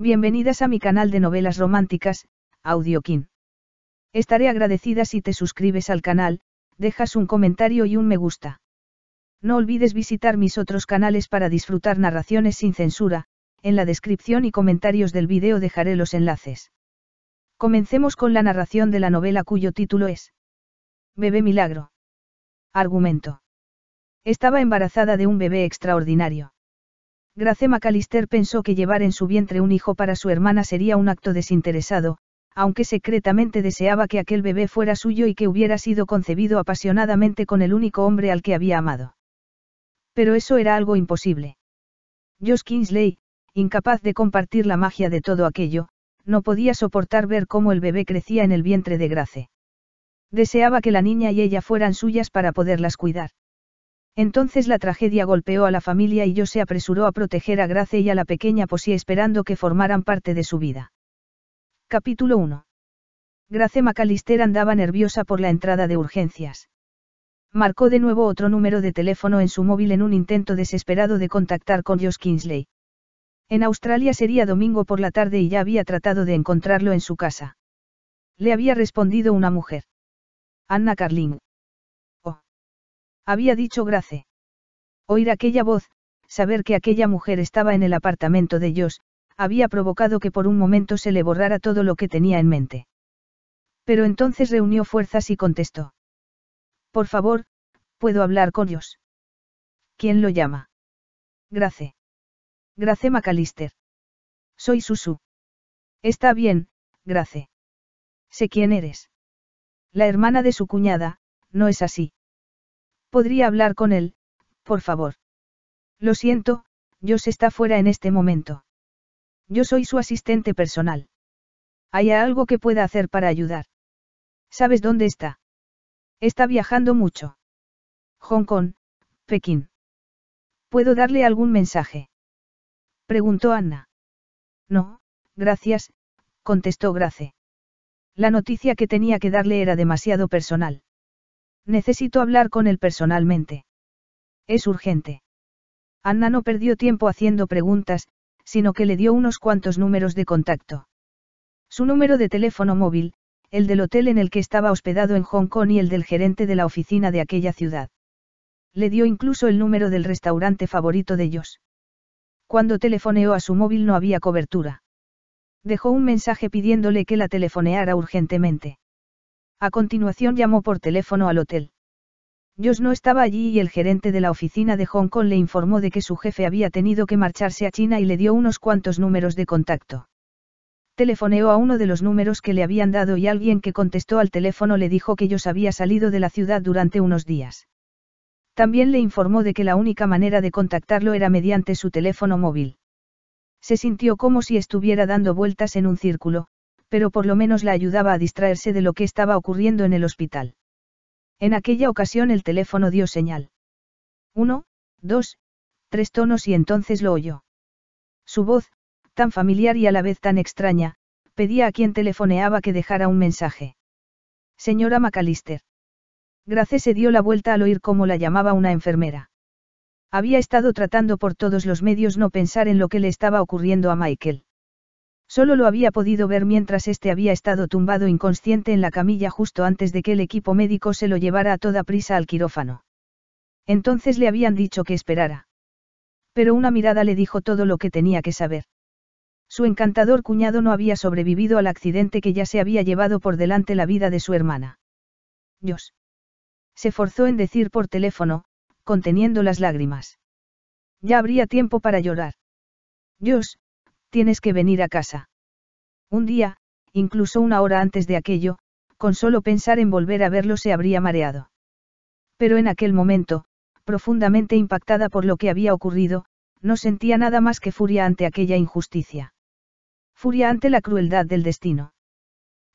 Bienvenidas a mi canal de novelas románticas, Audiokin. Estaré agradecida si te suscribes al canal, dejas un comentario y un me gusta. No olvides visitar mis otros canales para disfrutar narraciones sin censura, en la descripción y comentarios del video dejaré los enlaces. Comencemos con la narración de la novela cuyo título es Bebé Milagro. Argumento. Estaba embarazada de un bebé extraordinario. Grace McAllister pensó que llevar en su vientre un hijo para su hermana sería un acto desinteresado, aunque secretamente deseaba que aquel bebé fuera suyo y que hubiera sido concebido apasionadamente con el único hombre al que había amado. Pero eso era algo imposible. Josh Kingsley, incapaz de compartir la magia de todo aquello, no podía soportar ver cómo el bebé crecía en el vientre de Grace. Deseaba que la niña y ella fueran suyas para poderlas cuidar. Entonces la tragedia golpeó a la familia y yo se apresuró a proteger a Grace y a la pequeña Posi esperando que formaran parte de su vida. Capítulo 1. Grace McAllister andaba nerviosa por la entrada de urgencias. Marcó de nuevo otro número de teléfono en su móvil en un intento desesperado de contactar con Josh Kingsley. En Australia sería domingo por la tarde y ya había tratado de encontrarlo en su casa. Le había respondido una mujer. Anna Carling. Había dicho Grace. Oír aquella voz, saber que aquella mujer estaba en el apartamento de Dios, había provocado que por un momento se le borrara todo lo que tenía en mente. Pero entonces reunió fuerzas y contestó. Por favor, puedo hablar con Josh. ¿Quién lo llama? Grace. Grace Macalister. Soy Susu. Está bien, Grace. Sé quién eres. La hermana de su cuñada, no es así. Podría hablar con él, por favor. Lo siento, Josh está fuera en este momento. Yo soy su asistente personal. ¿Hay algo que pueda hacer para ayudar? ¿Sabes dónde está? Está viajando mucho. Hong Kong, Pekín. ¿Puedo darle algún mensaje? Preguntó Anna. No, gracias, contestó Grace. La noticia que tenía que darle era demasiado personal. Necesito hablar con él personalmente. Es urgente. Anna no perdió tiempo haciendo preguntas, sino que le dio unos cuantos números de contacto. Su número de teléfono móvil, el del hotel en el que estaba hospedado en Hong Kong y el del gerente de la oficina de aquella ciudad. Le dio incluso el número del restaurante favorito de ellos. Cuando telefoneó a su móvil no había cobertura. Dejó un mensaje pidiéndole que la telefoneara urgentemente. A continuación llamó por teléfono al hotel. Josh no estaba allí y el gerente de la oficina de Hong Kong le informó de que su jefe había tenido que marcharse a China y le dio unos cuantos números de contacto. Telefoneó a uno de los números que le habían dado y alguien que contestó al teléfono le dijo que Josh había salido de la ciudad durante unos días. También le informó de que la única manera de contactarlo era mediante su teléfono móvil. Se sintió como si estuviera dando vueltas en un círculo, pero por lo menos la ayudaba a distraerse de lo que estaba ocurriendo en el hospital. En aquella ocasión el teléfono dio señal. Uno, dos, tres tonos y entonces lo oyó. Su voz, tan familiar y a la vez tan extraña, pedía a quien telefoneaba que dejara un mensaje. Señora McAllister». Grace se dio la vuelta al oír cómo la llamaba una enfermera. Había estado tratando por todos los medios no pensar en lo que le estaba ocurriendo a Michael. Solo lo había podido ver mientras este había estado tumbado inconsciente en la camilla justo antes de que el equipo médico se lo llevara a toda prisa al quirófano. Entonces le habían dicho que esperara. Pero una mirada le dijo todo lo que tenía que saber. Su encantador cuñado no había sobrevivido al accidente que ya se había llevado por delante la vida de su hermana. Dios. Se forzó en decir por teléfono, conteniendo las lágrimas. Ya habría tiempo para llorar. Dios, Tienes que venir a casa. Un día, incluso una hora antes de aquello, con solo pensar en volver a verlo se habría mareado. Pero en aquel momento, profundamente impactada por lo que había ocurrido, no sentía nada más que furia ante aquella injusticia. Furia ante la crueldad del destino.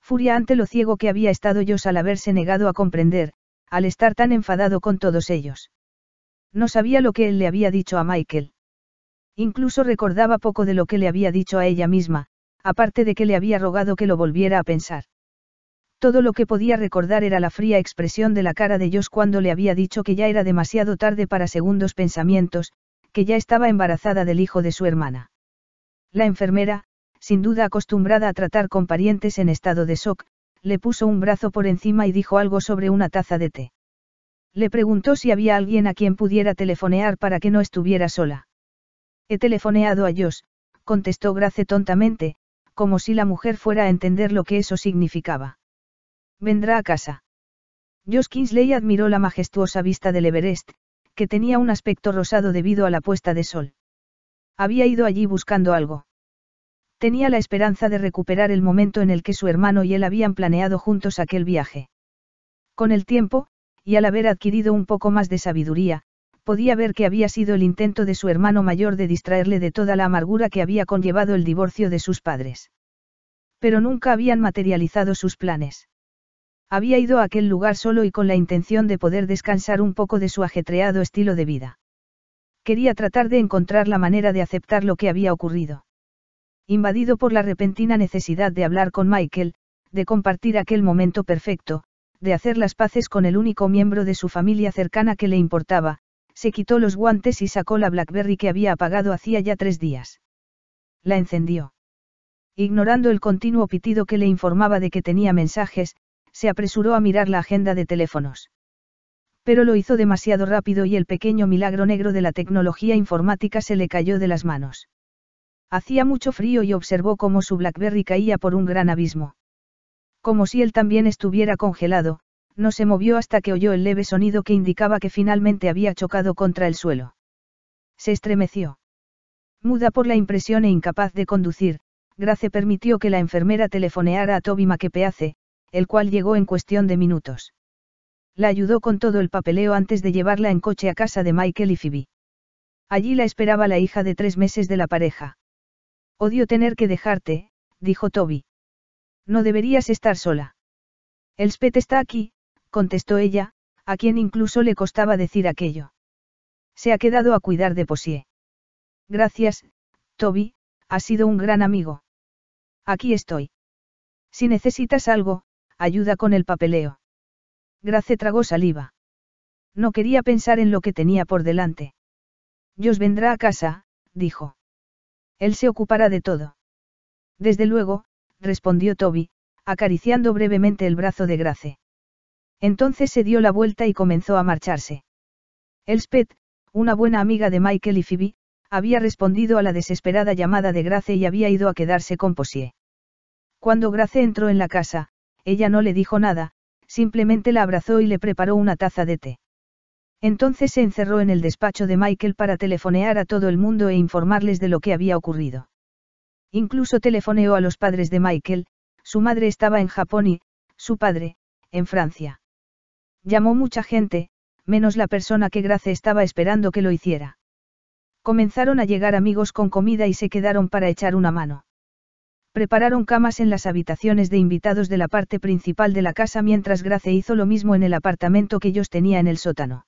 Furia ante lo ciego que había estado yo al haberse negado a comprender, al estar tan enfadado con todos ellos. No sabía lo que él le había dicho a Michael. Incluso recordaba poco de lo que le había dicho a ella misma, aparte de que le había rogado que lo volviera a pensar. Todo lo que podía recordar era la fría expresión de la cara de Josh cuando le había dicho que ya era demasiado tarde para segundos pensamientos, que ya estaba embarazada del hijo de su hermana. La enfermera, sin duda acostumbrada a tratar con parientes en estado de shock, le puso un brazo por encima y dijo algo sobre una taza de té. Le preguntó si había alguien a quien pudiera telefonear para que no estuviera sola. He telefoneado a Josh, contestó Grace tontamente, como si la mujer fuera a entender lo que eso significaba. Vendrá a casa. Josh Kingsley admiró la majestuosa vista del Everest, que tenía un aspecto rosado debido a la puesta de sol. Había ido allí buscando algo. Tenía la esperanza de recuperar el momento en el que su hermano y él habían planeado juntos aquel viaje. Con el tiempo, y al haber adquirido un poco más de sabiduría, podía ver que había sido el intento de su hermano mayor de distraerle de toda la amargura que había conllevado el divorcio de sus padres. Pero nunca habían materializado sus planes. Había ido a aquel lugar solo y con la intención de poder descansar un poco de su ajetreado estilo de vida. Quería tratar de encontrar la manera de aceptar lo que había ocurrido. Invadido por la repentina necesidad de hablar con Michael, de compartir aquel momento perfecto, de hacer las paces con el único miembro de su familia cercana que le importaba, se quitó los guantes y sacó la Blackberry que había apagado hacía ya tres días. La encendió. Ignorando el continuo pitido que le informaba de que tenía mensajes, se apresuró a mirar la agenda de teléfonos. Pero lo hizo demasiado rápido y el pequeño milagro negro de la tecnología informática se le cayó de las manos. Hacía mucho frío y observó cómo su Blackberry caía por un gran abismo. Como si él también estuviera congelado, no se movió hasta que oyó el leve sonido que indicaba que finalmente había chocado contra el suelo. Se estremeció. Muda por la impresión e incapaz de conducir, Grace permitió que la enfermera telefoneara a Toby Maquepeace, el cual llegó en cuestión de minutos. La ayudó con todo el papeleo antes de llevarla en coche a casa de Michael y Phoebe. Allí la esperaba la hija de tres meses de la pareja. Odio tener que dejarte, dijo Toby. No deberías estar sola. Elspeth está aquí, contestó ella, a quien incluso le costaba decir aquello. Se ha quedado a cuidar de Posier. Gracias, Toby, ha sido un gran amigo. Aquí estoy. Si necesitas algo, ayuda con el papeleo. Grace tragó saliva. No quería pensar en lo que tenía por delante. os vendrá a casa, dijo. Él se ocupará de todo. Desde luego, respondió Toby, acariciando brevemente el brazo de Grace. Entonces se dio la vuelta y comenzó a marcharse. Elspeth, una buena amiga de Michael y Phoebe, había respondido a la desesperada llamada de Grace y había ido a quedarse con Posie. Cuando Grace entró en la casa, ella no le dijo nada, simplemente la abrazó y le preparó una taza de té. Entonces se encerró en el despacho de Michael para telefonear a todo el mundo e informarles de lo que había ocurrido. Incluso telefoneó a los padres de Michael, su madre estaba en Japón y, su padre, en Francia. Llamó mucha gente, menos la persona que Grace estaba esperando que lo hiciera. Comenzaron a llegar amigos con comida y se quedaron para echar una mano. Prepararon camas en las habitaciones de invitados de la parte principal de la casa mientras Grace hizo lo mismo en el apartamento que ellos tenía en el sótano.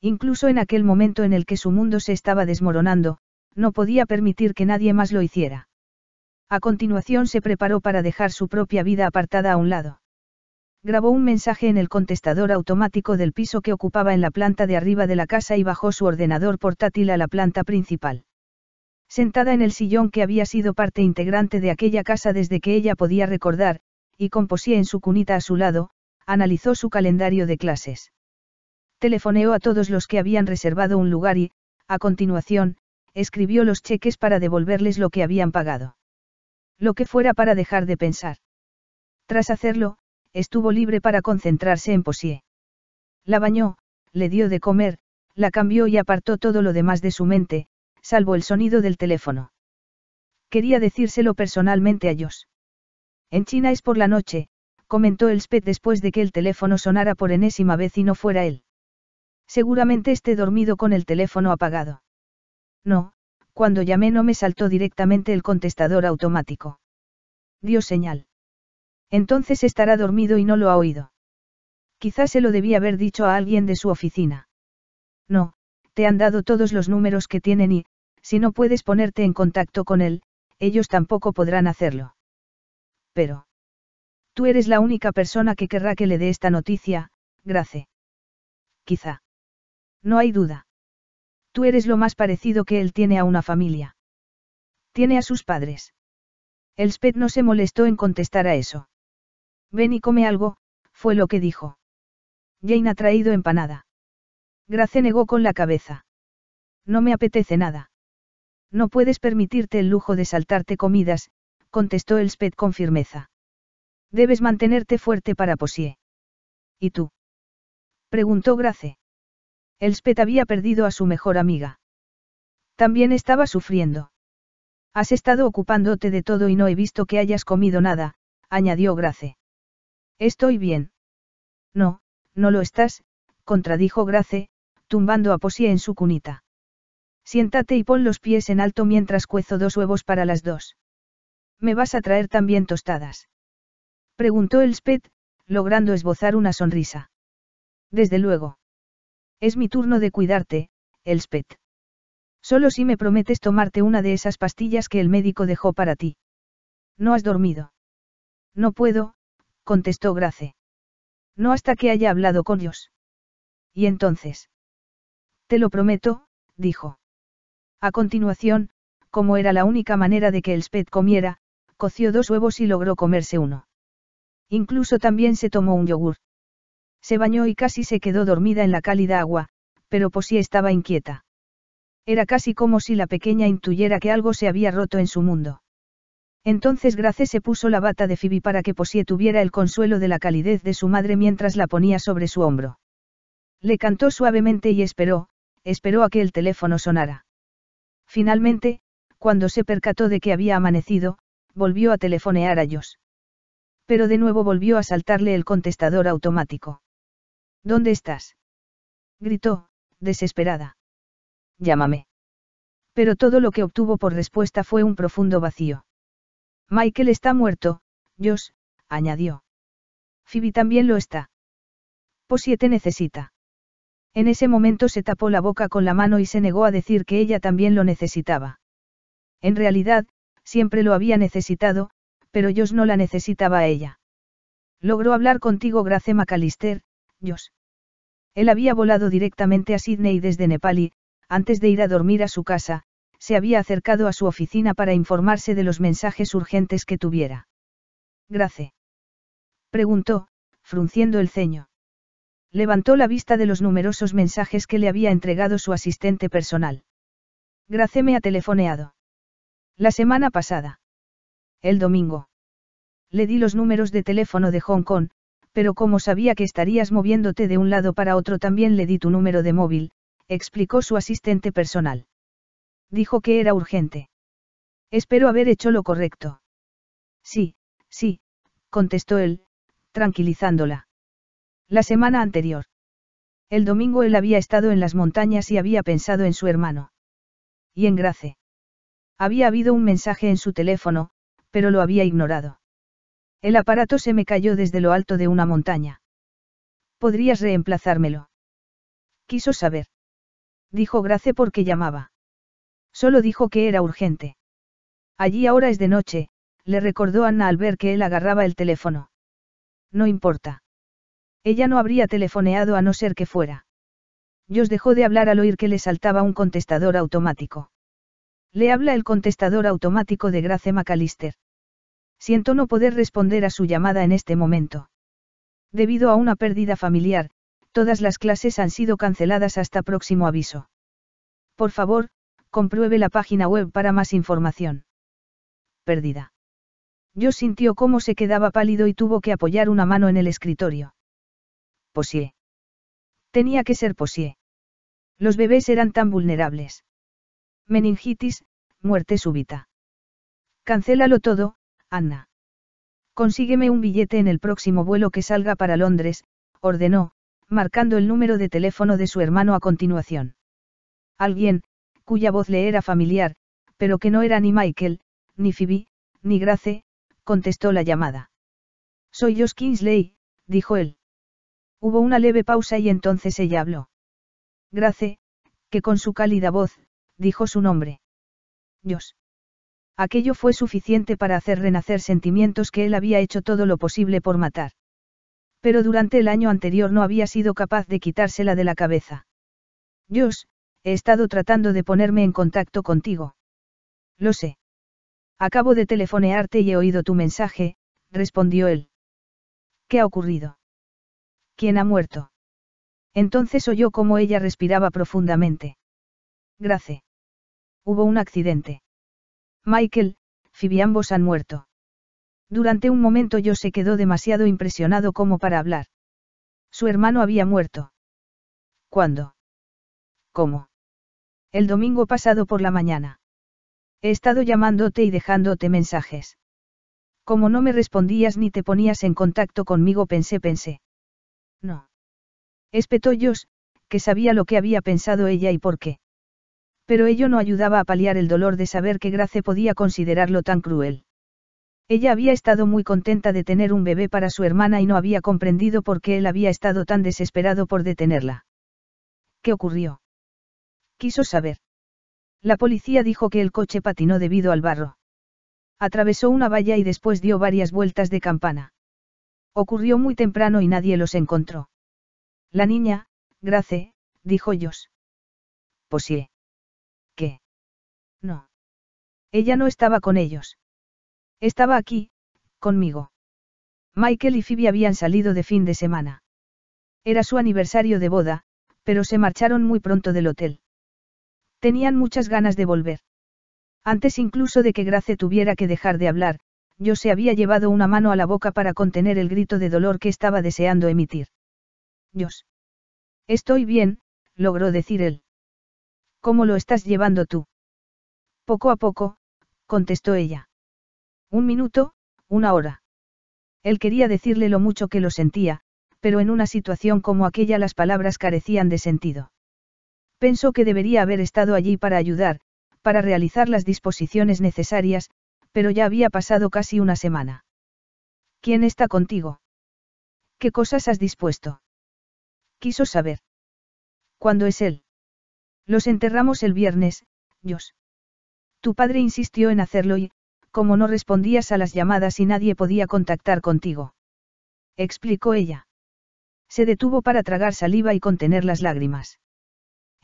Incluso en aquel momento en el que su mundo se estaba desmoronando, no podía permitir que nadie más lo hiciera. A continuación se preparó para dejar su propia vida apartada a un lado. Grabó un mensaje en el contestador automático del piso que ocupaba en la planta de arriba de la casa y bajó su ordenador portátil a la planta principal. Sentada en el sillón que había sido parte integrante de aquella casa desde que ella podía recordar, y con en su cunita a su lado, analizó su calendario de clases. Telefoneó a todos los que habían reservado un lugar y, a continuación, escribió los cheques para devolverles lo que habían pagado. Lo que fuera para dejar de pensar. Tras hacerlo, estuvo libre para concentrarse en Posie. La bañó, le dio de comer, la cambió y apartó todo lo demás de su mente, salvo el sonido del teléfono. Quería decírselo personalmente a ellos. En China es por la noche, comentó Elspeth después de que el teléfono sonara por enésima vez y no fuera él. Seguramente esté dormido con el teléfono apagado. No, cuando llamé no me saltó directamente el contestador automático. Dio señal. Entonces estará dormido y no lo ha oído. Quizás se lo debía haber dicho a alguien de su oficina. No, te han dado todos los números que tienen y, si no puedes ponerte en contacto con él, ellos tampoco podrán hacerlo. Pero. Tú eres la única persona que querrá que le dé esta noticia, Grace. Quizá. No hay duda. Tú eres lo más parecido que él tiene a una familia. Tiene a sus padres. Elspeth no se molestó en contestar a eso. Ven y come algo, fue lo que dijo. Jane ha traído empanada. Grace negó con la cabeza. No me apetece nada. No puedes permitirte el lujo de saltarte comidas, contestó Elspeth con firmeza. Debes mantenerte fuerte para Posie. ¿Y tú? preguntó Grace. Elspeth había perdido a su mejor amiga. También estaba sufriendo. Has estado ocupándote de todo y no he visto que hayas comido nada, añadió Grace. Estoy bien. No, no lo estás, contradijo Grace, tumbando a Posie en su cunita. Siéntate y pon los pies en alto mientras cuezo dos huevos para las dos. ¿Me vas a traer también tostadas? Preguntó Elspeth, logrando esbozar una sonrisa. Desde luego. Es mi turno de cuidarte, Elspeth. Solo si me prometes tomarte una de esas pastillas que el médico dejó para ti. No has dormido. No puedo, contestó Grace. No hasta que haya hablado con Dios. Y entonces. Te lo prometo, dijo. A continuación, como era la única manera de que el comiera, coció dos huevos y logró comerse uno. Incluso también se tomó un yogur. Se bañó y casi se quedó dormida en la cálida agua, pero Posí estaba inquieta. Era casi como si la pequeña intuyera que algo se había roto en su mundo. Entonces Grace se puso la bata de Phoebe para que Posie tuviera el consuelo de la calidez de su madre mientras la ponía sobre su hombro. Le cantó suavemente y esperó, esperó a que el teléfono sonara. Finalmente, cuando se percató de que había amanecido, volvió a telefonear a ellos. Pero de nuevo volvió a saltarle el contestador automático. ¿Dónde estás? gritó, desesperada. Llámame. Pero todo lo que obtuvo por respuesta fue un profundo vacío. Michael está muerto, Jos," añadió. Phoebe también lo está. Posie te necesita. En ese momento se tapó la boca con la mano y se negó a decir que ella también lo necesitaba. En realidad, siempre lo había necesitado, pero Jos no la necesitaba a ella. Logró hablar contigo Grace McAllister, Jos. Él había volado directamente a Sydney desde Nepali, antes de ir a dormir a su casa, se había acercado a su oficina para informarse de los mensajes urgentes que tuviera. Grace. Preguntó, frunciendo el ceño. Levantó la vista de los numerosos mensajes que le había entregado su asistente personal. Grace me ha telefoneado. La semana pasada. El domingo. Le di los números de teléfono de Hong Kong, pero como sabía que estarías moviéndote de un lado para otro también le di tu número de móvil, explicó su asistente personal dijo que era urgente. Espero haber hecho lo correcto. Sí, sí, contestó él, tranquilizándola. La semana anterior. El domingo él había estado en las montañas y había pensado en su hermano. Y en Grace. Había habido un mensaje en su teléfono, pero lo había ignorado. El aparato se me cayó desde lo alto de una montaña. ¿Podrías reemplazármelo? Quiso saber. Dijo Grace porque llamaba. Solo dijo que era urgente. Allí ahora es de noche, le recordó Anna al ver que él agarraba el teléfono. No importa. Ella no habría telefoneado a no ser que fuera. Jos dejó de hablar al oír que le saltaba un contestador automático. Le habla el contestador automático de Grace McAllister. Siento no poder responder a su llamada en este momento. Debido a una pérdida familiar, todas las clases han sido canceladas hasta próximo aviso. Por favor, Compruebe la página web para más información. Perdida. Yo sintió cómo se quedaba pálido y tuvo que apoyar una mano en el escritorio. Posie. Tenía que ser posie. Los bebés eran tan vulnerables. Meningitis, muerte súbita. Cancélalo todo, Anna. Consígueme un billete en el próximo vuelo que salga para Londres, ordenó, marcando el número de teléfono de su hermano a continuación. Alguien, cuya voz le era familiar, pero que no era ni Michael, ni Phoebe, ni Grace, contestó la llamada. Soy Josh Kingsley, dijo él. Hubo una leve pausa y entonces ella habló. Grace, que con su cálida voz, dijo su nombre. Josh. Aquello fue suficiente para hacer renacer sentimientos que él había hecho todo lo posible por matar. Pero durante el año anterior no había sido capaz de quitársela de la cabeza. Josh, He estado tratando de ponerme en contacto contigo. Lo sé. Acabo de telefonearte y he oído tu mensaje, respondió él. ¿Qué ha ocurrido? ¿Quién ha muerto? Entonces oyó cómo ella respiraba profundamente. Gracias. Hubo un accidente. Michael, Phoebe ambos han muerto. Durante un momento yo se quedó demasiado impresionado como para hablar. Su hermano había muerto. ¿Cuándo? ¿Cómo? El domingo pasado por la mañana. He estado llamándote y dejándote mensajes. Como no me respondías ni te ponías en contacto conmigo, pensé, pensé. No. Espetollos, que sabía lo que había pensado ella y por qué. Pero ello no ayudaba a paliar el dolor de saber que Grace podía considerarlo tan cruel. Ella había estado muy contenta de tener un bebé para su hermana y no había comprendido por qué él había estado tan desesperado por detenerla. ¿Qué ocurrió? quiso saber. La policía dijo que el coche patinó debido al barro. Atravesó una valla y después dio varias vueltas de campana. Ocurrió muy temprano y nadie los encontró. La niña, Grace, dijo Jos. Posie. ¿Qué? No. Ella no estaba con ellos. Estaba aquí, conmigo. Michael y Phoebe habían salido de fin de semana. Era su aniversario de boda, pero se marcharon muy pronto del hotel. Tenían muchas ganas de volver. Antes incluso de que Grace tuviera que dejar de hablar, yo se había llevado una mano a la boca para contener el grito de dolor que estaba deseando emitir. Dios. Estoy bien, logró decir él. ¿Cómo lo estás llevando tú? Poco a poco, contestó ella. Un minuto, una hora. Él quería decirle lo mucho que lo sentía, pero en una situación como aquella las palabras carecían de sentido. Pensó que debería haber estado allí para ayudar, para realizar las disposiciones necesarias, pero ya había pasado casi una semana. ¿Quién está contigo? ¿Qué cosas has dispuesto? Quiso saber. ¿Cuándo es él? Los enterramos el viernes, Dios. Tu padre insistió en hacerlo y, como no respondías a las llamadas y nadie podía contactar contigo. Explicó ella. Se detuvo para tragar saliva y contener las lágrimas.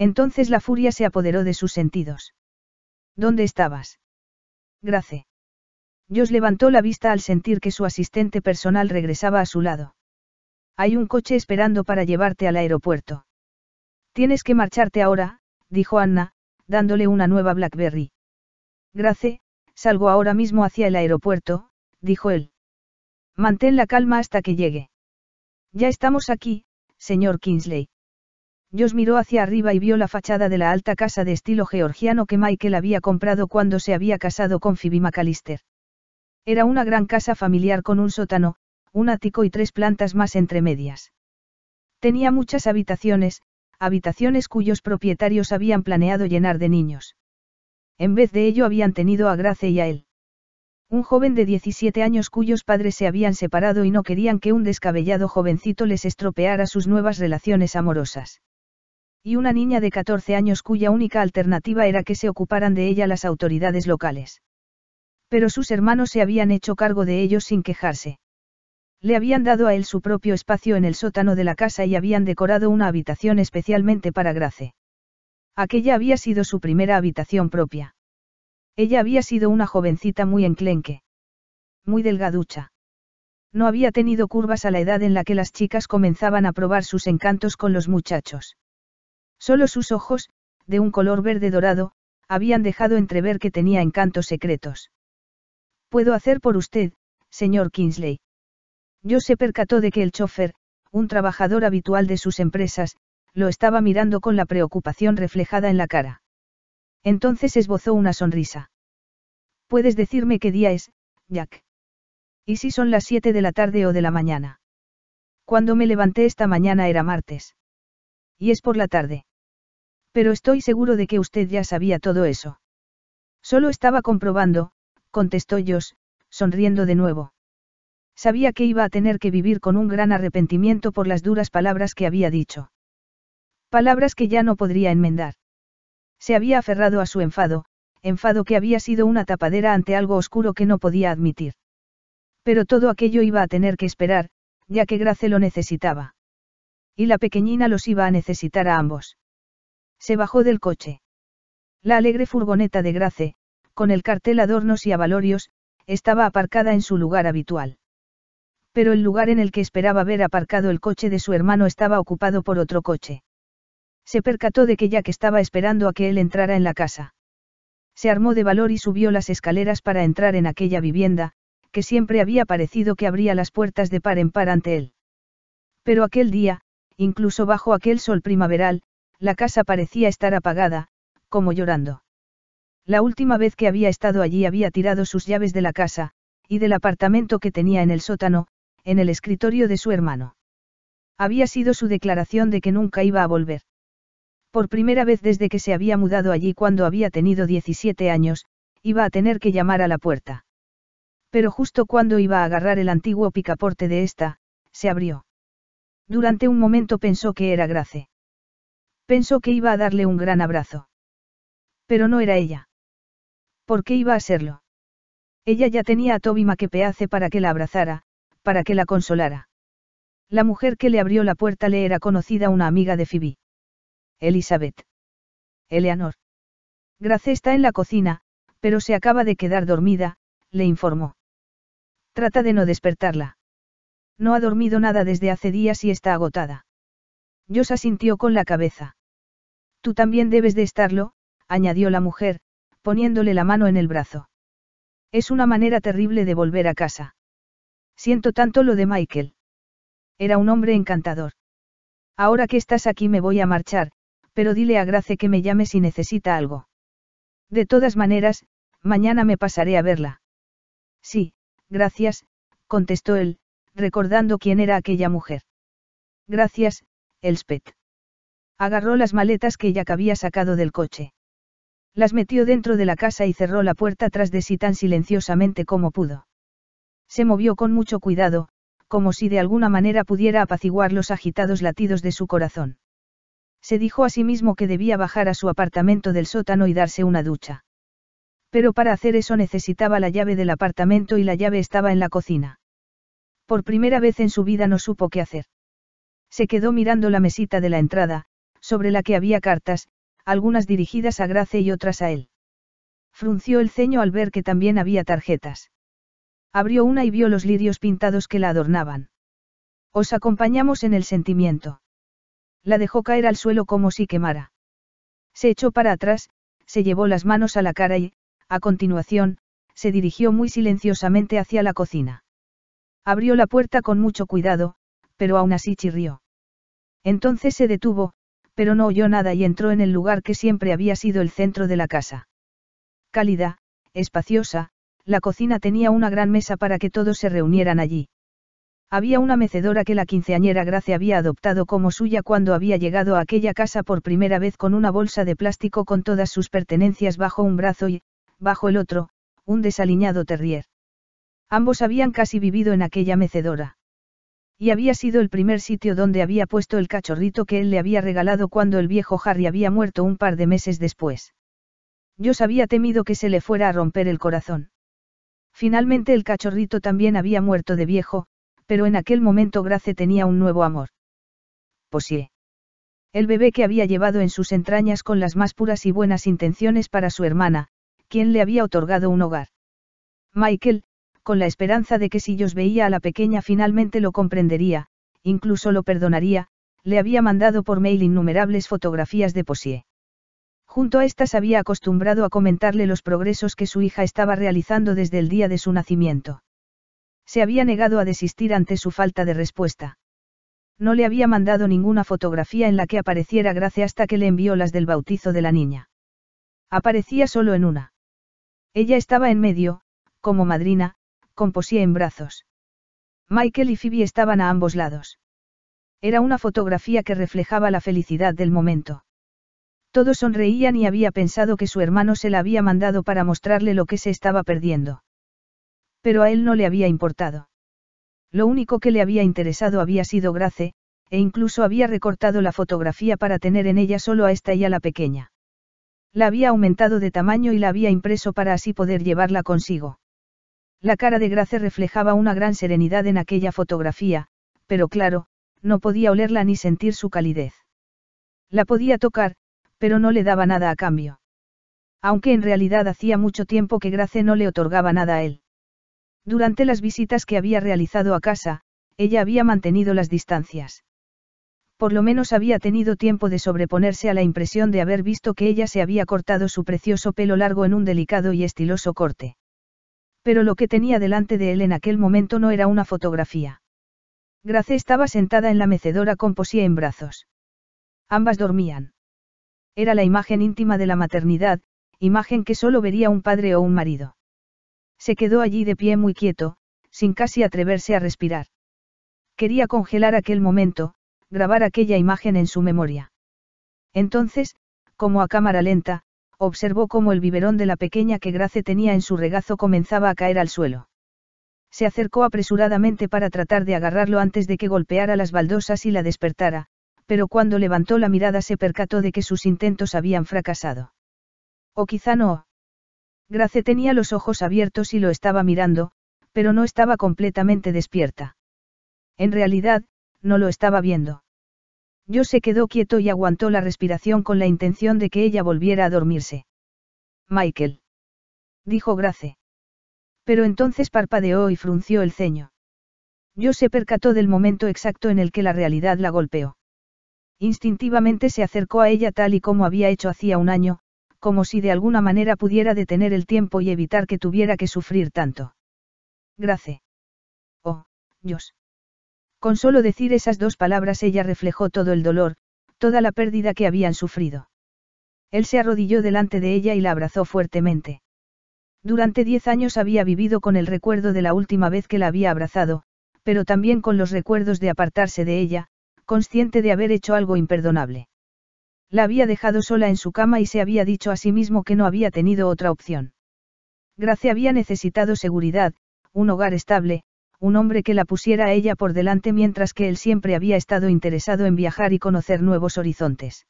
Entonces la furia se apoderó de sus sentidos. ¿Dónde estabas? Grace. Josh levantó la vista al sentir que su asistente personal regresaba a su lado. Hay un coche esperando para llevarte al aeropuerto. Tienes que marcharte ahora, dijo Anna, dándole una nueva Blackberry. Grace, salgo ahora mismo hacia el aeropuerto, dijo él. Mantén la calma hasta que llegue. Ya estamos aquí, señor Kingsley. Josh miró hacia arriba y vio la fachada de la alta casa de estilo georgiano que Michael había comprado cuando se había casado con Phoebe McAllister. Era una gran casa familiar con un sótano, un ático y tres plantas más entre medias. Tenía muchas habitaciones, habitaciones cuyos propietarios habían planeado llenar de niños. En vez de ello habían tenido a Grace y a él. Un joven de 17 años cuyos padres se habían separado y no querían que un descabellado jovencito les estropeara sus nuevas relaciones amorosas. Y una niña de 14 años cuya única alternativa era que se ocuparan de ella las autoridades locales. Pero sus hermanos se habían hecho cargo de ellos sin quejarse. Le habían dado a él su propio espacio en el sótano de la casa y habían decorado una habitación especialmente para Grace. Aquella había sido su primera habitación propia. Ella había sido una jovencita muy enclenque. Muy delgaducha. No había tenido curvas a la edad en la que las chicas comenzaban a probar sus encantos con los muchachos. Solo sus ojos, de un color verde dorado, habían dejado entrever que tenía encantos secretos. Puedo hacer por usted, señor Kingsley. Yo se percató de que el chofer, un trabajador habitual de sus empresas, lo estaba mirando con la preocupación reflejada en la cara. Entonces esbozó una sonrisa. Puedes decirme qué día es, Jack. ¿Y si son las siete de la tarde o de la mañana? Cuando me levanté esta mañana era martes. Y es por la tarde. Pero estoy seguro de que usted ya sabía todo eso. Solo estaba comprobando, contestó Jos, sonriendo de nuevo. Sabía que iba a tener que vivir con un gran arrepentimiento por las duras palabras que había dicho. Palabras que ya no podría enmendar. Se había aferrado a su enfado, enfado que había sido una tapadera ante algo oscuro que no podía admitir. Pero todo aquello iba a tener que esperar, ya que Grace lo necesitaba. Y la pequeñina los iba a necesitar a ambos. Se bajó del coche. La alegre furgoneta de Grace, con el cartel adornos y avalorios, estaba aparcada en su lugar habitual. Pero el lugar en el que esperaba ver aparcado el coche de su hermano estaba ocupado por otro coche. Se percató de que ya que estaba esperando a que él entrara en la casa. Se armó de valor y subió las escaleras para entrar en aquella vivienda, que siempre había parecido que abría las puertas de par en par ante él. Pero aquel día, incluso bajo aquel sol primaveral, la casa parecía estar apagada, como llorando. La última vez que había estado allí había tirado sus llaves de la casa, y del apartamento que tenía en el sótano, en el escritorio de su hermano. Había sido su declaración de que nunca iba a volver. Por primera vez desde que se había mudado allí cuando había tenido 17 años, iba a tener que llamar a la puerta. Pero justo cuando iba a agarrar el antiguo picaporte de esta, se abrió. Durante un momento pensó que era Grace. Pensó que iba a darle un gran abrazo. Pero no era ella. ¿Por qué iba a serlo? Ella ya tenía a Toby Maquepeace para que la abrazara, para que la consolara. La mujer que le abrió la puerta le era conocida una amiga de Phoebe. Elizabeth. Eleanor. Grace está en la cocina, pero se acaba de quedar dormida, le informó. Trata de no despertarla. No ha dormido nada desde hace días y está agotada. Yosa sintió con la cabeza. Tú también debes de estarlo, añadió la mujer, poniéndole la mano en el brazo. Es una manera terrible de volver a casa. Siento tanto lo de Michael. Era un hombre encantador. Ahora que estás aquí me voy a marchar, pero dile a Grace que me llame si necesita algo. De todas maneras, mañana me pasaré a verla. Sí, gracias, contestó él, recordando quién era aquella mujer. Gracias, Elspeth. Agarró las maletas que Jack había sacado del coche. Las metió dentro de la casa y cerró la puerta tras de sí tan silenciosamente como pudo. Se movió con mucho cuidado, como si de alguna manera pudiera apaciguar los agitados latidos de su corazón. Se dijo a sí mismo que debía bajar a su apartamento del sótano y darse una ducha. Pero para hacer eso necesitaba la llave del apartamento y la llave estaba en la cocina. Por primera vez en su vida no supo qué hacer. Se quedó mirando la mesita de la entrada, sobre la que había cartas, algunas dirigidas a Grace y otras a él. Frunció el ceño al ver que también había tarjetas. Abrió una y vio los lirios pintados que la adornaban. Os acompañamos en el sentimiento. La dejó caer al suelo como si quemara. Se echó para atrás, se llevó las manos a la cara y, a continuación, se dirigió muy silenciosamente hacia la cocina. Abrió la puerta con mucho cuidado, pero aún así chirrió. Entonces se detuvo, pero no oyó nada y entró en el lugar que siempre había sido el centro de la casa. Cálida, espaciosa, la cocina tenía una gran mesa para que todos se reunieran allí. Había una mecedora que la quinceañera Gracia había adoptado como suya cuando había llegado a aquella casa por primera vez con una bolsa de plástico con todas sus pertenencias bajo un brazo y, bajo el otro, un desaliñado terrier. Ambos habían casi vivido en aquella mecedora y había sido el primer sitio donde había puesto el cachorrito que él le había regalado cuando el viejo Harry había muerto un par de meses después. Yo había temido que se le fuera a romper el corazón. Finalmente el cachorrito también había muerto de viejo, pero en aquel momento Grace tenía un nuevo amor. Posie. El bebé que había llevado en sus entrañas con las más puras y buenas intenciones para su hermana, quien le había otorgado un hogar. Michael, con la esperanza de que si ellos veía a la pequeña finalmente lo comprendería, incluso lo perdonaría, le había mandado por mail innumerables fotografías de Posie. Junto a estas había acostumbrado a comentarle los progresos que su hija estaba realizando desde el día de su nacimiento. Se había negado a desistir ante su falta de respuesta. No le había mandado ninguna fotografía en la que apareciera Gracia hasta que le envió las del bautizo de la niña. Aparecía solo en una. Ella estaba en medio, como madrina, composía en brazos. Michael y Phoebe estaban a ambos lados. Era una fotografía que reflejaba la felicidad del momento. Todos sonreían y había pensado que su hermano se la había mandado para mostrarle lo que se estaba perdiendo. Pero a él no le había importado. Lo único que le había interesado había sido Grace, e incluso había recortado la fotografía para tener en ella solo a esta y a la pequeña. La había aumentado de tamaño y la había impreso para así poder llevarla consigo. La cara de Grace reflejaba una gran serenidad en aquella fotografía, pero claro, no podía olerla ni sentir su calidez. La podía tocar, pero no le daba nada a cambio. Aunque en realidad hacía mucho tiempo que Grace no le otorgaba nada a él. Durante las visitas que había realizado a casa, ella había mantenido las distancias. Por lo menos había tenido tiempo de sobreponerse a la impresión de haber visto que ella se había cortado su precioso pelo largo en un delicado y estiloso corte. Pero lo que tenía delante de él en aquel momento no era una fotografía. Grace estaba sentada en la mecedora con Posía en brazos. Ambas dormían. Era la imagen íntima de la maternidad, imagen que solo vería un padre o un marido. Se quedó allí de pie muy quieto, sin casi atreverse a respirar. Quería congelar aquel momento, grabar aquella imagen en su memoria. Entonces, como a cámara lenta, observó cómo el biberón de la pequeña que Grace tenía en su regazo comenzaba a caer al suelo. Se acercó apresuradamente para tratar de agarrarlo antes de que golpeara las baldosas y la despertara, pero cuando levantó la mirada se percató de que sus intentos habían fracasado. O quizá no. Grace tenía los ojos abiertos y lo estaba mirando, pero no estaba completamente despierta. En realidad, no lo estaba viendo. Yo se quedó quieto y aguantó la respiración con la intención de que ella volviera a dormirse. Michael. Dijo Grace. Pero entonces parpadeó y frunció el ceño. Yo se percató del momento exacto en el que la realidad la golpeó. Instintivamente se acercó a ella tal y como había hecho hacía un año, como si de alguna manera pudiera detener el tiempo y evitar que tuviera que sufrir tanto. Grace. Oh, Dios. Con solo decir esas dos palabras ella reflejó todo el dolor, toda la pérdida que habían sufrido. Él se arrodilló delante de ella y la abrazó fuertemente. Durante diez años había vivido con el recuerdo de la última vez que la había abrazado, pero también con los recuerdos de apartarse de ella, consciente de haber hecho algo imperdonable. La había dejado sola en su cama y se había dicho a sí mismo que no había tenido otra opción. Gracia había necesitado seguridad, un hogar estable, un hombre que la pusiera a ella por delante mientras que él siempre había estado interesado en viajar y conocer nuevos horizontes.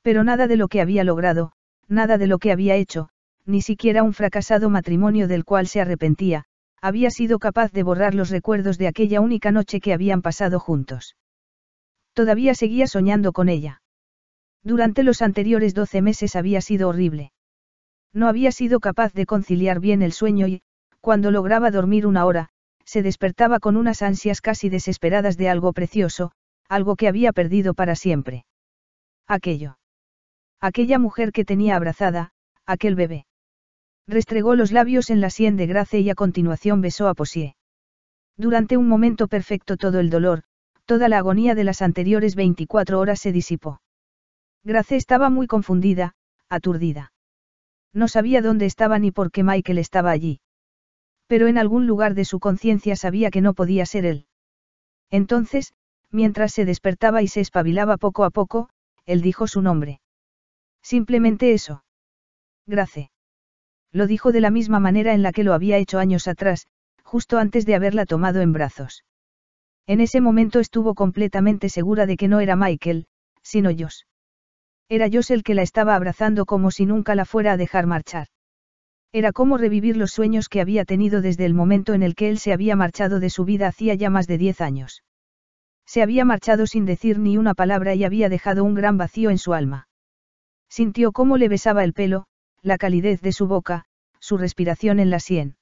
Pero nada de lo que había logrado, nada de lo que había hecho, ni siquiera un fracasado matrimonio del cual se arrepentía, había sido capaz de borrar los recuerdos de aquella única noche que habían pasado juntos. Todavía seguía soñando con ella. Durante los anteriores doce meses había sido horrible. No había sido capaz de conciliar bien el sueño y, cuando lograba dormir una hora, se despertaba con unas ansias casi desesperadas de algo precioso, algo que había perdido para siempre. Aquello. Aquella mujer que tenía abrazada, aquel bebé. Restregó los labios en la sien de Grace y a continuación besó a Posier. Durante un momento perfecto todo el dolor, toda la agonía de las anteriores 24 horas se disipó. Grace estaba muy confundida, aturdida. No sabía dónde estaba ni por qué Michael estaba allí. Pero en algún lugar de su conciencia sabía que no podía ser él. Entonces, mientras se despertaba y se espabilaba poco a poco, él dijo su nombre. Simplemente eso. Grace. Lo dijo de la misma manera en la que lo había hecho años atrás, justo antes de haberla tomado en brazos. En ese momento estuvo completamente segura de que no era Michael, sino Josh. Era Josh el que la estaba abrazando como si nunca la fuera a dejar marchar. Era como revivir los sueños que había tenido desde el momento en el que él se había marchado de su vida hacía ya más de diez años. Se había marchado sin decir ni una palabra y había dejado un gran vacío en su alma. Sintió cómo le besaba el pelo, la calidez de su boca, su respiración en la sien.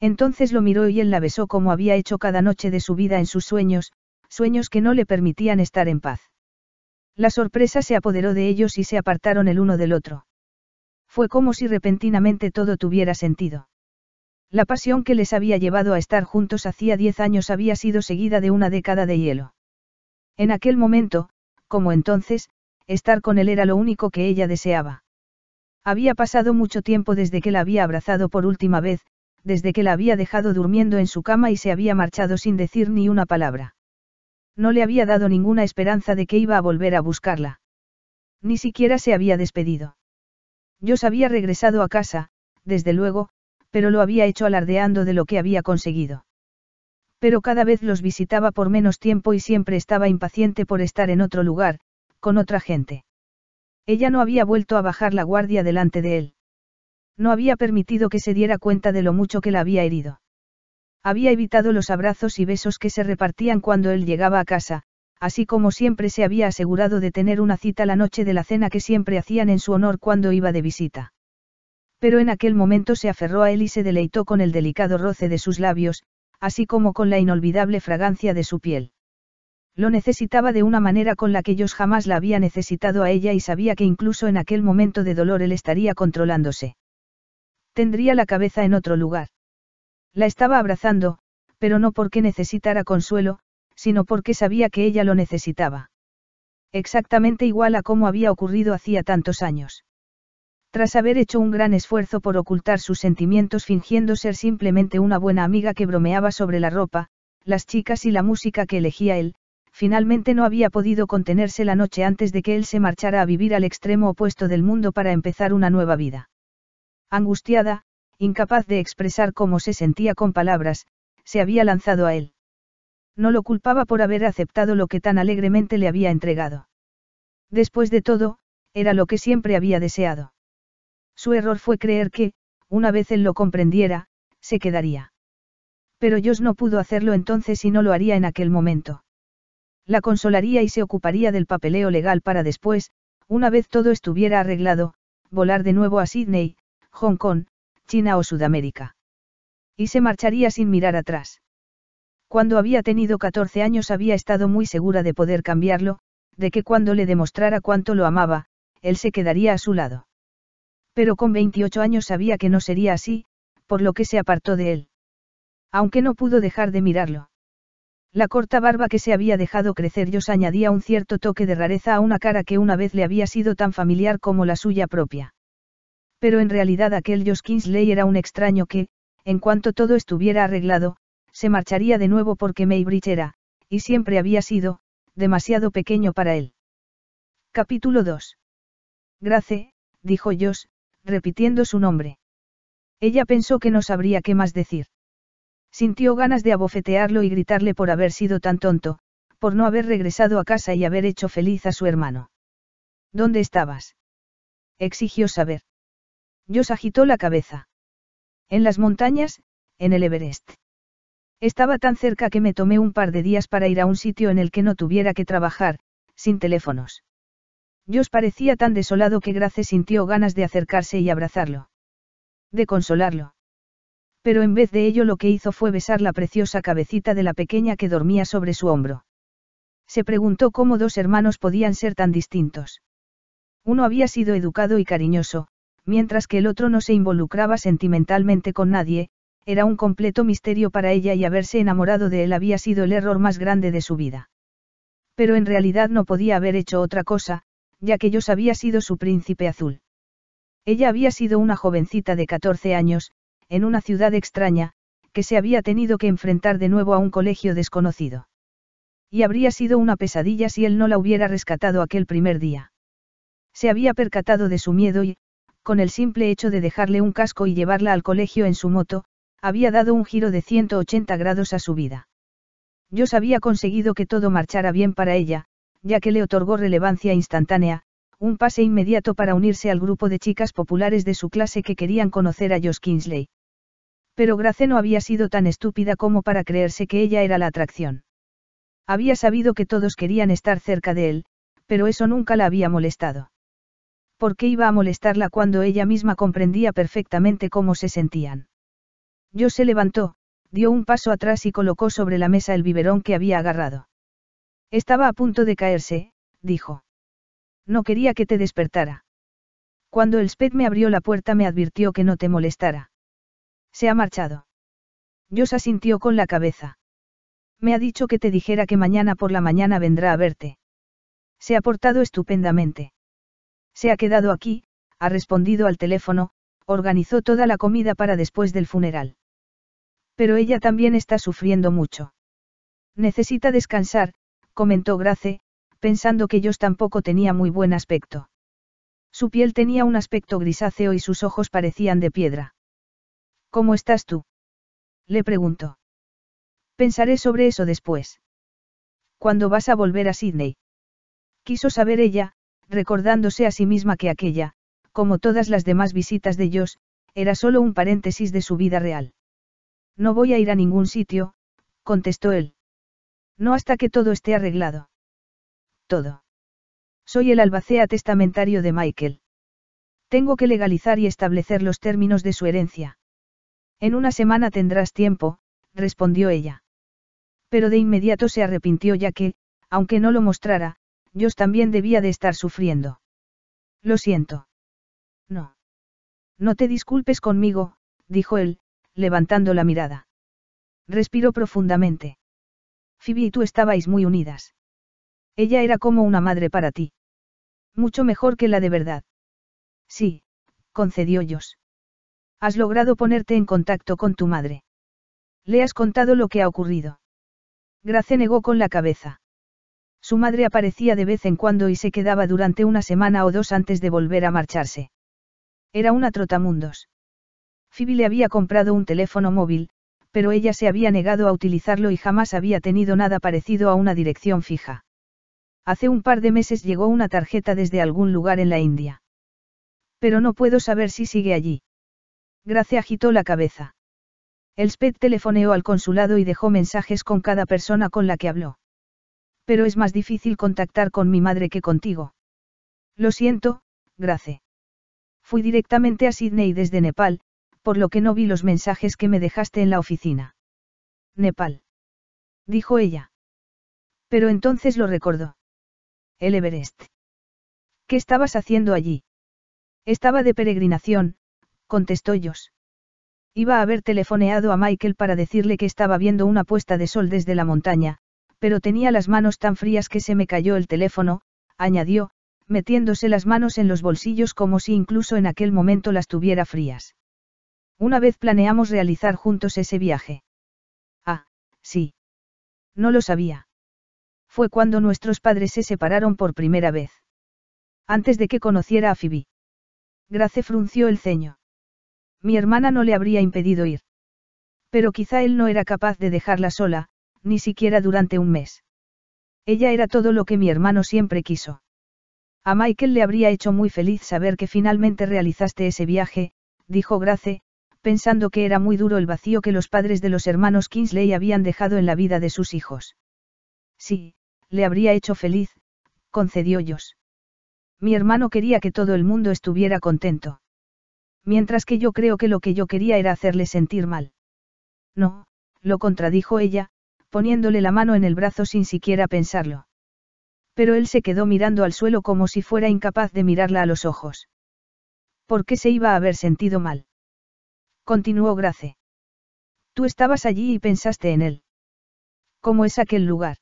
Entonces lo miró y él la besó como había hecho cada noche de su vida en sus sueños, sueños que no le permitían estar en paz. La sorpresa se apoderó de ellos y se apartaron el uno del otro. Fue como si repentinamente todo tuviera sentido. La pasión que les había llevado a estar juntos hacía diez años había sido seguida de una década de hielo. En aquel momento, como entonces, estar con él era lo único que ella deseaba. Había pasado mucho tiempo desde que la había abrazado por última vez, desde que la había dejado durmiendo en su cama y se había marchado sin decir ni una palabra. No le había dado ninguna esperanza de que iba a volver a buscarla. Ni siquiera se había despedido. Yo había regresado a casa, desde luego, pero lo había hecho alardeando de lo que había conseguido. Pero cada vez los visitaba por menos tiempo y siempre estaba impaciente por estar en otro lugar, con otra gente. Ella no había vuelto a bajar la guardia delante de él. No había permitido que se diera cuenta de lo mucho que la había herido. Había evitado los abrazos y besos que se repartían cuando él llegaba a casa, así como siempre se había asegurado de tener una cita la noche de la cena que siempre hacían en su honor cuando iba de visita. Pero en aquel momento se aferró a él y se deleitó con el delicado roce de sus labios, así como con la inolvidable fragancia de su piel. Lo necesitaba de una manera con la que ellos jamás la había necesitado a ella y sabía que incluso en aquel momento de dolor él estaría controlándose. Tendría la cabeza en otro lugar. La estaba abrazando, pero no porque necesitara consuelo, sino porque sabía que ella lo necesitaba. Exactamente igual a como había ocurrido hacía tantos años. Tras haber hecho un gran esfuerzo por ocultar sus sentimientos fingiendo ser simplemente una buena amiga que bromeaba sobre la ropa, las chicas y la música que elegía él, finalmente no había podido contenerse la noche antes de que él se marchara a vivir al extremo opuesto del mundo para empezar una nueva vida. Angustiada, incapaz de expresar cómo se sentía con palabras, se había lanzado a él. No lo culpaba por haber aceptado lo que tan alegremente le había entregado. Después de todo, era lo que siempre había deseado. Su error fue creer que, una vez él lo comprendiera, se quedaría. Pero Josh no pudo hacerlo entonces y no lo haría en aquel momento. La consolaría y se ocuparía del papeleo legal para después, una vez todo estuviera arreglado, volar de nuevo a Sydney, Hong Kong, China o Sudamérica. Y se marcharía sin mirar atrás. Cuando había tenido 14 años había estado muy segura de poder cambiarlo, de que cuando le demostrara cuánto lo amaba, él se quedaría a su lado. Pero con 28 años sabía que no sería así, por lo que se apartó de él. Aunque no pudo dejar de mirarlo. La corta barba que se había dejado crecer Jos añadía un cierto toque de rareza a una cara que una vez le había sido tan familiar como la suya propia. Pero en realidad aquel Jos Kingsley era un extraño que, en cuanto todo estuviera arreglado, se marcharía de nuevo porque Maybridge era, y siempre había sido, demasiado pequeño para él. Capítulo 2. Grace, dijo Josh, repitiendo su nombre. Ella pensó que no sabría qué más decir. Sintió ganas de abofetearlo y gritarle por haber sido tan tonto, por no haber regresado a casa y haber hecho feliz a su hermano. ¿Dónde estabas? exigió saber. Josh agitó la cabeza. En las montañas, en el Everest. Estaba tan cerca que me tomé un par de días para ir a un sitio en el que no tuviera que trabajar, sin teléfonos. Dios parecía tan desolado que Grace sintió ganas de acercarse y abrazarlo. De consolarlo. Pero en vez de ello lo que hizo fue besar la preciosa cabecita de la pequeña que dormía sobre su hombro. Se preguntó cómo dos hermanos podían ser tan distintos. Uno había sido educado y cariñoso, mientras que el otro no se involucraba sentimentalmente con nadie, era un completo misterio para ella y haberse enamorado de él había sido el error más grande de su vida. Pero en realidad no podía haber hecho otra cosa, ya que ellos había sido su príncipe azul. Ella había sido una jovencita de 14 años, en una ciudad extraña, que se había tenido que enfrentar de nuevo a un colegio desconocido. Y habría sido una pesadilla si él no la hubiera rescatado aquel primer día. Se había percatado de su miedo y, con el simple hecho de dejarle un casco y llevarla al colegio en su moto, había dado un giro de 180 grados a su vida. Yo había conseguido que todo marchara bien para ella, ya que le otorgó relevancia instantánea, un pase inmediato para unirse al grupo de chicas populares de su clase que querían conocer a Josh Kingsley. Pero Grace no había sido tan estúpida como para creerse que ella era la atracción. Había sabido que todos querían estar cerca de él, pero eso nunca la había molestado. ¿Por qué iba a molestarla cuando ella misma comprendía perfectamente cómo se sentían? Yo se levantó, dio un paso atrás y colocó sobre la mesa el biberón que había agarrado. Estaba a punto de caerse, dijo. No quería que te despertara. Cuando el sped me abrió la puerta me advirtió que no te molestara. Se ha marchado. se asintió con la cabeza. Me ha dicho que te dijera que mañana por la mañana vendrá a verte. Se ha portado estupendamente. Se ha quedado aquí, ha respondido al teléfono, organizó toda la comida para después del funeral. Pero ella también está sufriendo mucho. Necesita descansar, comentó Grace, pensando que Jos tampoco tenía muy buen aspecto. Su piel tenía un aspecto grisáceo y sus ojos parecían de piedra. ¿Cómo estás tú? Le preguntó. Pensaré sobre eso después. ¿Cuándo vas a volver a Sydney? Quiso saber ella, recordándose a sí misma que aquella, como todas las demás visitas de Jos, era solo un paréntesis de su vida real. No voy a ir a ningún sitio, contestó él. No hasta que todo esté arreglado. Todo. Soy el albacea testamentario de Michael. Tengo que legalizar y establecer los términos de su herencia. En una semana tendrás tiempo, respondió ella. Pero de inmediato se arrepintió ya que, aunque no lo mostrara, yo también debía de estar sufriendo. Lo siento. No. No te disculpes conmigo, dijo él, levantando la mirada. Respiró profundamente. Phoebe y tú estabais muy unidas. Ella era como una madre para ti. Mucho mejor que la de verdad. Sí, concedió Dios. Has logrado ponerte en contacto con tu madre. Le has contado lo que ha ocurrido. Grace negó con la cabeza. Su madre aparecía de vez en cuando y se quedaba durante una semana o dos antes de volver a marcharse. Era una trotamundos. Phoebe le había comprado un teléfono móvil, pero ella se había negado a utilizarlo y jamás había tenido nada parecido a una dirección fija. Hace un par de meses llegó una tarjeta desde algún lugar en la India. Pero no puedo saber si sigue allí. Gracia agitó la cabeza. SPED telefoneó al consulado y dejó mensajes con cada persona con la que habló. Pero es más difícil contactar con mi madre que contigo. Lo siento, Grace. Fui directamente a Sydney desde Nepal, por lo que no vi los mensajes que me dejaste en la oficina. Nepal. Dijo ella. Pero entonces lo recordó. El Everest. ¿Qué estabas haciendo allí? Estaba de peregrinación, contestó yo. Iba a haber telefoneado a Michael para decirle que estaba viendo una puesta de sol desde la montaña, pero tenía las manos tan frías que se me cayó el teléfono, añadió, metiéndose las manos en los bolsillos como si incluso en aquel momento las tuviera frías. Una vez planeamos realizar juntos ese viaje. Ah, sí. No lo sabía. Fue cuando nuestros padres se separaron por primera vez. Antes de que conociera a Phoebe. Grace frunció el ceño. Mi hermana no le habría impedido ir. Pero quizá él no era capaz de dejarla sola, ni siquiera durante un mes. Ella era todo lo que mi hermano siempre quiso. A Michael le habría hecho muy feliz saber que finalmente realizaste ese viaje, dijo Grace, pensando que era muy duro el vacío que los padres de los hermanos Kingsley habían dejado en la vida de sus hijos. Sí, le habría hecho feliz, concedió ellos. Mi hermano quería que todo el mundo estuviera contento. Mientras que yo creo que lo que yo quería era hacerle sentir mal. No, lo contradijo ella, poniéndole la mano en el brazo sin siquiera pensarlo. Pero él se quedó mirando al suelo como si fuera incapaz de mirarla a los ojos. ¿Por qué se iba a haber sentido mal? continuó Grace. Tú estabas allí y pensaste en él. ¿Cómo es aquel lugar?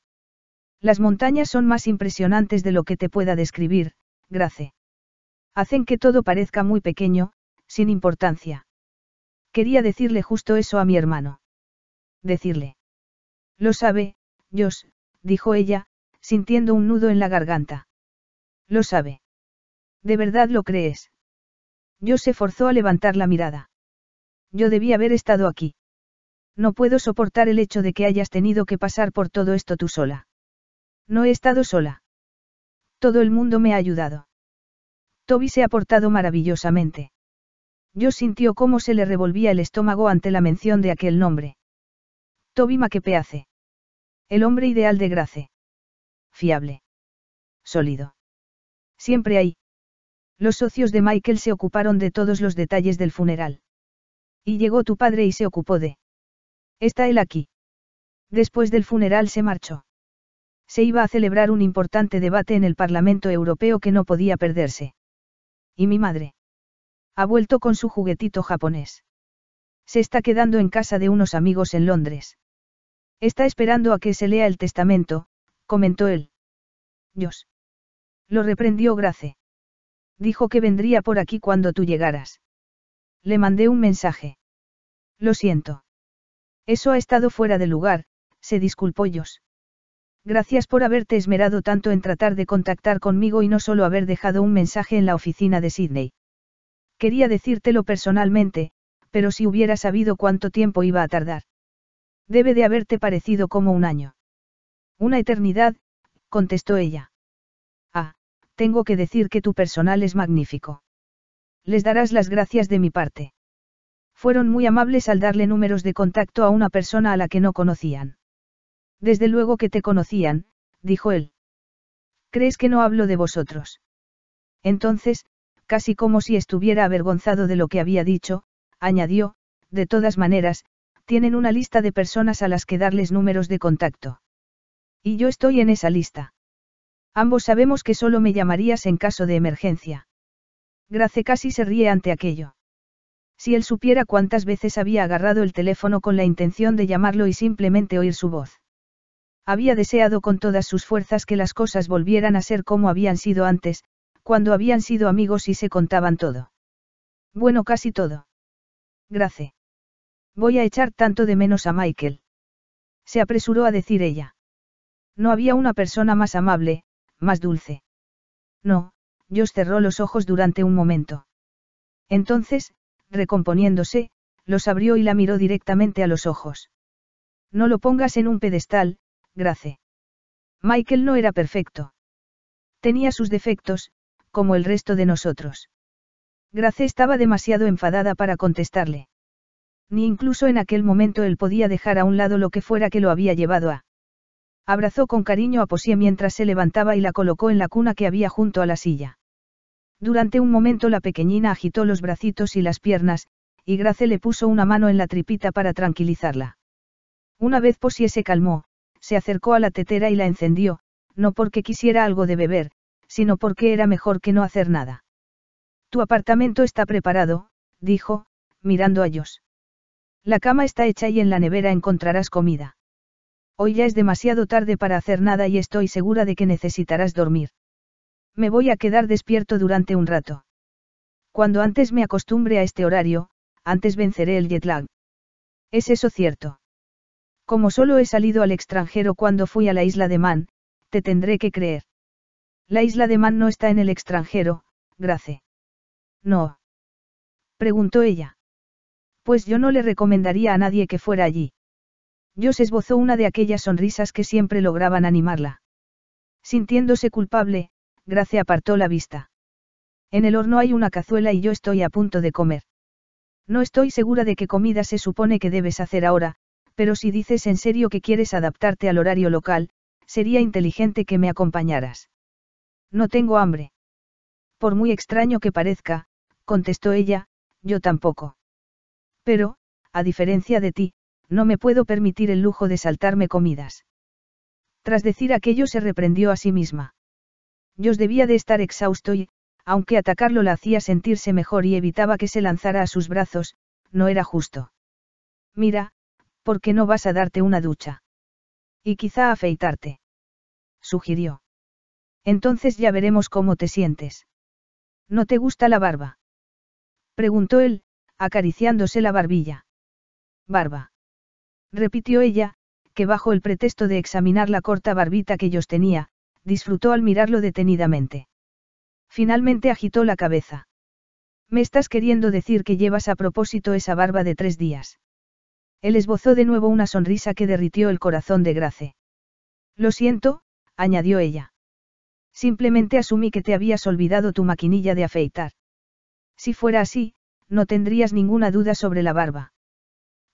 Las montañas son más impresionantes de lo que te pueda describir, Grace. Hacen que todo parezca muy pequeño, sin importancia. Quería decirle justo eso a mi hermano. Decirle. Lo sabe, Dios, dijo ella, sintiendo un nudo en la garganta. Lo sabe. ¿De verdad lo crees? Yo se forzó a levantar la mirada. Yo debí haber estado aquí. No puedo soportar el hecho de que hayas tenido que pasar por todo esto tú sola. No he estado sola. Todo el mundo me ha ayudado. Toby se ha portado maravillosamente. Yo sintió cómo se le revolvía el estómago ante la mención de aquel nombre. Toby Maquepeace. El hombre ideal de Grace. Fiable. Sólido. Siempre ahí. Los socios de Michael se ocuparon de todos los detalles del funeral. Y llegó tu padre y se ocupó de. Está él aquí. Después del funeral se marchó. Se iba a celebrar un importante debate en el Parlamento Europeo que no podía perderse. ¿Y mi madre? Ha vuelto con su juguetito japonés. Se está quedando en casa de unos amigos en Londres. Está esperando a que se lea el testamento, comentó él. Dios. Lo reprendió Grace. Dijo que vendría por aquí cuando tú llegaras le mandé un mensaje. Lo siento. Eso ha estado fuera de lugar, se disculpó yo. Gracias por haberte esmerado tanto en tratar de contactar conmigo y no solo haber dejado un mensaje en la oficina de Sydney. Quería decírtelo personalmente, pero si hubiera sabido cuánto tiempo iba a tardar. Debe de haberte parecido como un año. Una eternidad, contestó ella. Ah, tengo que decir que tu personal es magnífico les darás las gracias de mi parte. Fueron muy amables al darle números de contacto a una persona a la que no conocían. Desde luego que te conocían, dijo él. ¿Crees que no hablo de vosotros? Entonces, casi como si estuviera avergonzado de lo que había dicho, añadió, de todas maneras, tienen una lista de personas a las que darles números de contacto. Y yo estoy en esa lista. Ambos sabemos que solo me llamarías en caso de emergencia. Grace casi se ríe ante aquello. Si él supiera cuántas veces había agarrado el teléfono con la intención de llamarlo y simplemente oír su voz. Había deseado con todas sus fuerzas que las cosas volvieran a ser como habían sido antes, cuando habían sido amigos y se contaban todo. Bueno, casi todo. Grace. Voy a echar tanto de menos a Michael. Se apresuró a decir ella. No había una persona más amable, más dulce. No, Josh cerró los ojos durante un momento. Entonces, recomponiéndose, los abrió y la miró directamente a los ojos. No lo pongas en un pedestal, Grace. Michael no era perfecto. Tenía sus defectos, como el resto de nosotros. Grace estaba demasiado enfadada para contestarle. Ni incluso en aquel momento él podía dejar a un lado lo que fuera que lo había llevado a. Abrazó con cariño a Posier mientras se levantaba y la colocó en la cuna que había junto a la silla. Durante un momento la pequeñina agitó los bracitos y las piernas, y Grace le puso una mano en la tripita para tranquilizarla. Una vez Posie se calmó, se acercó a la tetera y la encendió, no porque quisiera algo de beber, sino porque era mejor que no hacer nada. Tu apartamento está preparado, dijo, mirando a ellos. La cama está hecha y en la nevera encontrarás comida. Hoy ya es demasiado tarde para hacer nada y estoy segura de que necesitarás dormir. Me voy a quedar despierto durante un rato. Cuando antes me acostumbre a este horario, antes venceré el jet lag. ¿Es eso cierto? Como solo he salido al extranjero cuando fui a la isla de Man, te tendré que creer. La isla de Man no está en el extranjero, Grace. No. Preguntó ella. Pues yo no le recomendaría a nadie que fuera allí. Yo se esbozó una de aquellas sonrisas que siempre lograban animarla. Sintiéndose culpable, Grace apartó la vista. En el horno hay una cazuela y yo estoy a punto de comer. No estoy segura de qué comida se supone que debes hacer ahora, pero si dices en serio que quieres adaptarte al horario local, sería inteligente que me acompañaras. No tengo hambre. Por muy extraño que parezca, contestó ella, yo tampoco. Pero, a diferencia de ti, no me puedo permitir el lujo de saltarme comidas. Tras decir aquello se reprendió a sí misma. «Yos debía de estar exhausto y, aunque atacarlo la hacía sentirse mejor y evitaba que se lanzara a sus brazos, no era justo. Mira, ¿por qué no vas a darte una ducha? Y quizá afeitarte. Sugirió. Entonces ya veremos cómo te sientes. ¿No te gusta la barba? Preguntó él, acariciándose la barbilla. Barba. Repitió ella, que bajo el pretexto de examinar la corta barbita que ellos tenía, disfrutó al mirarlo detenidamente. Finalmente agitó la cabeza. Me estás queriendo decir que llevas a propósito esa barba de tres días. Él esbozó de nuevo una sonrisa que derritió el corazón de Grace. Lo siento, añadió ella. Simplemente asumí que te habías olvidado tu maquinilla de afeitar. Si fuera así, no tendrías ninguna duda sobre la barba.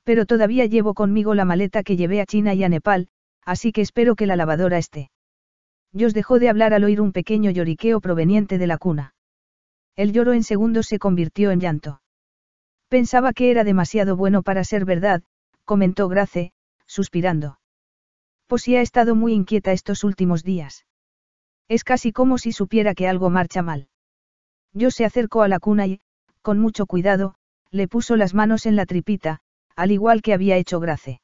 Pero todavía llevo conmigo la maleta que llevé a China y a Nepal, así que espero que la lavadora esté. Dios dejó de hablar al oír un pequeño lloriqueo proveniente de la cuna. El lloro en segundos se convirtió en llanto. Pensaba que era demasiado bueno para ser verdad, comentó Grace, suspirando. Posi ha estado muy inquieta estos últimos días. Es casi como si supiera que algo marcha mal. Yo se acercó a la cuna y, con mucho cuidado, le puso las manos en la tripita, al igual que había hecho Grace.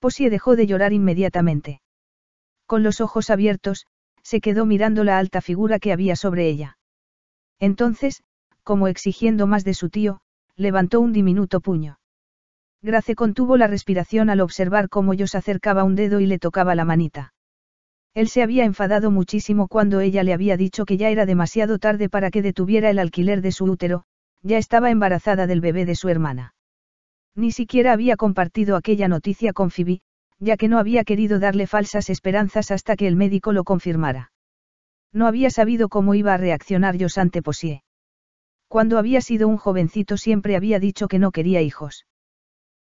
Posie dejó de llorar inmediatamente. Con los ojos abiertos, se quedó mirando la alta figura que había sobre ella. Entonces, como exigiendo más de su tío, levantó un diminuto puño. Grace contuvo la respiración al observar cómo yo se acercaba un dedo y le tocaba la manita. Él se había enfadado muchísimo cuando ella le había dicho que ya era demasiado tarde para que detuviera el alquiler de su útero, ya estaba embarazada del bebé de su hermana. Ni siquiera había compartido aquella noticia con Phoebe, ya que no había querido darle falsas esperanzas hasta que el médico lo confirmara. No había sabido cómo iba a reaccionar ante Posier. Cuando había sido un jovencito siempre había dicho que no quería hijos.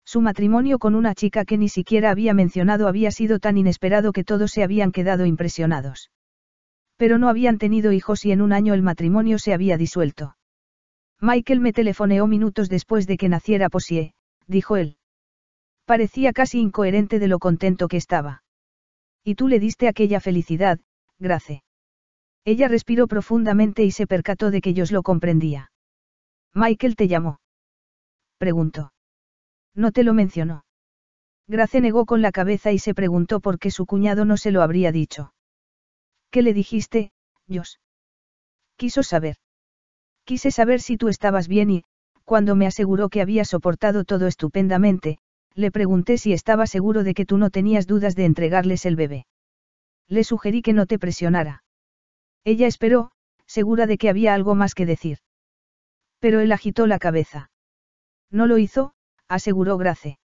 Su matrimonio con una chica que ni siquiera había mencionado había sido tan inesperado que todos se habían quedado impresionados. Pero no habían tenido hijos y en un año el matrimonio se había disuelto. Michael me telefoneó minutos después de que naciera Posie, dijo él. Parecía casi incoherente de lo contento que estaba. Y tú le diste aquella felicidad, Grace. Ella respiró profundamente y se percató de que ellos lo comprendía. Michael te llamó. Preguntó. No te lo mencionó. Grace negó con la cabeza y se preguntó por qué su cuñado no se lo habría dicho. ¿Qué le dijiste, Dios? Quiso saber. Quise saber si tú estabas bien y, cuando me aseguró que había soportado todo estupendamente, le pregunté si estaba seguro de que tú no tenías dudas de entregarles el bebé. Le sugerí que no te presionara. Ella esperó, segura de que había algo más que decir. Pero él agitó la cabeza. No lo hizo, aseguró Grace.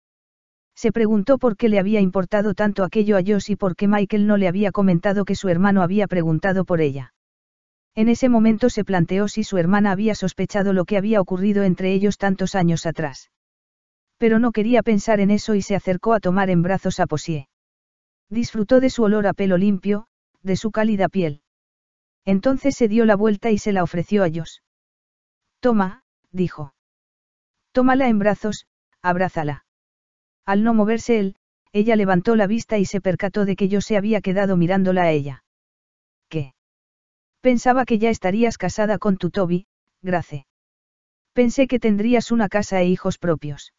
Se preguntó por qué le había importado tanto aquello a Josh y por qué Michael no le había comentado que su hermano había preguntado por ella. En ese momento se planteó si su hermana había sospechado lo que había ocurrido entre ellos tantos años atrás pero no quería pensar en eso y se acercó a tomar en brazos a Posier. Disfrutó de su olor a pelo limpio, de su cálida piel. Entonces se dio la vuelta y se la ofreció a ellos. Toma, dijo. Tómala en brazos, abrázala. Al no moverse él, ella levantó la vista y se percató de que yo se había quedado mirándola a ella. ¿Qué? Pensaba que ya estarías casada con tu Toby, Grace. Pensé que tendrías una casa e hijos propios.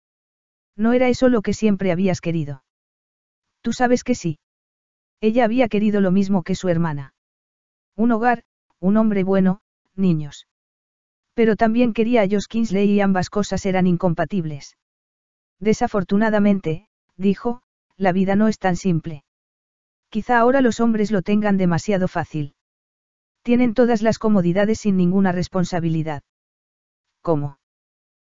No era eso lo que siempre habías querido. Tú sabes que sí. Ella había querido lo mismo que su hermana. Un hogar, un hombre bueno, niños. Pero también quería a Josh Kingsley y ambas cosas eran incompatibles. Desafortunadamente, dijo, la vida no es tan simple. Quizá ahora los hombres lo tengan demasiado fácil. Tienen todas las comodidades sin ninguna responsabilidad. ¿Cómo?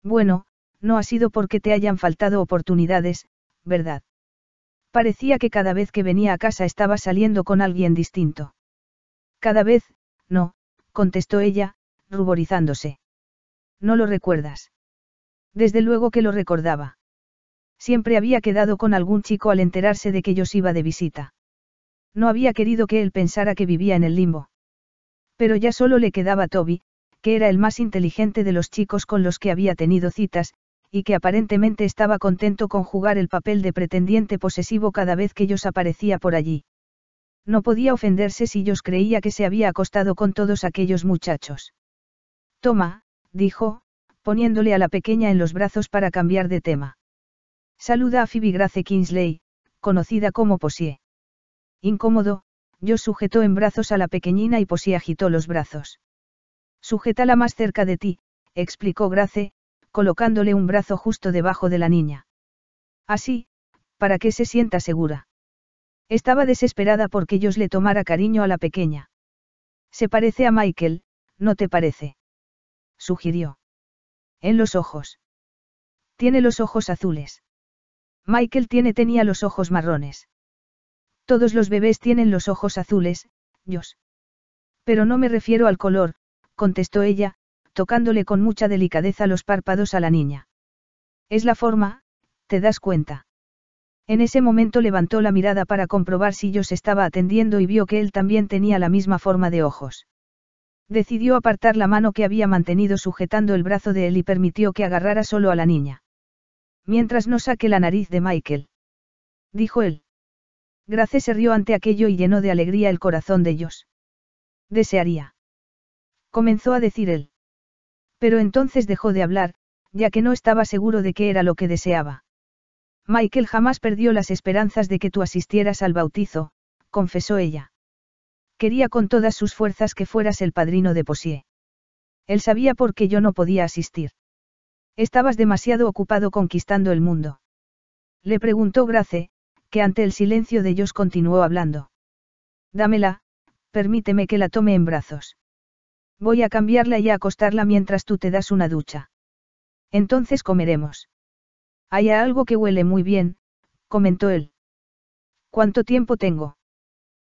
Bueno, no ha sido porque te hayan faltado oportunidades, ¿verdad? Parecía que cada vez que venía a casa estaba saliendo con alguien distinto. Cada vez, no, contestó ella, ruborizándose. No lo recuerdas. Desde luego que lo recordaba. Siempre había quedado con algún chico al enterarse de que yo iba de visita. No había querido que él pensara que vivía en el limbo. Pero ya solo le quedaba Toby, que era el más inteligente de los chicos con los que había tenido citas, y que aparentemente estaba contento con jugar el papel de pretendiente posesivo cada vez que ellos aparecía por allí. No podía ofenderse si ellos creía que se había acostado con todos aquellos muchachos. Toma, dijo, poniéndole a la pequeña en los brazos para cambiar de tema. Saluda a Phoebe Grace Kingsley, conocida como Posie. Incómodo, yo sujetó en brazos a la pequeñina y Posie agitó los brazos. Sujétala más cerca de ti, explicó Grace, colocándole un brazo justo debajo de la niña. Así, para que se sienta segura. Estaba desesperada porque ellos le tomara cariño a la pequeña. Se parece a Michael, ¿no te parece? sugirió. En los ojos. Tiene los ojos azules. Michael tiene tenía los ojos marrones. Todos los bebés tienen los ojos azules, Dios. Pero no me refiero al color, contestó ella, tocándole con mucha delicadeza los párpados a la niña. Es la forma, te das cuenta. En ese momento levantó la mirada para comprobar si yo se estaba atendiendo y vio que él también tenía la misma forma de ojos. Decidió apartar la mano que había mantenido sujetando el brazo de él y permitió que agarrara solo a la niña. Mientras no saque la nariz de Michael. Dijo él. Grace se rió ante aquello y llenó de alegría el corazón de ellos. Desearía. Comenzó a decir él. Pero entonces dejó de hablar, ya que no estaba seguro de qué era lo que deseaba. Michael jamás perdió las esperanzas de que tú asistieras al bautizo, confesó ella. Quería con todas sus fuerzas que fueras el padrino de Posier. Él sabía por qué yo no podía asistir. Estabas demasiado ocupado conquistando el mundo. Le preguntó Grace, que ante el silencio de ellos continuó hablando. Dámela, permíteme que la tome en brazos. Voy a cambiarla y a acostarla mientras tú te das una ducha. Entonces comeremos. Hay algo que huele muy bien, comentó él. ¿Cuánto tiempo tengo?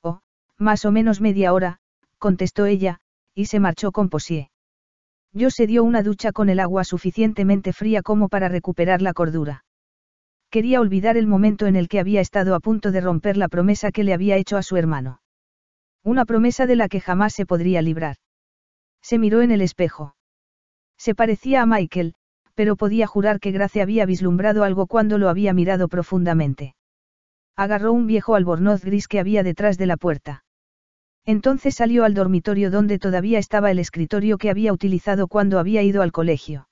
Oh, más o menos media hora, contestó ella, y se marchó con Posie. Yo se dio una ducha con el agua suficientemente fría como para recuperar la cordura. Quería olvidar el momento en el que había estado a punto de romper la promesa que le había hecho a su hermano. Una promesa de la que jamás se podría librar. Se miró en el espejo. Se parecía a Michael, pero podía jurar que Grace había vislumbrado algo cuando lo había mirado profundamente. Agarró un viejo albornoz gris que había detrás de la puerta. Entonces salió al dormitorio donde todavía estaba el escritorio que había utilizado cuando había ido al colegio.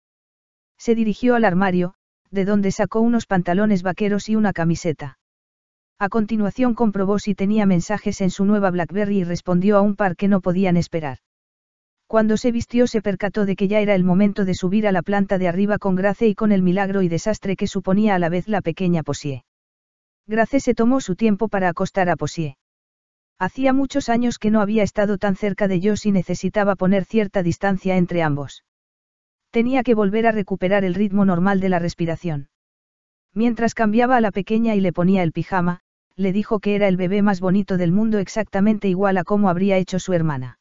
Se dirigió al armario, de donde sacó unos pantalones vaqueros y una camiseta. A continuación comprobó si tenía mensajes en su nueva BlackBerry y respondió a un par que no podían esperar. Cuando se vistió se percató de que ya era el momento de subir a la planta de arriba con Grace y con el milagro y desastre que suponía a la vez la pequeña Posie. Grace se tomó su tiempo para acostar a Posie. Hacía muchos años que no había estado tan cerca de ellos y necesitaba poner cierta distancia entre ambos. Tenía que volver a recuperar el ritmo normal de la respiración. Mientras cambiaba a la pequeña y le ponía el pijama, le dijo que era el bebé más bonito del mundo exactamente igual a como habría hecho su hermana.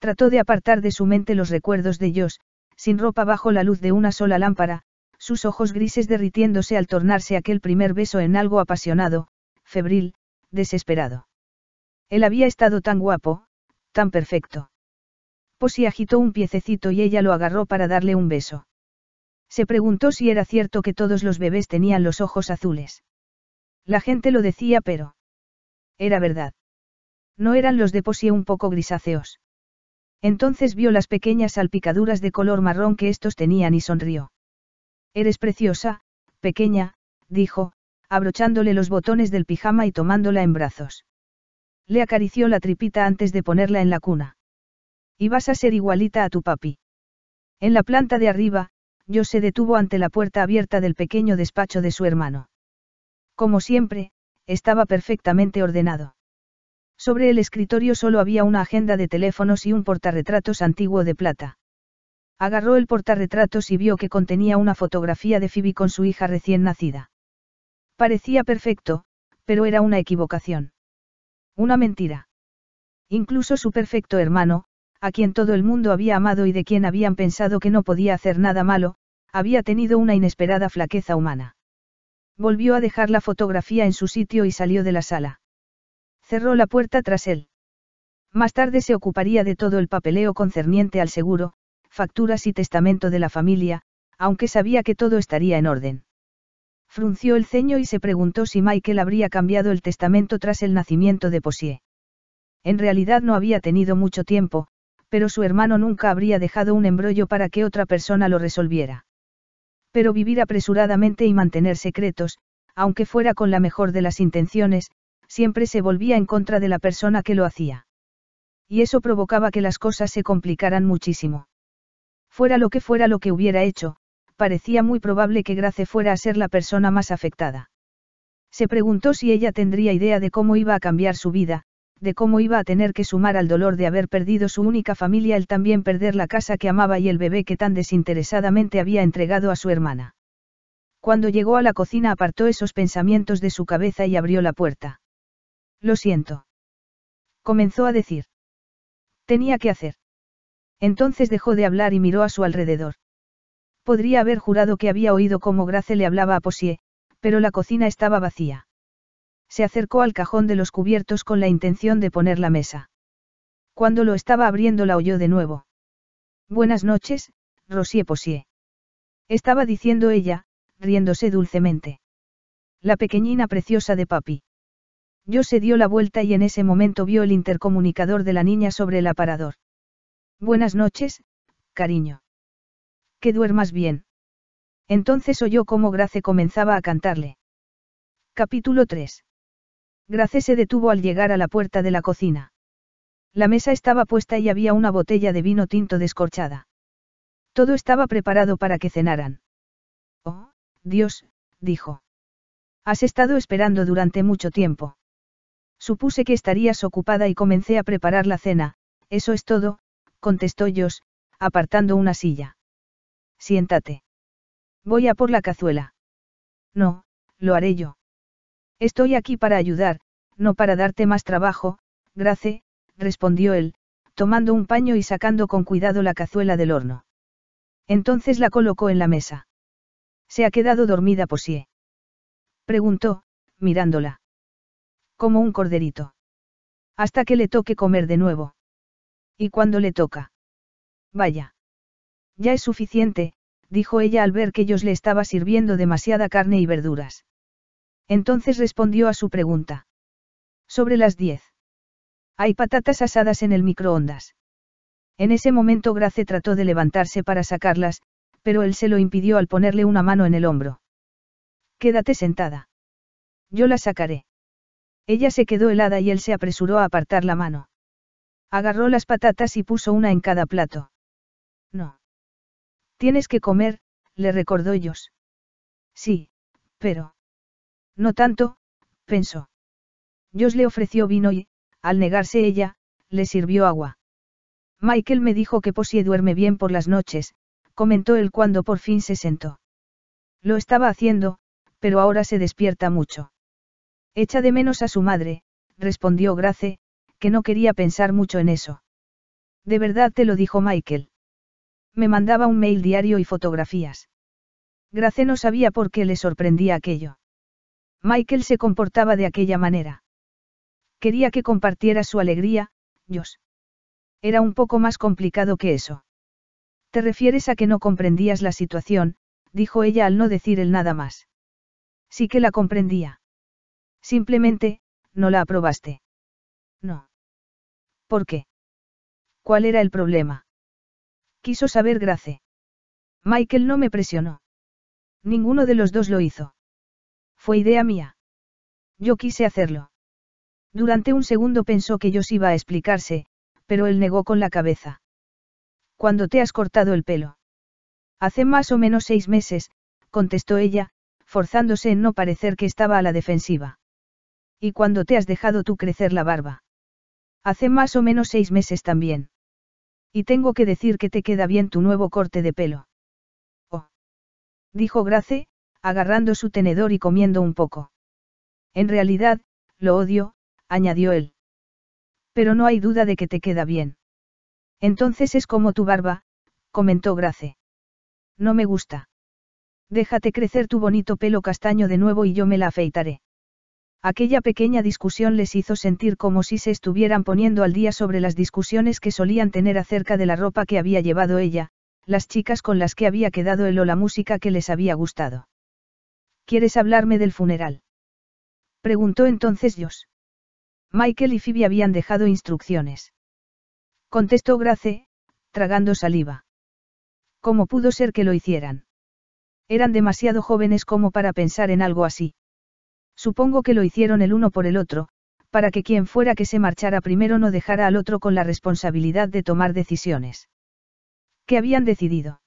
Trató de apartar de su mente los recuerdos de ellos, sin ropa bajo la luz de una sola lámpara, sus ojos grises derritiéndose al tornarse aquel primer beso en algo apasionado, febril, desesperado. Él había estado tan guapo, tan perfecto. Posy agitó un piececito y ella lo agarró para darle un beso. Se preguntó si era cierto que todos los bebés tenían los ojos azules. La gente lo decía, pero... Era verdad. No eran los de Posy un poco grisáceos. Entonces vio las pequeñas salpicaduras de color marrón que estos tenían y sonrió. Eres preciosa, pequeña, dijo, abrochándole los botones del pijama y tomándola en brazos. Le acarició la tripita antes de ponerla en la cuna. Y vas a ser igualita a tu papi. En la planta de arriba, yo se detuvo ante la puerta abierta del pequeño despacho de su hermano. Como siempre, estaba perfectamente ordenado. Sobre el escritorio solo había una agenda de teléfonos y un portarretratos antiguo de plata. Agarró el portarretratos y vio que contenía una fotografía de Phoebe con su hija recién nacida. Parecía perfecto, pero era una equivocación. Una mentira. Incluso su perfecto hermano, a quien todo el mundo había amado y de quien habían pensado que no podía hacer nada malo, había tenido una inesperada flaqueza humana. Volvió a dejar la fotografía en su sitio y salió de la sala. Cerró la puerta tras él. Más tarde se ocuparía de todo el papeleo concerniente al seguro, facturas y testamento de la familia, aunque sabía que todo estaría en orden. Frunció el ceño y se preguntó si Michael habría cambiado el testamento tras el nacimiento de Posier. En realidad no había tenido mucho tiempo, pero su hermano nunca habría dejado un embrollo para que otra persona lo resolviera. Pero vivir apresuradamente y mantener secretos, aunque fuera con la mejor de las intenciones, siempre se volvía en contra de la persona que lo hacía. Y eso provocaba que las cosas se complicaran muchísimo. Fuera lo que fuera lo que hubiera hecho, parecía muy probable que Grace fuera a ser la persona más afectada. Se preguntó si ella tendría idea de cómo iba a cambiar su vida, de cómo iba a tener que sumar al dolor de haber perdido su única familia el también perder la casa que amaba y el bebé que tan desinteresadamente había entregado a su hermana. Cuando llegó a la cocina apartó esos pensamientos de su cabeza y abrió la puerta. Lo siento. Comenzó a decir. Tenía que hacer. Entonces dejó de hablar y miró a su alrededor. Podría haber jurado que había oído cómo Grace le hablaba a Posier, pero la cocina estaba vacía. Se acercó al cajón de los cubiertos con la intención de poner la mesa. Cuando lo estaba abriendo la oyó de nuevo. Buenas noches, Rosie Posier. Estaba diciendo ella, riéndose dulcemente. La pequeñina preciosa de papi. Yo se dio la vuelta y en ese momento vio el intercomunicador de la niña sobre el aparador. Buenas noches, cariño. Que duermas bien. Entonces oyó cómo Grace comenzaba a cantarle. Capítulo 3. Grace se detuvo al llegar a la puerta de la cocina. La mesa estaba puesta y había una botella de vino tinto descorchada. Todo estaba preparado para que cenaran. Oh, Dios, dijo. Has estado esperando durante mucho tiempo. Supuse que estarías ocupada y comencé a preparar la cena, eso es todo, contestó Jos, apartando una silla. Siéntate. Voy a por la cazuela. No, lo haré yo. Estoy aquí para ayudar, no para darte más trabajo, Grace, respondió él, tomando un paño y sacando con cuidado la cazuela del horno. Entonces la colocó en la mesa. ¿Se ha quedado dormida Posie? Preguntó, mirándola. Como un corderito. Hasta que le toque comer de nuevo. ¿Y cuando le toca? Vaya. Ya es suficiente, dijo ella al ver que ellos le estaba sirviendo demasiada carne y verduras. Entonces respondió a su pregunta. Sobre las diez. Hay patatas asadas en el microondas. En ese momento Grace trató de levantarse para sacarlas, pero él se lo impidió al ponerle una mano en el hombro. Quédate sentada. Yo la sacaré. Ella se quedó helada y él se apresuró a apartar la mano. Agarró las patatas y puso una en cada plato. No. Tienes que comer, le recordó ellos. Sí, pero. No tanto, pensó. Jos le ofreció vino y, al negarse ella, le sirvió agua. Michael me dijo que Posie duerme bien por las noches, comentó él cuando por fin se sentó. Lo estaba haciendo, pero ahora se despierta mucho. Echa de menos a su madre, respondió Grace, que no quería pensar mucho en eso. De verdad te lo dijo Michael. Me mandaba un mail diario y fotografías. Grace no sabía por qué le sorprendía aquello. Michael se comportaba de aquella manera. Quería que compartiera su alegría, Dios. Era un poco más complicado que eso. Te refieres a que no comprendías la situación, dijo ella al no decir él nada más. Sí que la comprendía. Simplemente, no la aprobaste. No. ¿Por qué? ¿Cuál era el problema? Quiso saber Grace. Michael no me presionó. Ninguno de los dos lo hizo. Fue idea mía. Yo quise hacerlo. Durante un segundo pensó que Josh iba a explicarse, pero él negó con la cabeza. «¿Cuándo te has cortado el pelo? Hace más o menos seis meses, contestó ella, forzándose en no parecer que estaba a la defensiva. ¿Y cuando te has dejado tú crecer la barba? Hace más o menos seis meses también. Y tengo que decir que te queda bien tu nuevo corte de pelo. Oh. Dijo Grace, agarrando su tenedor y comiendo un poco. En realidad, lo odio, añadió él. Pero no hay duda de que te queda bien. Entonces es como tu barba, comentó Grace. No me gusta. Déjate crecer tu bonito pelo castaño de nuevo y yo me la afeitaré. Aquella pequeña discusión les hizo sentir como si se estuvieran poniendo al día sobre las discusiones que solían tener acerca de la ropa que había llevado ella, las chicas con las que había quedado él o la música que les había gustado. ¿Quieres hablarme del funeral? Preguntó entonces Josh. Michael y Phoebe habían dejado instrucciones. Contestó Grace, tragando saliva. ¿Cómo pudo ser que lo hicieran? Eran demasiado jóvenes como para pensar en algo así. Supongo que lo hicieron el uno por el otro, para que quien fuera que se marchara primero no dejara al otro con la responsabilidad de tomar decisiones. ¿Qué habían decidido?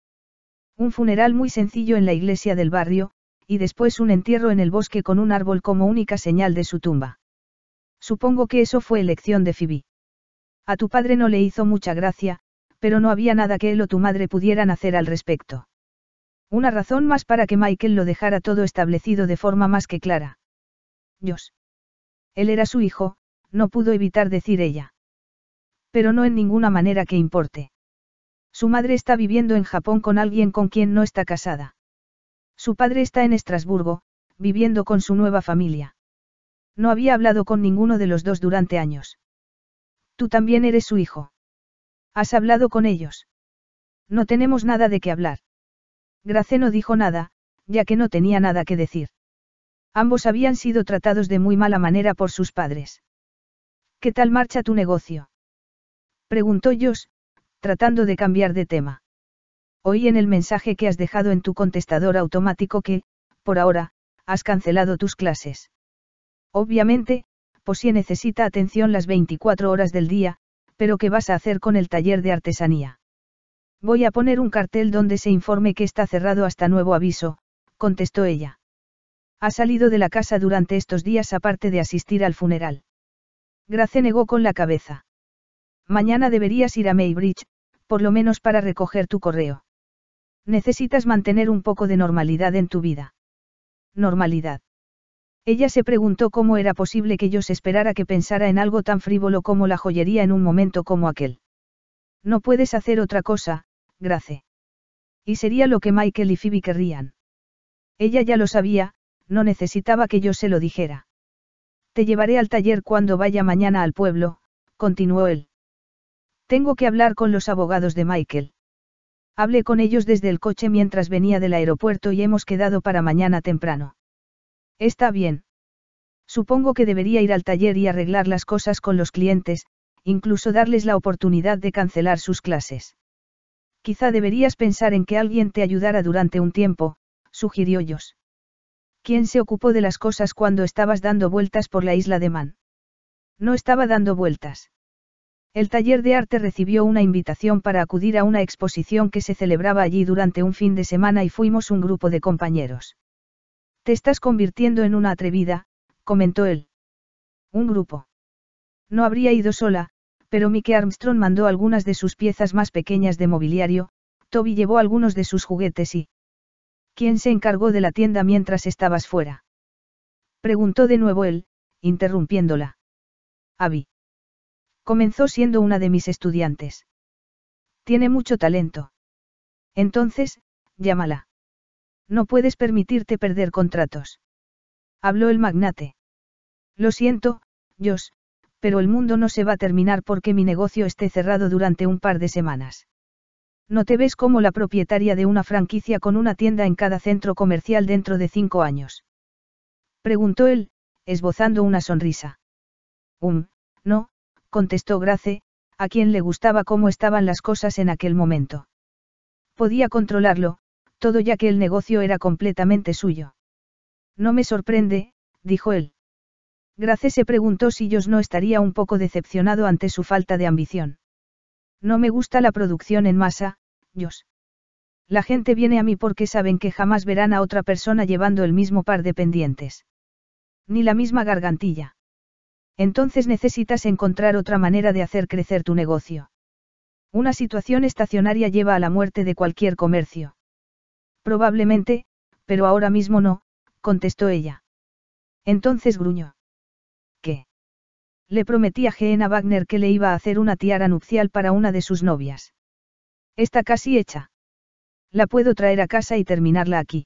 Un funeral muy sencillo en la iglesia del barrio, y después un entierro en el bosque con un árbol como única señal de su tumba. Supongo que eso fue elección de Phoebe. A tu padre no le hizo mucha gracia, pero no había nada que él o tu madre pudieran hacer al respecto. Una razón más para que Michael lo dejara todo establecido de forma más que clara. Dios. Él era su hijo, no pudo evitar decir ella. Pero no en ninguna manera que importe. Su madre está viviendo en Japón con alguien con quien no está casada. Su padre está en Estrasburgo, viviendo con su nueva familia. No había hablado con ninguno de los dos durante años. Tú también eres su hijo. ¿Has hablado con ellos? No tenemos nada de qué hablar. Grace no dijo nada, ya que no tenía nada que decir. Ambos habían sido tratados de muy mala manera por sus padres. ¿Qué tal marcha tu negocio? Preguntó Josh, tratando de cambiar de tema. Oí en el mensaje que has dejado en tu contestador automático que, por ahora, has cancelado tus clases. Obviamente, si necesita atención las 24 horas del día, pero ¿qué vas a hacer con el taller de artesanía? Voy a poner un cartel donde se informe que está cerrado hasta nuevo aviso, contestó ella. Ha salido de la casa durante estos días aparte de asistir al funeral. Grace negó con la cabeza. Mañana deberías ir a Maybridge, por lo menos para recoger tu correo. Necesitas mantener un poco de normalidad en tu vida. Normalidad. Ella se preguntó cómo era posible que yo esperara que pensara en algo tan frívolo como la joyería en un momento como aquel. No puedes hacer otra cosa, Grace. Y sería lo que Michael y Phoebe querrían. Ella ya lo sabía, no necesitaba que yo se lo dijera. Te llevaré al taller cuando vaya mañana al pueblo, continuó él. Tengo que hablar con los abogados de Michael. Hablé con ellos desde el coche mientras venía del aeropuerto y hemos quedado para mañana temprano. Está bien. Supongo que debería ir al taller y arreglar las cosas con los clientes, incluso darles la oportunidad de cancelar sus clases. Quizá deberías pensar en que alguien te ayudara durante un tiempo, sugirió ellos. ¿Quién se ocupó de las cosas cuando estabas dando vueltas por la isla de Man? No estaba dando vueltas. El taller de arte recibió una invitación para acudir a una exposición que se celebraba allí durante un fin de semana y fuimos un grupo de compañeros. Te estás convirtiendo en una atrevida, comentó él. Un grupo. No habría ido sola, pero Mike Armstrong mandó algunas de sus piezas más pequeñas de mobiliario, Toby llevó algunos de sus juguetes y, ¿Quién se encargó de la tienda mientras estabas fuera? Preguntó de nuevo él, interrumpiéndola. Abby. Comenzó siendo una de mis estudiantes. Tiene mucho talento. Entonces, llámala. No puedes permitirte perder contratos. Habló el magnate. Lo siento, Josh, pero el mundo no se va a terminar porque mi negocio esté cerrado durante un par de semanas. No te ves como la propietaria de una franquicia con una tienda en cada centro comercial dentro de cinco años. Preguntó él, esbozando una sonrisa. Um, no, contestó Grace, a quien le gustaba cómo estaban las cosas en aquel momento. Podía controlarlo, todo ya que el negocio era completamente suyo. No me sorprende, dijo él. Grace se preguntó si Jos no estaría un poco decepcionado ante su falta de ambición. No me gusta la producción en masa, Dios. La gente viene a mí porque saben que jamás verán a otra persona llevando el mismo par de pendientes. Ni la misma gargantilla. Entonces necesitas encontrar otra manera de hacer crecer tu negocio. Una situación estacionaria lleva a la muerte de cualquier comercio. Probablemente, pero ahora mismo no, contestó ella. Entonces gruñó. Le prometí a Geena Wagner que le iba a hacer una tiara nupcial para una de sus novias. Está casi hecha. La puedo traer a casa y terminarla aquí.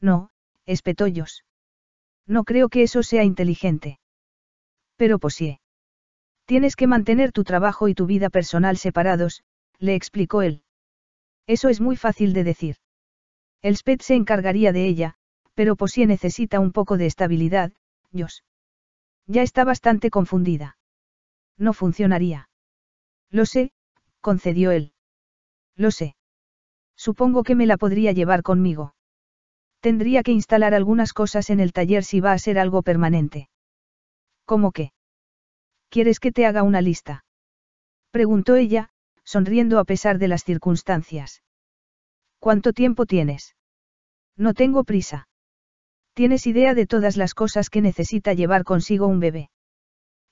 No, espetollos. No creo que eso sea inteligente. Pero posie. Tienes que mantener tu trabajo y tu vida personal separados, le explicó él. Eso es muy fácil de decir. Elspeth se encargaría de ella, pero Posie necesita un poco de estabilidad, Dios. Ya está bastante confundida. No funcionaría. Lo sé, concedió él. Lo sé. Supongo que me la podría llevar conmigo. Tendría que instalar algunas cosas en el taller si va a ser algo permanente. ¿Cómo qué? ¿Quieres que te haga una lista? Preguntó ella, sonriendo a pesar de las circunstancias. ¿Cuánto tiempo tienes? No tengo prisa. Tienes idea de todas las cosas que necesita llevar consigo un bebé.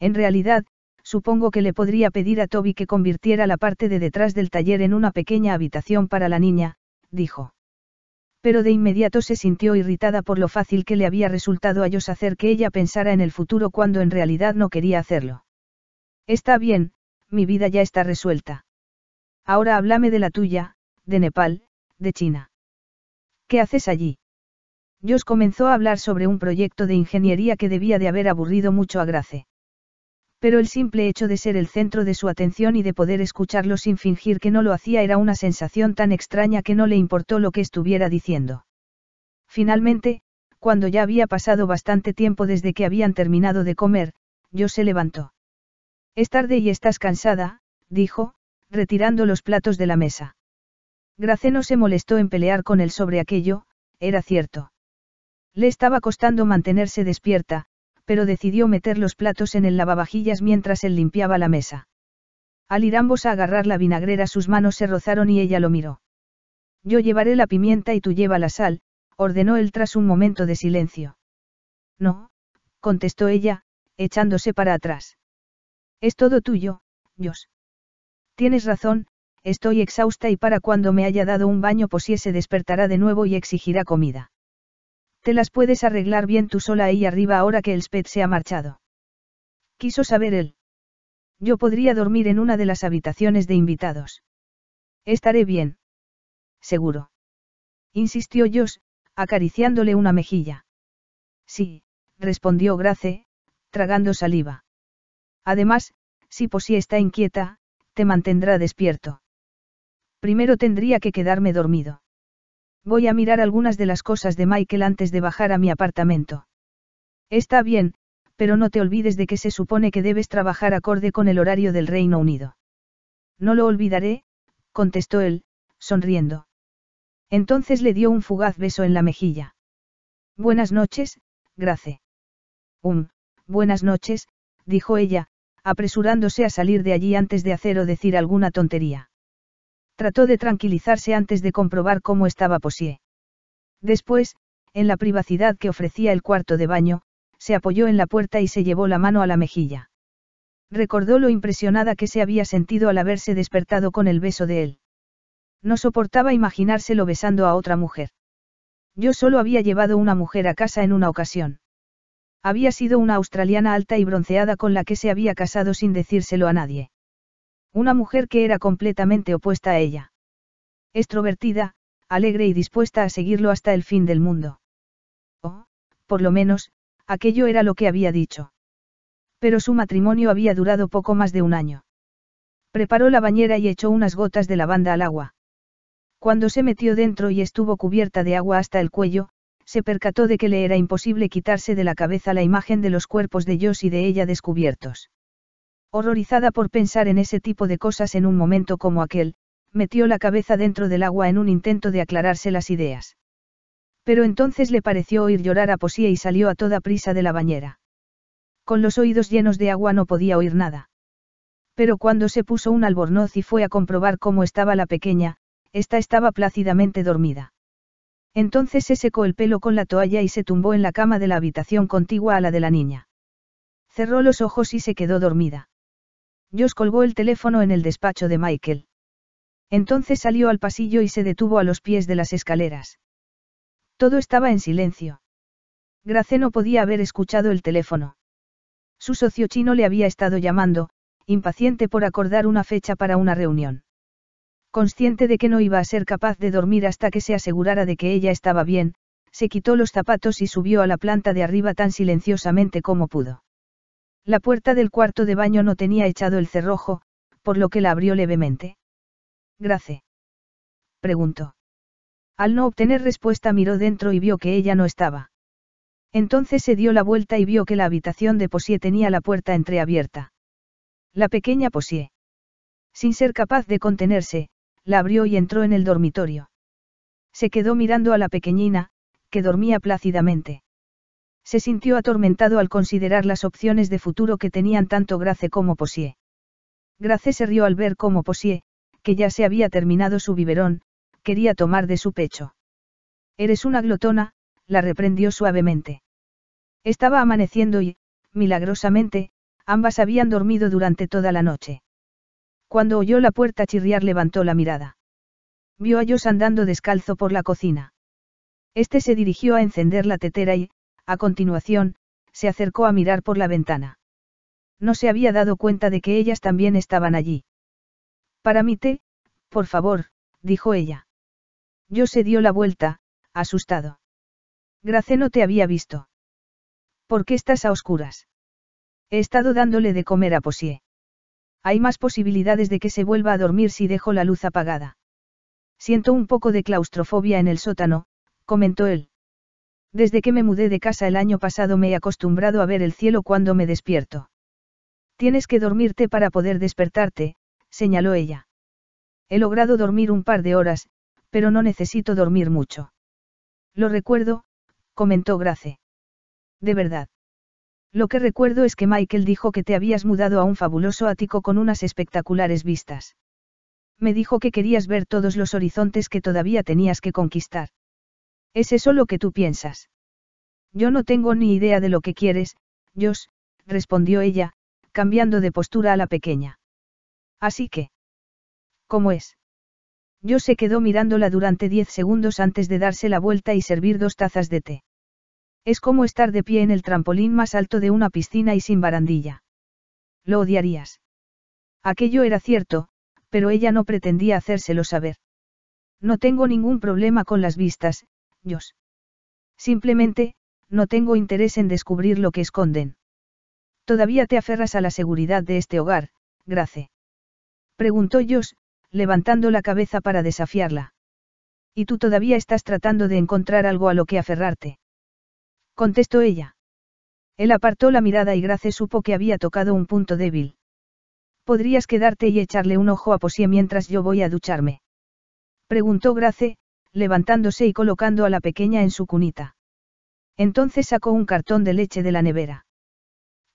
En realidad, supongo que le podría pedir a Toby que convirtiera la parte de detrás del taller en una pequeña habitación para la niña, dijo. Pero de inmediato se sintió irritada por lo fácil que le había resultado a ellos hacer que ella pensara en el futuro cuando en realidad no quería hacerlo. Está bien, mi vida ya está resuelta. Ahora háblame de la tuya, de Nepal, de China. ¿Qué haces allí? Jos comenzó a hablar sobre un proyecto de ingeniería que debía de haber aburrido mucho a Grace. Pero el simple hecho de ser el centro de su atención y de poder escucharlo sin fingir que no lo hacía era una sensación tan extraña que no le importó lo que estuviera diciendo. Finalmente, cuando ya había pasado bastante tiempo desde que habían terminado de comer, yo se levantó. Es tarde y estás cansada, dijo, retirando los platos de la mesa. Grace no se molestó en pelear con él sobre aquello, era cierto. Le estaba costando mantenerse despierta, pero decidió meter los platos en el lavavajillas mientras él limpiaba la mesa. Al ir ambos a agarrar la vinagrera sus manos se rozaron y ella lo miró. Yo llevaré la pimienta y tú lleva la sal, ordenó él tras un momento de silencio. No, contestó ella, echándose para atrás. Es todo tuyo, Dios. Tienes razón, estoy exhausta y para cuando me haya dado un baño posiese pues se despertará de nuevo y exigirá comida. Te las puedes arreglar bien tú sola ahí arriba ahora que el Sped se ha marchado. Quiso saber él. Yo podría dormir en una de las habitaciones de invitados. Estaré bien. Seguro. Insistió Josh, acariciándole una mejilla. Sí, respondió Grace, tragando saliva. Además, si sí está inquieta, te mantendrá despierto. Primero tendría que quedarme dormido. Voy a mirar algunas de las cosas de Michael antes de bajar a mi apartamento. Está bien, pero no te olvides de que se supone que debes trabajar acorde con el horario del Reino Unido. No lo olvidaré, contestó él, sonriendo. Entonces le dio un fugaz beso en la mejilla. Buenas noches, Grace. Um, buenas noches, dijo ella, apresurándose a salir de allí antes de hacer o decir alguna tontería. Trató de tranquilizarse antes de comprobar cómo estaba Posie. Después, en la privacidad que ofrecía el cuarto de baño, se apoyó en la puerta y se llevó la mano a la mejilla. Recordó lo impresionada que se había sentido al haberse despertado con el beso de él. No soportaba imaginárselo besando a otra mujer. Yo solo había llevado una mujer a casa en una ocasión. Había sido una australiana alta y bronceada con la que se había casado sin decírselo a nadie. Una mujer que era completamente opuesta a ella. Extrovertida, alegre y dispuesta a seguirlo hasta el fin del mundo. O, por lo menos, aquello era lo que había dicho. Pero su matrimonio había durado poco más de un año. Preparó la bañera y echó unas gotas de lavanda al agua. Cuando se metió dentro y estuvo cubierta de agua hasta el cuello, se percató de que le era imposible quitarse de la cabeza la imagen de los cuerpos de Dios y de ella descubiertos. Horrorizada por pensar en ese tipo de cosas en un momento como aquel, metió la cabeza dentro del agua en un intento de aclararse las ideas. Pero entonces le pareció oír llorar a Posía y salió a toda prisa de la bañera. Con los oídos llenos de agua no podía oír nada. Pero cuando se puso un albornoz y fue a comprobar cómo estaba la pequeña, ésta estaba plácidamente dormida. Entonces se secó el pelo con la toalla y se tumbó en la cama de la habitación contigua a la de la niña. Cerró los ojos y se quedó dormida. Jos colgó el teléfono en el despacho de Michael. Entonces salió al pasillo y se detuvo a los pies de las escaleras. Todo estaba en silencio. Grace no podía haber escuchado el teléfono. Su socio chino le había estado llamando, impaciente por acordar una fecha para una reunión. Consciente de que no iba a ser capaz de dormir hasta que se asegurara de que ella estaba bien, se quitó los zapatos y subió a la planta de arriba tan silenciosamente como pudo. La puerta del cuarto de baño no tenía echado el cerrojo, por lo que la abrió levemente. Grace. Preguntó. Al no obtener respuesta miró dentro y vio que ella no estaba. Entonces se dio la vuelta y vio que la habitación de Posier tenía la puerta entreabierta. La pequeña Posier. Sin ser capaz de contenerse, la abrió y entró en el dormitorio. Se quedó mirando a la pequeñina, que dormía plácidamente. Se sintió atormentado al considerar las opciones de futuro que tenían tanto Grace como Posie. Grace se rió al ver cómo Posie, que ya se había terminado su biberón, quería tomar de su pecho. Eres una glotona, la reprendió suavemente. Estaba amaneciendo y, milagrosamente, ambas habían dormido durante toda la noche. Cuando oyó la puerta chirriar levantó la mirada. Vio a Jos andando descalzo por la cocina. Este se dirigió a encender la tetera y, a continuación, se acercó a mirar por la ventana. No se había dado cuenta de que ellas también estaban allí. Para mí té, por favor, dijo ella. Yo se dio la vuelta, asustado. Grace no te había visto. ¿Por qué estás a oscuras? He estado dándole de comer a Posie. Hay más posibilidades de que se vuelva a dormir si dejo la luz apagada. Siento un poco de claustrofobia en el sótano, comentó él. Desde que me mudé de casa el año pasado me he acostumbrado a ver el cielo cuando me despierto. Tienes que dormirte para poder despertarte, señaló ella. He logrado dormir un par de horas, pero no necesito dormir mucho. Lo recuerdo, comentó Grace. De verdad. Lo que recuerdo es que Michael dijo que te habías mudado a un fabuloso ático con unas espectaculares vistas. Me dijo que querías ver todos los horizontes que todavía tenías que conquistar. ¿Es eso lo que tú piensas? Yo no tengo ni idea de lo que quieres, Josh, respondió ella, cambiando de postura a la pequeña. Así que. ¿Cómo es? Yo se quedó mirándola durante diez segundos antes de darse la vuelta y servir dos tazas de té. Es como estar de pie en el trampolín más alto de una piscina y sin barandilla. Lo odiarías. Aquello era cierto, pero ella no pretendía hacérselo saber. No tengo ningún problema con las vistas, Josh. Simplemente, no tengo interés en descubrir lo que esconden. Todavía te aferras a la seguridad de este hogar, Grace. Preguntó Josh, levantando la cabeza para desafiarla. Y tú todavía estás tratando de encontrar algo a lo que aferrarte. Contestó ella. Él apartó la mirada y Grace supo que había tocado un punto débil. Podrías quedarte y echarle un ojo a Posie mientras yo voy a ducharme. Preguntó Grace, levantándose y colocando a la pequeña en su cunita. Entonces sacó un cartón de leche de la nevera.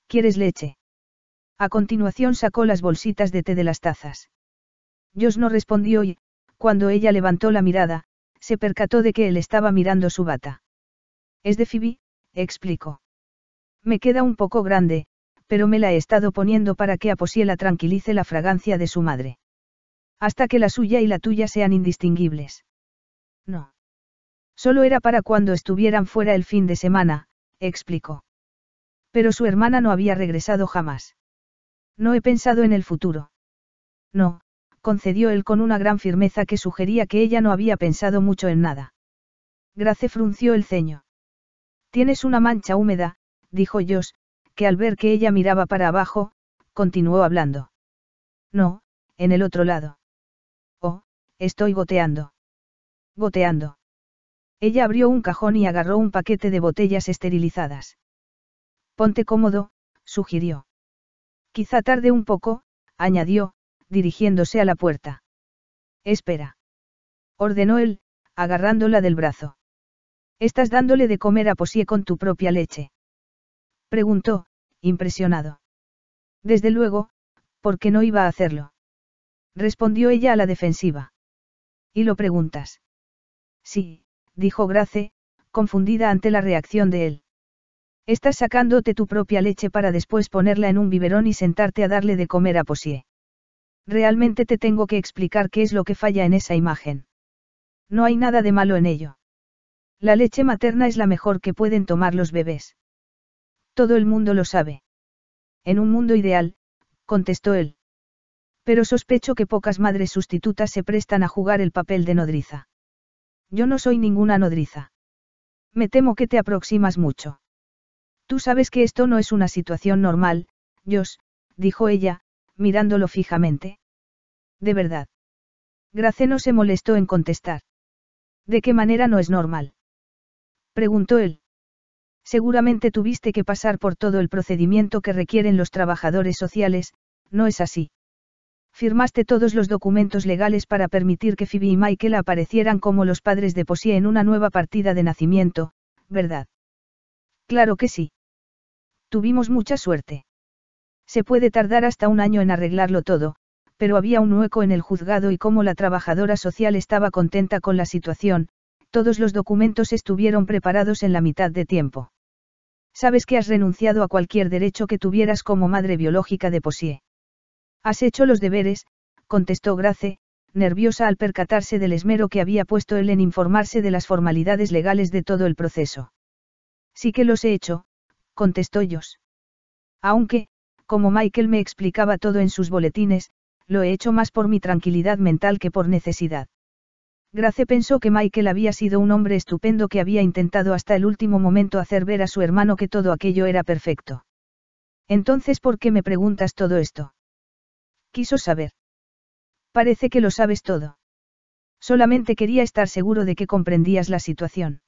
¿Quieres leche? A continuación sacó las bolsitas de té de las tazas. Dios no respondió y, cuando ella levantó la mirada, se percató de que él estaba mirando su bata. Es de Phoebe, explicó. Me queda un poco grande, pero me la he estado poniendo para que Aposiela tranquilice la fragancia de su madre. Hasta que la suya y la tuya sean indistinguibles. No. Solo era para cuando estuvieran fuera el fin de semana, explicó. Pero su hermana no había regresado jamás. No he pensado en el futuro. No, concedió él con una gran firmeza que sugería que ella no había pensado mucho en nada. Grace frunció el ceño. Tienes una mancha húmeda, dijo Josh, que al ver que ella miraba para abajo, continuó hablando. No, en el otro lado. Oh, estoy goteando goteando. Ella abrió un cajón y agarró un paquete de botellas esterilizadas. Ponte cómodo, sugirió. Quizá tarde un poco, añadió, dirigiéndose a la puerta. Espera. Ordenó él, agarrándola del brazo. ¿Estás dándole de comer a Posie con tu propia leche? Preguntó, impresionado. Desde luego, ¿por qué no iba a hacerlo? Respondió ella a la defensiva. ¿Y lo preguntas? Sí, dijo Grace, confundida ante la reacción de él. Estás sacándote tu propia leche para después ponerla en un biberón y sentarte a darle de comer a Posie. Realmente te tengo que explicar qué es lo que falla en esa imagen. No hay nada de malo en ello. La leche materna es la mejor que pueden tomar los bebés. Todo el mundo lo sabe. En un mundo ideal, contestó él. Pero sospecho que pocas madres sustitutas se prestan a jugar el papel de nodriza. Yo no soy ninguna nodriza. Me temo que te aproximas mucho. Tú sabes que esto no es una situación normal, Dios, dijo ella, mirándolo fijamente. De verdad. Graceno se molestó en contestar. ¿De qué manera no es normal? Preguntó él. Seguramente tuviste que pasar por todo el procedimiento que requieren los trabajadores sociales, ¿no es así? Firmaste todos los documentos legales para permitir que Phoebe y Michael aparecieran como los padres de Posie en una nueva partida de nacimiento, ¿verdad? Claro que sí. Tuvimos mucha suerte. Se puede tardar hasta un año en arreglarlo todo, pero había un hueco en el juzgado y como la trabajadora social estaba contenta con la situación, todos los documentos estuvieron preparados en la mitad de tiempo. Sabes que has renunciado a cualquier derecho que tuvieras como madre biológica de Posie. Has hecho los deberes, contestó Grace, nerviosa al percatarse del esmero que había puesto él en informarse de las formalidades legales de todo el proceso. Sí que los he hecho, contestó Jos. Aunque, como Michael me explicaba todo en sus boletines, lo he hecho más por mi tranquilidad mental que por necesidad. Grace pensó que Michael había sido un hombre estupendo que había intentado hasta el último momento hacer ver a su hermano que todo aquello era perfecto. Entonces, ¿por qué me preguntas todo esto? quiso saber. Parece que lo sabes todo. Solamente quería estar seguro de que comprendías la situación.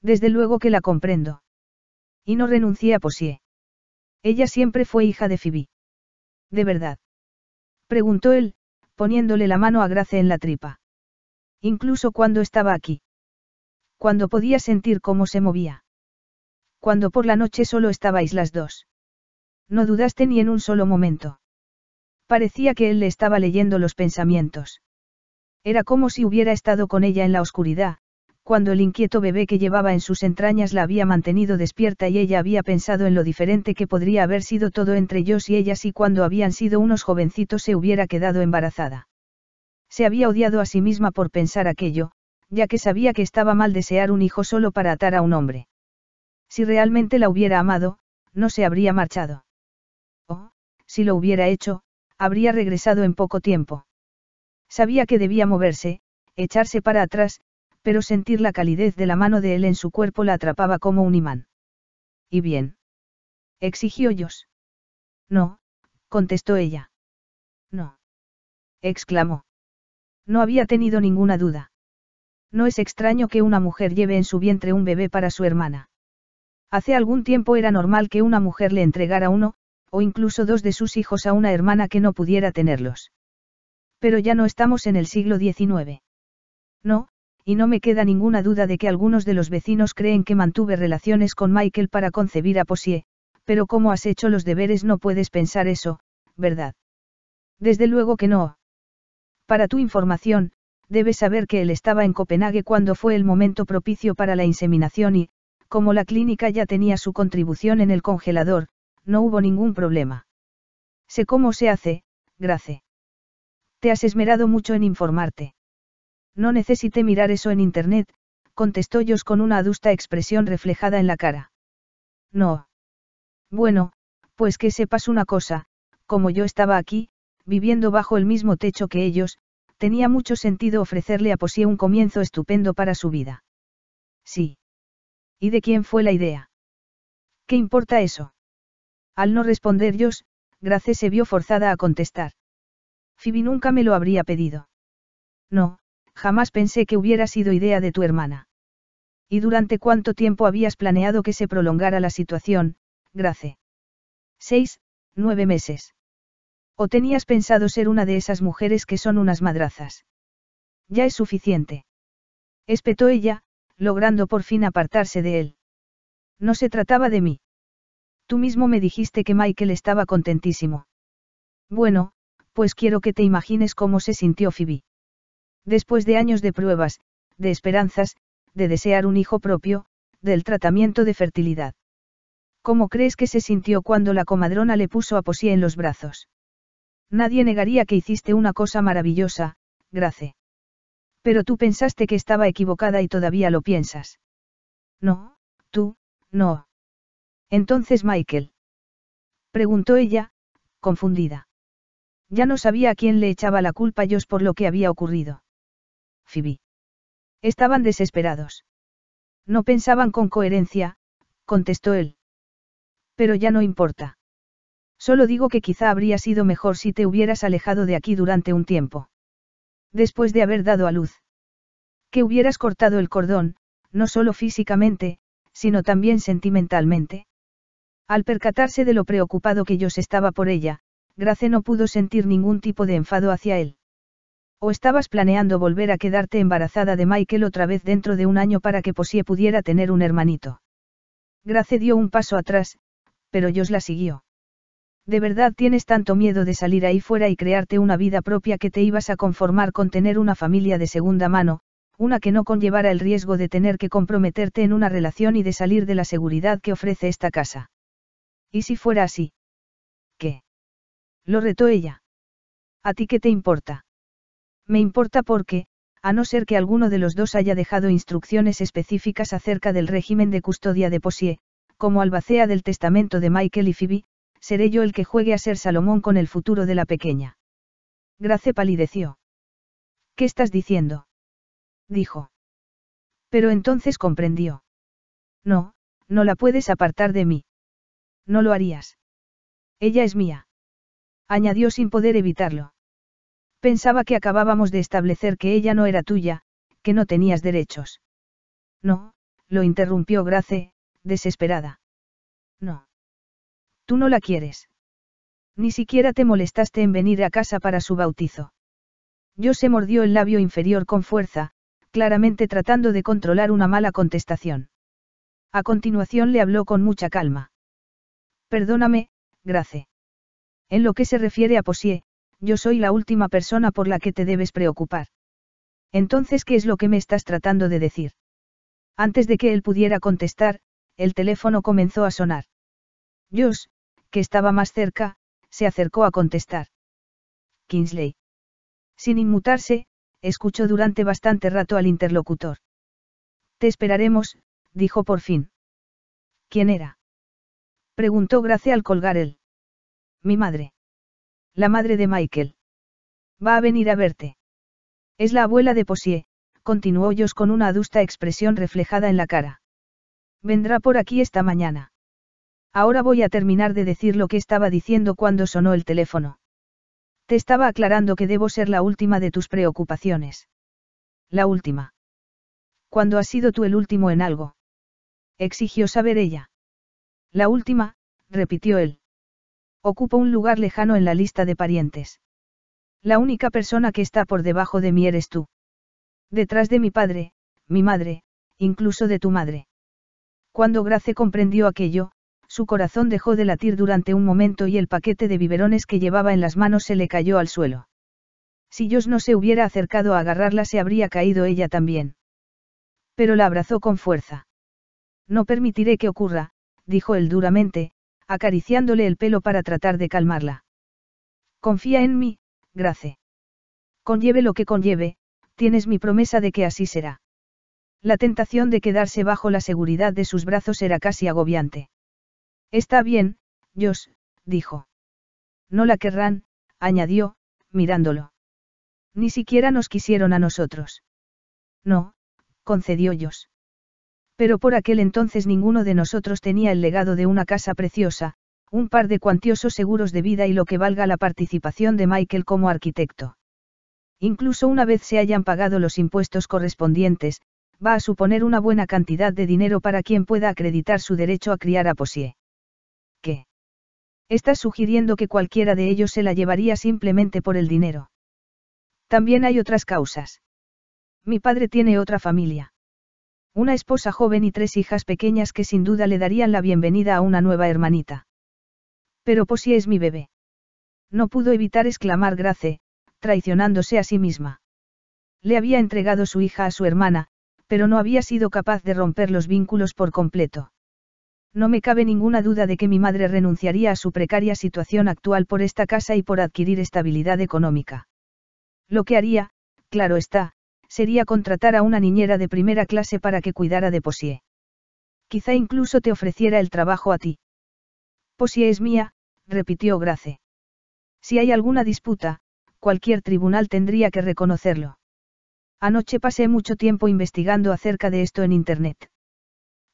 Desde luego que la comprendo. Y no renuncié a Posie. Ella siempre fue hija de Phoebe. ¿De verdad? Preguntó él, poniéndole la mano a Grace en la tripa. Incluso cuando estaba aquí. Cuando podía sentir cómo se movía. Cuando por la noche solo estabais las dos. No dudaste ni en un solo momento. Parecía que él le estaba leyendo los pensamientos. Era como si hubiera estado con ella en la oscuridad, cuando el inquieto bebé que llevaba en sus entrañas la había mantenido despierta y ella había pensado en lo diferente que podría haber sido todo entre ellos y ellas y cuando habían sido unos jovencitos se hubiera quedado embarazada. Se había odiado a sí misma por pensar aquello, ya que sabía que estaba mal desear un hijo solo para atar a un hombre. Si realmente la hubiera amado, no se habría marchado. O, si lo hubiera hecho, habría regresado en poco tiempo. Sabía que debía moverse, echarse para atrás, pero sentir la calidez de la mano de él en su cuerpo la atrapaba como un imán. ¿Y bien? exigió Jos. No, contestó ella. No. exclamó. No había tenido ninguna duda. No es extraño que una mujer lleve en su vientre un bebé para su hermana. Hace algún tiempo era normal que una mujer le entregara uno, o incluso dos de sus hijos a una hermana que no pudiera tenerlos. Pero ya no estamos en el siglo XIX. No, y no me queda ninguna duda de que algunos de los vecinos creen que mantuve relaciones con Michael para concebir a Posie, pero como has hecho los deberes no puedes pensar eso, ¿verdad? Desde luego que no. Para tu información, debes saber que él estaba en Copenhague cuando fue el momento propicio para la inseminación y, como la clínica ya tenía su contribución en el congelador, no hubo ningún problema. Sé cómo se hace, Grace. Te has esmerado mucho en informarte. No necesité mirar eso en internet, contestó Jos con una adusta expresión reflejada en la cara. No. Bueno, pues que sepas una cosa, como yo estaba aquí, viviendo bajo el mismo techo que ellos, tenía mucho sentido ofrecerle a Posie un comienzo estupendo para su vida. Sí. ¿Y de quién fue la idea? ¿Qué importa eso? Al no responder Dios, Grace se vio forzada a contestar. Phoebe nunca me lo habría pedido. No, jamás pensé que hubiera sido idea de tu hermana. ¿Y durante cuánto tiempo habías planeado que se prolongara la situación, Grace? Seis, nueve meses. ¿O tenías pensado ser una de esas mujeres que son unas madrazas? Ya es suficiente. Espetó ella, logrando por fin apartarse de él. No se trataba de mí. Tú mismo me dijiste que Michael estaba contentísimo. Bueno, pues quiero que te imagines cómo se sintió Phoebe. Después de años de pruebas, de esperanzas, de desear un hijo propio, del tratamiento de fertilidad. ¿Cómo crees que se sintió cuando la comadrona le puso a Posía en los brazos? Nadie negaría que hiciste una cosa maravillosa, Grace. Pero tú pensaste que estaba equivocada y todavía lo piensas. No, tú, no. Entonces Michael. Preguntó ella, confundida. Ya no sabía a quién le echaba la culpa ellos por lo que había ocurrido. Phoebe. Estaban desesperados. No pensaban con coherencia, contestó él. Pero ya no importa. Solo digo que quizá habría sido mejor si te hubieras alejado de aquí durante un tiempo. Después de haber dado a luz. Que hubieras cortado el cordón, no solo físicamente, sino también sentimentalmente. Al percatarse de lo preocupado que Josh estaba por ella, Grace no pudo sentir ningún tipo de enfado hacia él. ¿O estabas planeando volver a quedarte embarazada de Michael otra vez dentro de un año para que Posie pudiera tener un hermanito? Grace dio un paso atrás, pero Jos la siguió. ¿De verdad tienes tanto miedo de salir ahí fuera y crearte una vida propia que te ibas a conformar con tener una familia de segunda mano, una que no conllevara el riesgo de tener que comprometerte en una relación y de salir de la seguridad que ofrece esta casa? ¿Y si fuera así? ¿Qué? Lo retó ella. ¿A ti qué te importa? Me importa porque, a no ser que alguno de los dos haya dejado instrucciones específicas acerca del régimen de custodia de Posier, como albacea del testamento de Michael y Phoebe, seré yo el que juegue a ser Salomón con el futuro de la pequeña. Grace palideció. ¿Qué estás diciendo? dijo. Pero entonces comprendió. No, no la puedes apartar de mí. No lo harías. Ella es mía. Añadió sin poder evitarlo. Pensaba que acabábamos de establecer que ella no era tuya, que no tenías derechos. No, lo interrumpió Grace, desesperada. No. Tú no la quieres. Ni siquiera te molestaste en venir a casa para su bautizo. Yo se mordió el labio inferior con fuerza, claramente tratando de controlar una mala contestación. A continuación le habló con mucha calma. Perdóname, Grace. En lo que se refiere a Posie, yo soy la última persona por la que te debes preocupar. Entonces, ¿qué es lo que me estás tratando de decir? Antes de que él pudiera contestar, el teléfono comenzó a sonar. Josh, que estaba más cerca, se acercó a contestar. Kingsley. Sin inmutarse, escuchó durante bastante rato al interlocutor. Te esperaremos, dijo por fin. ¿Quién era? Preguntó Grace al colgar él. Mi madre. La madre de Michael. Va a venir a verte. Es la abuela de Posier, continuó Jos con una adusta expresión reflejada en la cara. Vendrá por aquí esta mañana. Ahora voy a terminar de decir lo que estaba diciendo cuando sonó el teléfono. Te estaba aclarando que debo ser la última de tus preocupaciones. La última. Cuando has sido tú el último en algo? Exigió saber ella. La última, repitió él. Ocupo un lugar lejano en la lista de parientes. La única persona que está por debajo de mí eres tú. Detrás de mi padre, mi madre, incluso de tu madre. Cuando Grace comprendió aquello, su corazón dejó de latir durante un momento y el paquete de biberones que llevaba en las manos se le cayó al suelo. Si Dios no se hubiera acercado a agarrarla se habría caído ella también. Pero la abrazó con fuerza. No permitiré que ocurra, dijo él duramente, acariciándole el pelo para tratar de calmarla. Confía en mí, Grace. Conlleve lo que conlleve, tienes mi promesa de que así será. La tentación de quedarse bajo la seguridad de sus brazos era casi agobiante. Está bien, Josh, dijo. No la querrán, añadió, mirándolo. Ni siquiera nos quisieron a nosotros. No, concedió Josh. Pero por aquel entonces ninguno de nosotros tenía el legado de una casa preciosa, un par de cuantiosos seguros de vida y lo que valga la participación de Michael como arquitecto. Incluso una vez se hayan pagado los impuestos correspondientes, va a suponer una buena cantidad de dinero para quien pueda acreditar su derecho a criar a Posie. ¿Qué? Estás sugiriendo que cualquiera de ellos se la llevaría simplemente por el dinero. También hay otras causas. Mi padre tiene otra familia. Una esposa joven y tres hijas pequeñas que sin duda le darían la bienvenida a una nueva hermanita. Pero Posi es mi bebé. No pudo evitar exclamar Grace, traicionándose a sí misma. Le había entregado su hija a su hermana, pero no había sido capaz de romper los vínculos por completo. No me cabe ninguna duda de que mi madre renunciaría a su precaria situación actual por esta casa y por adquirir estabilidad económica. Lo que haría, claro está, sería contratar a una niñera de primera clase para que cuidara de Posie. Quizá incluso te ofreciera el trabajo a ti. Posie es mía, repitió Grace. Si hay alguna disputa, cualquier tribunal tendría que reconocerlo. Anoche pasé mucho tiempo investigando acerca de esto en Internet.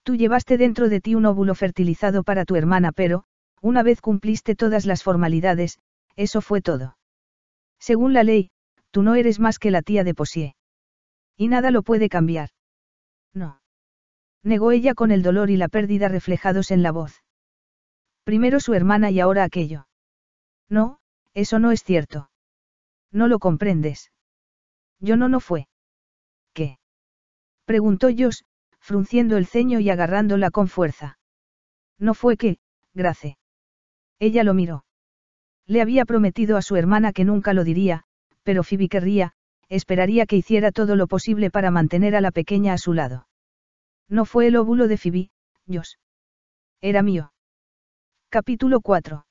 Tú llevaste dentro de ti un óvulo fertilizado para tu hermana, pero, una vez cumpliste todas las formalidades, eso fue todo. Según la ley, tú no eres más que la tía de Posier. Y nada lo puede cambiar. No. Negó ella con el dolor y la pérdida reflejados en la voz. Primero su hermana y ahora aquello. No, eso no es cierto. No lo comprendes. Yo no no fue. ¿Qué? Preguntó Jos, frunciendo el ceño y agarrándola con fuerza. No fue que, Grace. Ella lo miró. Le había prometido a su hermana que nunca lo diría, pero Phoebe querría, esperaría que hiciera todo lo posible para mantener a la pequeña a su lado. No fue el óvulo de Phoebe, Dios. Era mío. Capítulo 4.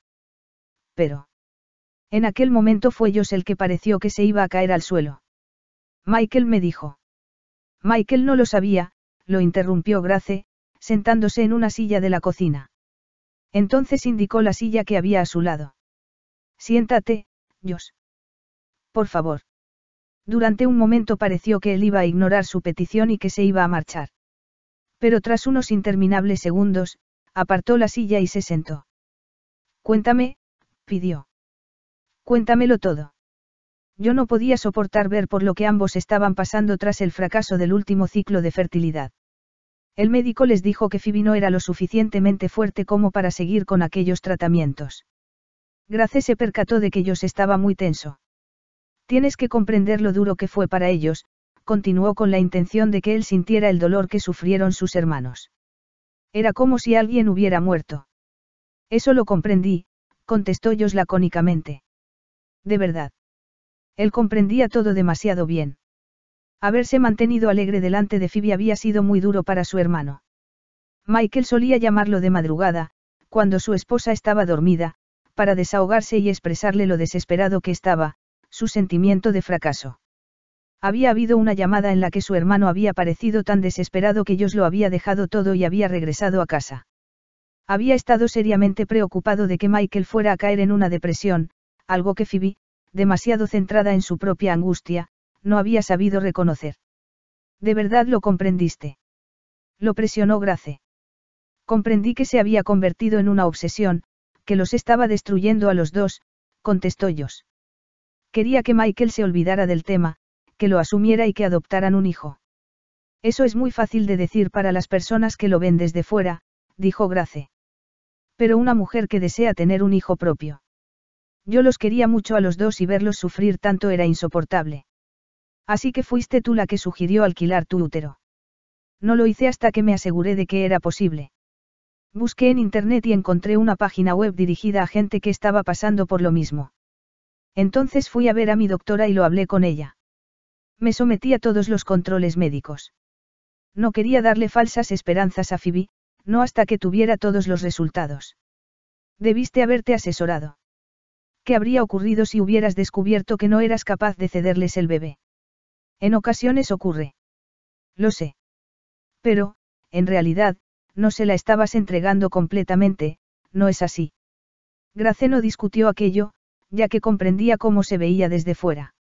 Pero. En aquel momento fue Josh el que pareció que se iba a caer al suelo. Michael me dijo. Michael no lo sabía, lo interrumpió Grace, sentándose en una silla de la cocina. Entonces indicó la silla que había a su lado. Siéntate, Dios. Por favor. Durante un momento pareció que él iba a ignorar su petición y que se iba a marchar. Pero tras unos interminables segundos, apartó la silla y se sentó. Cuéntame, pidió. Cuéntamelo todo. Yo no podía soportar ver por lo que ambos estaban pasando tras el fracaso del último ciclo de fertilidad. El médico les dijo que Phoebe no era lo suficientemente fuerte como para seguir con aquellos tratamientos. Grace se percató de que yo estaba muy tenso. Tienes que comprender lo duro que fue para ellos, continuó con la intención de que él sintiera el dolor que sufrieron sus hermanos. Era como si alguien hubiera muerto. Eso lo comprendí, contestó Jos lacónicamente. De verdad. Él comprendía todo demasiado bien. Haberse mantenido alegre delante de Phoebe había sido muy duro para su hermano. Michael solía llamarlo de madrugada, cuando su esposa estaba dormida, para desahogarse y expresarle lo desesperado que estaba, su sentimiento de fracaso. Había habido una llamada en la que su hermano había parecido tan desesperado que ellos lo había dejado todo y había regresado a casa. Había estado seriamente preocupado de que Michael fuera a caer en una depresión, algo que Phoebe, demasiado centrada en su propia angustia, no había sabido reconocer. ¿De verdad lo comprendiste? Lo presionó Grace. Comprendí que se había convertido en una obsesión, que los estaba destruyendo a los dos, contestó Josh. Quería que Michael se olvidara del tema, que lo asumiera y que adoptaran un hijo. Eso es muy fácil de decir para las personas que lo ven desde fuera, dijo Grace. Pero una mujer que desea tener un hijo propio. Yo los quería mucho a los dos y verlos sufrir tanto era insoportable. Así que fuiste tú la que sugirió alquilar tu útero. No lo hice hasta que me aseguré de que era posible. Busqué en internet y encontré una página web dirigida a gente que estaba pasando por lo mismo. Entonces fui a ver a mi doctora y lo hablé con ella. Me sometí a todos los controles médicos. No quería darle falsas esperanzas a Phoebe, no hasta que tuviera todos los resultados. Debiste haberte asesorado. ¿Qué habría ocurrido si hubieras descubierto que no eras capaz de cederles el bebé? En ocasiones ocurre. Lo sé. Pero, en realidad, no se la estabas entregando completamente, no es así. Graceno discutió aquello, ya que comprendía cómo se veía desde fuera.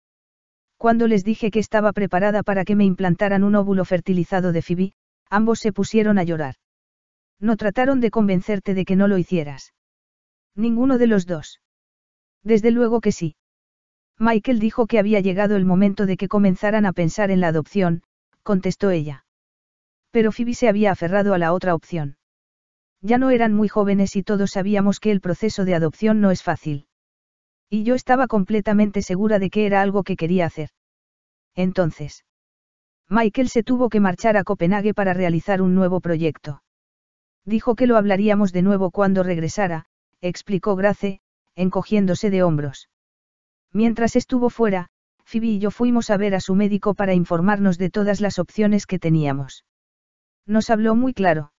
Cuando les dije que estaba preparada para que me implantaran un óvulo fertilizado de Phoebe, ambos se pusieron a llorar. No trataron de convencerte de que no lo hicieras. Ninguno de los dos. Desde luego que sí. Michael dijo que había llegado el momento de que comenzaran a pensar en la adopción, contestó ella. Pero Phoebe se había aferrado a la otra opción. Ya no eran muy jóvenes y todos sabíamos que el proceso de adopción no es fácil. Y yo estaba completamente segura de que era algo que quería hacer. Entonces. Michael se tuvo que marchar a Copenhague para realizar un nuevo proyecto. Dijo que lo hablaríamos de nuevo cuando regresara, explicó Grace, encogiéndose de hombros. Mientras estuvo fuera, Phoebe y yo fuimos a ver a su médico para informarnos de todas las opciones que teníamos. Nos habló muy claro.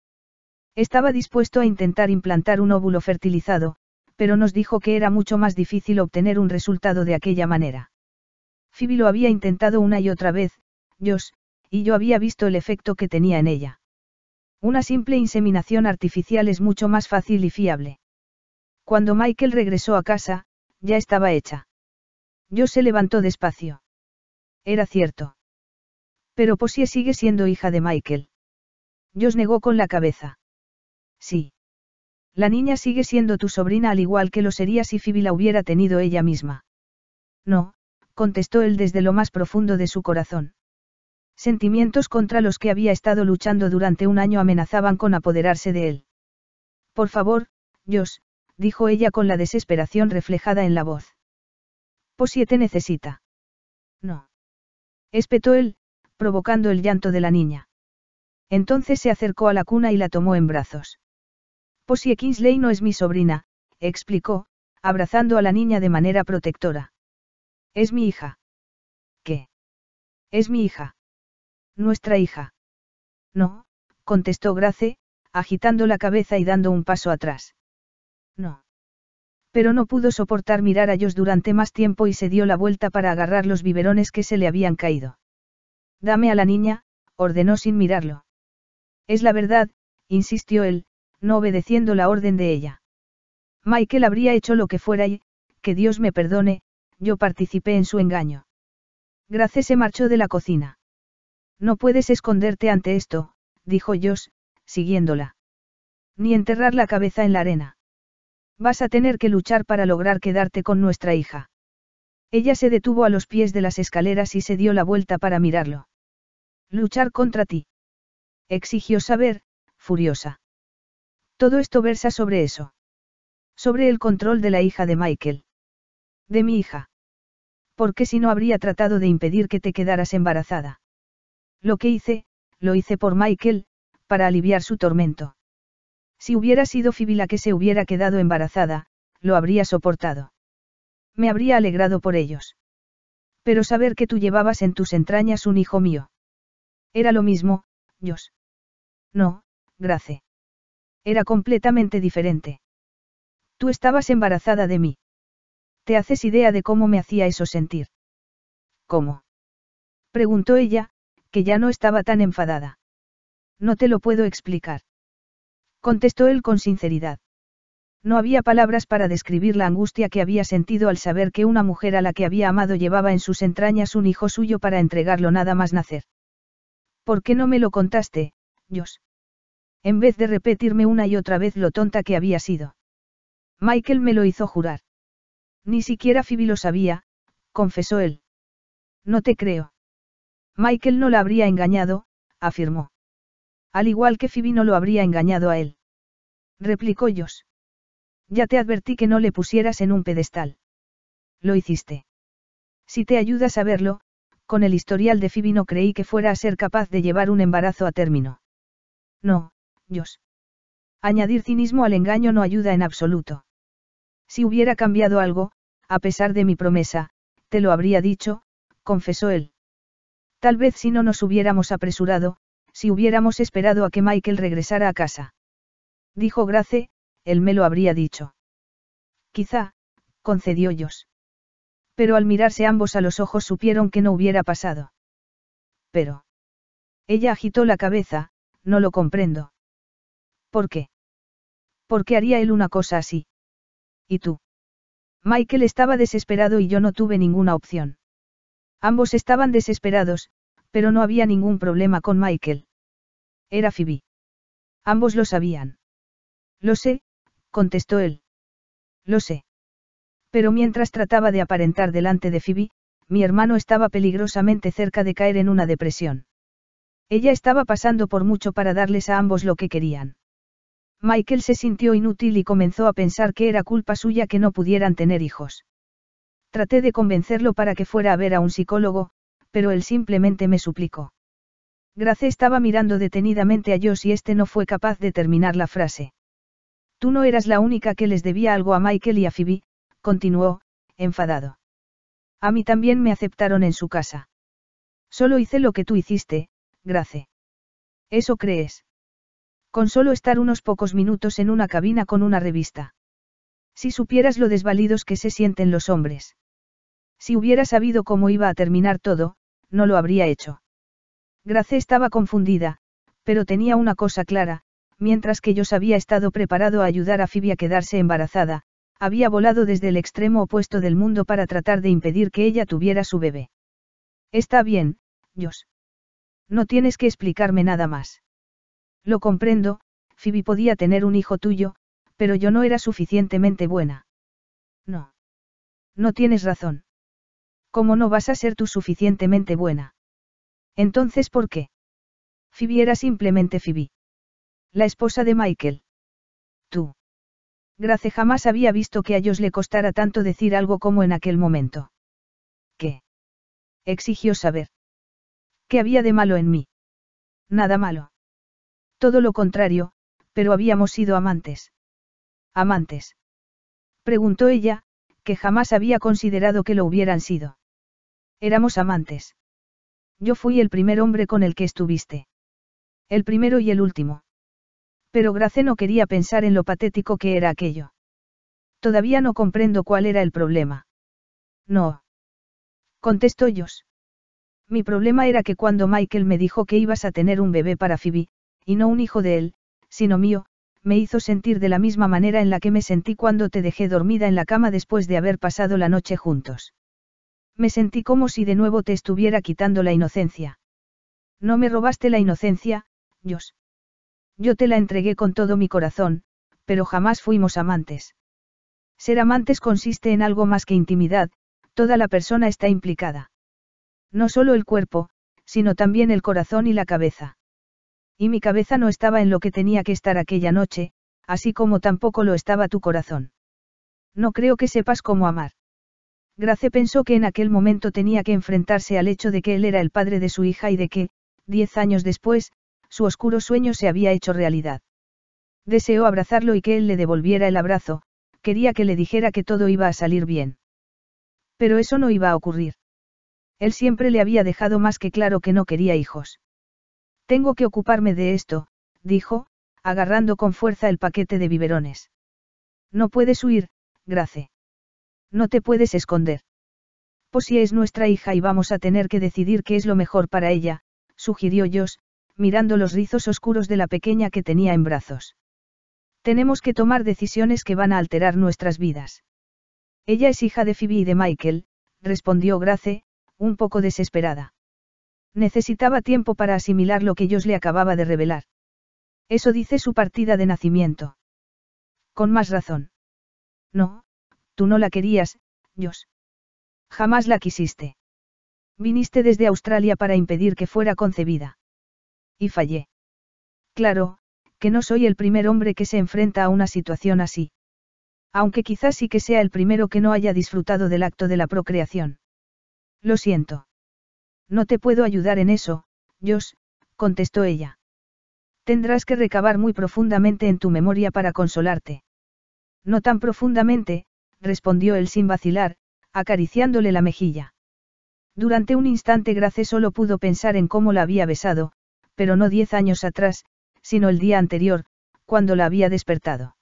Estaba dispuesto a intentar implantar un óvulo fertilizado, pero nos dijo que era mucho más difícil obtener un resultado de aquella manera. Phoebe lo había intentado una y otra vez, Josh, y yo había visto el efecto que tenía en ella. Una simple inseminación artificial es mucho más fácil y fiable. Cuando Michael regresó a casa, ya estaba hecha. Jos se levantó despacio. Era cierto. Pero Posie sigue siendo hija de Michael. Jos negó con la cabeza. Sí. La niña sigue siendo tu sobrina al igual que lo sería si Phoebe la hubiera tenido ella misma. No, contestó él desde lo más profundo de su corazón. Sentimientos contra los que había estado luchando durante un año amenazaban con apoderarse de él. Por favor, Dios, dijo ella con la desesperación reflejada en la voz. Posiete necesita. No. Espetó él, provocando el llanto de la niña. Entonces se acercó a la cuna y la tomó en brazos si Kingsley no es mi sobrina, explicó, abrazando a la niña de manera protectora. Es mi hija. ¿Qué? Es mi hija. Nuestra hija. No, contestó Grace, agitando la cabeza y dando un paso atrás. No. Pero no pudo soportar mirar a ellos durante más tiempo y se dio la vuelta para agarrar los biberones que se le habían caído. Dame a la niña, ordenó sin mirarlo. Es la verdad, insistió él, no obedeciendo la orden de ella. Michael habría hecho lo que fuera y, que Dios me perdone, yo participé en su engaño. Grace se marchó de la cocina. No puedes esconderte ante esto, dijo Josh, siguiéndola. Ni enterrar la cabeza en la arena. Vas a tener que luchar para lograr quedarte con nuestra hija. Ella se detuvo a los pies de las escaleras y se dio la vuelta para mirarlo. Luchar contra ti. Exigió saber, furiosa. Todo esto versa sobre eso. Sobre el control de la hija de Michael. De mi hija. Porque si no habría tratado de impedir que te quedaras embarazada? Lo que hice, lo hice por Michael, para aliviar su tormento. Si hubiera sido Phoebe que se hubiera quedado embarazada, lo habría soportado. Me habría alegrado por ellos. Pero saber que tú llevabas en tus entrañas un hijo mío. Era lo mismo, Dios. No, gracias. Era completamente diferente. Tú estabas embarazada de mí. ¿Te haces idea de cómo me hacía eso sentir? ¿Cómo? Preguntó ella, que ya no estaba tan enfadada. No te lo puedo explicar. Contestó él con sinceridad. No había palabras para describir la angustia que había sentido al saber que una mujer a la que había amado llevaba en sus entrañas un hijo suyo para entregarlo nada más nacer. ¿Por qué no me lo contaste, Dios? en vez de repetirme una y otra vez lo tonta que había sido. Michael me lo hizo jurar. Ni siquiera Phoebe lo sabía, confesó él. No te creo. Michael no la habría engañado, afirmó. Al igual que Phoebe no lo habría engañado a él. Replicó Josh. Ya te advertí que no le pusieras en un pedestal. Lo hiciste. Si te ayudas a verlo, con el historial de Phoebe no creí que fuera a ser capaz de llevar un embarazo a término. No, Dios. Añadir cinismo al engaño no ayuda en absoluto. Si hubiera cambiado algo, a pesar de mi promesa, te lo habría dicho, confesó él. Tal vez si no nos hubiéramos apresurado, si hubiéramos esperado a que Michael regresara a casa. Dijo Grace, él me lo habría dicho. Quizá, concedió Yos. Pero al mirarse ambos a los ojos supieron que no hubiera pasado. Pero. Ella agitó la cabeza, no lo comprendo. ¿Por qué? ¿Por qué haría él una cosa así? ¿Y tú? Michael estaba desesperado y yo no tuve ninguna opción. Ambos estaban desesperados, pero no había ningún problema con Michael. Era Phoebe. Ambos lo sabían. Lo sé, contestó él. Lo sé. Pero mientras trataba de aparentar delante de Phoebe, mi hermano estaba peligrosamente cerca de caer en una depresión. Ella estaba pasando por mucho para darles a ambos lo que querían. Michael se sintió inútil y comenzó a pensar que era culpa suya que no pudieran tener hijos. Traté de convencerlo para que fuera a ver a un psicólogo, pero él simplemente me suplicó. Grace estaba mirando detenidamente a Josh y este no fue capaz de terminar la frase. Tú no eras la única que les debía algo a Michael y a Phoebe, continuó, enfadado. A mí también me aceptaron en su casa. Solo hice lo que tú hiciste, Grace. ¿Eso crees? Con solo estar unos pocos minutos en una cabina con una revista. Si supieras lo desvalidos que se sienten los hombres. Si hubiera sabido cómo iba a terminar todo, no lo habría hecho. Grace estaba confundida, pero tenía una cosa clara, mientras que yo había estado preparado a ayudar a Phoebe a quedarse embarazada, había volado desde el extremo opuesto del mundo para tratar de impedir que ella tuviera su bebé. Está bien, Jos. No tienes que explicarme nada más. Lo comprendo, Phoebe podía tener un hijo tuyo, pero yo no era suficientemente buena. No. No tienes razón. ¿Cómo no vas a ser tú suficientemente buena? Entonces, ¿por qué? Phoebe era simplemente Phoebe. La esposa de Michael. Tú. Grace jamás había visto que a ellos le costara tanto decir algo como en aquel momento. ¿Qué? Exigió saber. ¿Qué había de malo en mí? Nada malo. Todo lo contrario, pero habíamos sido amantes. ¿Amantes? Preguntó ella, que jamás había considerado que lo hubieran sido. Éramos amantes. Yo fui el primer hombre con el que estuviste. El primero y el último. Pero Grace no quería pensar en lo patético que era aquello. Todavía no comprendo cuál era el problema. No. Contestó yo. Mi problema era que cuando Michael me dijo que ibas a tener un bebé para Phoebe, y no un hijo de él, sino mío, me hizo sentir de la misma manera en la que me sentí cuando te dejé dormida en la cama después de haber pasado la noche juntos. Me sentí como si de nuevo te estuviera quitando la inocencia. No me robaste la inocencia, Dios. Yo te la entregué con todo mi corazón, pero jamás fuimos amantes. Ser amantes consiste en algo más que intimidad, toda la persona está implicada. No solo el cuerpo, sino también el corazón y la cabeza. Y mi cabeza no estaba en lo que tenía que estar aquella noche, así como tampoco lo estaba tu corazón. No creo que sepas cómo amar. Grace pensó que en aquel momento tenía que enfrentarse al hecho de que él era el padre de su hija y de que, diez años después, su oscuro sueño se había hecho realidad. Deseó abrazarlo y que él le devolviera el abrazo, quería que le dijera que todo iba a salir bien. Pero eso no iba a ocurrir. Él siempre le había dejado más que claro que no quería hijos. Tengo que ocuparme de esto, dijo, agarrando con fuerza el paquete de biberones. No puedes huir, Grace. No te puedes esconder. si es nuestra hija y vamos a tener que decidir qué es lo mejor para ella, sugirió Jos, mirando los rizos oscuros de la pequeña que tenía en brazos. Tenemos que tomar decisiones que van a alterar nuestras vidas. Ella es hija de Phoebe y de Michael, respondió Grace, un poco desesperada. Necesitaba tiempo para asimilar lo que Dios le acababa de revelar. Eso dice su partida de nacimiento. Con más razón. No, tú no la querías, Dios. Jamás la quisiste. Viniste desde Australia para impedir que fuera concebida. Y fallé. Claro, que no soy el primer hombre que se enfrenta a una situación así. Aunque quizás sí que sea el primero que no haya disfrutado del acto de la procreación. Lo siento. No te puedo ayudar en eso, Dios, contestó ella. Tendrás que recabar muy profundamente en tu memoria para consolarte. No tan profundamente, respondió él sin vacilar, acariciándole la mejilla. Durante un instante Grace solo pudo pensar en cómo la había besado, pero no diez años atrás, sino el día anterior, cuando la había despertado.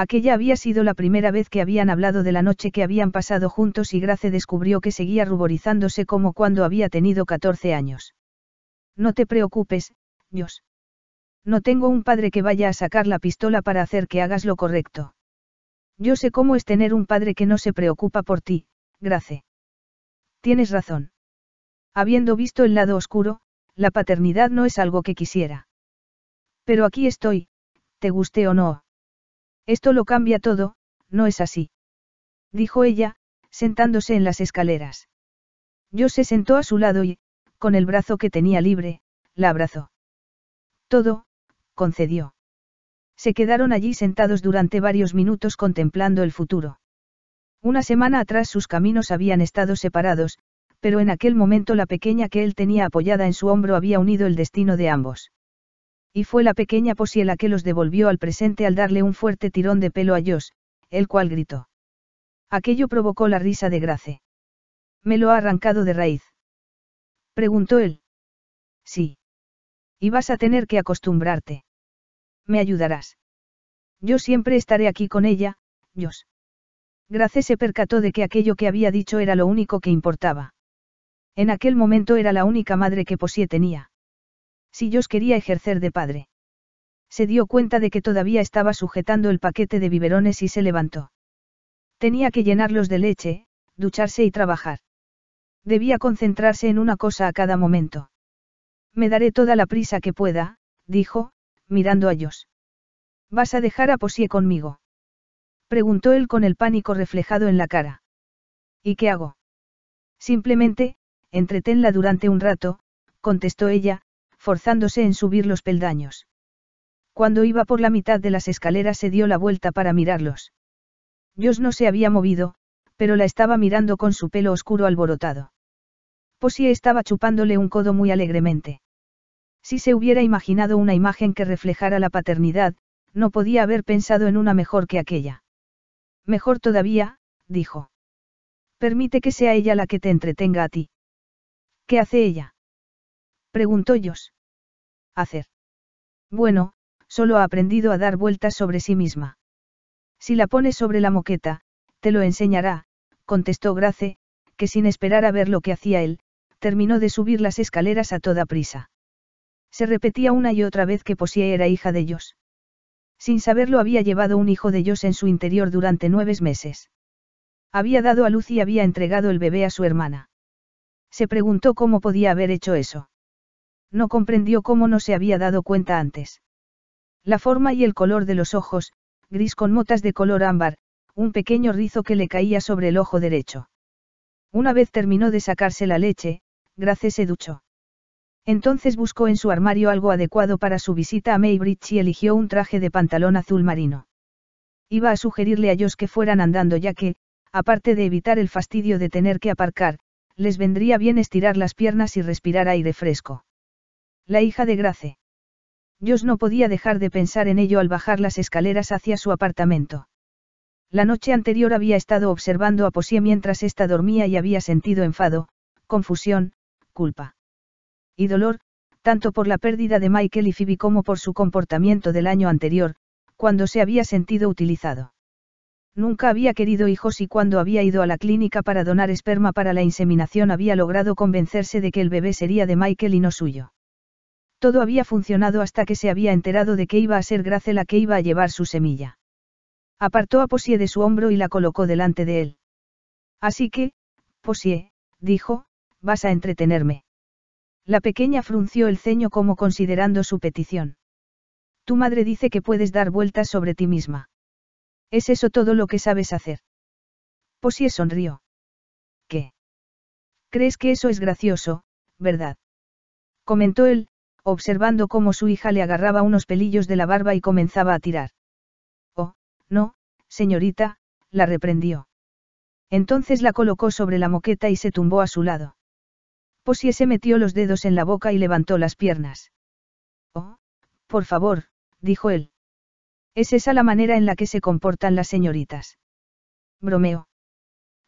Aquella había sido la primera vez que habían hablado de la noche que habían pasado juntos y Grace descubrió que seguía ruborizándose como cuando había tenido 14 años. No te preocupes, Dios. No tengo un padre que vaya a sacar la pistola para hacer que hagas lo correcto. Yo sé cómo es tener un padre que no se preocupa por ti, Grace. Tienes razón. Habiendo visto el lado oscuro, la paternidad no es algo que quisiera. Pero aquí estoy, te guste o no. Esto lo cambia todo, no es así. Dijo ella, sentándose en las escaleras. Yo se sentó a su lado y, con el brazo que tenía libre, la abrazó. Todo, concedió. Se quedaron allí sentados durante varios minutos contemplando el futuro. Una semana atrás sus caminos habían estado separados, pero en aquel momento la pequeña que él tenía apoyada en su hombro había unido el destino de ambos. Y fue la pequeña Posie la que los devolvió al presente al darle un fuerte tirón de pelo a Josh, el cual gritó. Aquello provocó la risa de Grace. ¿Me lo ha arrancado de raíz? Preguntó él. Sí. Y vas a tener que acostumbrarte. Me ayudarás. Yo siempre estaré aquí con ella, Josh. Grace se percató de que aquello que había dicho era lo único que importaba. En aquel momento era la única madre que Posie tenía. Si yo quería ejercer de padre. Se dio cuenta de que todavía estaba sujetando el paquete de biberones y se levantó. Tenía que llenarlos de leche, ducharse y trabajar. Debía concentrarse en una cosa a cada momento. Me daré toda la prisa que pueda, dijo, mirando a ellos ¿Vas a dejar a Posie conmigo? Preguntó él con el pánico reflejado en la cara. ¿Y qué hago? Simplemente, entreténla durante un rato, contestó ella, forzándose en subir los peldaños. Cuando iba por la mitad de las escaleras se dio la vuelta para mirarlos. Dios no se había movido, pero la estaba mirando con su pelo oscuro alborotado. Posie estaba chupándole un codo muy alegremente. Si se hubiera imaginado una imagen que reflejara la paternidad, no podía haber pensado en una mejor que aquella. Mejor todavía, dijo. Permite que sea ella la que te entretenga a ti. ¿Qué hace ella? Preguntó Josh. Hacer. Bueno, solo ha aprendido a dar vueltas sobre sí misma. Si la pones sobre la moqueta, te lo enseñará, contestó Grace, que sin esperar a ver lo que hacía él, terminó de subir las escaleras a toda prisa. Se repetía una y otra vez que Posie era hija de ellos. Sin saberlo había llevado un hijo de ellos en su interior durante nueve meses. Había dado a luz y había entregado el bebé a su hermana. Se preguntó cómo podía haber hecho eso. No comprendió cómo no se había dado cuenta antes. La forma y el color de los ojos, gris con motas de color ámbar, un pequeño rizo que le caía sobre el ojo derecho. Una vez terminó de sacarse la leche, gracias se duchó. Entonces buscó en su armario algo adecuado para su visita a Maybridge y eligió un traje de pantalón azul marino. Iba a sugerirle a ellos que fueran andando ya que, aparte de evitar el fastidio de tener que aparcar, les vendría bien estirar las piernas y respirar aire fresco. La hija de Grace. Josh no podía dejar de pensar en ello al bajar las escaleras hacia su apartamento. La noche anterior había estado observando a Posie mientras ésta dormía y había sentido enfado, confusión, culpa. Y dolor, tanto por la pérdida de Michael y Phoebe como por su comportamiento del año anterior, cuando se había sentido utilizado. Nunca había querido hijos y cuando había ido a la clínica para donar esperma para la inseminación había logrado convencerse de que el bebé sería de Michael y no suyo. Todo había funcionado hasta que se había enterado de que iba a ser Grace la que iba a llevar su semilla. Apartó a Posie de su hombro y la colocó delante de él. Así que, Posie, dijo, vas a entretenerme. La pequeña frunció el ceño como considerando su petición. Tu madre dice que puedes dar vueltas sobre ti misma. ¿Es eso todo lo que sabes hacer? Posie sonrió. ¿Qué? ¿Crees que eso es gracioso, verdad? Comentó él, observando cómo su hija le agarraba unos pelillos de la barba y comenzaba a tirar. Oh, no, señorita, la reprendió. Entonces la colocó sobre la moqueta y se tumbó a su lado. Posie se metió los dedos en la boca y levantó las piernas. Oh, por favor, dijo él. Es esa la manera en la que se comportan las señoritas. Bromeo.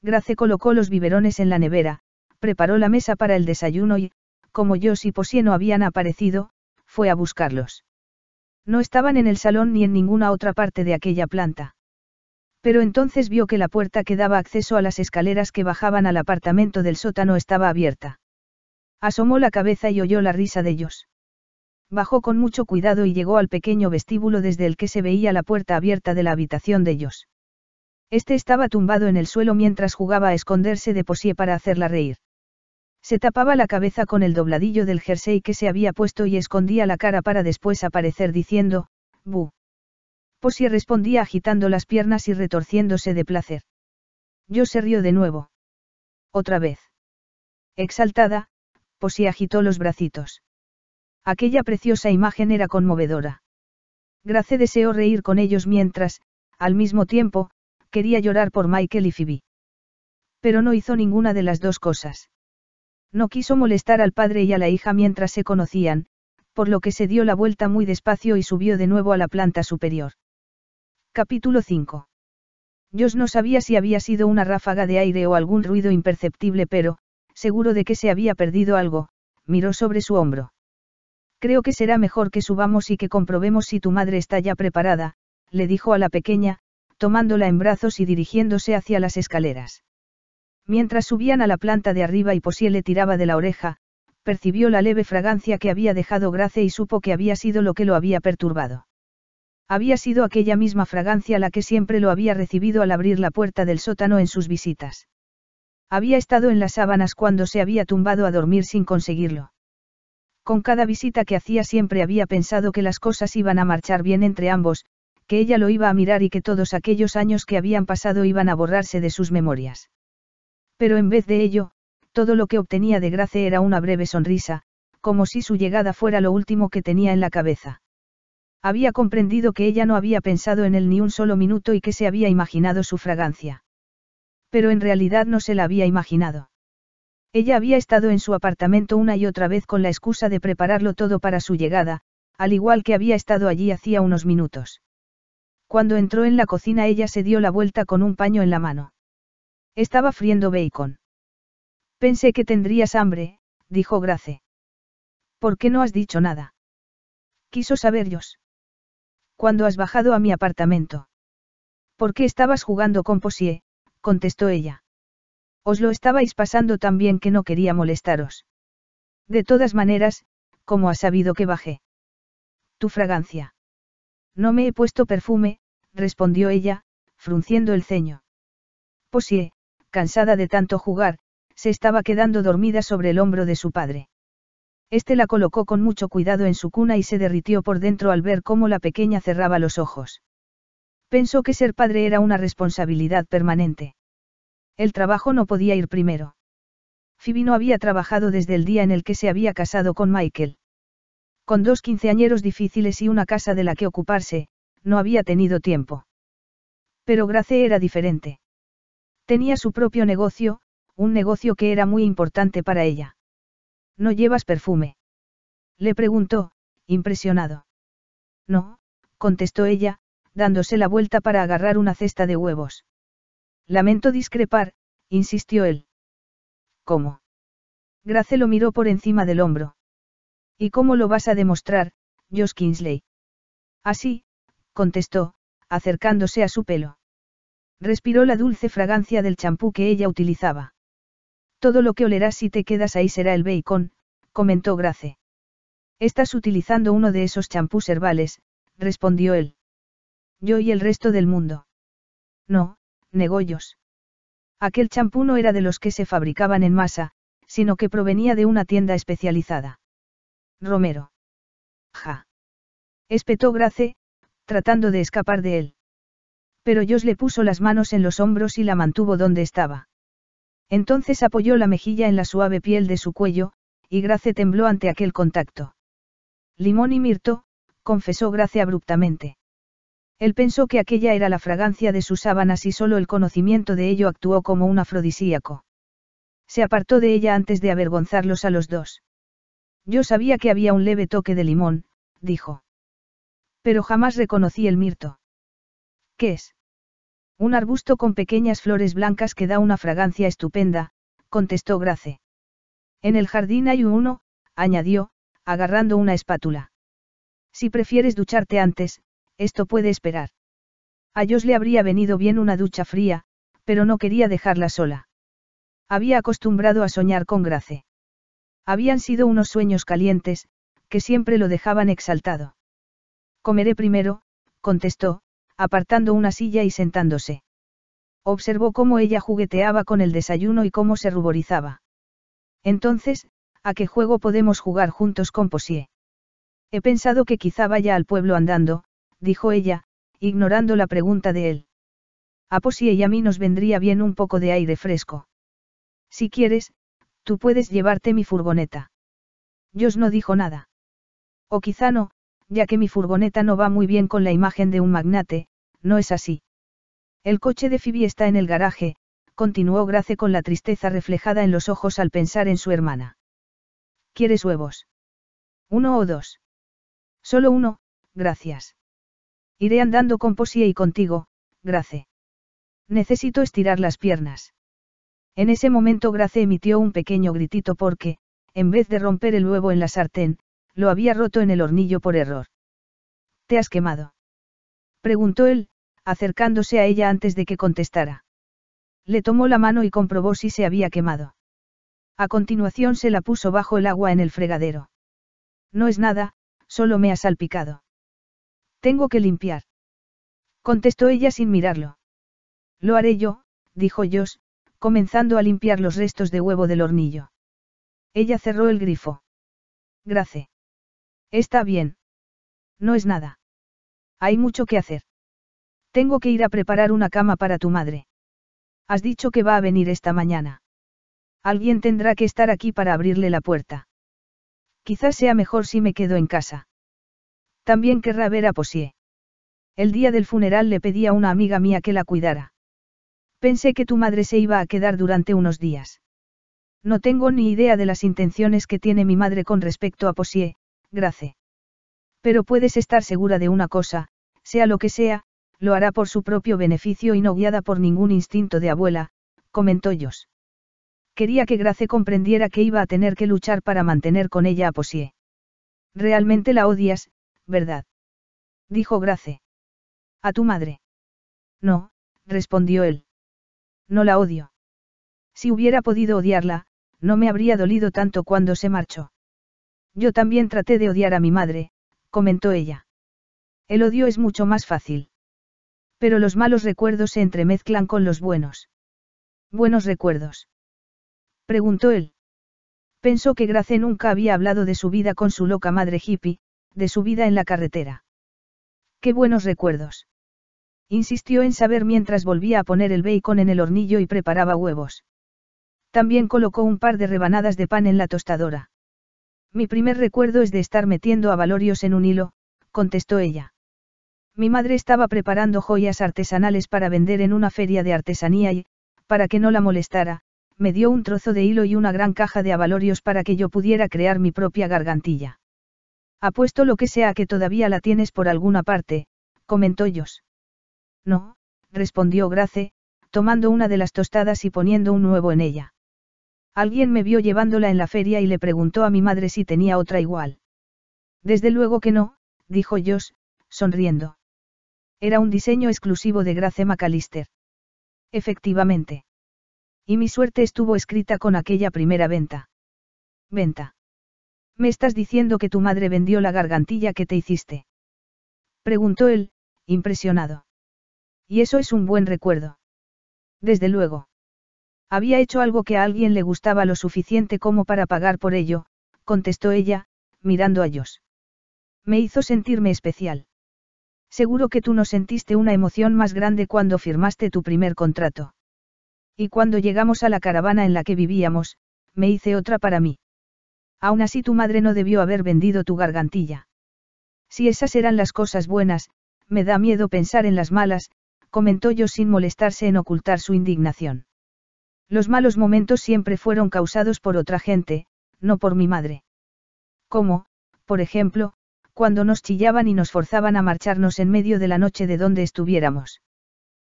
Grace colocó los biberones en la nevera, preparó la mesa para el desayuno y, como Josh y Posie no habían aparecido, fue a buscarlos. No estaban en el salón ni en ninguna otra parte de aquella planta. Pero entonces vio que la puerta que daba acceso a las escaleras que bajaban al apartamento del sótano estaba abierta. Asomó la cabeza y oyó la risa de ellos. Bajó con mucho cuidado y llegó al pequeño vestíbulo desde el que se veía la puerta abierta de la habitación de ellos. Este estaba tumbado en el suelo mientras jugaba a esconderse de Posie para hacerla reír. Se tapaba la cabeza con el dobladillo del jersey que se había puesto y escondía la cara para después aparecer diciendo, Bu. Posi respondía agitando las piernas y retorciéndose de placer. Yo se rió de nuevo. Otra vez. Exaltada, Posi agitó los bracitos. Aquella preciosa imagen era conmovedora. Grace deseó reír con ellos mientras, al mismo tiempo, quería llorar por Michael y Phoebe. Pero no hizo ninguna de las dos cosas. No quiso molestar al padre y a la hija mientras se conocían, por lo que se dio la vuelta muy despacio y subió de nuevo a la planta superior. Capítulo 5. Dios no sabía si había sido una ráfaga de aire o algún ruido imperceptible, pero, seguro de que se había perdido algo, miró sobre su hombro. Creo que será mejor que subamos y que comprobemos si tu madre está ya preparada, le dijo a la pequeña, tomándola en brazos y dirigiéndose hacia las escaleras. Mientras subían a la planta de arriba y Posie le tiraba de la oreja, percibió la leve fragancia que había dejado Grace y supo que había sido lo que lo había perturbado. Había sido aquella misma fragancia la que siempre lo había recibido al abrir la puerta del sótano en sus visitas. Había estado en las sábanas cuando se había tumbado a dormir sin conseguirlo. Con cada visita que hacía siempre había pensado que las cosas iban a marchar bien entre ambos, que ella lo iba a mirar y que todos aquellos años que habían pasado iban a borrarse de sus memorias. Pero en vez de ello, todo lo que obtenía de gracia era una breve sonrisa, como si su llegada fuera lo último que tenía en la cabeza. Había comprendido que ella no había pensado en él ni un solo minuto y que se había imaginado su fragancia. Pero en realidad no se la había imaginado. Ella había estado en su apartamento una y otra vez con la excusa de prepararlo todo para su llegada, al igual que había estado allí hacía unos minutos. Cuando entró en la cocina ella se dio la vuelta con un paño en la mano. Estaba friendo bacon. Pensé que tendrías hambre, dijo Grace. ¿Por qué no has dicho nada? Quiso saberlos. Cuando has bajado a mi apartamento? ¿Por qué estabas jugando con Posie? contestó ella. Os lo estabais pasando tan bien que no quería molestaros. De todas maneras, ¿cómo has sabido que bajé? Tu fragancia. No me he puesto perfume, respondió ella, frunciendo el ceño. Posie, cansada de tanto jugar, se estaba quedando dormida sobre el hombro de su padre. Este la colocó con mucho cuidado en su cuna y se derritió por dentro al ver cómo la pequeña cerraba los ojos. Pensó que ser padre era una responsabilidad permanente. El trabajo no podía ir primero. Phoebe no había trabajado desde el día en el que se había casado con Michael. Con dos quinceañeros difíciles y una casa de la que ocuparse, no había tenido tiempo. Pero Grace era diferente. Tenía su propio negocio, un negocio que era muy importante para ella. ¿No llevas perfume? Le preguntó, impresionado. No, contestó ella, dándose la vuelta para agarrar una cesta de huevos. Lamento discrepar, insistió él. ¿Cómo? Grace lo miró por encima del hombro. ¿Y cómo lo vas a demostrar, Josh Kingsley? Así, contestó, acercándose a su pelo. Respiró la dulce fragancia del champú que ella utilizaba. Todo lo que olerás si te quedas ahí será el bacon, comentó Grace. Estás utilizando uno de esos champús herbales, respondió él. Yo y el resto del mundo. No, negollos. Aquel champú no era de los que se fabricaban en masa, sino que provenía de una tienda especializada. Romero. Ja. Espetó Grace, tratando de escapar de él pero Jos le puso las manos en los hombros y la mantuvo donde estaba. Entonces apoyó la mejilla en la suave piel de su cuello, y Grace tembló ante aquel contacto. Limón y mirto, confesó Grace abruptamente. Él pensó que aquella era la fragancia de sus sábanas y solo el conocimiento de ello actuó como un afrodisíaco. Se apartó de ella antes de avergonzarlos a los dos. Yo sabía que había un leve toque de limón, dijo. Pero jamás reconocí el mirto. ¿Qué es? Un arbusto con pequeñas flores blancas que da una fragancia estupenda, contestó Grace. En el jardín hay uno, añadió, agarrando una espátula. Si prefieres ducharte antes, esto puede esperar. A Dios le habría venido bien una ducha fría, pero no quería dejarla sola. Había acostumbrado a soñar con Grace. Habían sido unos sueños calientes, que siempre lo dejaban exaltado. Comeré primero, contestó, apartando una silla y sentándose. Observó cómo ella jugueteaba con el desayuno y cómo se ruborizaba. Entonces, ¿a qué juego podemos jugar juntos con Posier? He pensado que quizá vaya al pueblo andando, dijo ella, ignorando la pregunta de él. A Posier y a mí nos vendría bien un poco de aire fresco. Si quieres, tú puedes llevarte mi furgoneta. Dios no dijo nada. O quizá no, ya que mi furgoneta no va muy bien con la imagen de un magnate, no es así. El coche de Phoebe está en el garaje, continuó Grace con la tristeza reflejada en los ojos al pensar en su hermana. ¿Quieres huevos? ¿Uno o dos? Solo uno, gracias. Iré andando con Posie y contigo, Grace. Necesito estirar las piernas. En ese momento Grace emitió un pequeño gritito porque, en vez de romper el huevo en la sartén, lo había roto en el hornillo por error. Te has quemado. Preguntó él, acercándose a ella antes de que contestara. Le tomó la mano y comprobó si se había quemado. A continuación se la puso bajo el agua en el fregadero. No es nada, solo me ha salpicado. Tengo que limpiar. Contestó ella sin mirarlo. Lo haré yo, dijo Josh, comenzando a limpiar los restos de huevo del hornillo. Ella cerró el grifo. Grace. Está bien. No es nada. Hay mucho que hacer. Tengo que ir a preparar una cama para tu madre. Has dicho que va a venir esta mañana. Alguien tendrá que estar aquí para abrirle la puerta. Quizás sea mejor si me quedo en casa. También querrá ver a Posie. El día del funeral le pedí a una amiga mía que la cuidara. Pensé que tu madre se iba a quedar durante unos días. No tengo ni idea de las intenciones que tiene mi madre con respecto a Posie, Grace. Pero puedes estar segura de una cosa, sea lo que sea, lo hará por su propio beneficio y no guiada por ningún instinto de abuela, comentó Joss. Quería que Grace comprendiera que iba a tener que luchar para mantener con ella a Posie. Realmente la odias, ¿verdad? Dijo Grace. A tu madre. No, respondió él. No la odio. Si hubiera podido odiarla, no me habría dolido tanto cuando se marchó. Yo también traté de odiar a mi madre, comentó ella. El odio es mucho más fácil. Pero los malos recuerdos se entremezclan con los buenos. Buenos recuerdos. Preguntó él. Pensó que Grace nunca había hablado de su vida con su loca madre hippie, de su vida en la carretera. Qué buenos recuerdos. Insistió en saber mientras volvía a poner el bacon en el hornillo y preparaba huevos. También colocó un par de rebanadas de pan en la tostadora. Mi primer recuerdo es de estar metiendo abalorios en un hilo, contestó ella. Mi madre estaba preparando joyas artesanales para vender en una feria de artesanía y, para que no la molestara, me dio un trozo de hilo y una gran caja de abalorios para que yo pudiera crear mi propia gargantilla. Apuesto lo que sea que todavía la tienes por alguna parte, comentó ellos. No, respondió Grace, tomando una de las tostadas y poniendo un nuevo en ella. Alguien me vio llevándola en la feria y le preguntó a mi madre si tenía otra igual. Desde luego que no, dijo Josh, sonriendo. Era un diseño exclusivo de Grace McAllister. Efectivamente. Y mi suerte estuvo escrita con aquella primera venta. Venta. ¿Me estás diciendo que tu madre vendió la gargantilla que te hiciste? Preguntó él, impresionado. Y eso es un buen recuerdo. Desde luego. Había hecho algo que a alguien le gustaba lo suficiente como para pagar por ello, contestó ella, mirando a ellos. Me hizo sentirme especial. Seguro que tú no sentiste una emoción más grande cuando firmaste tu primer contrato. Y cuando llegamos a la caravana en la que vivíamos, me hice otra para mí. Aún así tu madre no debió haber vendido tu gargantilla. Si esas eran las cosas buenas, me da miedo pensar en las malas, comentó yo sin molestarse en ocultar su indignación. Los malos momentos siempre fueron causados por otra gente, no por mi madre. Como, por ejemplo, cuando nos chillaban y nos forzaban a marcharnos en medio de la noche de donde estuviéramos.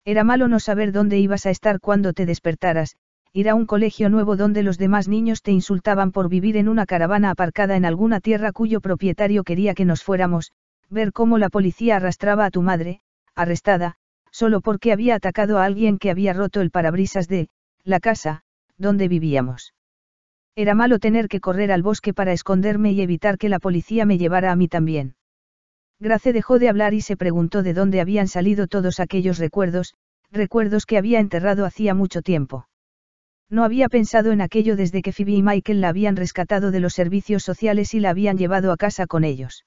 Era malo no saber dónde ibas a estar cuando te despertaras, ir a un colegio nuevo donde los demás niños te insultaban por vivir en una caravana aparcada en alguna tierra cuyo propietario quería que nos fuéramos, ver cómo la policía arrastraba a tu madre, arrestada, solo porque había atacado a alguien que había roto el parabrisas de, la casa, donde vivíamos. Era malo tener que correr al bosque para esconderme y evitar que la policía me llevara a mí también. Grace dejó de hablar y se preguntó de dónde habían salido todos aquellos recuerdos, recuerdos que había enterrado hacía mucho tiempo. No había pensado en aquello desde que Phoebe y Michael la habían rescatado de los servicios sociales y la habían llevado a casa con ellos.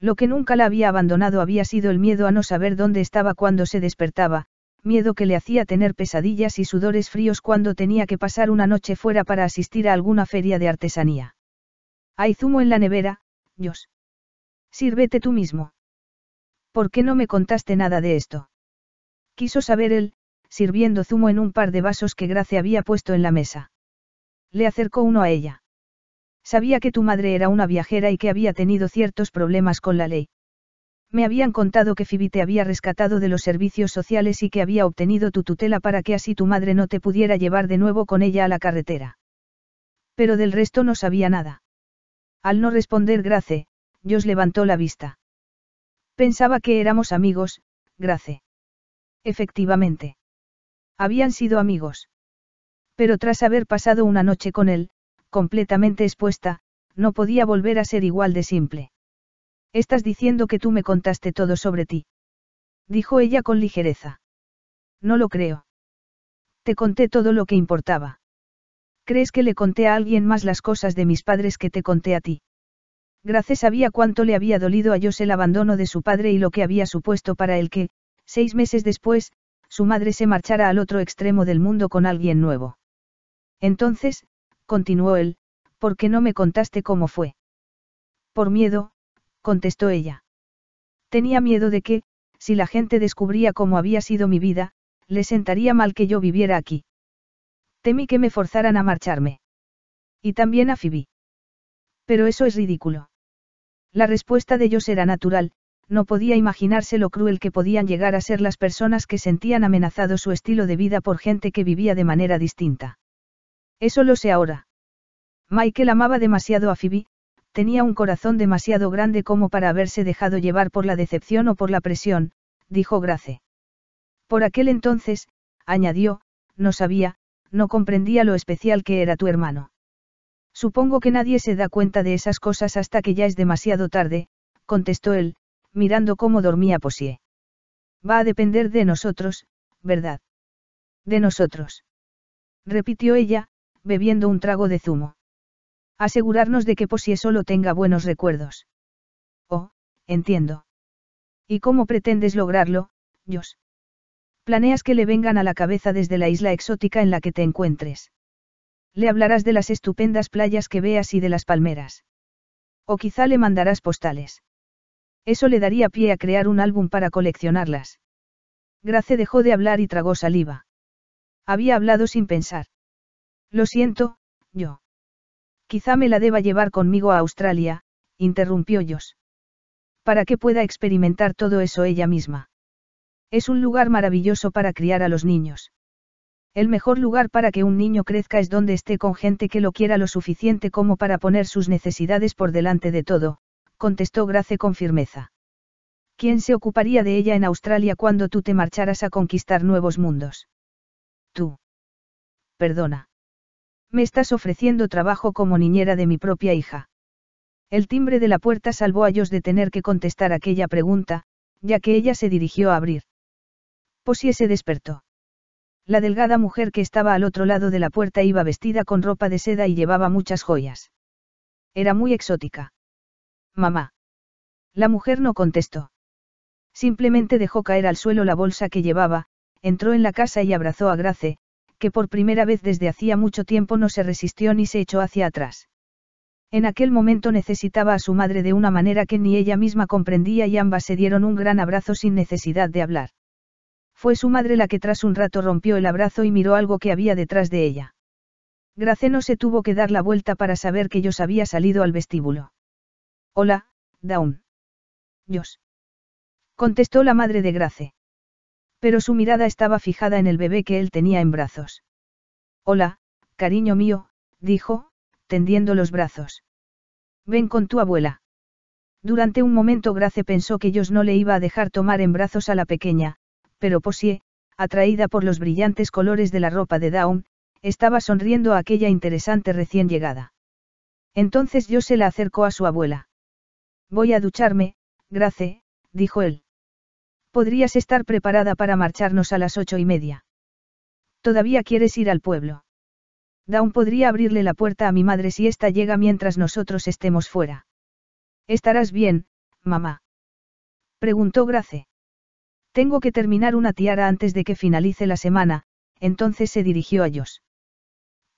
Lo que nunca la había abandonado había sido el miedo a no saber dónde estaba cuando se despertaba, miedo que le hacía tener pesadillas y sudores fríos cuando tenía que pasar una noche fuera para asistir a alguna feria de artesanía. Hay zumo en la nevera, Dios. Sírvete tú mismo. ¿Por qué no me contaste nada de esto? Quiso saber él, sirviendo zumo en un par de vasos que Grace había puesto en la mesa. Le acercó uno a ella. Sabía que tu madre era una viajera y que había tenido ciertos problemas con la ley. Me habían contado que Phoebe te había rescatado de los servicios sociales y que había obtenido tu tutela para que así tu madre no te pudiera llevar de nuevo con ella a la carretera. Pero del resto no sabía nada. Al no responder Grace, Dios levantó la vista. Pensaba que éramos amigos, Grace. Efectivamente. Habían sido amigos. Pero tras haber pasado una noche con él, completamente expuesta, no podía volver a ser igual de simple. Estás diciendo que tú me contaste todo sobre ti. Dijo ella con ligereza. No lo creo. Te conté todo lo que importaba. ¿Crees que le conté a alguien más las cosas de mis padres que te conté a ti? Grace sabía cuánto le había dolido a Dios el abandono de su padre y lo que había supuesto para él que, seis meses después, su madre se marchara al otro extremo del mundo con alguien nuevo. Entonces, continuó él, ¿por qué no me contaste cómo fue? Por miedo, contestó ella. Tenía miedo de que, si la gente descubría cómo había sido mi vida, le sentaría mal que yo viviera aquí. Temí que me forzaran a marcharme. Y también a Phoebe. Pero eso es ridículo. La respuesta de ellos era natural, no podía imaginarse lo cruel que podían llegar a ser las personas que sentían amenazado su estilo de vida por gente que vivía de manera distinta. Eso lo sé ahora. Michael amaba demasiado a Phoebe, tenía un corazón demasiado grande como para haberse dejado llevar por la decepción o por la presión, dijo Grace. Por aquel entonces, añadió, no sabía, no comprendía lo especial que era tu hermano. Supongo que nadie se da cuenta de esas cosas hasta que ya es demasiado tarde, contestó él, mirando cómo dormía Posie. Va a depender de nosotros, ¿verdad? De nosotros. Repitió ella, bebiendo un trago de zumo. Asegurarnos de que Posie solo tenga buenos recuerdos. Oh, entiendo. ¿Y cómo pretendes lograrlo, Dios. Planeas que le vengan a la cabeza desde la isla exótica en la que te encuentres. Le hablarás de las estupendas playas que veas y de las palmeras. O quizá le mandarás postales. Eso le daría pie a crear un álbum para coleccionarlas. Grace dejó de hablar y tragó saliva. Había hablado sin pensar. Lo siento, yo. Quizá me la deba llevar conmigo a Australia, interrumpió Jos. Para que pueda experimentar todo eso ella misma. Es un lugar maravilloso para criar a los niños. El mejor lugar para que un niño crezca es donde esté con gente que lo quiera lo suficiente como para poner sus necesidades por delante de todo, contestó Grace con firmeza. ¿Quién se ocuparía de ella en Australia cuando tú te marcharas a conquistar nuevos mundos? Tú. Perdona. Me estás ofreciendo trabajo como niñera de mi propia hija. El timbre de la puerta salvó a ellos de tener que contestar aquella pregunta, ya que ella se dirigió a abrir. Posie se despertó. La delgada mujer que estaba al otro lado de la puerta iba vestida con ropa de seda y llevaba muchas joyas. Era muy exótica. Mamá. La mujer no contestó. Simplemente dejó caer al suelo la bolsa que llevaba, entró en la casa y abrazó a Grace, que por primera vez desde hacía mucho tiempo no se resistió ni se echó hacia atrás. En aquel momento necesitaba a su madre de una manera que ni ella misma comprendía y ambas se dieron un gran abrazo sin necesidad de hablar. Fue su madre la que tras un rato rompió el abrazo y miró algo que había detrás de ella. Grace no se tuvo que dar la vuelta para saber que Jos había salido al vestíbulo. Hola, Dawn. Dios. Contestó la madre de Grace. Pero su mirada estaba fijada en el bebé que él tenía en brazos. Hola, cariño mío, dijo, tendiendo los brazos. Ven con tu abuela. Durante un momento Grace pensó que ellos no le iba a dejar tomar en brazos a la pequeña, pero Posie, atraída por los brillantes colores de la ropa de Dawn, estaba sonriendo a aquella interesante recién llegada. Entonces yo se la acercó a su abuela. Voy a ducharme, Grace, dijo él. Podrías estar preparada para marcharnos a las ocho y media. ¿Todavía quieres ir al pueblo? Dawn podría abrirle la puerta a mi madre si ésta llega mientras nosotros estemos fuera. ¿Estarás bien, mamá? Preguntó Grace. Tengo que terminar una tiara antes de que finalice la semana, entonces se dirigió a ellos.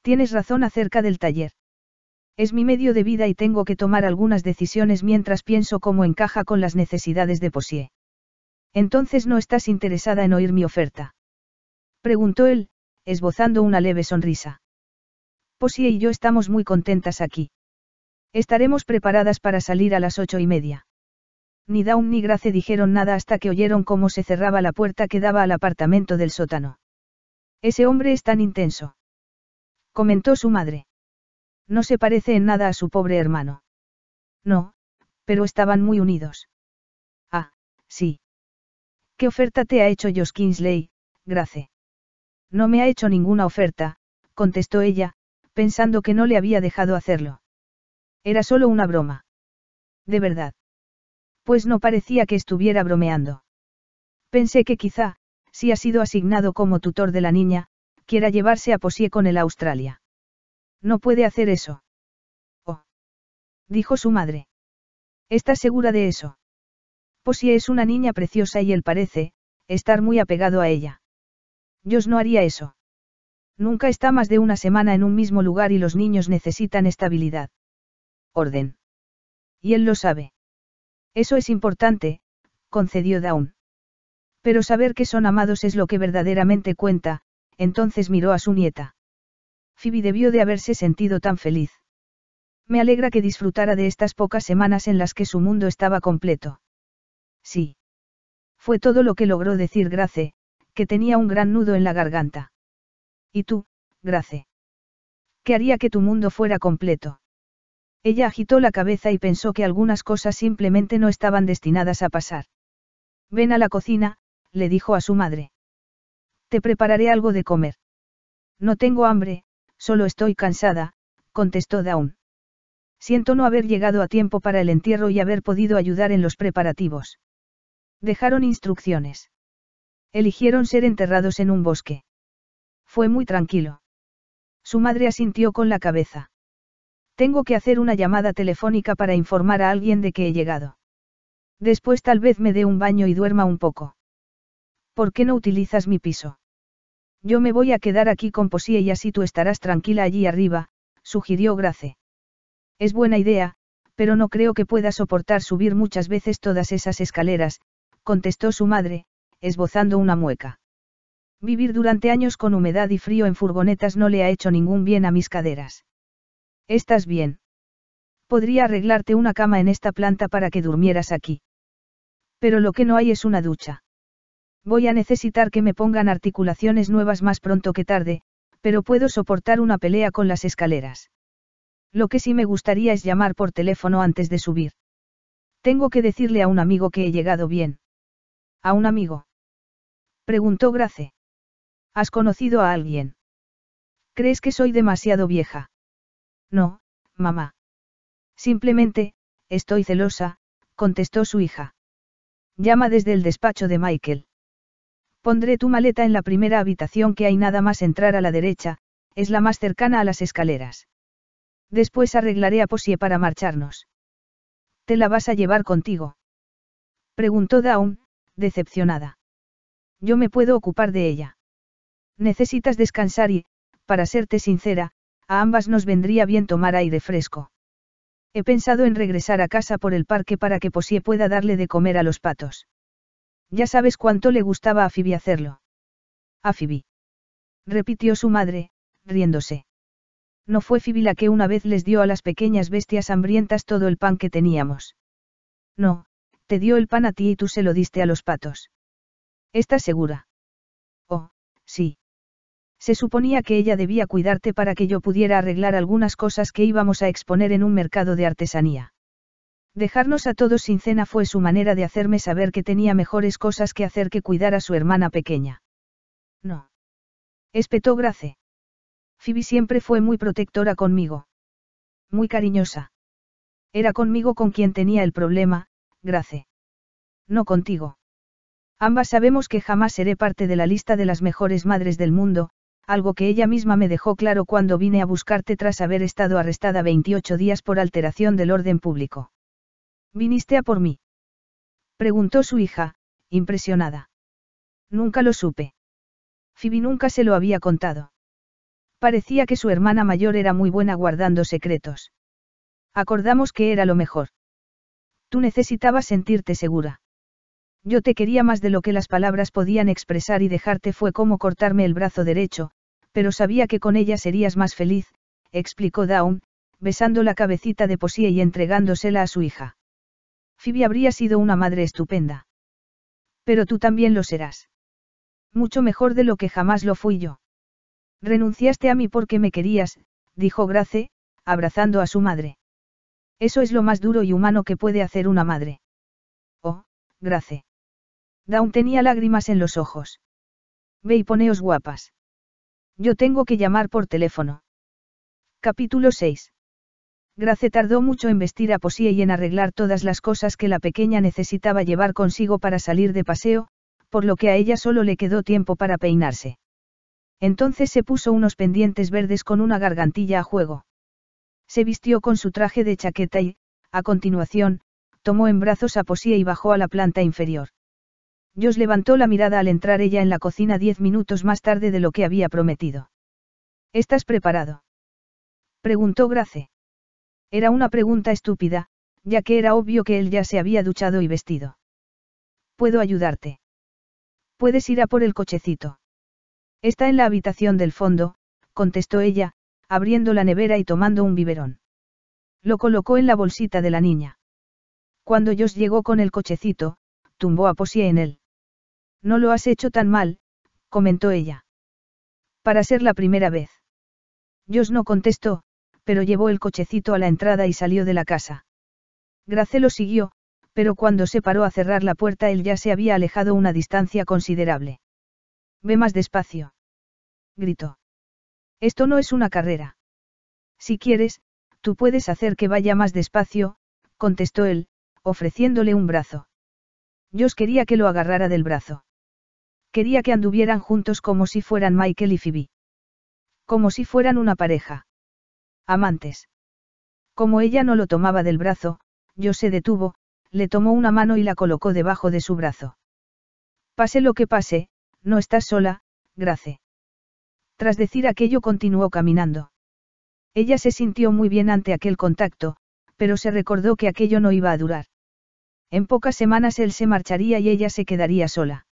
Tienes razón acerca del taller. Es mi medio de vida y tengo que tomar algunas decisiones mientras pienso cómo encaja con las necesidades de Posie. Entonces no estás interesada en oír mi oferta. Preguntó él, esbozando una leve sonrisa. Posie y yo estamos muy contentas aquí. Estaremos preparadas para salir a las ocho y media. Ni Daum ni Grace dijeron nada hasta que oyeron cómo se cerraba la puerta que daba al apartamento del sótano. Ese hombre es tan intenso. Comentó su madre. No se parece en nada a su pobre hermano. No, pero estaban muy unidos. Ah, sí. ¿Qué oferta te ha hecho Josh Kingsley, Grace? No me ha hecho ninguna oferta, contestó ella, pensando que no le había dejado hacerlo. Era solo una broma. De verdad. Pues no parecía que estuviera bromeando. Pensé que quizá, si ha sido asignado como tutor de la niña, quiera llevarse a Posie con el Australia. No puede hacer eso. Oh. Dijo su madre. ¿Estás segura de eso? si es una niña preciosa y él parece, estar muy apegado a ella. Dios no haría eso. Nunca está más de una semana en un mismo lugar y los niños necesitan estabilidad. Orden. Y él lo sabe. Eso es importante, concedió Dawn. Pero saber que son amados es lo que verdaderamente cuenta, entonces miró a su nieta. Phoebe debió de haberse sentido tan feliz. Me alegra que disfrutara de estas pocas semanas en las que su mundo estaba completo. Sí. Fue todo lo que logró decir Grace, que tenía un gran nudo en la garganta. ¿Y tú, Grace? ¿Qué haría que tu mundo fuera completo? Ella agitó la cabeza y pensó que algunas cosas simplemente no estaban destinadas a pasar. Ven a la cocina, le dijo a su madre. Te prepararé algo de comer. No tengo hambre, solo estoy cansada, contestó Dawn. Siento no haber llegado a tiempo para el entierro y haber podido ayudar en los preparativos. Dejaron instrucciones. Eligieron ser enterrados en un bosque. Fue muy tranquilo. Su madre asintió con la cabeza. Tengo que hacer una llamada telefónica para informar a alguien de que he llegado. Después tal vez me dé un baño y duerma un poco. ¿Por qué no utilizas mi piso? Yo me voy a quedar aquí con Posie y así tú estarás tranquila allí arriba, sugirió Grace. Es buena idea, pero no creo que pueda soportar subir muchas veces todas esas escaleras, contestó su madre, esbozando una mueca. Vivir durante años con humedad y frío en furgonetas no le ha hecho ningún bien a mis caderas. ¿Estás bien? Podría arreglarte una cama en esta planta para que durmieras aquí. Pero lo que no hay es una ducha. Voy a necesitar que me pongan articulaciones nuevas más pronto que tarde, pero puedo soportar una pelea con las escaleras. Lo que sí me gustaría es llamar por teléfono antes de subir. Tengo que decirle a un amigo que he llegado bien. ¿A un amigo? Preguntó Grace. ¿Has conocido a alguien? ¿Crees que soy demasiado vieja? No, mamá. Simplemente, estoy celosa, contestó su hija. Llama desde el despacho de Michael. Pondré tu maleta en la primera habitación que hay nada más entrar a la derecha, es la más cercana a las escaleras. Después arreglaré a Posie para marcharnos. ¿Te la vas a llevar contigo? Preguntó Dawn, decepcionada. Yo me puedo ocupar de ella. Necesitas descansar y, para serte sincera, a ambas nos vendría bien tomar aire fresco. He pensado en regresar a casa por el parque para que Posie pueda darle de comer a los patos. Ya sabes cuánto le gustaba a Phoebe hacerlo. A Phoebe. Repitió su madre, riéndose. No fue Phoebe la que una vez les dio a las pequeñas bestias hambrientas todo el pan que teníamos. No, te dio el pan a ti y tú se lo diste a los patos. ¿Estás segura? Oh, sí. Se suponía que ella debía cuidarte para que yo pudiera arreglar algunas cosas que íbamos a exponer en un mercado de artesanía. Dejarnos a todos sin cena fue su manera de hacerme saber que tenía mejores cosas que hacer que cuidar a su hermana pequeña. No. Espetó Grace. Phoebe siempre fue muy protectora conmigo. Muy cariñosa. Era conmigo con quien tenía el problema, Grace. No contigo. Ambas sabemos que jamás seré parte de la lista de las mejores madres del mundo, algo que ella misma me dejó claro cuando vine a buscarte tras haber estado arrestada 28 días por alteración del orden público. ¿Viniste a por mí? Preguntó su hija, impresionada. Nunca lo supe. Phoebe nunca se lo había contado. Parecía que su hermana mayor era muy buena guardando secretos. Acordamos que era lo mejor. Tú necesitabas sentirte segura. Yo te quería más de lo que las palabras podían expresar y dejarte fue como cortarme el brazo derecho, pero sabía que con ella serías más feliz, explicó Dawn, besando la cabecita de Posie y entregándosela a su hija. Phoebe habría sido una madre estupenda. Pero tú también lo serás. Mucho mejor de lo que jamás lo fui yo. Renunciaste a mí porque me querías, dijo Grace, abrazando a su madre. Eso es lo más duro y humano que puede hacer una madre. Oh, grace. Dawn tenía lágrimas en los ojos. Ve y poneos guapas. Yo tengo que llamar por teléfono. Capítulo 6. Grace tardó mucho en vestir a Posie y en arreglar todas las cosas que la pequeña necesitaba llevar consigo para salir de paseo, por lo que a ella solo le quedó tiempo para peinarse. Entonces se puso unos pendientes verdes con una gargantilla a juego. Se vistió con su traje de chaqueta y, a continuación, tomó en brazos a Posía y bajó a la planta inferior. Jos levantó la mirada al entrar ella en la cocina diez minutos más tarde de lo que había prometido. ¿Estás preparado? Preguntó Grace. Era una pregunta estúpida, ya que era obvio que él ya se había duchado y vestido. ¿Puedo ayudarte? Puedes ir a por el cochecito. Está en la habitación del fondo, contestó ella, abriendo la nevera y tomando un biberón. Lo colocó en la bolsita de la niña. Cuando Jos llegó con el cochecito, tumbó a Posie en él. No lo has hecho tan mal, comentó ella. Para ser la primera vez. Josh no contestó, pero llevó el cochecito a la entrada y salió de la casa. lo siguió, pero cuando se paró a cerrar la puerta él ya se había alejado una distancia considerable. Ve más despacio. Gritó. Esto no es una carrera. Si quieres, tú puedes hacer que vaya más despacio, contestó él, ofreciéndole un brazo. Yo quería que lo agarrara del brazo. Quería que anduvieran juntos como si fueran Michael y Phoebe. Como si fueran una pareja. Amantes. Como ella no lo tomaba del brazo, yo se detuvo, le tomó una mano y la colocó debajo de su brazo. Pase lo que pase, no estás sola, Grace. Tras decir aquello continuó caminando. Ella se sintió muy bien ante aquel contacto, pero se recordó que aquello no iba a durar. En pocas semanas él se marcharía y ella se quedaría sola.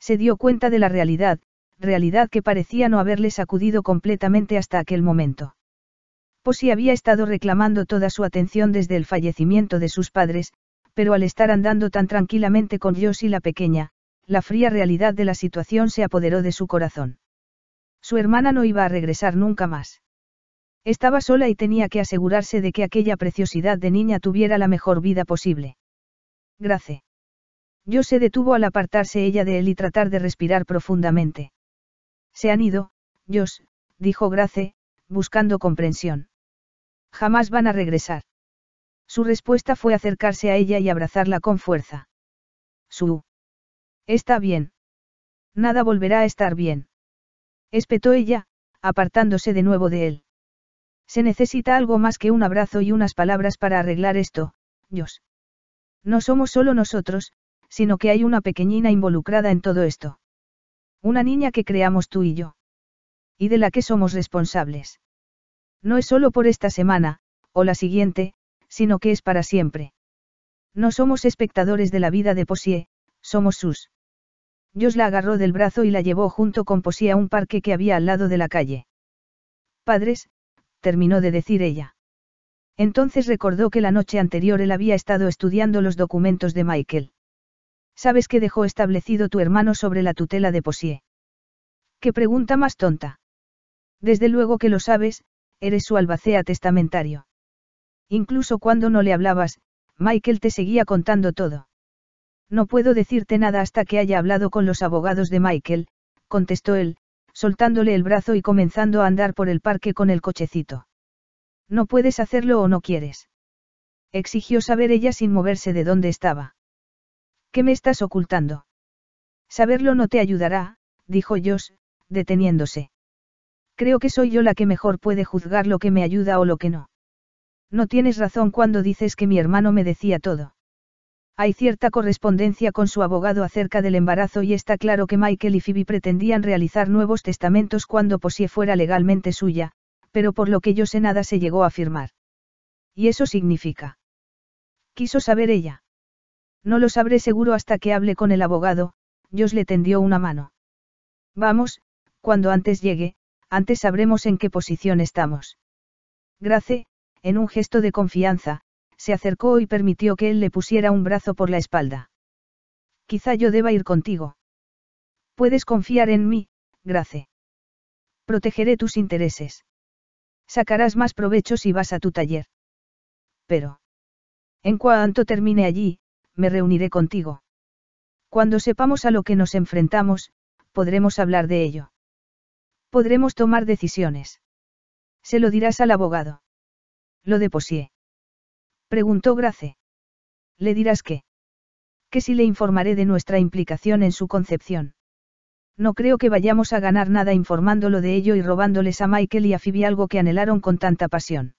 Se dio cuenta de la realidad, realidad que parecía no haberle sacudido completamente hasta aquel momento. Posi había estado reclamando toda su atención desde el fallecimiento de sus padres, pero al estar andando tan tranquilamente con y la pequeña, la fría realidad de la situación se apoderó de su corazón. Su hermana no iba a regresar nunca más. Estaba sola y tenía que asegurarse de que aquella preciosidad de niña tuviera la mejor vida posible. Grace. Yo se detuvo al apartarse ella de él y tratar de respirar profundamente. Se han ido, Jos, dijo Grace, buscando comprensión. Jamás van a regresar. Su respuesta fue acercarse a ella y abrazarla con fuerza. Su. Está bien. Nada volverá a estar bien. Espetó ella, apartándose de nuevo de él. Se necesita algo más que un abrazo y unas palabras para arreglar esto, Dios. No somos solo nosotros, sino que hay una pequeñina involucrada en todo esto. Una niña que creamos tú y yo. Y de la que somos responsables. No es solo por esta semana, o la siguiente, sino que es para siempre. No somos espectadores de la vida de Posier, somos sus Jos la agarró del brazo y la llevó junto con Posí a un parque que había al lado de la calle. Padres, terminó de decir ella. Entonces recordó que la noche anterior él había estado estudiando los documentos de Michael. ¿Sabes que dejó establecido tu hermano sobre la tutela de Posie? ¿Qué pregunta más tonta? Desde luego que lo sabes, eres su albacea testamentario. Incluso cuando no le hablabas, Michael te seguía contando todo. No puedo decirte nada hasta que haya hablado con los abogados de Michael, contestó él, soltándole el brazo y comenzando a andar por el parque con el cochecito. No puedes hacerlo o no quieres. Exigió saber ella sin moverse de dónde estaba. ¿Qué me estás ocultando? Saberlo no te ayudará, dijo Josh, deteniéndose. Creo que soy yo la que mejor puede juzgar lo que me ayuda o lo que no. No tienes razón cuando dices que mi hermano me decía todo. Hay cierta correspondencia con su abogado acerca del embarazo y está claro que Michael y Phoebe pretendían realizar nuevos testamentos cuando Posee fuera legalmente suya, pero por lo que yo sé nada se llegó a firmar. ¿Y eso significa? Quiso saber ella. No lo sabré seguro hasta que hable con el abogado, Dios le tendió una mano. Vamos, cuando antes llegue, antes sabremos en qué posición estamos. Grace, en un gesto de confianza, se acercó y permitió que él le pusiera un brazo por la espalda. Quizá yo deba ir contigo. Puedes confiar en mí, Grace. Protegeré tus intereses. Sacarás más provecho si vas a tu taller. Pero. En cuanto termine allí, me reuniré contigo. Cuando sepamos a lo que nos enfrentamos, podremos hablar de ello. Podremos tomar decisiones. Se lo dirás al abogado. Lo deposié. Preguntó Grace. ¿Le dirás qué? Que si le informaré de nuestra implicación en su concepción. No creo que vayamos a ganar nada informándolo de ello y robándoles a Michael y a Phoebe algo que anhelaron con tanta pasión.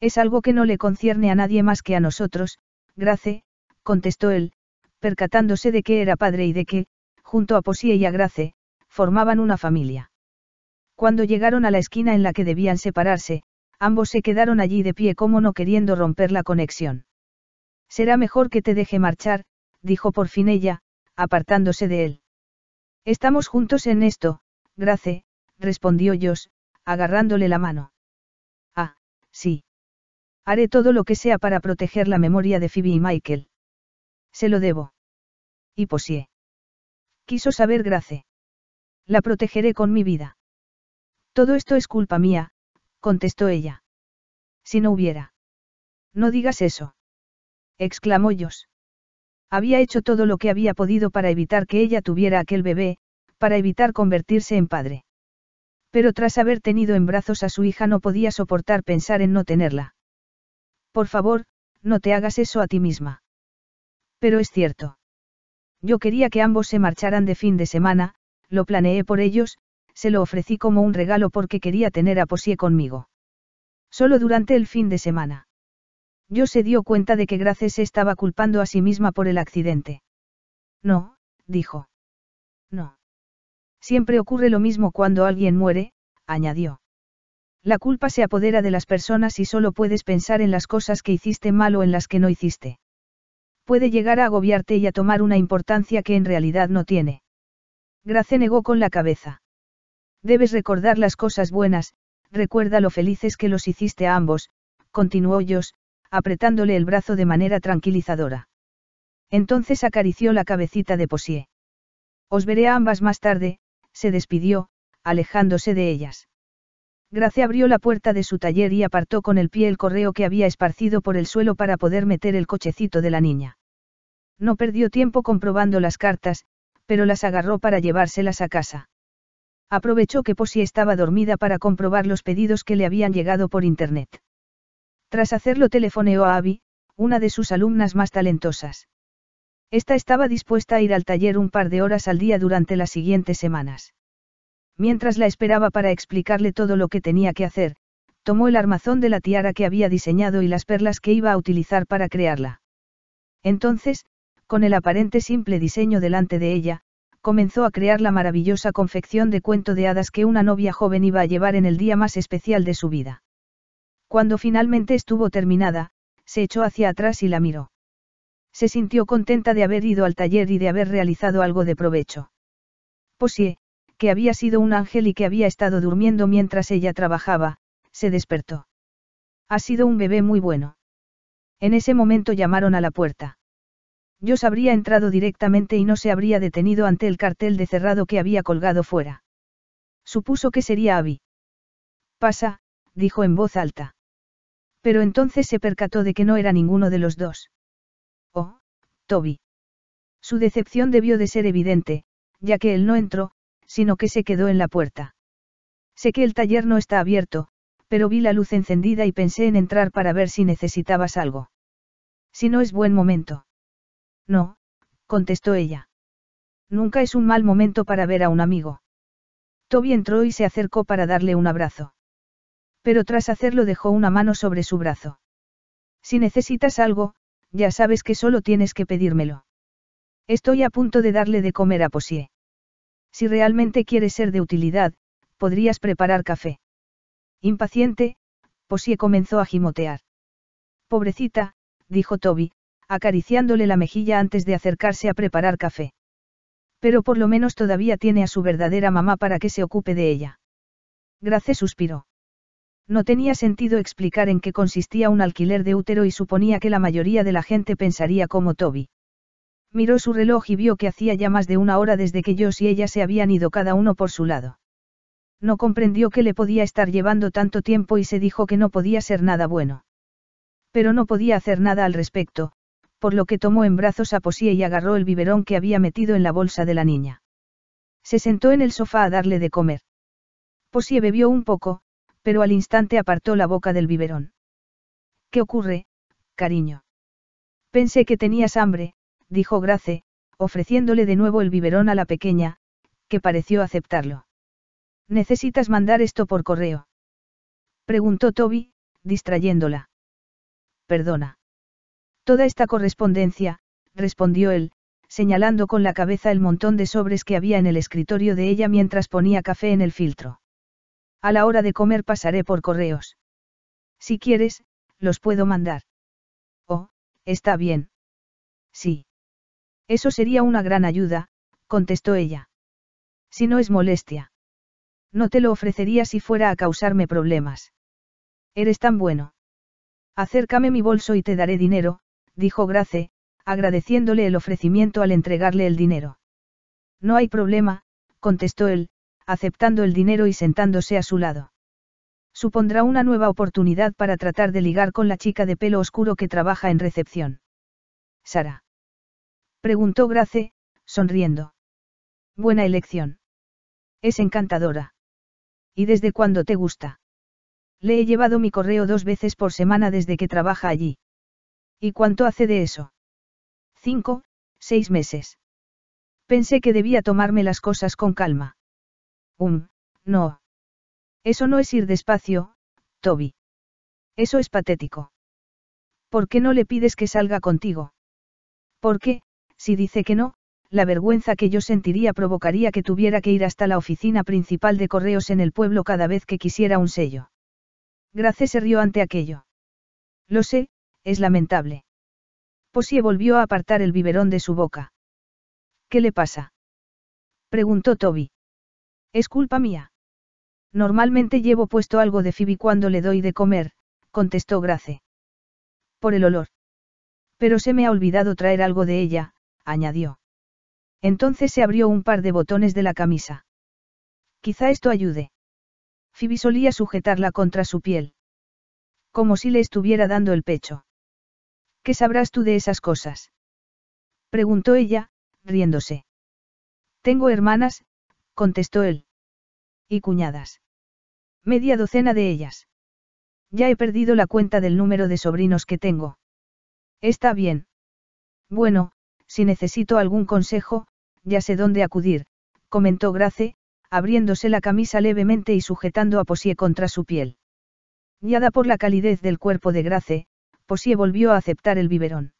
Es algo que no le concierne a nadie más que a nosotros, Grace, contestó él, percatándose de que era padre y de que, junto a Posie y a Grace, formaban una familia. Cuando llegaron a la esquina en la que debían separarse, Ambos se quedaron allí de pie como no queriendo romper la conexión. Será mejor que te deje marchar, dijo por fin ella, apartándose de él. Estamos juntos en esto, Grace, respondió Josh, agarrándole la mano. Ah, sí. Haré todo lo que sea para proteger la memoria de Phoebe y Michael. Se lo debo. Y posié. Quiso saber Grace. La protegeré con mi vida. Todo esto es culpa mía, contestó ella. Si no hubiera. No digas eso. exclamó ellos. Había hecho todo lo que había podido para evitar que ella tuviera aquel bebé, para evitar convertirse en padre. Pero tras haber tenido en brazos a su hija no podía soportar pensar en no tenerla. Por favor, no te hagas eso a ti misma. Pero es cierto. Yo quería que ambos se marcharan de fin de semana, lo planeé por ellos, se lo ofrecí como un regalo porque quería tener a Posie conmigo. Solo durante el fin de semana. Yo se dio cuenta de que Grace se estaba culpando a sí misma por el accidente. No, dijo. No. Siempre ocurre lo mismo cuando alguien muere, añadió. La culpa se apodera de las personas y solo puedes pensar en las cosas que hiciste mal o en las que no hiciste. Puede llegar a agobiarte y a tomar una importancia que en realidad no tiene. Grace negó con la cabeza. Debes recordar las cosas buenas, recuerda lo felices que los hiciste a ambos, continuó Jos, apretándole el brazo de manera tranquilizadora. Entonces acarició la cabecita de Posier. Os veré a ambas más tarde, se despidió, alejándose de ellas. Gracia abrió la puerta de su taller y apartó con el pie el correo que había esparcido por el suelo para poder meter el cochecito de la niña. No perdió tiempo comprobando las cartas, pero las agarró para llevárselas a casa aprovechó que Posi estaba dormida para comprobar los pedidos que le habían llegado por Internet. Tras hacerlo telefoneó a Abby, una de sus alumnas más talentosas. Esta estaba dispuesta a ir al taller un par de horas al día durante las siguientes semanas. Mientras la esperaba para explicarle todo lo que tenía que hacer, tomó el armazón de la tiara que había diseñado y las perlas que iba a utilizar para crearla. Entonces, con el aparente simple diseño delante de ella, comenzó a crear la maravillosa confección de cuento de hadas que una novia joven iba a llevar en el día más especial de su vida. Cuando finalmente estuvo terminada, se echó hacia atrás y la miró. Se sintió contenta de haber ido al taller y de haber realizado algo de provecho. Posie, que había sido un ángel y que había estado durmiendo mientras ella trabajaba, se despertó. Ha sido un bebé muy bueno. En ese momento llamaron a la puerta. Yo habría entrado directamente y no se habría detenido ante el cartel de cerrado que había colgado fuera. Supuso que sería Abby. Pasa, dijo en voz alta. Pero entonces se percató de que no era ninguno de los dos. Oh, Toby. Su decepción debió de ser evidente, ya que él no entró, sino que se quedó en la puerta. Sé que el taller no está abierto, pero vi la luz encendida y pensé en entrar para ver si necesitabas algo. Si no es buen momento. No, contestó ella. Nunca es un mal momento para ver a un amigo. Toby entró y se acercó para darle un abrazo. Pero tras hacerlo dejó una mano sobre su brazo. Si necesitas algo, ya sabes que solo tienes que pedírmelo. Estoy a punto de darle de comer a Posie. Si realmente quieres ser de utilidad, podrías preparar café. Impaciente, Posie comenzó a gimotear. Pobrecita, dijo Toby, acariciándole la mejilla antes de acercarse a preparar café. Pero por lo menos todavía tiene a su verdadera mamá para que se ocupe de ella. Grace suspiró. No tenía sentido explicar en qué consistía un alquiler de útero y suponía que la mayoría de la gente pensaría como Toby. Miró su reloj y vio que hacía ya más de una hora desde que Josh y ella se habían ido cada uno por su lado. No comprendió que le podía estar llevando tanto tiempo y se dijo que no podía ser nada bueno. Pero no podía hacer nada al respecto, por lo que tomó en brazos a Posía y agarró el biberón que había metido en la bolsa de la niña. Se sentó en el sofá a darle de comer. Posie bebió un poco, pero al instante apartó la boca del biberón. ¿Qué ocurre, cariño? Pensé que tenías hambre, dijo Grace, ofreciéndole de nuevo el biberón a la pequeña, que pareció aceptarlo. ¿Necesitas mandar esto por correo? Preguntó Toby, distrayéndola. Perdona. Toda esta correspondencia, respondió él, señalando con la cabeza el montón de sobres que había en el escritorio de ella mientras ponía café en el filtro. A la hora de comer pasaré por correos. Si quieres, los puedo mandar. Oh, está bien. Sí. Eso sería una gran ayuda, contestó ella. Si no es molestia. No te lo ofrecería si fuera a causarme problemas. Eres tan bueno. Acércame mi bolso y te daré dinero, dijo Grace, agradeciéndole el ofrecimiento al entregarle el dinero. No hay problema, contestó él, aceptando el dinero y sentándose a su lado. Supondrá una nueva oportunidad para tratar de ligar con la chica de pelo oscuro que trabaja en recepción. Sara. Preguntó Grace, sonriendo. Buena elección. Es encantadora. ¿Y desde cuándo te gusta? Le he llevado mi correo dos veces por semana desde que trabaja allí. ¿Y cuánto hace de eso? Cinco, seis meses. Pensé que debía tomarme las cosas con calma. Um, no. Eso no es ir despacio, Toby. Eso es patético. ¿Por qué no le pides que salga contigo? Porque, si dice que no, la vergüenza que yo sentiría provocaría que tuviera que ir hasta la oficina principal de correos en el pueblo cada vez que quisiera un sello. Grace se rió ante aquello. Lo sé, es lamentable. Posie volvió a apartar el biberón de su boca. ¿Qué le pasa? preguntó Toby. Es culpa mía. Normalmente llevo puesto algo de Phoebe cuando le doy de comer, contestó Grace. Por el olor. Pero se me ha olvidado traer algo de ella, añadió. Entonces se abrió un par de botones de la camisa. Quizá esto ayude. Phoebe solía sujetarla contra su piel. Como si le estuviera dando el pecho. ¿Qué sabrás tú de esas cosas? Preguntó ella, riéndose. Tengo hermanas, contestó él. Y cuñadas. Media docena de ellas. Ya he perdido la cuenta del número de sobrinos que tengo. Está bien. Bueno, si necesito algún consejo, ya sé dónde acudir, comentó Grace, abriéndose la camisa levemente y sujetando a Posie contra su piel. Guiada por la calidez del cuerpo de Grace, Posie volvió a aceptar el biberón.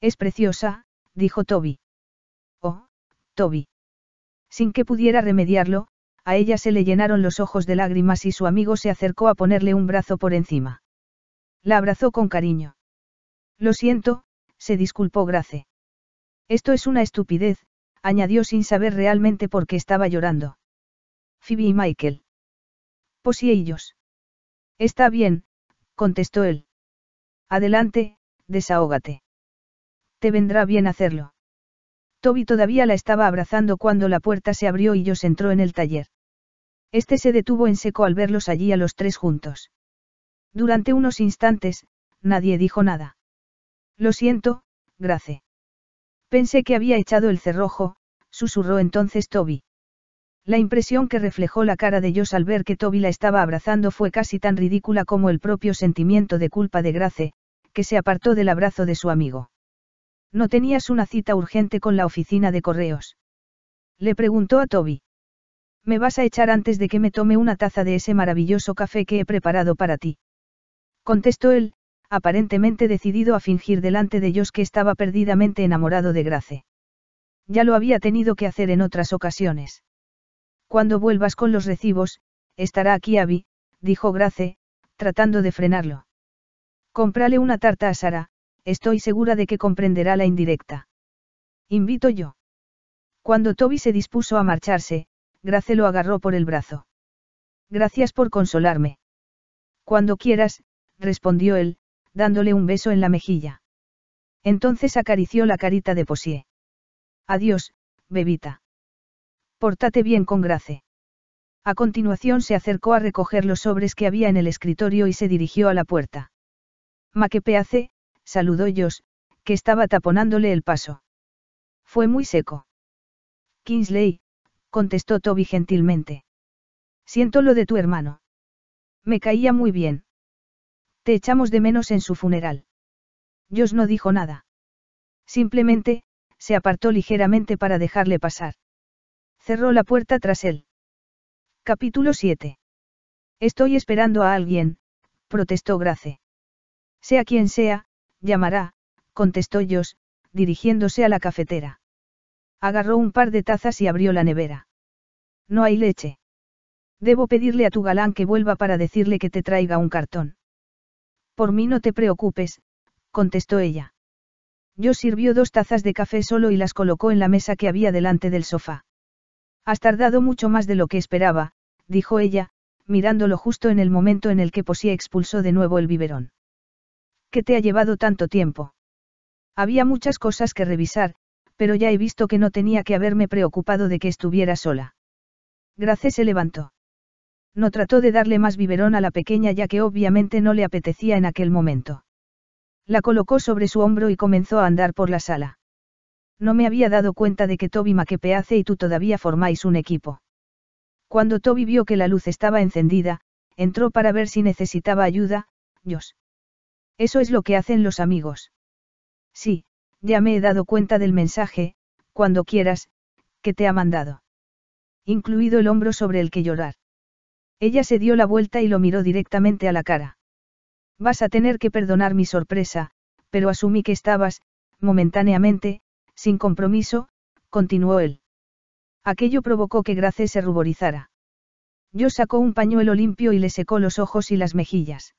Es preciosa, dijo Toby. Oh, Toby. Sin que pudiera remediarlo, a ella se le llenaron los ojos de lágrimas y su amigo se acercó a ponerle un brazo por encima. La abrazó con cariño. Lo siento, se disculpó Grace. Esto es una estupidez, añadió sin saber realmente por qué estaba llorando. Phoebe y Michael. y ellos. Está bien, contestó él. Adelante, desahógate. Te vendrá bien hacerlo. Toby todavía la estaba abrazando cuando la puerta se abrió y Joss entró en el taller. Este se detuvo en seco al verlos allí a los tres juntos. Durante unos instantes, nadie dijo nada. Lo siento, Grace. Pensé que había echado el cerrojo, susurró entonces Toby. La impresión que reflejó la cara de Joss al ver que Toby la estaba abrazando fue casi tan ridícula como el propio sentimiento de culpa de Grace, que se apartó del abrazo de su amigo. ¿No tenías una cita urgente con la oficina de correos? Le preguntó a Toby. Me vas a echar antes de que me tome una taza de ese maravilloso café que he preparado para ti. Contestó él, aparentemente decidido a fingir delante de ellos que estaba perdidamente enamorado de Grace. Ya lo había tenido que hacer en otras ocasiones. Cuando vuelvas con los recibos, estará aquí Abby, dijo Grace, tratando de frenarlo. —Cómprale una tarta a Sara, estoy segura de que comprenderá la indirecta. Invito yo. Cuando Toby se dispuso a marcharse, Grace lo agarró por el brazo. Gracias por consolarme. Cuando quieras, respondió él, dándole un beso en la mejilla. Entonces acarició la carita de Posier. Adiós, bebita. Pórtate bien con Grace. A continuación se acercó a recoger los sobres que había en el escritorio y se dirigió a la puerta. Ma saludó Josh, que estaba taponándole el paso. Fue muy seco. Kingsley, contestó Toby gentilmente. Siento lo de tu hermano. Me caía muy bien. Te echamos de menos en su funeral. Josh no dijo nada. Simplemente, se apartó ligeramente para dejarle pasar. Cerró la puerta tras él. Capítulo 7. Estoy esperando a alguien, protestó Grace. Sea quien sea, llamará, contestó Josh, dirigiéndose a la cafetera. Agarró un par de tazas y abrió la nevera. No hay leche. Debo pedirle a tu galán que vuelva para decirle que te traiga un cartón. Por mí no te preocupes, contestó ella. Yo sirvió dos tazas de café solo y las colocó en la mesa que había delante del sofá. Has tardado mucho más de lo que esperaba, dijo ella, mirándolo justo en el momento en el que Posía expulsó de nuevo el biberón que te ha llevado tanto tiempo? Había muchas cosas que revisar, pero ya he visto que no tenía que haberme preocupado de que estuviera sola. Grace se levantó. No trató de darle más biberón a la pequeña ya que obviamente no le apetecía en aquel momento. La colocó sobre su hombro y comenzó a andar por la sala. No me había dado cuenta de que Toby Maquepeace y tú todavía formáis un equipo. Cuando Toby vio que la luz estaba encendida, entró para ver si necesitaba ayuda, Dios. Eso es lo que hacen los amigos. Sí, ya me he dado cuenta del mensaje, cuando quieras, que te ha mandado. Incluido el hombro sobre el que llorar. Ella se dio la vuelta y lo miró directamente a la cara. Vas a tener que perdonar mi sorpresa, pero asumí que estabas, momentáneamente, sin compromiso, continuó él. Aquello provocó que Grace se ruborizara. Yo sacó un pañuelo limpio y le secó los ojos y las mejillas.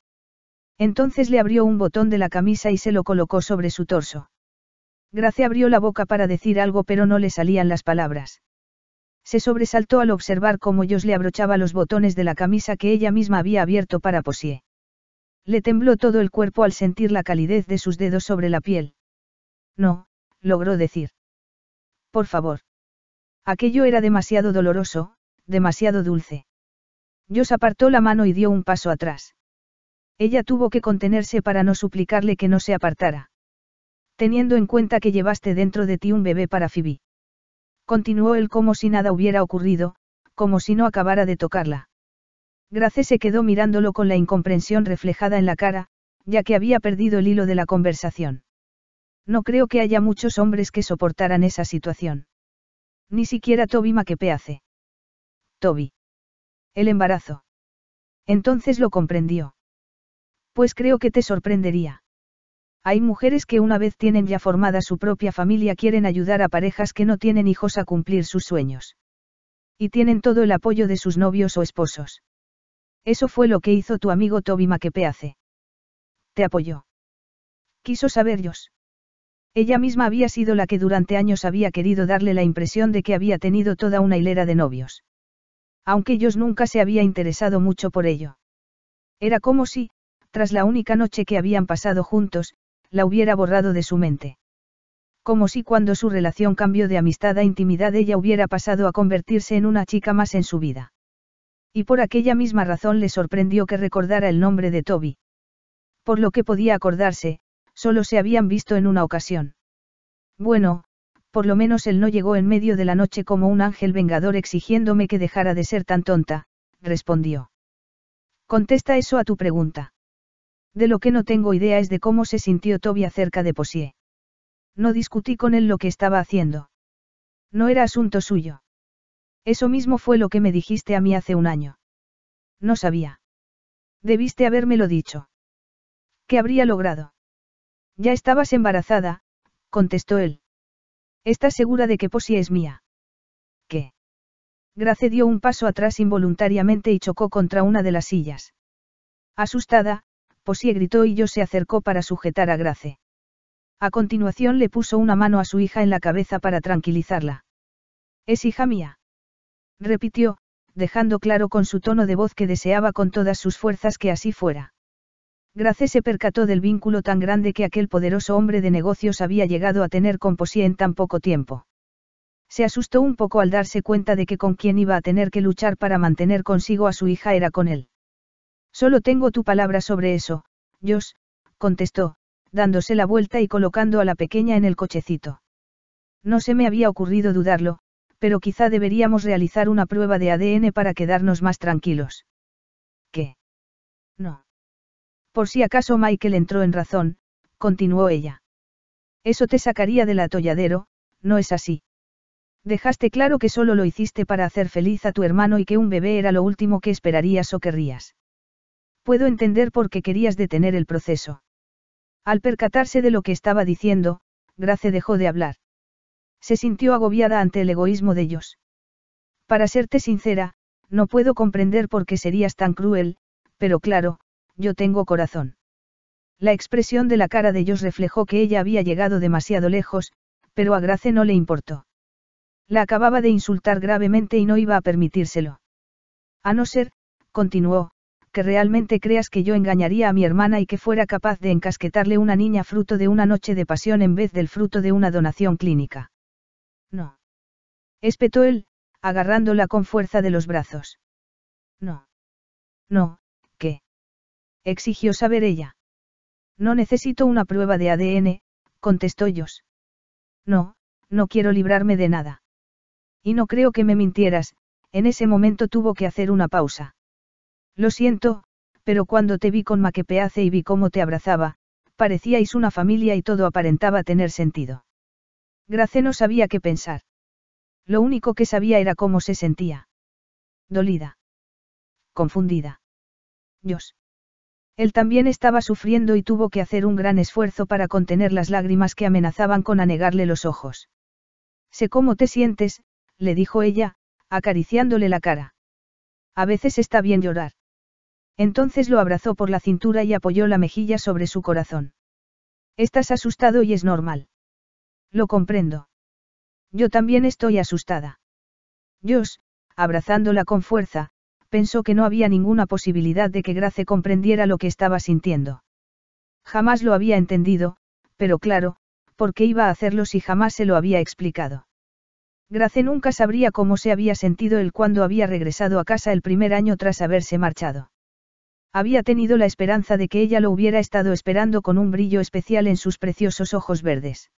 Entonces le abrió un botón de la camisa y se lo colocó sobre su torso. Gracia abrió la boca para decir algo pero no le salían las palabras. Se sobresaltó al observar cómo Jos le abrochaba los botones de la camisa que ella misma había abierto para Posie. Le tembló todo el cuerpo al sentir la calidez de sus dedos sobre la piel. No, logró decir. Por favor. Aquello era demasiado doloroso, demasiado dulce. Jos apartó la mano y dio un paso atrás. Ella tuvo que contenerse para no suplicarle que no se apartara. Teniendo en cuenta que llevaste dentro de ti un bebé para Phoebe. Continuó él como si nada hubiera ocurrido, como si no acabara de tocarla. Grace se quedó mirándolo con la incomprensión reflejada en la cara, ya que había perdido el hilo de la conversación. No creo que haya muchos hombres que soportaran esa situación. Ni siquiera Toby hace. Toby. El embarazo. Entonces lo comprendió. Pues creo que te sorprendería. Hay mujeres que una vez tienen ya formada su propia familia quieren ayudar a parejas que no tienen hijos a cumplir sus sueños. Y tienen todo el apoyo de sus novios o esposos. Eso fue lo que hizo tu amigo Toby Maquepeace. Te apoyó. Quiso saberlos. Ella misma había sido la que durante años había querido darle la impresión de que había tenido toda una hilera de novios. Aunque ellos nunca se había interesado mucho por ello. Era como si, tras la única noche que habían pasado juntos, la hubiera borrado de su mente. Como si cuando su relación cambió de amistad a intimidad ella hubiera pasado a convertirse en una chica más en su vida. Y por aquella misma razón le sorprendió que recordara el nombre de Toby. Por lo que podía acordarse, solo se habían visto en una ocasión. Bueno, por lo menos él no llegó en medio de la noche como un ángel vengador exigiéndome que dejara de ser tan tonta, respondió. Contesta eso a tu pregunta. De lo que no tengo idea es de cómo se sintió Toby acerca de Posier. No discutí con él lo que estaba haciendo. No era asunto suyo. Eso mismo fue lo que me dijiste a mí hace un año. No sabía. Debiste habérmelo dicho. ¿Qué habría logrado? Ya estabas embarazada, contestó él. ¿Estás segura de que Posie es mía? ¿Qué? Grace dio un paso atrás involuntariamente y chocó contra una de las sillas. Asustada, Posie gritó y yo se acercó para sujetar a Grace. A continuación le puso una mano a su hija en la cabeza para tranquilizarla. Es hija mía. Repitió, dejando claro con su tono de voz que deseaba con todas sus fuerzas que así fuera. Grace se percató del vínculo tan grande que aquel poderoso hombre de negocios había llegado a tener con Posie en tan poco tiempo. Se asustó un poco al darse cuenta de que con quien iba a tener que luchar para mantener consigo a su hija era con él. Solo tengo tu palabra sobre eso, Jos", contestó, dándose la vuelta y colocando a la pequeña en el cochecito. No se me había ocurrido dudarlo, pero quizá deberíamos realizar una prueba de ADN para quedarnos más tranquilos. ¿Qué? No. Por si acaso Michael entró en razón, continuó ella. Eso te sacaría del atolladero, no es así. Dejaste claro que solo lo hiciste para hacer feliz a tu hermano y que un bebé era lo último que esperarías o querrías. Puedo entender por qué querías detener el proceso. Al percatarse de lo que estaba diciendo, Grace dejó de hablar. Se sintió agobiada ante el egoísmo de ellos. Para serte sincera, no puedo comprender por qué serías tan cruel, pero claro, yo tengo corazón. La expresión de la cara de ellos reflejó que ella había llegado demasiado lejos, pero a Grace no le importó. La acababa de insultar gravemente y no iba a permitírselo. A no ser, continuó, que realmente creas que yo engañaría a mi hermana y que fuera capaz de encasquetarle una niña fruto de una noche de pasión en vez del fruto de una donación clínica. No. Espetó él, agarrándola con fuerza de los brazos. No. No, ¿qué? exigió saber ella. No necesito una prueba de ADN, contestó Jos. No, no quiero librarme de nada. Y no creo que me mintieras, en ese momento tuvo que hacer una pausa. Lo siento, pero cuando te vi con Maquepeace y vi cómo te abrazaba, parecíais una familia y todo aparentaba tener sentido. Grace no sabía qué pensar. Lo único que sabía era cómo se sentía. Dolida. Confundida. Dios. Él también estaba sufriendo y tuvo que hacer un gran esfuerzo para contener las lágrimas que amenazaban con anegarle los ojos. Sé cómo te sientes, le dijo ella, acariciándole la cara. A veces está bien llorar. Entonces lo abrazó por la cintura y apoyó la mejilla sobre su corazón. Estás asustado y es normal. Lo comprendo. Yo también estoy asustada. Josh, abrazándola con fuerza, pensó que no había ninguna posibilidad de que Grace comprendiera lo que estaba sintiendo. Jamás lo había entendido, pero claro, ¿por qué iba a hacerlo si jamás se lo había explicado? Grace nunca sabría cómo se había sentido él cuando había regresado a casa el primer año tras haberse marchado. Había tenido la esperanza de que ella lo hubiera estado esperando con un brillo especial en sus preciosos ojos verdes.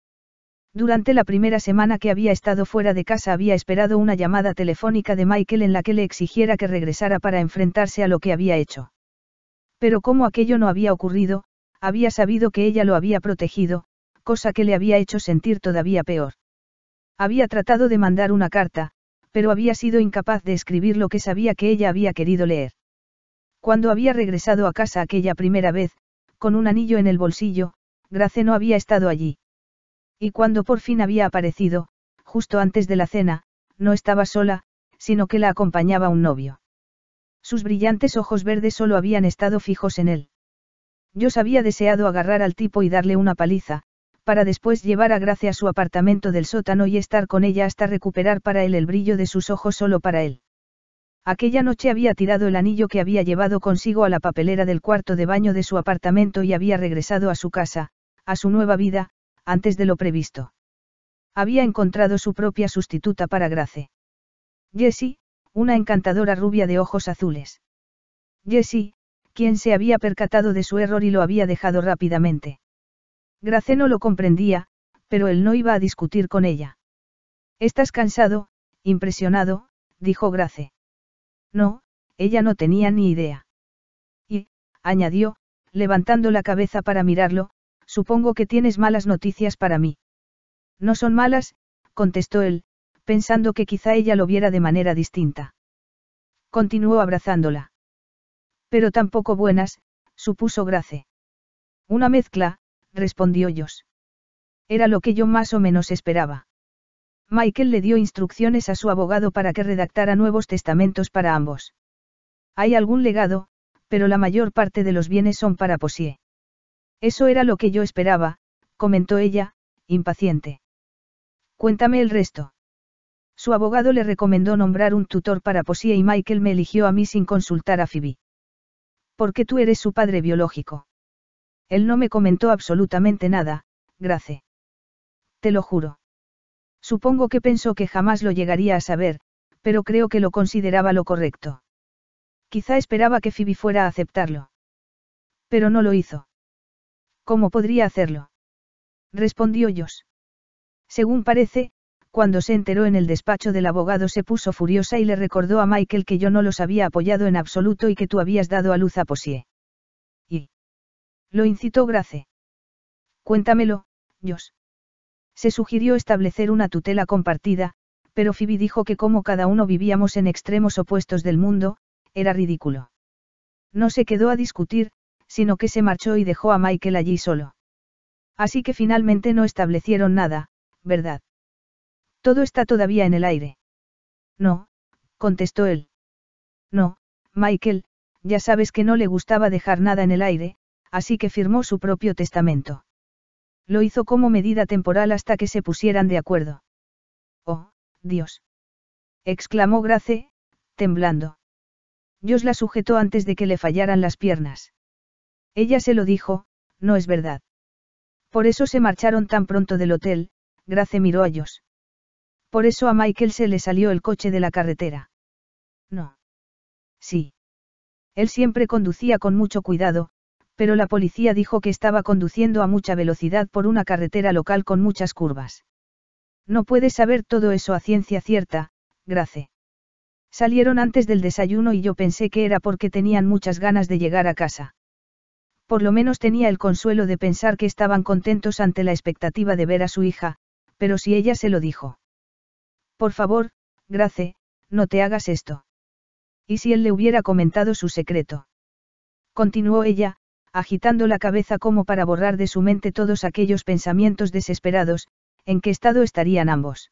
Durante la primera semana que había estado fuera de casa había esperado una llamada telefónica de Michael en la que le exigiera que regresara para enfrentarse a lo que había hecho. Pero como aquello no había ocurrido, había sabido que ella lo había protegido, cosa que le había hecho sentir todavía peor. Había tratado de mandar una carta, pero había sido incapaz de escribir lo que sabía que ella había querido leer. Cuando había regresado a casa aquella primera vez, con un anillo en el bolsillo, Grace no había estado allí. Y cuando por fin había aparecido, justo antes de la cena, no estaba sola, sino que la acompañaba un novio. Sus brillantes ojos verdes solo habían estado fijos en él. Yo había deseado agarrar al tipo y darle una paliza, para después llevar a Grace a su apartamento del sótano y estar con ella hasta recuperar para él el brillo de sus ojos solo para él. Aquella noche había tirado el anillo que había llevado consigo a la papelera del cuarto de baño de su apartamento y había regresado a su casa, a su nueva vida, antes de lo previsto. Había encontrado su propia sustituta para Grace. Jessie, una encantadora rubia de ojos azules. Jessie, quien se había percatado de su error y lo había dejado rápidamente. Grace no lo comprendía, pero él no iba a discutir con ella. Estás cansado, impresionado, dijo Grace. No, ella no tenía ni idea. Y, añadió, levantando la cabeza para mirarlo, supongo que tienes malas noticias para mí. No son malas, contestó él, pensando que quizá ella lo viera de manera distinta. Continuó abrazándola. Pero tampoco buenas, supuso Grace. Una mezcla, respondió Josh. Era lo que yo más o menos esperaba. Michael le dio instrucciones a su abogado para que redactara nuevos testamentos para ambos. Hay algún legado, pero la mayor parte de los bienes son para Posie. Eso era lo que yo esperaba, comentó ella, impaciente. Cuéntame el resto. Su abogado le recomendó nombrar un tutor para Posie y Michael me eligió a mí sin consultar a Phoebe. Porque tú eres su padre biológico. Él no me comentó absolutamente nada, Grace. Te lo juro. Supongo que pensó que jamás lo llegaría a saber, pero creo que lo consideraba lo correcto. Quizá esperaba que Phoebe fuera a aceptarlo. Pero no lo hizo. ¿Cómo podría hacerlo? respondió Josh. Según parece, cuando se enteró en el despacho del abogado se puso furiosa y le recordó a Michael que yo no los había apoyado en absoluto y que tú habías dado a luz a Posie. Y. Lo incitó Grace. Cuéntamelo, Josh. Se sugirió establecer una tutela compartida, pero Phoebe dijo que como cada uno vivíamos en extremos opuestos del mundo, era ridículo. No se quedó a discutir, sino que se marchó y dejó a Michael allí solo. Así que finalmente no establecieron nada, ¿verdad? Todo está todavía en el aire. No, contestó él. No, Michael, ya sabes que no le gustaba dejar nada en el aire, así que firmó su propio testamento. Lo hizo como medida temporal hasta que se pusieran de acuerdo. Oh, Dios. exclamó Grace, temblando. Dios la sujetó antes de que le fallaran las piernas. Ella se lo dijo, no es verdad. Por eso se marcharon tan pronto del hotel, Grace miró a Dios. Por eso a Michael se le salió el coche de la carretera. No. Sí. Él siempre conducía con mucho cuidado, pero la policía dijo que estaba conduciendo a mucha velocidad por una carretera local con muchas curvas. No puedes saber todo eso a ciencia cierta, Grace. Salieron antes del desayuno y yo pensé que era porque tenían muchas ganas de llegar a casa. Por lo menos tenía el consuelo de pensar que estaban contentos ante la expectativa de ver a su hija, pero si ella se lo dijo. Por favor, Grace, no te hagas esto. ¿Y si él le hubiera comentado su secreto? Continuó ella, agitando la cabeza como para borrar de su mente todos aquellos pensamientos desesperados, en qué estado estarían ambos.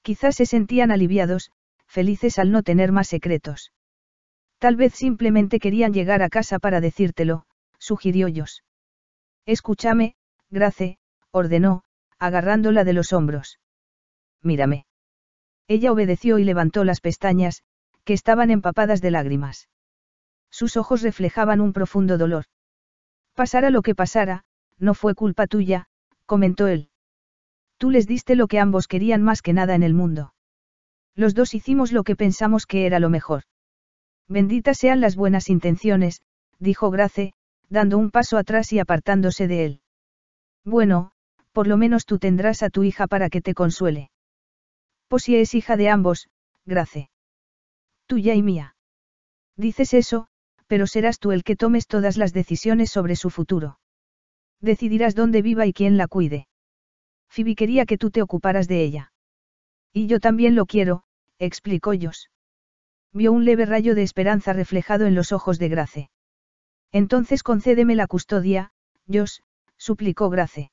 Quizás se sentían aliviados, felices al no tener más secretos. Tal vez simplemente querían llegar a casa para decírtelo, sugirió Yos. Escúchame, Grace, ordenó, agarrándola de los hombros. Mírame. Ella obedeció y levantó las pestañas, que estaban empapadas de lágrimas. Sus ojos reflejaban un profundo dolor. Pasara lo que pasara, no fue culpa tuya, comentó él. Tú les diste lo que ambos querían más que nada en el mundo. Los dos hicimos lo que pensamos que era lo mejor. Benditas sean las buenas intenciones, dijo Grace, dando un paso atrás y apartándose de él. Bueno, por lo menos tú tendrás a tu hija para que te consuele. Posie es hija de ambos, Grace. Tuya y mía. Dices eso, pero serás tú el que tomes todas las decisiones sobre su futuro. Decidirás dónde viva y quién la cuide. Phoebe quería que tú te ocuparas de ella. Y yo también lo quiero, explicó Jos. Vio un leve rayo de esperanza reflejado en los ojos de Grace. Entonces concédeme la custodia, Jos, suplicó Grace.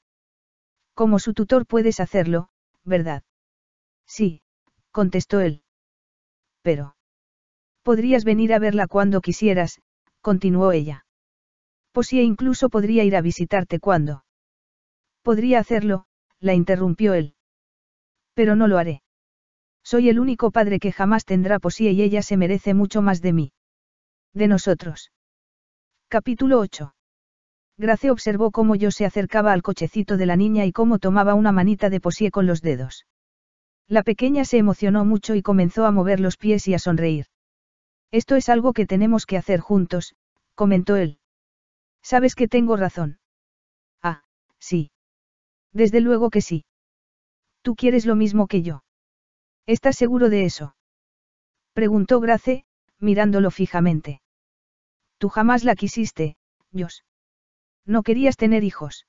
Como su tutor puedes hacerlo, ¿verdad? Sí, contestó él. Pero. Podrías venir a verla cuando quisieras, continuó ella. Posie incluso podría ir a visitarte cuando. Podría hacerlo, la interrumpió él. Pero no lo haré. Soy el único padre que jamás tendrá Posie y ella se merece mucho más de mí. De nosotros. Capítulo 8. Grace observó cómo yo se acercaba al cochecito de la niña y cómo tomaba una manita de Posie con los dedos. La pequeña se emocionó mucho y comenzó a mover los pies y a sonreír. Esto es algo que tenemos que hacer juntos, comentó él. Sabes que tengo razón. Ah, sí. Desde luego que sí. Tú quieres lo mismo que yo. ¿Estás seguro de eso? Preguntó Grace, mirándolo fijamente. Tú jamás la quisiste, Dios. No querías tener hijos.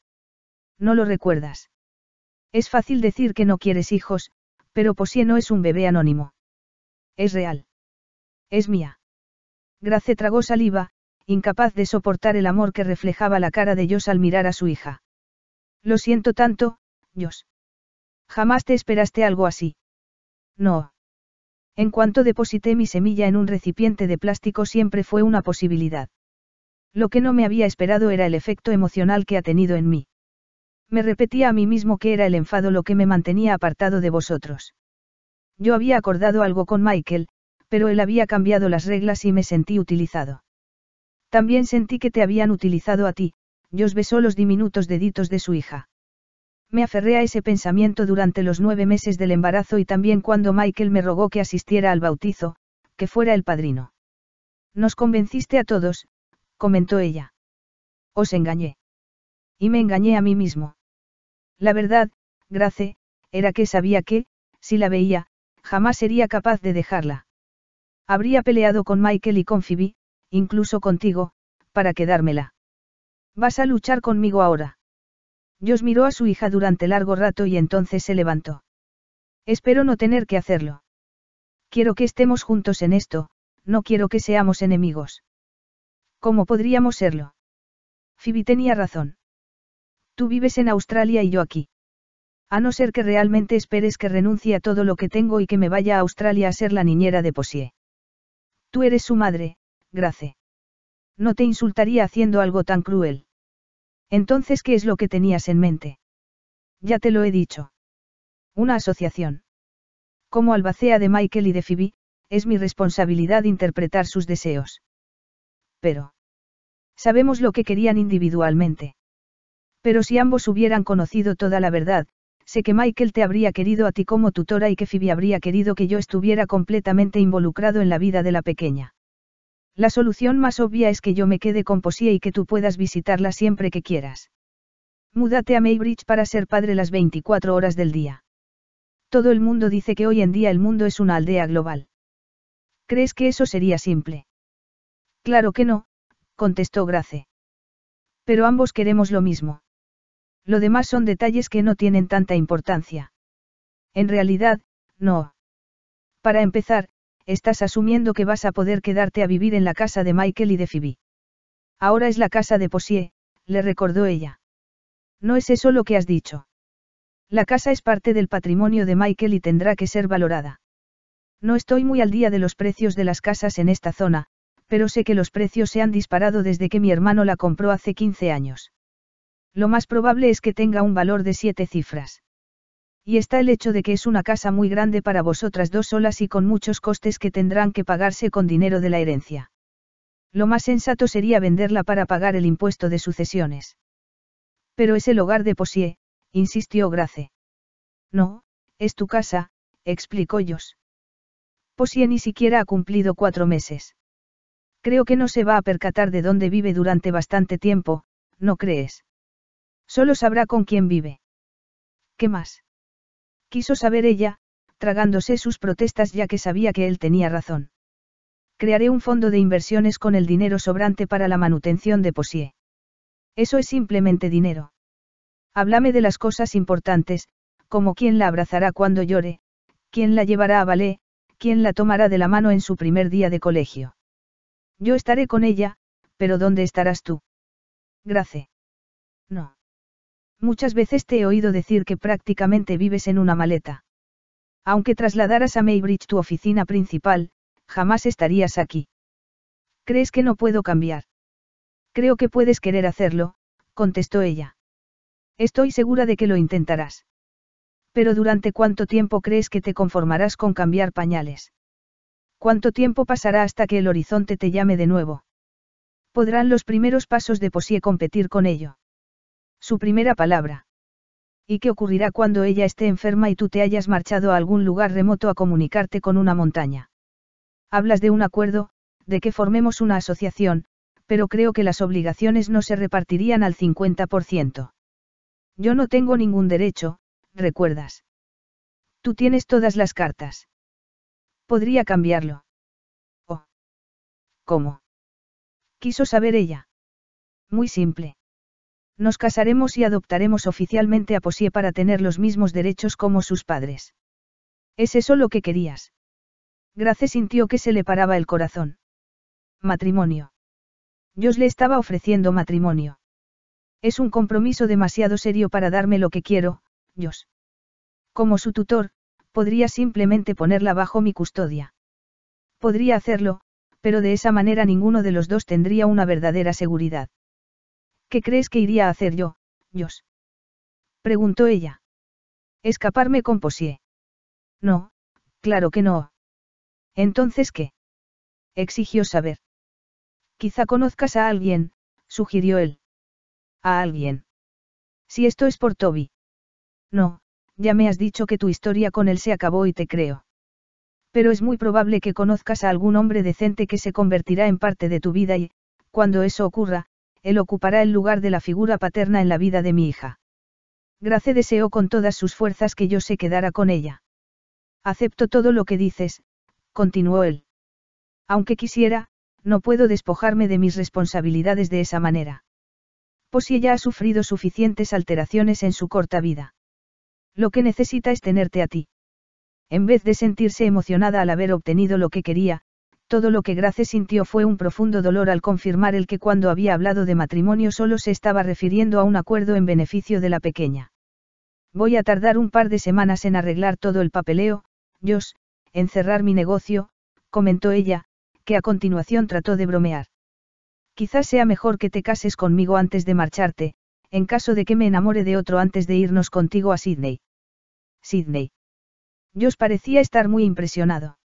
No lo recuerdas. Es fácil decir que no quieres hijos, pero Posie no es un bebé anónimo. Es real. Es mía. Grace tragó saliva, incapaz de soportar el amor que reflejaba la cara de Jos al mirar a su hija. Lo siento tanto, Jos. Jamás te esperaste algo así. No. En cuanto deposité mi semilla en un recipiente de plástico siempre fue una posibilidad. Lo que no me había esperado era el efecto emocional que ha tenido en mí. Me repetía a mí mismo que era el enfado lo que me mantenía apartado de vosotros. Yo había acordado algo con Michael, pero él había cambiado las reglas y me sentí utilizado. También sentí que te habían utilizado a ti, os besó los diminutos deditos de su hija. Me aferré a ese pensamiento durante los nueve meses del embarazo y también cuando Michael me rogó que asistiera al bautizo, que fuera el padrino. Nos convenciste a todos, comentó ella. Os engañé. Y me engañé a mí mismo. La verdad, Grace, era que sabía que, si la veía, jamás sería capaz de dejarla. Habría peleado con Michael y con Phoebe, incluso contigo, para quedármela. Vas a luchar conmigo ahora. Dios miró a su hija durante largo rato y entonces se levantó. Espero no tener que hacerlo. Quiero que estemos juntos en esto, no quiero que seamos enemigos. ¿Cómo podríamos serlo? Phoebe tenía razón. Tú vives en Australia y yo aquí. A no ser que realmente esperes que renuncie a todo lo que tengo y que me vaya a Australia a ser la niñera de Posie. Tú eres su madre, Grace. No te insultaría haciendo algo tan cruel. Entonces, ¿qué es lo que tenías en mente? Ya te lo he dicho. Una asociación. Como albacea de Michael y de Phoebe, es mi responsabilidad interpretar sus deseos. Pero. Sabemos lo que querían individualmente. Pero si ambos hubieran conocido toda la verdad, Sé que Michael te habría querido a ti como tutora y que Phoebe habría querido que yo estuviera completamente involucrado en la vida de la pequeña. La solución más obvia es que yo me quede con Posía y que tú puedas visitarla siempre que quieras. Múdate a Maybridge para ser padre las 24 horas del día. Todo el mundo dice que hoy en día el mundo es una aldea global. ¿Crees que eso sería simple? Claro que no, contestó Grace. Pero ambos queremos lo mismo. Lo demás son detalles que no tienen tanta importancia. En realidad, no. Para empezar, estás asumiendo que vas a poder quedarte a vivir en la casa de Michael y de Phoebe. Ahora es la casa de Posier, le recordó ella. No es eso lo que has dicho. La casa es parte del patrimonio de Michael y tendrá que ser valorada. No estoy muy al día de los precios de las casas en esta zona, pero sé que los precios se han disparado desde que mi hermano la compró hace 15 años. Lo más probable es que tenga un valor de siete cifras. Y está el hecho de que es una casa muy grande para vosotras dos solas y con muchos costes que tendrán que pagarse con dinero de la herencia. Lo más sensato sería venderla para pagar el impuesto de sucesiones. Pero es el hogar de Posier, insistió Grace. No, es tu casa, explicó yo Posier ni siquiera ha cumplido cuatro meses. Creo que no se va a percatar de dónde vive durante bastante tiempo, ¿no crees? Solo sabrá con quién vive. ¿Qué más? Quiso saber ella, tragándose sus protestas ya que sabía que él tenía razón. Crearé un fondo de inversiones con el dinero sobrante para la manutención de Posie. Eso es simplemente dinero. Háblame de las cosas importantes, como quién la abrazará cuando llore, quién la llevará a ballet, quién la tomará de la mano en su primer día de colegio. Yo estaré con ella, pero ¿dónde estarás tú? Grace. No. Muchas veces te he oído decir que prácticamente vives en una maleta. Aunque trasladaras a Maybridge tu oficina principal, jamás estarías aquí. ¿Crees que no puedo cambiar? Creo que puedes querer hacerlo, contestó ella. Estoy segura de que lo intentarás. Pero ¿durante cuánto tiempo crees que te conformarás con cambiar pañales? ¿Cuánto tiempo pasará hasta que el horizonte te llame de nuevo? ¿Podrán los primeros pasos de Posie competir con ello? Su primera palabra. ¿Y qué ocurrirá cuando ella esté enferma y tú te hayas marchado a algún lugar remoto a comunicarte con una montaña? Hablas de un acuerdo, de que formemos una asociación, pero creo que las obligaciones no se repartirían al 50%. Yo no tengo ningún derecho, recuerdas. Tú tienes todas las cartas. Podría cambiarlo. Oh. ¿Cómo? Quiso saber ella. Muy simple. Nos casaremos y adoptaremos oficialmente a Posie para tener los mismos derechos como sus padres. ¿Es eso lo que querías? Grace sintió que se le paraba el corazón. Matrimonio. Dios le estaba ofreciendo matrimonio. Es un compromiso demasiado serio para darme lo que quiero, Dios. Como su tutor, podría simplemente ponerla bajo mi custodia. Podría hacerlo, pero de esa manera ninguno de los dos tendría una verdadera seguridad. ¿Qué crees que iría a hacer yo, Jos? Preguntó ella. Escaparme con Posie. No, claro que no. Entonces, ¿qué? Exigió saber. Quizá conozcas a alguien, sugirió él. A alguien. Si esto es por Toby. No, ya me has dicho que tu historia con él se acabó y te creo. Pero es muy probable que conozcas a algún hombre decente que se convertirá en parte de tu vida y, cuando eso ocurra, él ocupará el lugar de la figura paterna en la vida de mi hija. Grace deseó con todas sus fuerzas que yo se quedara con ella. Acepto todo lo que dices, continuó él. Aunque quisiera, no puedo despojarme de mis responsabilidades de esa manera. si ella ha sufrido suficientes alteraciones en su corta vida. Lo que necesita es tenerte a ti. En vez de sentirse emocionada al haber obtenido lo que quería, todo lo que Grace sintió fue un profundo dolor al confirmar el que cuando había hablado de matrimonio solo se estaba refiriendo a un acuerdo en beneficio de la pequeña. Voy a tardar un par de semanas en arreglar todo el papeleo, Josh, en cerrar mi negocio, comentó ella, que a continuación trató de bromear. Quizás sea mejor que te cases conmigo antes de marcharte, en caso de que me enamore de otro antes de irnos contigo a Sydney. Sydney. Josh parecía estar muy impresionado.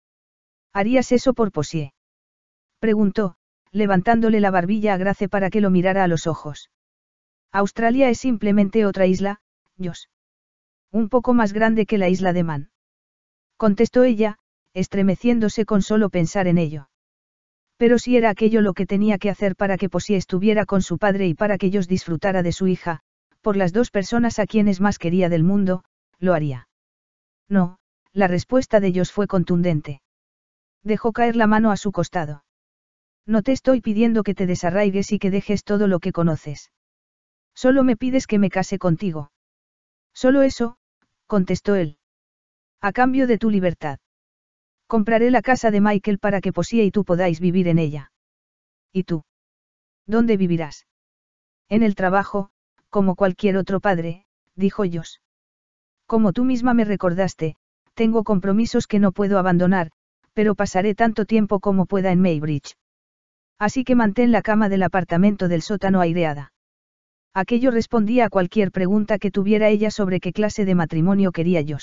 ¿Harías eso por Posie? Preguntó, levantándole la barbilla a Grace para que lo mirara a los ojos. Australia es simplemente otra isla, Jos. Un poco más grande que la isla de Man. Contestó ella, estremeciéndose con solo pensar en ello. Pero si era aquello lo que tenía que hacer para que Posie estuviera con su padre y para que ellos disfrutara de su hija, por las dos personas a quienes más quería del mundo, lo haría. No, la respuesta de Jos fue contundente dejó caer la mano a su costado. No te estoy pidiendo que te desarraigues y que dejes todo lo que conoces. Solo me pides que me case contigo. Solo eso, contestó él. A cambio de tu libertad. Compraré la casa de Michael para que Posía y tú podáis vivir en ella. ¿Y tú? ¿Dónde vivirás? En el trabajo, como cualquier otro padre, dijo Josh. Como tú misma me recordaste, tengo compromisos que no puedo abandonar, pero pasaré tanto tiempo como pueda en Maybridge. Así que mantén la cama del apartamento del sótano aireada. Aquello respondía a cualquier pregunta que tuviera ella sobre qué clase de matrimonio quería yo.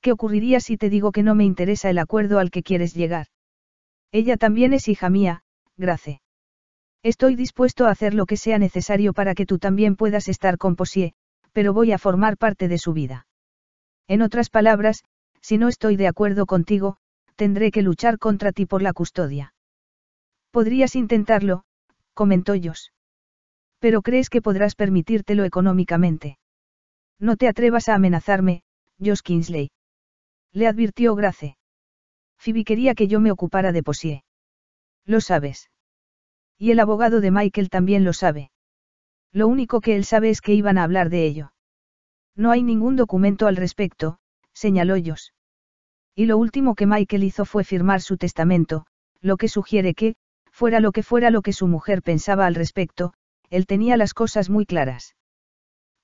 ¿Qué ocurriría si te digo que no me interesa el acuerdo al que quieres llegar? Ella también es hija mía, Grace. Estoy dispuesto a hacer lo que sea necesario para que tú también puedas estar con Posie, pero voy a formar parte de su vida. En otras palabras, si no estoy de acuerdo contigo, tendré que luchar contra ti por la custodia. Podrías intentarlo, comentó Jos. Pero crees que podrás permitírtelo económicamente. No te atrevas a amenazarme, Jos Kingsley. Le advirtió Grace. Phoebe quería que yo me ocupara de Posie. Lo sabes. Y el abogado de Michael también lo sabe. Lo único que él sabe es que iban a hablar de ello. No hay ningún documento al respecto, señaló Josh. Y lo último que Michael hizo fue firmar su testamento, lo que sugiere que, fuera lo que fuera lo que su mujer pensaba al respecto, él tenía las cosas muy claras.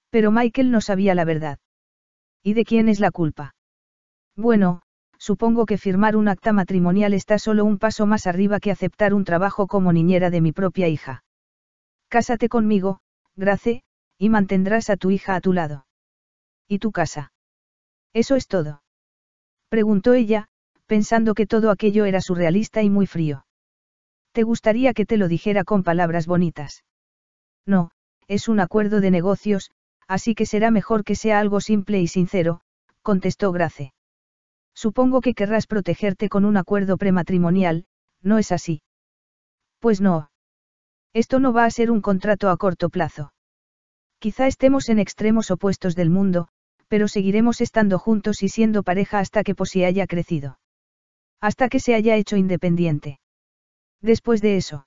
Pero Michael no sabía la verdad. ¿Y de quién es la culpa? Bueno, supongo que firmar un acta matrimonial está solo un paso más arriba que aceptar un trabajo como niñera de mi propia hija. Cásate conmigo, Grace, y mantendrás a tu hija a tu lado. ¿Y tu casa? Eso es todo. Preguntó ella, pensando que todo aquello era surrealista y muy frío. ¿Te gustaría que te lo dijera con palabras bonitas? No, es un acuerdo de negocios, así que será mejor que sea algo simple y sincero, contestó Grace. Supongo que querrás protegerte con un acuerdo prematrimonial, ¿no es así? Pues no. Esto no va a ser un contrato a corto plazo. Quizá estemos en extremos opuestos del mundo, pero seguiremos estando juntos y siendo pareja hasta que Posi haya crecido. Hasta que se haya hecho independiente. Después de eso.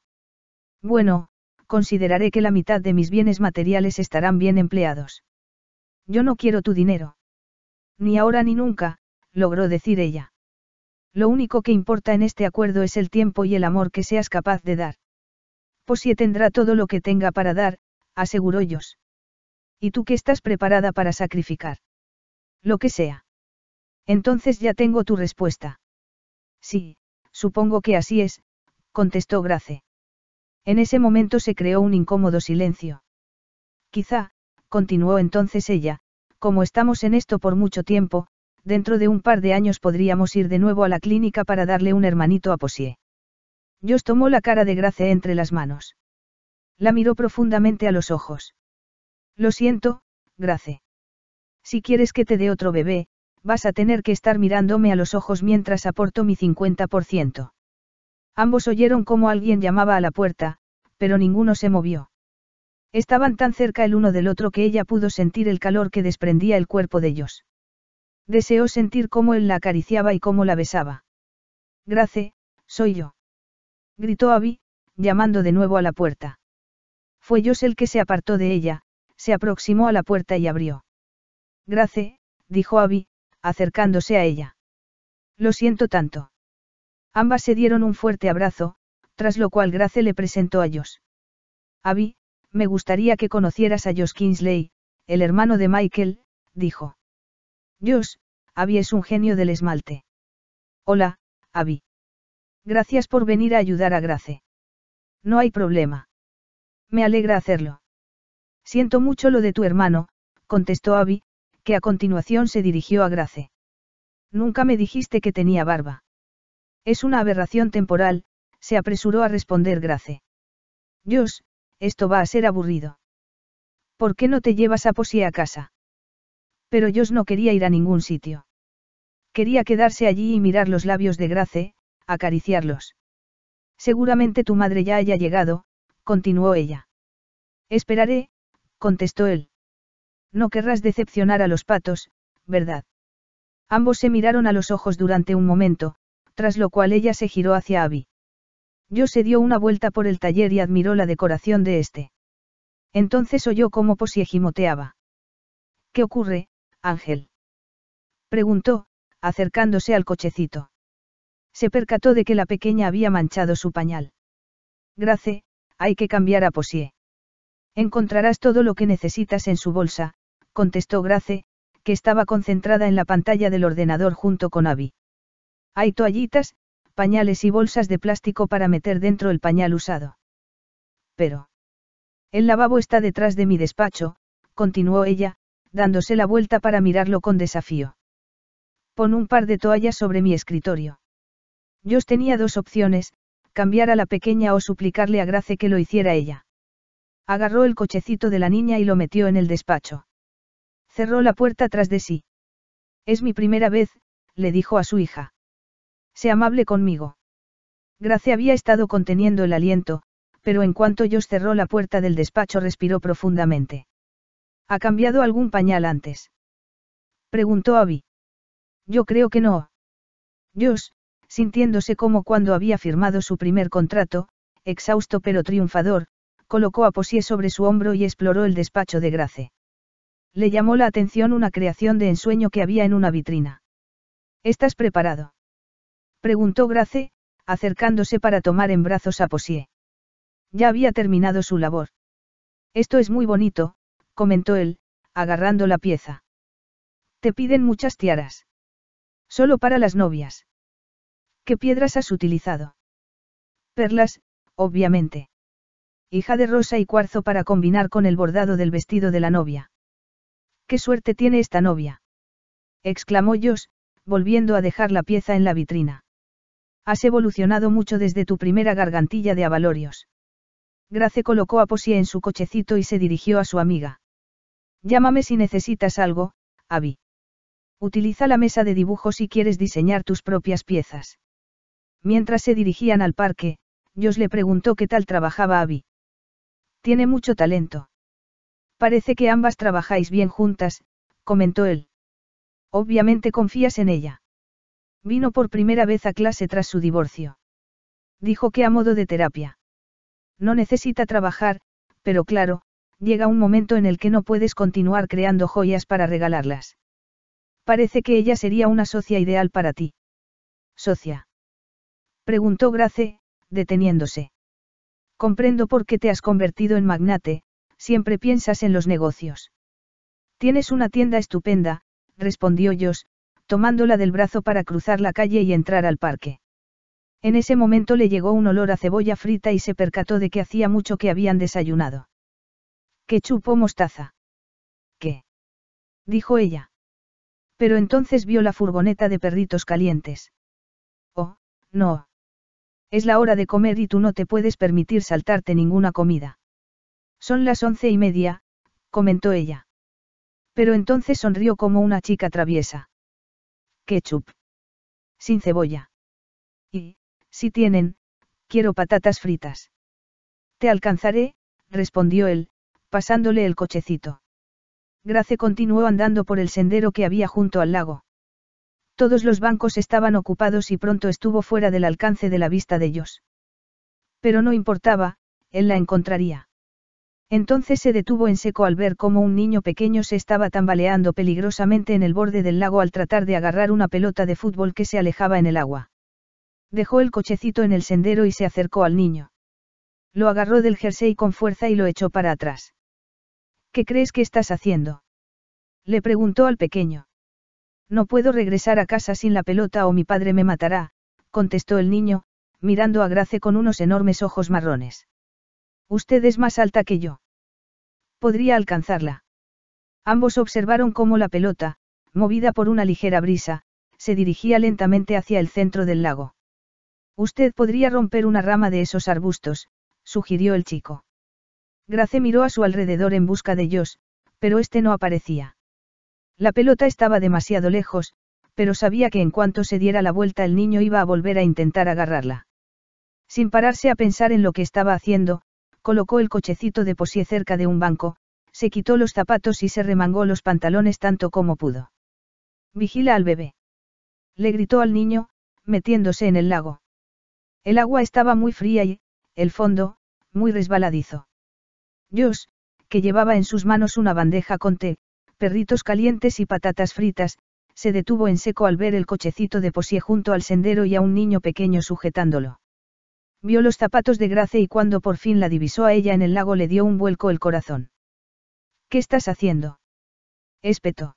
Bueno, consideraré que la mitad de mis bienes materiales estarán bien empleados. Yo no quiero tu dinero. Ni ahora ni nunca, logró decir ella. Lo único que importa en este acuerdo es el tiempo y el amor que seas capaz de dar. Posie tendrá todo lo que tenga para dar, aseguró ellos. ¿Y tú que estás preparada para sacrificar? Lo que sea. Entonces ya tengo tu respuesta. Sí, supongo que así es, contestó Grace. En ese momento se creó un incómodo silencio. Quizá, continuó entonces ella, como estamos en esto por mucho tiempo, dentro de un par de años podríamos ir de nuevo a la clínica para darle un hermanito a Posier. Dios tomó la cara de Grace entre las manos. La miró profundamente a los ojos. Lo siento, Grace. Si quieres que te dé otro bebé, vas a tener que estar mirándome a los ojos mientras aporto mi 50%. Ambos oyeron cómo alguien llamaba a la puerta, pero ninguno se movió. Estaban tan cerca el uno del otro que ella pudo sentir el calor que desprendía el cuerpo de ellos. Deseó sentir cómo él la acariciaba y cómo la besaba. Grace, soy yo. Gritó Abby, llamando de nuevo a la puerta. Fue Joss el que se apartó de ella, se aproximó a la puerta y abrió. Grace, dijo Abby, acercándose a ella. Lo siento tanto. Ambas se dieron un fuerte abrazo, tras lo cual Grace le presentó a Josh. Abby, me gustaría que conocieras a Josh Kingsley, el hermano de Michael, dijo. Josh, Abby es un genio del esmalte. Hola, Abby. Gracias por venir a ayudar a Grace. No hay problema. Me alegra hacerlo. Siento mucho lo de tu hermano, contestó Abby, que a continuación se dirigió a Grace. Nunca me dijiste que tenía barba. Es una aberración temporal, se apresuró a responder Grace. Dios, esto va a ser aburrido. ¿Por qué no te llevas a Posie a casa? Pero Jos no quería ir a ningún sitio. Quería quedarse allí y mirar los labios de Grace, acariciarlos. Seguramente tu madre ya haya llegado, continuó ella. Esperaré, contestó él. No querrás decepcionar a los patos, ¿verdad? Ambos se miraron a los ojos durante un momento, tras lo cual ella se giró hacia Abby. Yo se dio una vuelta por el taller y admiró la decoración de este. Entonces oyó cómo Posie gimoteaba. ¿Qué ocurre, Ángel? preguntó, acercándose al cochecito. Se percató de que la pequeña había manchado su pañal. Grace, hay que cambiar a Posie. Encontrarás todo lo que necesitas en su bolsa, contestó Grace, que estaba concentrada en la pantalla del ordenador junto con Abby. Hay toallitas, pañales y bolsas de plástico para meter dentro el pañal usado. Pero. El lavabo está detrás de mi despacho, continuó ella, dándose la vuelta para mirarlo con desafío. Pon un par de toallas sobre mi escritorio. Yo tenía dos opciones, cambiar a la pequeña o suplicarle a Grace que lo hiciera ella. Agarró el cochecito de la niña y lo metió en el despacho. Cerró la puerta tras de sí. Es mi primera vez, le dijo a su hija. Sé amable conmigo. Grace había estado conteniendo el aliento, pero en cuanto Josh cerró la puerta del despacho respiró profundamente. ¿Ha cambiado algún pañal antes? Preguntó avi Yo creo que no. Josh, sintiéndose como cuando había firmado su primer contrato, exhausto pero triunfador, colocó a Posier sobre su hombro y exploró el despacho de Grace. Le llamó la atención una creación de ensueño que había en una vitrina. ¿Estás preparado? Preguntó Grace, acercándose para tomar en brazos a Posie. Ya había terminado su labor. Esto es muy bonito, comentó él, agarrando la pieza. Te piden muchas tiaras. Solo para las novias. ¿Qué piedras has utilizado? Perlas, obviamente. Hija de rosa y cuarzo para combinar con el bordado del vestido de la novia. ¡Qué suerte tiene esta novia! exclamó Jos, volviendo a dejar la pieza en la vitrina. Has evolucionado mucho desde tu primera gargantilla de avalorios. Grace colocó a Posie en su cochecito y se dirigió a su amiga. Llámame si necesitas algo, Abby. Utiliza la mesa de dibujo si quieres diseñar tus propias piezas. Mientras se dirigían al parque, Jos le preguntó qué tal trabajaba Abby. Tiene mucho talento. Parece que ambas trabajáis bien juntas, comentó él. Obviamente confías en ella. Vino por primera vez a clase tras su divorcio. Dijo que a modo de terapia. No necesita trabajar, pero claro, llega un momento en el que no puedes continuar creando joyas para regalarlas. Parece que ella sería una socia ideal para ti. ¿Socia? Preguntó Grace, deteniéndose. Comprendo por qué te has convertido en magnate, siempre piensas en los negocios. Tienes una tienda estupenda, respondió Josh, tomándola del brazo para cruzar la calle y entrar al parque. En ese momento le llegó un olor a cebolla frita y se percató de que hacía mucho que habían desayunado. ¿Qué chupó mostaza. ¿Qué? dijo ella. Pero entonces vio la furgoneta de perritos calientes. Oh, no. Es la hora de comer y tú no te puedes permitir saltarte ninguna comida. Son las once y media, comentó ella. Pero entonces sonrió como una chica traviesa. Ketchup. Sin cebolla. Y, si tienen, quiero patatas fritas. Te alcanzaré, respondió él, pasándole el cochecito. Grace continuó andando por el sendero que había junto al lago. Todos los bancos estaban ocupados y pronto estuvo fuera del alcance de la vista de ellos. Pero no importaba, él la encontraría. Entonces se detuvo en seco al ver cómo un niño pequeño se estaba tambaleando peligrosamente en el borde del lago al tratar de agarrar una pelota de fútbol que se alejaba en el agua. Dejó el cochecito en el sendero y se acercó al niño. Lo agarró del jersey con fuerza y lo echó para atrás. ¿Qué crees que estás haciendo? Le preguntó al pequeño. No puedo regresar a casa sin la pelota o mi padre me matará, contestó el niño, mirando a Grace con unos enormes ojos marrones. Usted es más alta que yo. Podría alcanzarla. Ambos observaron cómo la pelota, movida por una ligera brisa, se dirigía lentamente hacia el centro del lago. Usted podría romper una rama de esos arbustos, sugirió el chico. Grace miró a su alrededor en busca de Josh, pero este no aparecía. La pelota estaba demasiado lejos, pero sabía que en cuanto se diera la vuelta el niño iba a volver a intentar agarrarla. Sin pararse a pensar en lo que estaba haciendo, colocó el cochecito de posie cerca de un banco, se quitó los zapatos y se remangó los pantalones tanto como pudo. Vigila al bebé. Le gritó al niño, metiéndose en el lago. El agua estaba muy fría y, el fondo, muy resbaladizo. Josh, que llevaba en sus manos una bandeja con té, perritos calientes y patatas fritas, se detuvo en seco al ver el cochecito de posie junto al sendero y a un niño pequeño sujetándolo. Vio los zapatos de Grace y cuando por fin la divisó a ella en el lago le dio un vuelco el corazón. ¿Qué estás haciendo? Espeto.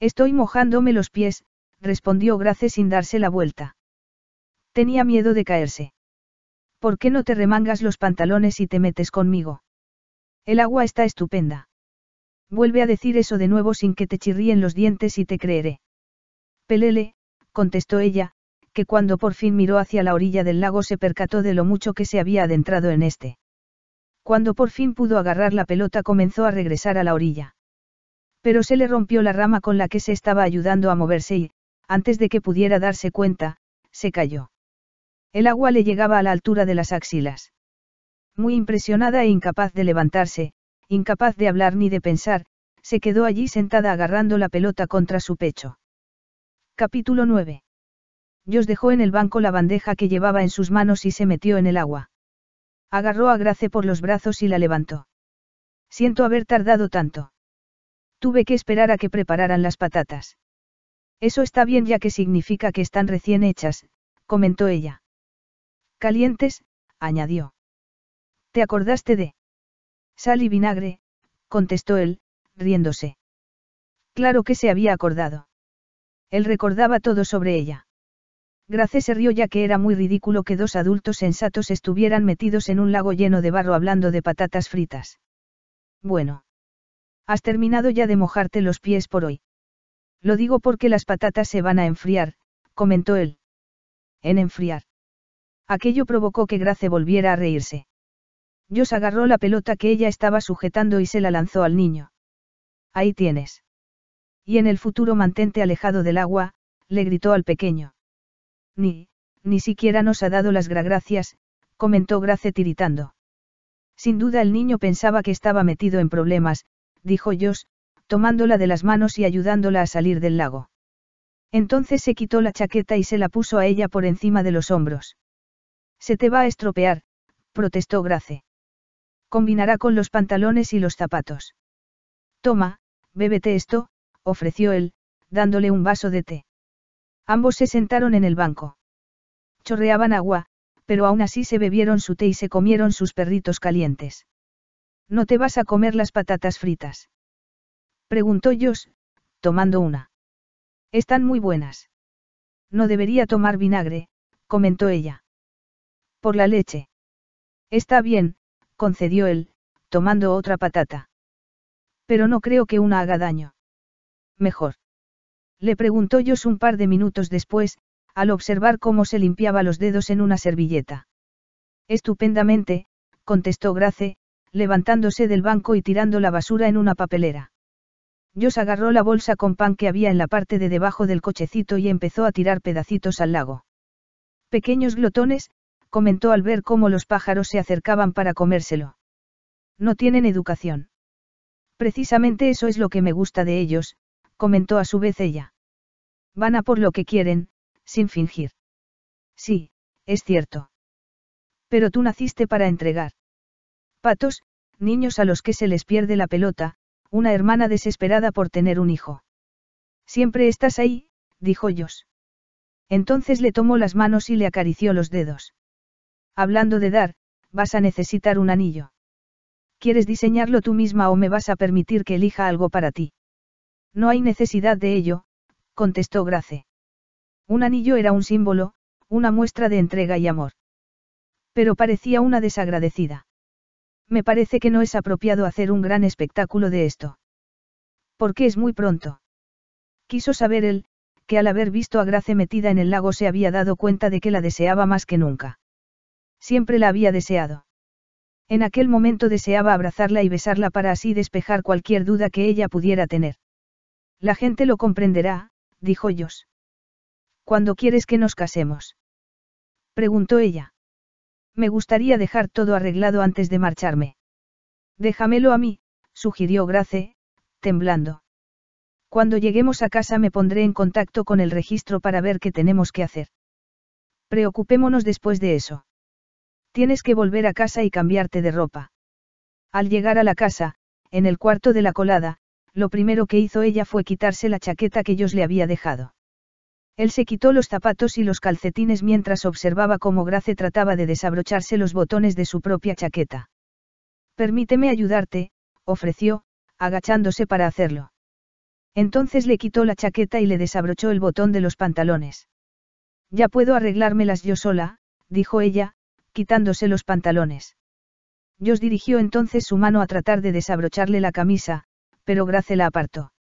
Estoy mojándome los pies, respondió Grace sin darse la vuelta. Tenía miedo de caerse. ¿Por qué no te remangas los pantalones y te metes conmigo? El agua está estupenda. Vuelve a decir eso de nuevo sin que te chirríen los dientes y te creeré. Pelele, contestó ella, que cuando por fin miró hacia la orilla del lago se percató de lo mucho que se había adentrado en este. Cuando por fin pudo agarrar la pelota comenzó a regresar a la orilla. Pero se le rompió la rama con la que se estaba ayudando a moverse y, antes de que pudiera darse cuenta, se cayó. El agua le llegaba a la altura de las axilas. Muy impresionada e incapaz de levantarse, incapaz de hablar ni de pensar, se quedó allí sentada agarrando la pelota contra su pecho. Capítulo 9. Dios dejó en el banco la bandeja que llevaba en sus manos y se metió en el agua. Agarró a Grace por los brazos y la levantó. Siento haber tardado tanto. Tuve que esperar a que prepararan las patatas. Eso está bien ya que significa que están recién hechas, comentó ella. Calientes, añadió. ¿Te acordaste de? Sal y vinagre, contestó él, riéndose. Claro que se había acordado. Él recordaba todo sobre ella. Grace se rió ya que era muy ridículo que dos adultos sensatos estuvieran metidos en un lago lleno de barro hablando de patatas fritas. Bueno. Has terminado ya de mojarte los pies por hoy. Lo digo porque las patatas se van a enfriar, comentó él. En enfriar. Aquello provocó que Grace volviera a reírse. Jos agarró la pelota que ella estaba sujetando y se la lanzó al niño. Ahí tienes. Y en el futuro mantente alejado del agua, le gritó al pequeño. Ni, ni siquiera nos ha dado las gracias, comentó Grace tiritando. Sin duda el niño pensaba que estaba metido en problemas, dijo Josh, tomándola de las manos y ayudándola a salir del lago. Entonces se quitó la chaqueta y se la puso a ella por encima de los hombros. Se te va a estropear, protestó Grace. Combinará con los pantalones y los zapatos. Toma, bébete esto, ofreció él, dándole un vaso de té. Ambos se sentaron en el banco. Chorreaban agua, pero aún así se bebieron su té y se comieron sus perritos calientes. ¿No te vas a comer las patatas fritas? Preguntó Josh, tomando una. Están muy buenas. No debería tomar vinagre, comentó ella. Por la leche. Está bien, concedió él, tomando otra patata. Pero no creo que una haga daño. Mejor. Le preguntó Jos un par de minutos después, al observar cómo se limpiaba los dedos en una servilleta. Estupendamente, contestó Grace, levantándose del banco y tirando la basura en una papelera. Jos agarró la bolsa con pan que había en la parte de debajo del cochecito y empezó a tirar pedacitos al lago. Pequeños glotones, comentó al ver cómo los pájaros se acercaban para comérselo. No tienen educación. Precisamente eso es lo que me gusta de ellos, comentó a su vez ella. Van a por lo que quieren, sin fingir. Sí, es cierto. Pero tú naciste para entregar. Patos, niños a los que se les pierde la pelota, una hermana desesperada por tener un hijo. Siempre estás ahí, dijo Josh. Entonces le tomó las manos y le acarició los dedos. Hablando de dar, vas a necesitar un anillo. ¿Quieres diseñarlo tú misma o me vas a permitir que elija algo para ti? No hay necesidad de ello, contestó Grace. Un anillo era un símbolo, una muestra de entrega y amor. Pero parecía una desagradecida. Me parece que no es apropiado hacer un gran espectáculo de esto. Porque es muy pronto. Quiso saber él, que al haber visto a Grace metida en el lago se había dado cuenta de que la deseaba más que nunca. Siempre la había deseado. En aquel momento deseaba abrazarla y besarla para así despejar cualquier duda que ella pudiera tener. La gente lo comprenderá, dijo Jos. ¿Cuándo quieres que nos casemos? Preguntó ella. Me gustaría dejar todo arreglado antes de marcharme. Déjamelo a mí, sugirió Grace, temblando. Cuando lleguemos a casa me pondré en contacto con el registro para ver qué tenemos que hacer. Preocupémonos después de eso. Tienes que volver a casa y cambiarte de ropa. Al llegar a la casa, en el cuarto de la colada, lo primero que hizo ella fue quitarse la chaqueta que ellos le había dejado. Él se quitó los zapatos y los calcetines mientras observaba cómo Grace trataba de desabrocharse los botones de su propia chaqueta. Permíteme ayudarte, ofreció, agachándose para hacerlo. Entonces le quitó la chaqueta y le desabrochó el botón de los pantalones. Ya puedo arreglármelas yo sola, dijo ella, quitándose los pantalones. Dios dirigió entonces su mano a tratar de desabrocharle la camisa, pero Grace la apartó.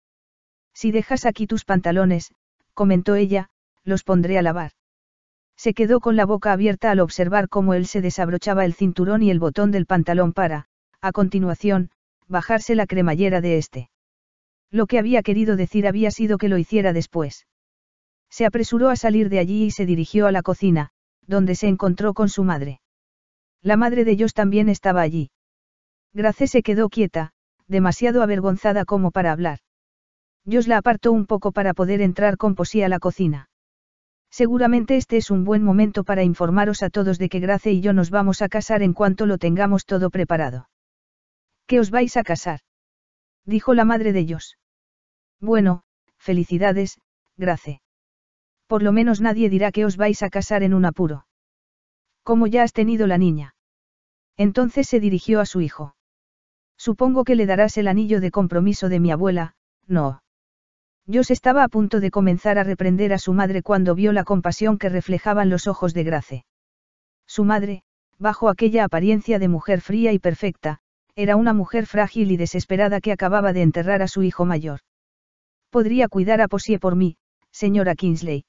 Si dejas aquí tus pantalones, comentó ella, los pondré a lavar. Se quedó con la boca abierta al observar cómo él se desabrochaba el cinturón y el botón del pantalón para, a continuación, bajarse la cremallera de este. Lo que había querido decir había sido que lo hiciera después. Se apresuró a salir de allí y se dirigió a la cocina, donde se encontró con su madre. La madre de ellos también estaba allí. Grace se quedó quieta, demasiado avergonzada como para hablar. os la apartó un poco para poder entrar con posía a la cocina. Seguramente este es un buen momento para informaros a todos de que Grace y yo nos vamos a casar en cuanto lo tengamos todo preparado. ¿Qué os vais a casar? dijo la madre de ellos. Bueno, felicidades, Grace. Por lo menos nadie dirá que os vais a casar en un apuro. Como ya has tenido la niña. Entonces se dirigió a su hijo. Supongo que le darás el anillo de compromiso de mi abuela, no. Joss estaba a punto de comenzar a reprender a su madre cuando vio la compasión que reflejaban los ojos de Grace. Su madre, bajo aquella apariencia de mujer fría y perfecta, era una mujer frágil y desesperada que acababa de enterrar a su hijo mayor. ¿Podría cuidar a Posie por mí, señora Kingsley?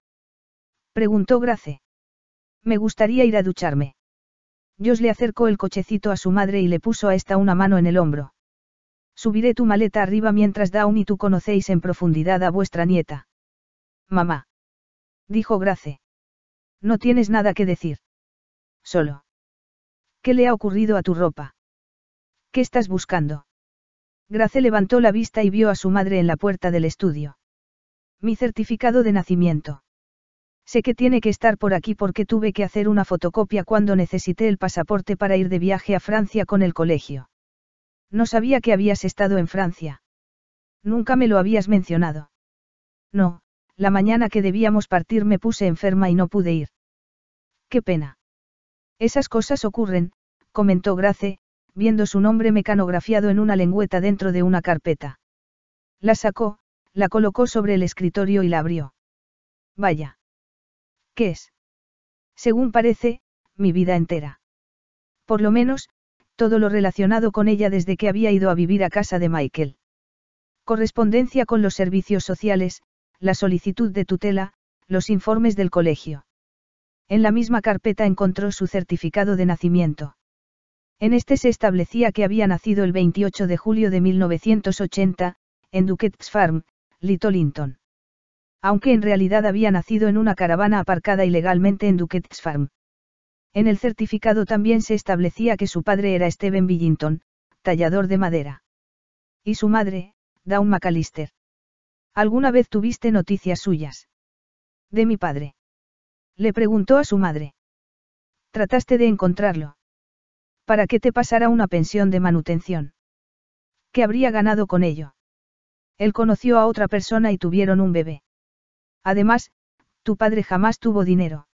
Preguntó Grace. Me gustaría ir a ducharme. Josh le acercó el cochecito a su madre y le puso a esta una mano en el hombro. Subiré tu maleta arriba mientras Dawn y tú conocéis en profundidad a vuestra nieta. Mamá. Dijo Grace. No tienes nada que decir. Solo. ¿Qué le ha ocurrido a tu ropa? ¿Qué estás buscando? Grace levantó la vista y vio a su madre en la puerta del estudio. Mi certificado de nacimiento. Sé que tiene que estar por aquí porque tuve que hacer una fotocopia cuando necesité el pasaporte para ir de viaje a Francia con el colegio. No sabía que habías estado en Francia. Nunca me lo habías mencionado. No, la mañana que debíamos partir me puse enferma y no pude ir. Qué pena. Esas cosas ocurren, comentó Grace, viendo su nombre mecanografiado en una lengüeta dentro de una carpeta. La sacó, la colocó sobre el escritorio y la abrió. Vaya es. Según parece, mi vida entera. Por lo menos, todo lo relacionado con ella desde que había ido a vivir a casa de Michael. Correspondencia con los servicios sociales, la solicitud de tutela, los informes del colegio. En la misma carpeta encontró su certificado de nacimiento. En este se establecía que había nacido el 28 de julio de 1980, en Duquette's Farm, Little aunque en realidad había nacido en una caravana aparcada ilegalmente en Duquette's Farm. En el certificado también se establecía que su padre era Stephen Billington, tallador de madera. Y su madre, Dawn McAllister. ¿Alguna vez tuviste noticias suyas? De mi padre. Le preguntó a su madre. Trataste de encontrarlo. ¿Para qué te pasara una pensión de manutención? ¿Qué habría ganado con ello? Él conoció a otra persona y tuvieron un bebé. Además, tu padre jamás tuvo dinero.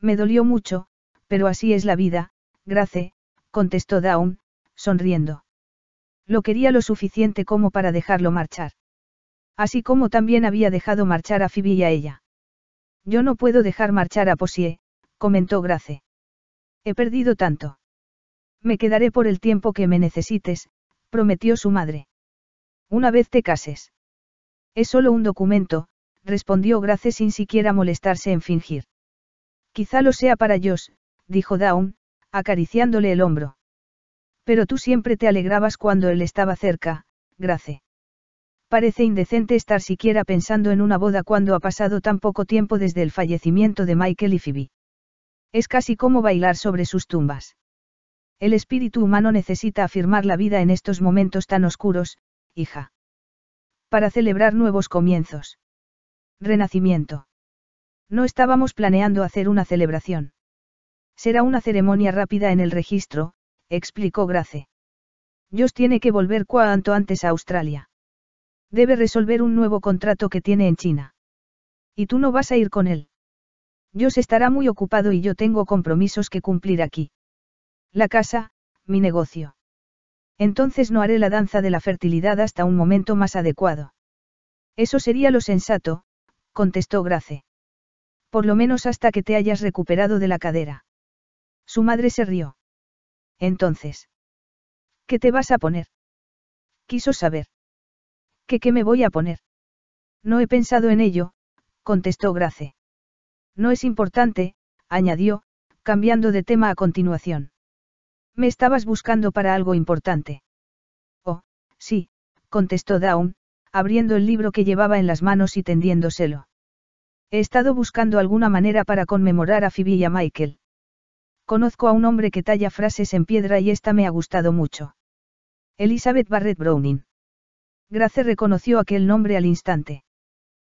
Me dolió mucho, pero así es la vida, Grace, contestó Dawn, sonriendo. Lo quería lo suficiente como para dejarlo marchar. Así como también había dejado marchar a Phoebe y a ella. Yo no puedo dejar marchar a Posie, comentó Grace. He perdido tanto. Me quedaré por el tiempo que me necesites, prometió su madre. Una vez te cases. Es solo un documento, respondió Grace sin siquiera molestarse en fingir. Quizá lo sea para Dios, dijo Dawn, acariciándole el hombro. Pero tú siempre te alegrabas cuando él estaba cerca, Grace. Parece indecente estar siquiera pensando en una boda cuando ha pasado tan poco tiempo desde el fallecimiento de Michael y Phoebe. Es casi como bailar sobre sus tumbas. El espíritu humano necesita afirmar la vida en estos momentos tan oscuros, hija. Para celebrar nuevos comienzos. Renacimiento. No estábamos planeando hacer una celebración. Será una ceremonia rápida en el registro, explicó Grace. Dios tiene que volver cuanto antes a Australia. Debe resolver un nuevo contrato que tiene en China. Y tú no vas a ir con él. Dios estará muy ocupado y yo tengo compromisos que cumplir aquí. La casa, mi negocio. Entonces no haré la danza de la fertilidad hasta un momento más adecuado. Eso sería lo sensato, contestó Grace. Por lo menos hasta que te hayas recuperado de la cadera. Su madre se rió. Entonces. ¿Qué te vas a poner? Quiso saber. ¿Qué qué me voy a poner? No he pensado en ello, contestó Grace. No es importante, añadió, cambiando de tema a continuación. Me estabas buscando para algo importante. Oh, sí, contestó Dawn, abriendo el libro que llevaba en las manos y tendiéndoselo. He estado buscando alguna manera para conmemorar a Phoebe y a Michael. Conozco a un hombre que talla frases en piedra y esta me ha gustado mucho. Elizabeth Barrett Browning. Grace reconoció aquel nombre al instante.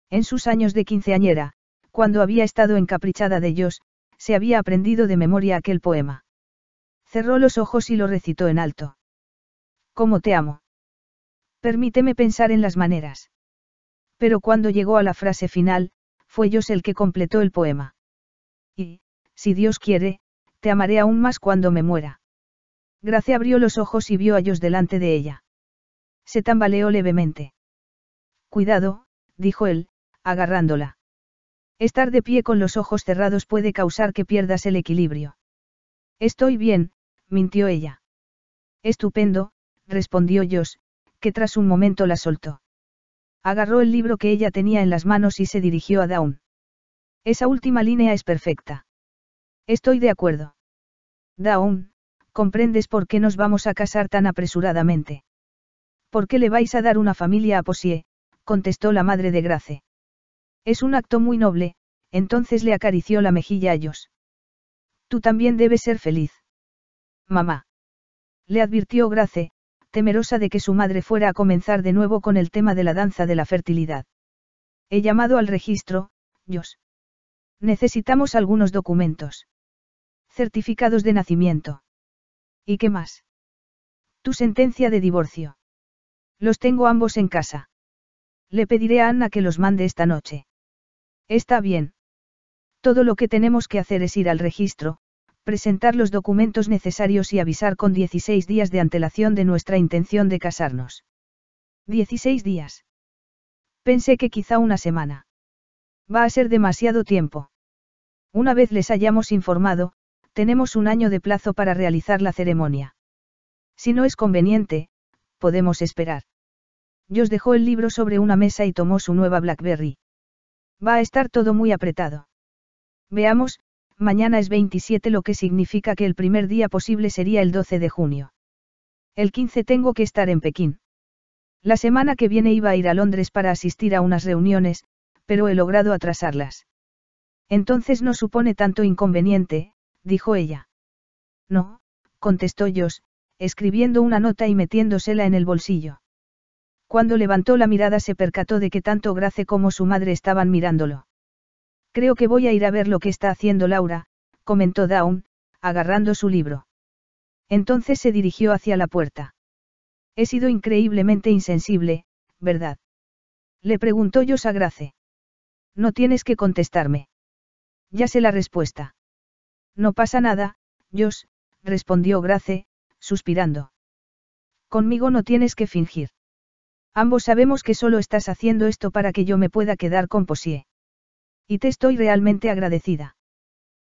En sus años de quinceañera, cuando había estado encaprichada de ellos, se había aprendido de memoria aquel poema. Cerró los ojos y lo recitó en alto. ¿Cómo te amo? Permíteme pensar en las maneras. Pero cuando llegó a la frase final, fue Dios el que completó el poema. Y, si Dios quiere, te amaré aún más cuando me muera. Gracia abrió los ojos y vio a Dios delante de ella. Se tambaleó levemente. Cuidado, dijo él, agarrándola. Estar de pie con los ojos cerrados puede causar que pierdas el equilibrio. Estoy bien, mintió ella. Estupendo, respondió Jos que tras un momento la soltó. Agarró el libro que ella tenía en las manos y se dirigió a Dawn. Esa última línea es perfecta. Estoy de acuerdo. Dawn, comprendes por qué nos vamos a casar tan apresuradamente. ¿Por qué le vais a dar una familia a Posier?», contestó la madre de Grace. Es un acto muy noble, entonces le acarició la mejilla a ellos. Tú también debes ser feliz. Mamá. Le advirtió Grace, temerosa de que su madre fuera a comenzar de nuevo con el tema de la danza de la fertilidad. He llamado al registro, Dios, Necesitamos algunos documentos. Certificados de nacimiento. ¿Y qué más? Tu sentencia de divorcio. Los tengo ambos en casa. Le pediré a Anna que los mande esta noche. Está bien. Todo lo que tenemos que hacer es ir al registro, presentar los documentos necesarios y avisar con 16 días de antelación de nuestra intención de casarnos. 16 días. Pensé que quizá una semana. Va a ser demasiado tiempo. Una vez les hayamos informado, tenemos un año de plazo para realizar la ceremonia. Si no es conveniente, podemos esperar. os dejó el libro sobre una mesa y tomó su nueva Blackberry. Va a estar todo muy apretado. Veamos, mañana es 27 lo que significa que el primer día posible sería el 12 de junio. El 15 tengo que estar en Pekín. La semana que viene iba a ir a Londres para asistir a unas reuniones, pero he logrado atrasarlas. Entonces no supone tanto inconveniente, dijo ella. No, contestó Jos, escribiendo una nota y metiéndosela en el bolsillo. Cuando levantó la mirada se percató de que tanto Grace como su madre estaban mirándolo. Creo que voy a ir a ver lo que está haciendo Laura, comentó Dawn, agarrando su libro. Entonces se dirigió hacia la puerta. He sido increíblemente insensible, ¿verdad? Le preguntó a Grace. No tienes que contestarme. Ya sé la respuesta. No pasa nada, Jos, respondió Grace, suspirando. Conmigo no tienes que fingir. Ambos sabemos que solo estás haciendo esto para que yo me pueda quedar con Posie. Y te estoy realmente agradecida.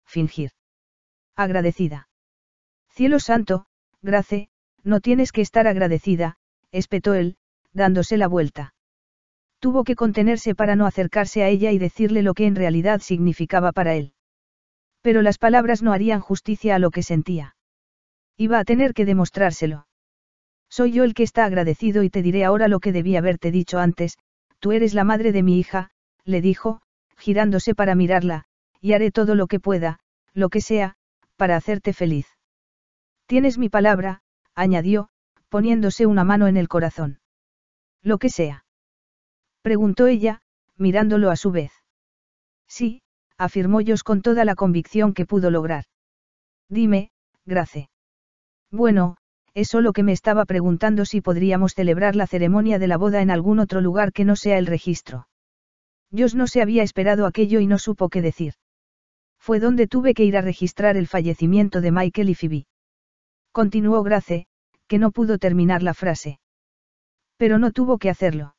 Fingir. Agradecida. Cielo santo, Grace, no tienes que estar agradecida, espetó él, dándose la vuelta. Tuvo que contenerse para no acercarse a ella y decirle lo que en realidad significaba para él. Pero las palabras no harían justicia a lo que sentía. Iba a tener que demostrárselo. Soy yo el que está agradecido y te diré ahora lo que debí haberte dicho antes, tú eres la madre de mi hija, le dijo, girándose para mirarla, y haré todo lo que pueda, lo que sea, para hacerte feliz. Tienes mi palabra, añadió, poniéndose una mano en el corazón. Lo que sea. Preguntó ella, mirándolo a su vez. Sí, afirmó Jos con toda la convicción que pudo lograr. Dime, Grace. Bueno, es lo que me estaba preguntando si podríamos celebrar la ceremonia de la boda en algún otro lugar que no sea el registro. Dios no se había esperado aquello y no supo qué decir. Fue donde tuve que ir a registrar el fallecimiento de Michael y Phoebe. Continuó Grace, que no pudo terminar la frase. Pero no tuvo que hacerlo.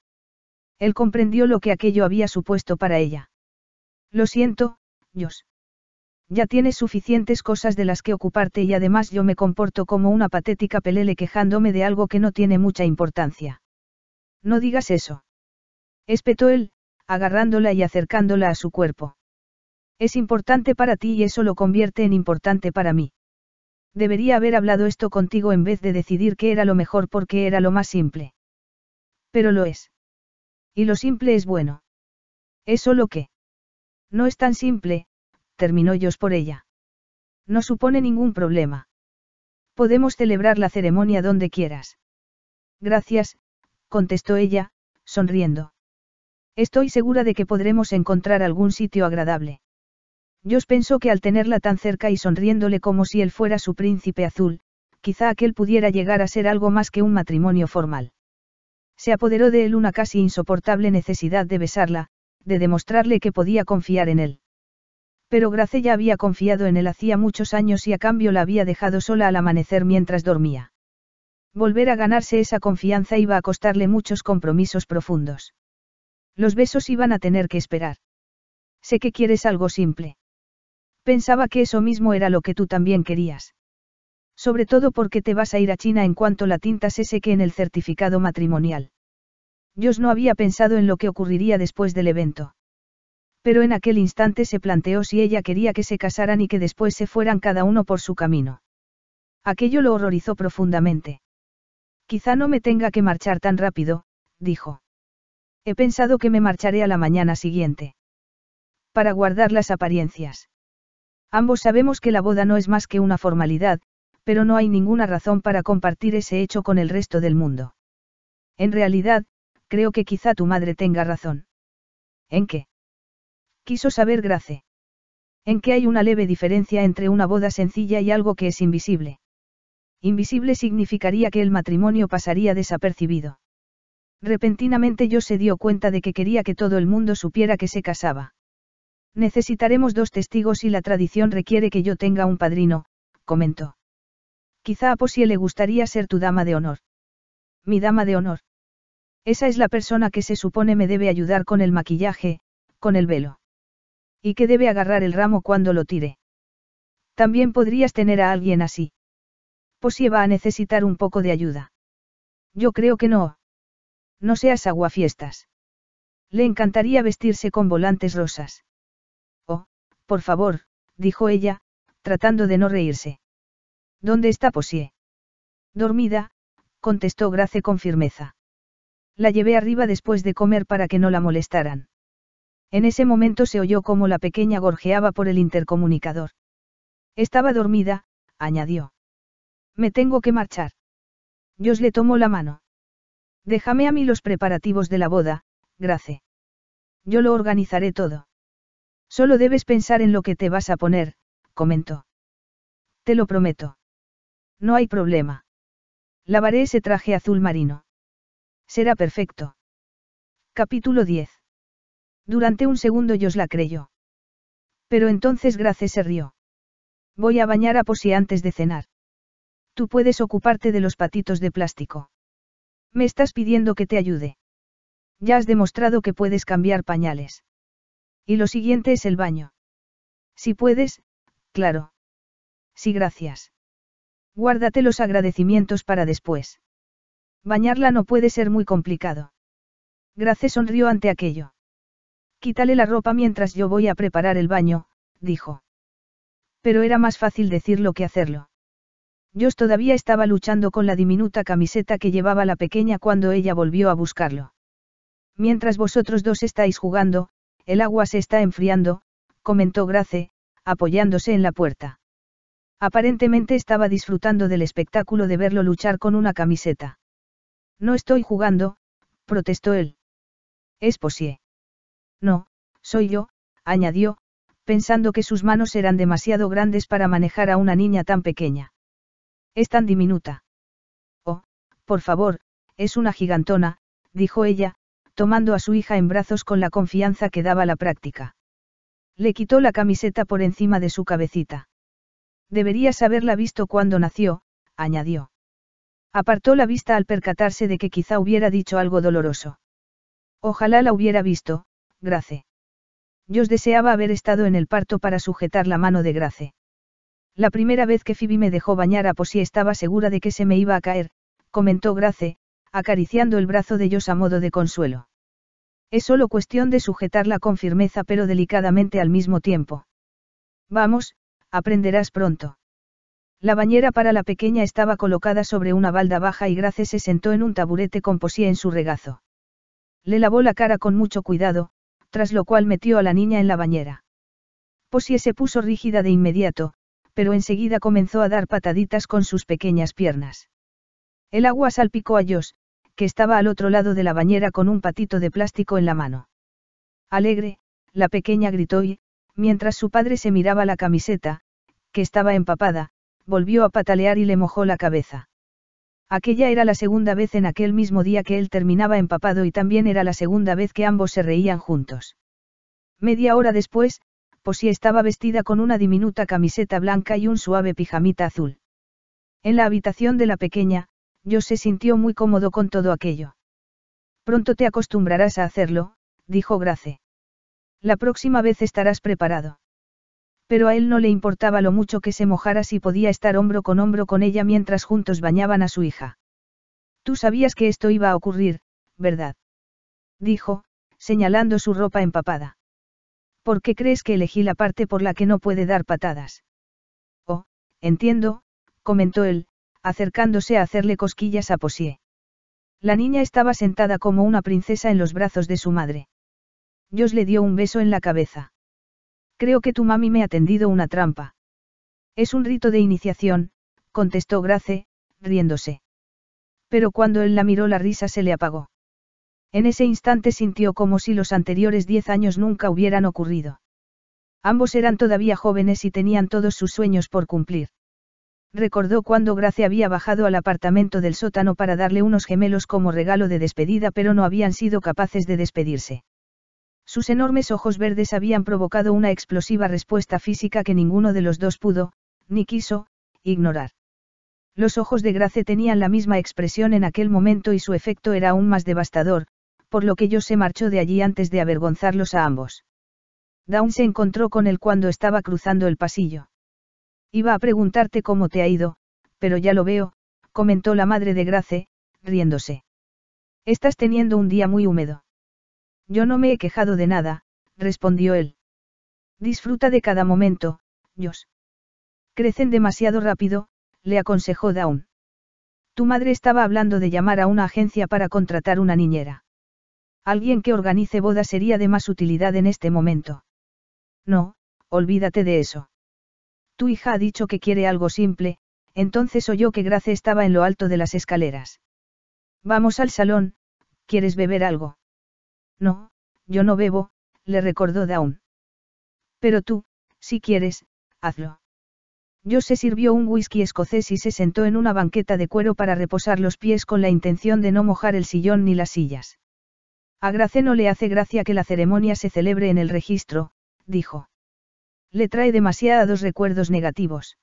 Él comprendió lo que aquello había supuesto para ella. Lo siento, Dios. Ya tienes suficientes cosas de las que ocuparte y además yo me comporto como una patética pelele quejándome de algo que no tiene mucha importancia. No digas eso. Espetó él, agarrándola y acercándola a su cuerpo. Es importante para ti y eso lo convierte en importante para mí. Debería haber hablado esto contigo en vez de decidir que era lo mejor porque era lo más simple. Pero lo es. Y lo simple es bueno. Es solo que. No es tan simple, terminó Jos por ella. No supone ningún problema. Podemos celebrar la ceremonia donde quieras. Gracias, contestó ella, sonriendo. Estoy segura de que podremos encontrar algún sitio agradable. Jos pensó que al tenerla tan cerca y sonriéndole como si él fuera su príncipe azul, quizá aquel pudiera llegar a ser algo más que un matrimonio formal. Se apoderó de él una casi insoportable necesidad de besarla, de demostrarle que podía confiar en él. Pero Gracella había confiado en él hacía muchos años y a cambio la había dejado sola al amanecer mientras dormía. Volver a ganarse esa confianza iba a costarle muchos compromisos profundos. Los besos iban a tener que esperar. Sé que quieres algo simple. Pensaba que eso mismo era lo que tú también querías. Sobre todo porque te vas a ir a China en cuanto la tinta se seque en el certificado matrimonial. Dios no había pensado en lo que ocurriría después del evento. Pero en aquel instante se planteó si ella quería que se casaran y que después se fueran cada uno por su camino. Aquello lo horrorizó profundamente. Quizá no me tenga que marchar tan rápido, dijo. He pensado que me marcharé a la mañana siguiente. Para guardar las apariencias. Ambos sabemos que la boda no es más que una formalidad, pero no hay ninguna razón para compartir ese hecho con el resto del mundo. En realidad, creo que quizá tu madre tenga razón. ¿En qué? Quiso saber Grace. En qué hay una leve diferencia entre una boda sencilla y algo que es invisible. Invisible significaría que el matrimonio pasaría desapercibido. Repentinamente yo se dio cuenta de que quería que todo el mundo supiera que se casaba. Necesitaremos dos testigos y la tradición requiere que yo tenga un padrino, comentó. Quizá a Posie le gustaría ser tu dama de honor. Mi dama de honor. Esa es la persona que se supone me debe ayudar con el maquillaje, con el velo. Y que debe agarrar el ramo cuando lo tire. También podrías tener a alguien así. Posie va a necesitar un poco de ayuda. Yo creo que no, no seas aguafiestas. Le encantaría vestirse con volantes rosas. Oh, por favor, dijo ella, tratando de no reírse. ¿Dónde está Posie? Dormida, contestó Grace con firmeza. La llevé arriba después de comer para que no la molestaran. En ese momento se oyó como la pequeña gorjeaba por el intercomunicador. Estaba dormida, añadió. Me tengo que marchar. Dios le tomó la mano. Déjame a mí los preparativos de la boda, Grace. Yo lo organizaré todo. Solo debes pensar en lo que te vas a poner, comentó. Te lo prometo. No hay problema. Lavaré ese traje azul marino. Será perfecto. Capítulo 10. Durante un segundo os la creyó. Pero entonces Grace se rió. Voy a bañar a Posi antes de cenar. Tú puedes ocuparte de los patitos de plástico. Me estás pidiendo que te ayude. Ya has demostrado que puedes cambiar pañales. Y lo siguiente es el baño. Si puedes, claro. Sí, gracias. Guárdate los agradecimientos para después. Bañarla no puede ser muy complicado. Grace sonrió ante aquello. Quítale la ropa mientras yo voy a preparar el baño, dijo. Pero era más fácil decirlo que hacerlo. Josh todavía estaba luchando con la diminuta camiseta que llevaba la pequeña cuando ella volvió a buscarlo. Mientras vosotros dos estáis jugando, el agua se está enfriando, comentó Grace, apoyándose en la puerta. Aparentemente estaba disfrutando del espectáculo de verlo luchar con una camiseta. No estoy jugando, protestó él. Es posie. No, soy yo, añadió, pensando que sus manos eran demasiado grandes para manejar a una niña tan pequeña. Es tan diminuta. Oh, por favor, es una gigantona, dijo ella, tomando a su hija en brazos con la confianza que daba la práctica. Le quitó la camiseta por encima de su cabecita. Deberías haberla visto cuando nació, añadió. Apartó la vista al percatarse de que quizá hubiera dicho algo doloroso. Ojalá la hubiera visto, Grace. Yo deseaba haber estado en el parto para sujetar la mano de Grace. La primera vez que Phoebe me dejó bañar a Posi estaba segura de que se me iba a caer, comentó Grace, acariciando el brazo de ellos a modo de consuelo. Es solo cuestión de sujetarla con firmeza pero delicadamente al mismo tiempo. Vamos, aprenderás pronto. La bañera para la pequeña estaba colocada sobre una balda baja y Grace se sentó en un taburete con Posi en su regazo. Le lavó la cara con mucho cuidado, tras lo cual metió a la niña en la bañera. Posie se puso rígida de inmediato, pero enseguida comenzó a dar pataditas con sus pequeñas piernas. El agua salpicó a Josh, que estaba al otro lado de la bañera con un patito de plástico en la mano. Alegre, la pequeña gritó y, mientras su padre se miraba la camiseta, que estaba empapada, volvió a patalear y le mojó la cabeza. Aquella era la segunda vez en aquel mismo día que él terminaba empapado y también era la segunda vez que ambos se reían juntos. Media hora después, si estaba vestida con una diminuta camiseta blanca y un suave pijamita azul. En la habitación de la pequeña, yo se sintió muy cómodo con todo aquello. Pronto te acostumbrarás a hacerlo, dijo Grace. La próxima vez estarás preparado. Pero a él no le importaba lo mucho que se mojara si podía estar hombro con hombro con ella mientras juntos bañaban a su hija. Tú sabías que esto iba a ocurrir, ¿verdad? Dijo, señalando su ropa empapada. ¿Por qué crees que elegí la parte por la que no puede dar patadas? Oh, entiendo, comentó él, acercándose a hacerle cosquillas a Posier. La niña estaba sentada como una princesa en los brazos de su madre. Dios le dio un beso en la cabeza. Creo que tu mami me ha tendido una trampa. Es un rito de iniciación, contestó Grace, riéndose. Pero cuando él la miró la risa se le apagó. En ese instante sintió como si los anteriores diez años nunca hubieran ocurrido. Ambos eran todavía jóvenes y tenían todos sus sueños por cumplir. Recordó cuando Grace había bajado al apartamento del sótano para darle unos gemelos como regalo de despedida, pero no habían sido capaces de despedirse. Sus enormes ojos verdes habían provocado una explosiva respuesta física que ninguno de los dos pudo, ni quiso, ignorar. Los ojos de Grace tenían la misma expresión en aquel momento y su efecto era aún más devastador, por lo que yo se marchó de allí antes de avergonzarlos a ambos. Dawn se encontró con él cuando estaba cruzando el pasillo. Iba a preguntarte cómo te ha ido, pero ya lo veo, comentó la madre de Grace, riéndose. Estás teniendo un día muy húmedo. Yo no me he quejado de nada, respondió él. Disfruta de cada momento, Dios. Crecen demasiado rápido, le aconsejó Dawn. Tu madre estaba hablando de llamar a una agencia para contratar una niñera. Alguien que organice boda sería de más utilidad en este momento. No, olvídate de eso. Tu hija ha dicho que quiere algo simple, entonces oyó que Grace estaba en lo alto de las escaleras. Vamos al salón, ¿quieres beber algo? No, yo no bebo, le recordó Dawn. Pero tú, si quieres, hazlo. Yo se sirvió un whisky escocés y se sentó en una banqueta de cuero para reposar los pies con la intención de no mojar el sillón ni las sillas. A Grace no le hace gracia que la ceremonia se celebre en el registro, dijo. Le trae demasiados recuerdos negativos.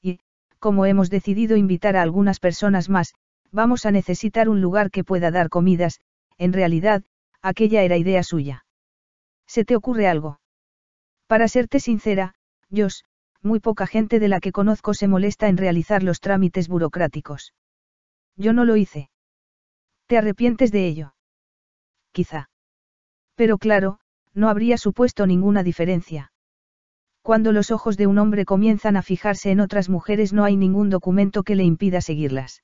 Y, como hemos decidido invitar a algunas personas más, vamos a necesitar un lugar que pueda dar comidas, en realidad, aquella era idea suya. ¿Se te ocurre algo? Para serte sincera, Josh, muy poca gente de la que conozco se molesta en realizar los trámites burocráticos. Yo no lo hice. ¿Te arrepientes de ello? quizá. Pero claro, no habría supuesto ninguna diferencia. Cuando los ojos de un hombre comienzan a fijarse en otras mujeres no hay ningún documento que le impida seguirlas.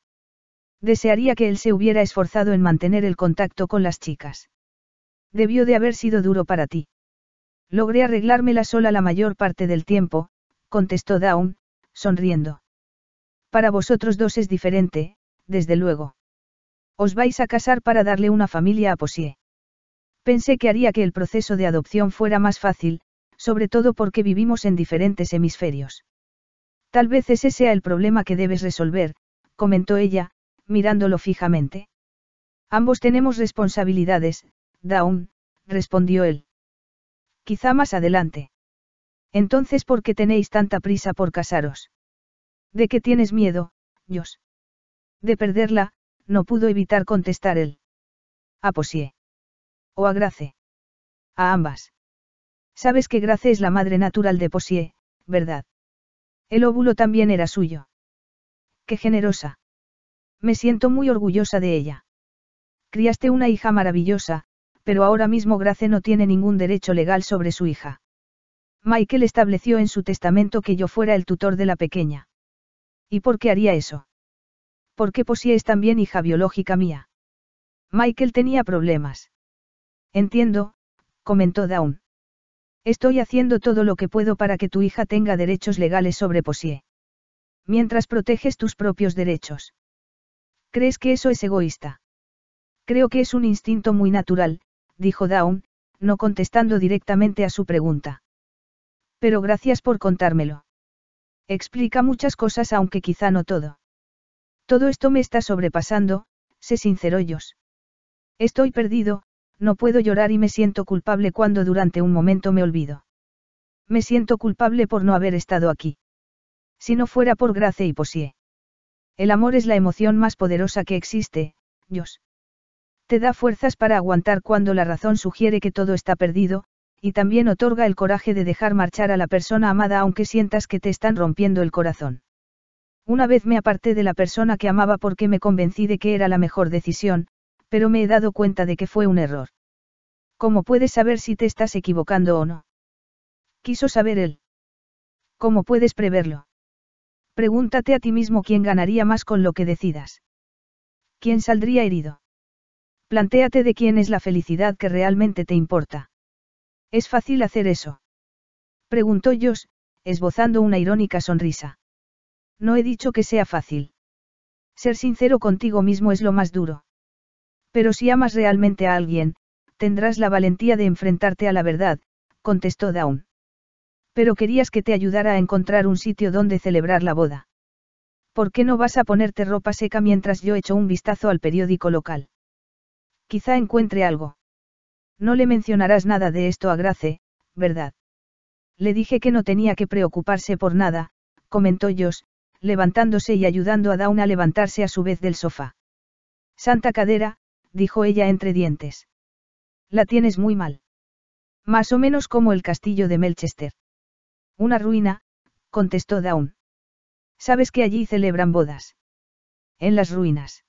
Desearía que él se hubiera esforzado en mantener el contacto con las chicas. Debió de haber sido duro para ti. Logré arreglármela sola la mayor parte del tiempo, contestó Dawn, sonriendo. Para vosotros dos es diferente, desde luego. Os vais a casar para darle una familia a Posie. Pensé que haría que el proceso de adopción fuera más fácil, sobre todo porque vivimos en diferentes hemisferios. Tal vez ese sea el problema que debes resolver, comentó ella, mirándolo fijamente. Ambos tenemos responsabilidades, Dawn, respondió él. Quizá más adelante. Entonces, ¿por qué tenéis tanta prisa por casaros? ¿De qué tienes miedo, Dios? De perderla, no pudo evitar contestar él. Aposié. O a Grace. A ambas. Sabes que Grace es la madre natural de Posier, ¿verdad? El óvulo también era suyo. Qué generosa. Me siento muy orgullosa de ella. Criaste una hija maravillosa, pero ahora mismo Grace no tiene ningún derecho legal sobre su hija. Michael estableció en su testamento que yo fuera el tutor de la pequeña. ¿Y por qué haría eso? Porque Posie es también hija biológica mía. Michael tenía problemas. Entiendo, comentó Dawn. Estoy haciendo todo lo que puedo para que tu hija tenga derechos legales sobre Posie. Mientras proteges tus propios derechos. ¿Crees que eso es egoísta? Creo que es un instinto muy natural, dijo Dawn, no contestando directamente a su pregunta. Pero gracias por contármelo. Explica muchas cosas aunque quizá no todo. Todo esto me está sobrepasando, se sinceró yo. Estoy perdido, no puedo llorar y me siento culpable cuando durante un momento me olvido. Me siento culpable por no haber estado aquí. Si no fuera por gracia y posie. El amor es la emoción más poderosa que existe, Dios. Te da fuerzas para aguantar cuando la razón sugiere que todo está perdido, y también otorga el coraje de dejar marchar a la persona amada aunque sientas que te están rompiendo el corazón. Una vez me aparté de la persona que amaba porque me convencí de que era la mejor decisión, pero me he dado cuenta de que fue un error. ¿Cómo puedes saber si te estás equivocando o no? Quiso saber él. ¿Cómo puedes preverlo? Pregúntate a ti mismo quién ganaría más con lo que decidas. ¿Quién saldría herido? Plantéate de quién es la felicidad que realmente te importa. ¿Es fácil hacer eso? Preguntó Josh, esbozando una irónica sonrisa. No he dicho que sea fácil. Ser sincero contigo mismo es lo más duro. Pero si amas realmente a alguien, tendrás la valentía de enfrentarte a la verdad, contestó Dawn. Pero querías que te ayudara a encontrar un sitio donde celebrar la boda. ¿Por qué no vas a ponerte ropa seca mientras yo echo un vistazo al periódico local? Quizá encuentre algo. No le mencionarás nada de esto a Grace, ¿verdad? Le dije que no tenía que preocuparse por nada, comentó Josh, levantándose y ayudando a Dawn a levantarse a su vez del sofá. Santa cadera, dijo ella entre dientes. La tienes muy mal. Más o menos como el castillo de Melchester. Una ruina, contestó Dawn. Sabes que allí celebran bodas. En las ruinas.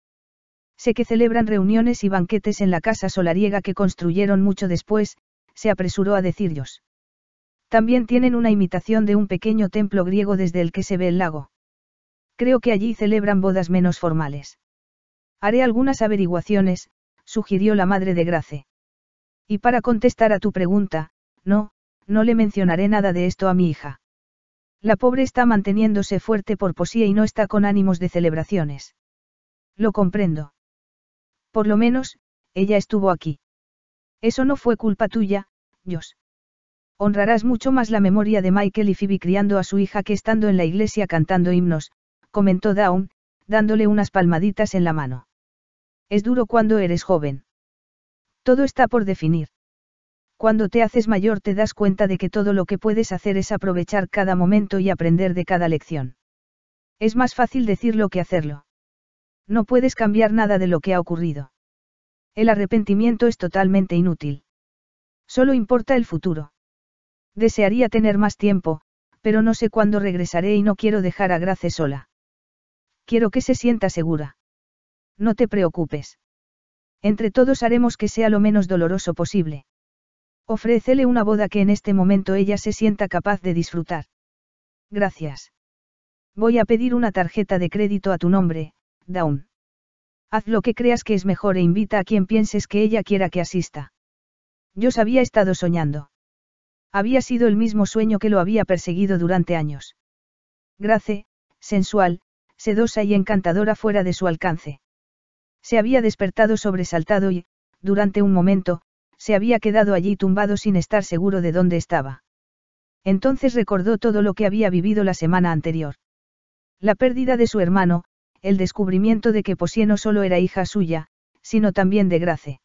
Sé que celebran reuniones y banquetes en la casa solariega que construyeron mucho después, se apresuró a decirlos. También tienen una imitación de un pequeño templo griego desde el que se ve el lago. Creo que allí celebran bodas menos formales. Haré algunas averiguaciones, sugirió la madre de Grace. Y para contestar a tu pregunta, no, no le mencionaré nada de esto a mi hija. La pobre está manteniéndose fuerte por posía y no está con ánimos de celebraciones. Lo comprendo. Por lo menos, ella estuvo aquí. Eso no fue culpa tuya, Dios. Honrarás mucho más la memoria de Michael y Phoebe criando a su hija que estando en la iglesia cantando himnos, comentó Down, dándole unas palmaditas en la mano. Es duro cuando eres joven. Todo está por definir. Cuando te haces mayor te das cuenta de que todo lo que puedes hacer es aprovechar cada momento y aprender de cada lección. Es más fácil decirlo que hacerlo. No puedes cambiar nada de lo que ha ocurrido. El arrepentimiento es totalmente inútil. Solo importa el futuro. Desearía tener más tiempo, pero no sé cuándo regresaré y no quiero dejar a Grace sola. Quiero que se sienta segura. No te preocupes. Entre todos haremos que sea lo menos doloroso posible. Ofrécele una boda que en este momento ella se sienta capaz de disfrutar. Gracias. Voy a pedir una tarjeta de crédito a tu nombre, Dawn. Haz lo que creas que es mejor e invita a quien pienses que ella quiera que asista. Yo había estado soñando. Había sido el mismo sueño que lo había perseguido durante años. Grace, sensual, sedosa y encantadora fuera de su alcance. Se había despertado sobresaltado y, durante un momento, se había quedado allí tumbado sin estar seguro de dónde estaba. Entonces recordó todo lo que había vivido la semana anterior. La pérdida de su hermano, el descubrimiento de que Posie no solo era hija suya, sino también de Grace.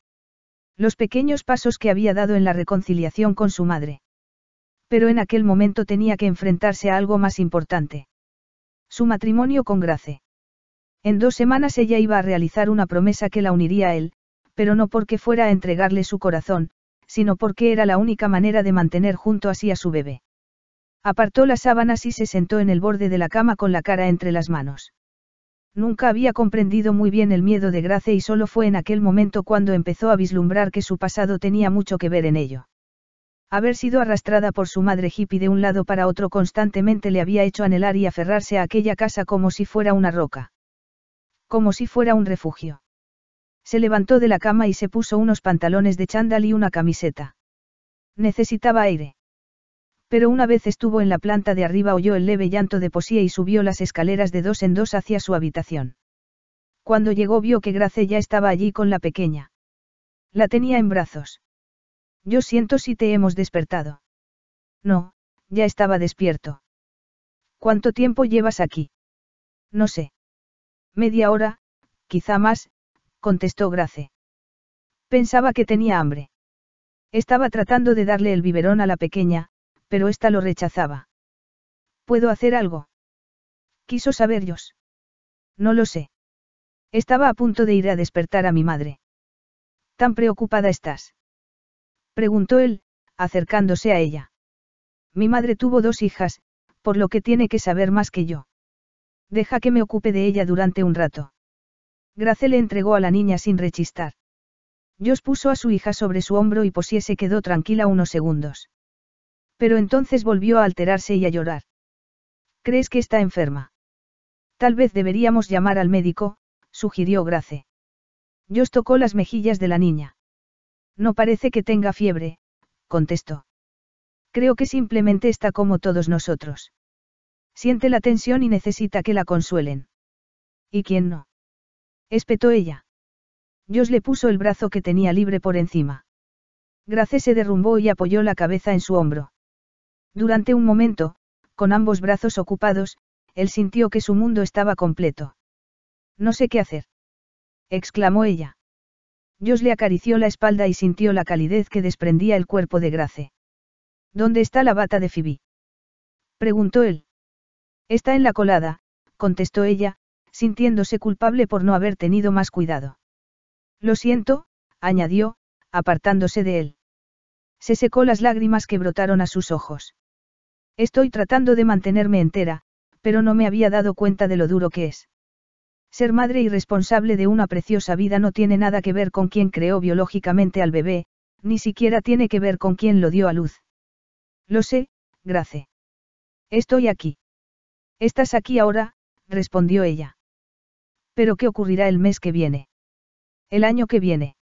Los pequeños pasos que había dado en la reconciliación con su madre. Pero en aquel momento tenía que enfrentarse a algo más importante. Su matrimonio con Grace. En dos semanas ella iba a realizar una promesa que la uniría a él, pero no porque fuera a entregarle su corazón, sino porque era la única manera de mantener junto así a su bebé. Apartó las sábanas y se sentó en el borde de la cama con la cara entre las manos. Nunca había comprendido muy bien el miedo de Grace y solo fue en aquel momento cuando empezó a vislumbrar que su pasado tenía mucho que ver en ello. Haber sido arrastrada por su madre hippie de un lado para otro constantemente le había hecho anhelar y aferrarse a aquella casa como si fuera una roca como si fuera un refugio. Se levantó de la cama y se puso unos pantalones de chándal y una camiseta. Necesitaba aire. Pero una vez estuvo en la planta de arriba oyó el leve llanto de Posía y subió las escaleras de dos en dos hacia su habitación. Cuando llegó vio que Grace ya estaba allí con la pequeña. La tenía en brazos. Yo siento si te hemos despertado. No, ya estaba despierto. ¿Cuánto tiempo llevas aquí? No sé. Media hora, quizá más, contestó Grace. Pensaba que tenía hambre. Estaba tratando de darle el biberón a la pequeña, pero ésta lo rechazaba. ¿Puedo hacer algo? Quiso saberlos. No lo sé. Estaba a punto de ir a despertar a mi madre. ¿Tan preocupada estás? Preguntó él, acercándose a ella. Mi madre tuvo dos hijas, por lo que tiene que saber más que yo. Deja que me ocupe de ella durante un rato. Grace le entregó a la niña sin rechistar. Jos puso a su hija sobre su hombro y Posie se quedó tranquila unos segundos. Pero entonces volvió a alterarse y a llorar. ¿Crees que está enferma? Tal vez deberíamos llamar al médico, sugirió Grace. Jos tocó las mejillas de la niña. No parece que tenga fiebre, contestó. Creo que simplemente está como todos nosotros. Siente la tensión y necesita que la consuelen. ¿Y quién no? Espetó ella. Dios le puso el brazo que tenía libre por encima. Grace se derrumbó y apoyó la cabeza en su hombro. Durante un momento, con ambos brazos ocupados, él sintió que su mundo estaba completo. No sé qué hacer. exclamó ella. Dios le acarició la espalda y sintió la calidez que desprendía el cuerpo de Grace. ¿Dónde está la bata de Phoebe? preguntó él. Está en la colada, contestó ella, sintiéndose culpable por no haber tenido más cuidado. Lo siento, añadió, apartándose de él. Se secó las lágrimas que brotaron a sus ojos. Estoy tratando de mantenerme entera, pero no me había dado cuenta de lo duro que es. Ser madre y responsable de una preciosa vida no tiene nada que ver con quien creó biológicamente al bebé, ni siquiera tiene que ver con quien lo dio a luz. Lo sé, Grace. Estoy aquí. Estás aquí ahora, respondió ella. Pero ¿qué ocurrirá el mes que viene? El año que viene.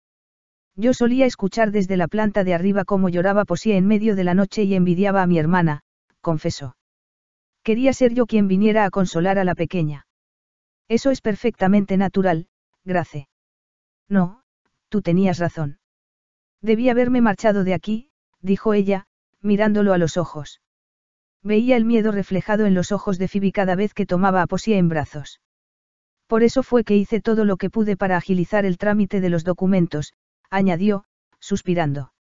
Yo solía escuchar desde la planta de arriba cómo lloraba Posía en medio de la noche y envidiaba a mi hermana, confesó. Quería ser yo quien viniera a consolar a la pequeña. Eso es perfectamente natural, Grace. No, tú tenías razón. Debí haberme marchado de aquí, dijo ella, mirándolo a los ojos. Veía el miedo reflejado en los ojos de Phoebe cada vez que tomaba a Posía en brazos. Por eso fue que hice todo lo que pude para agilizar el trámite de los documentos, añadió, suspirando.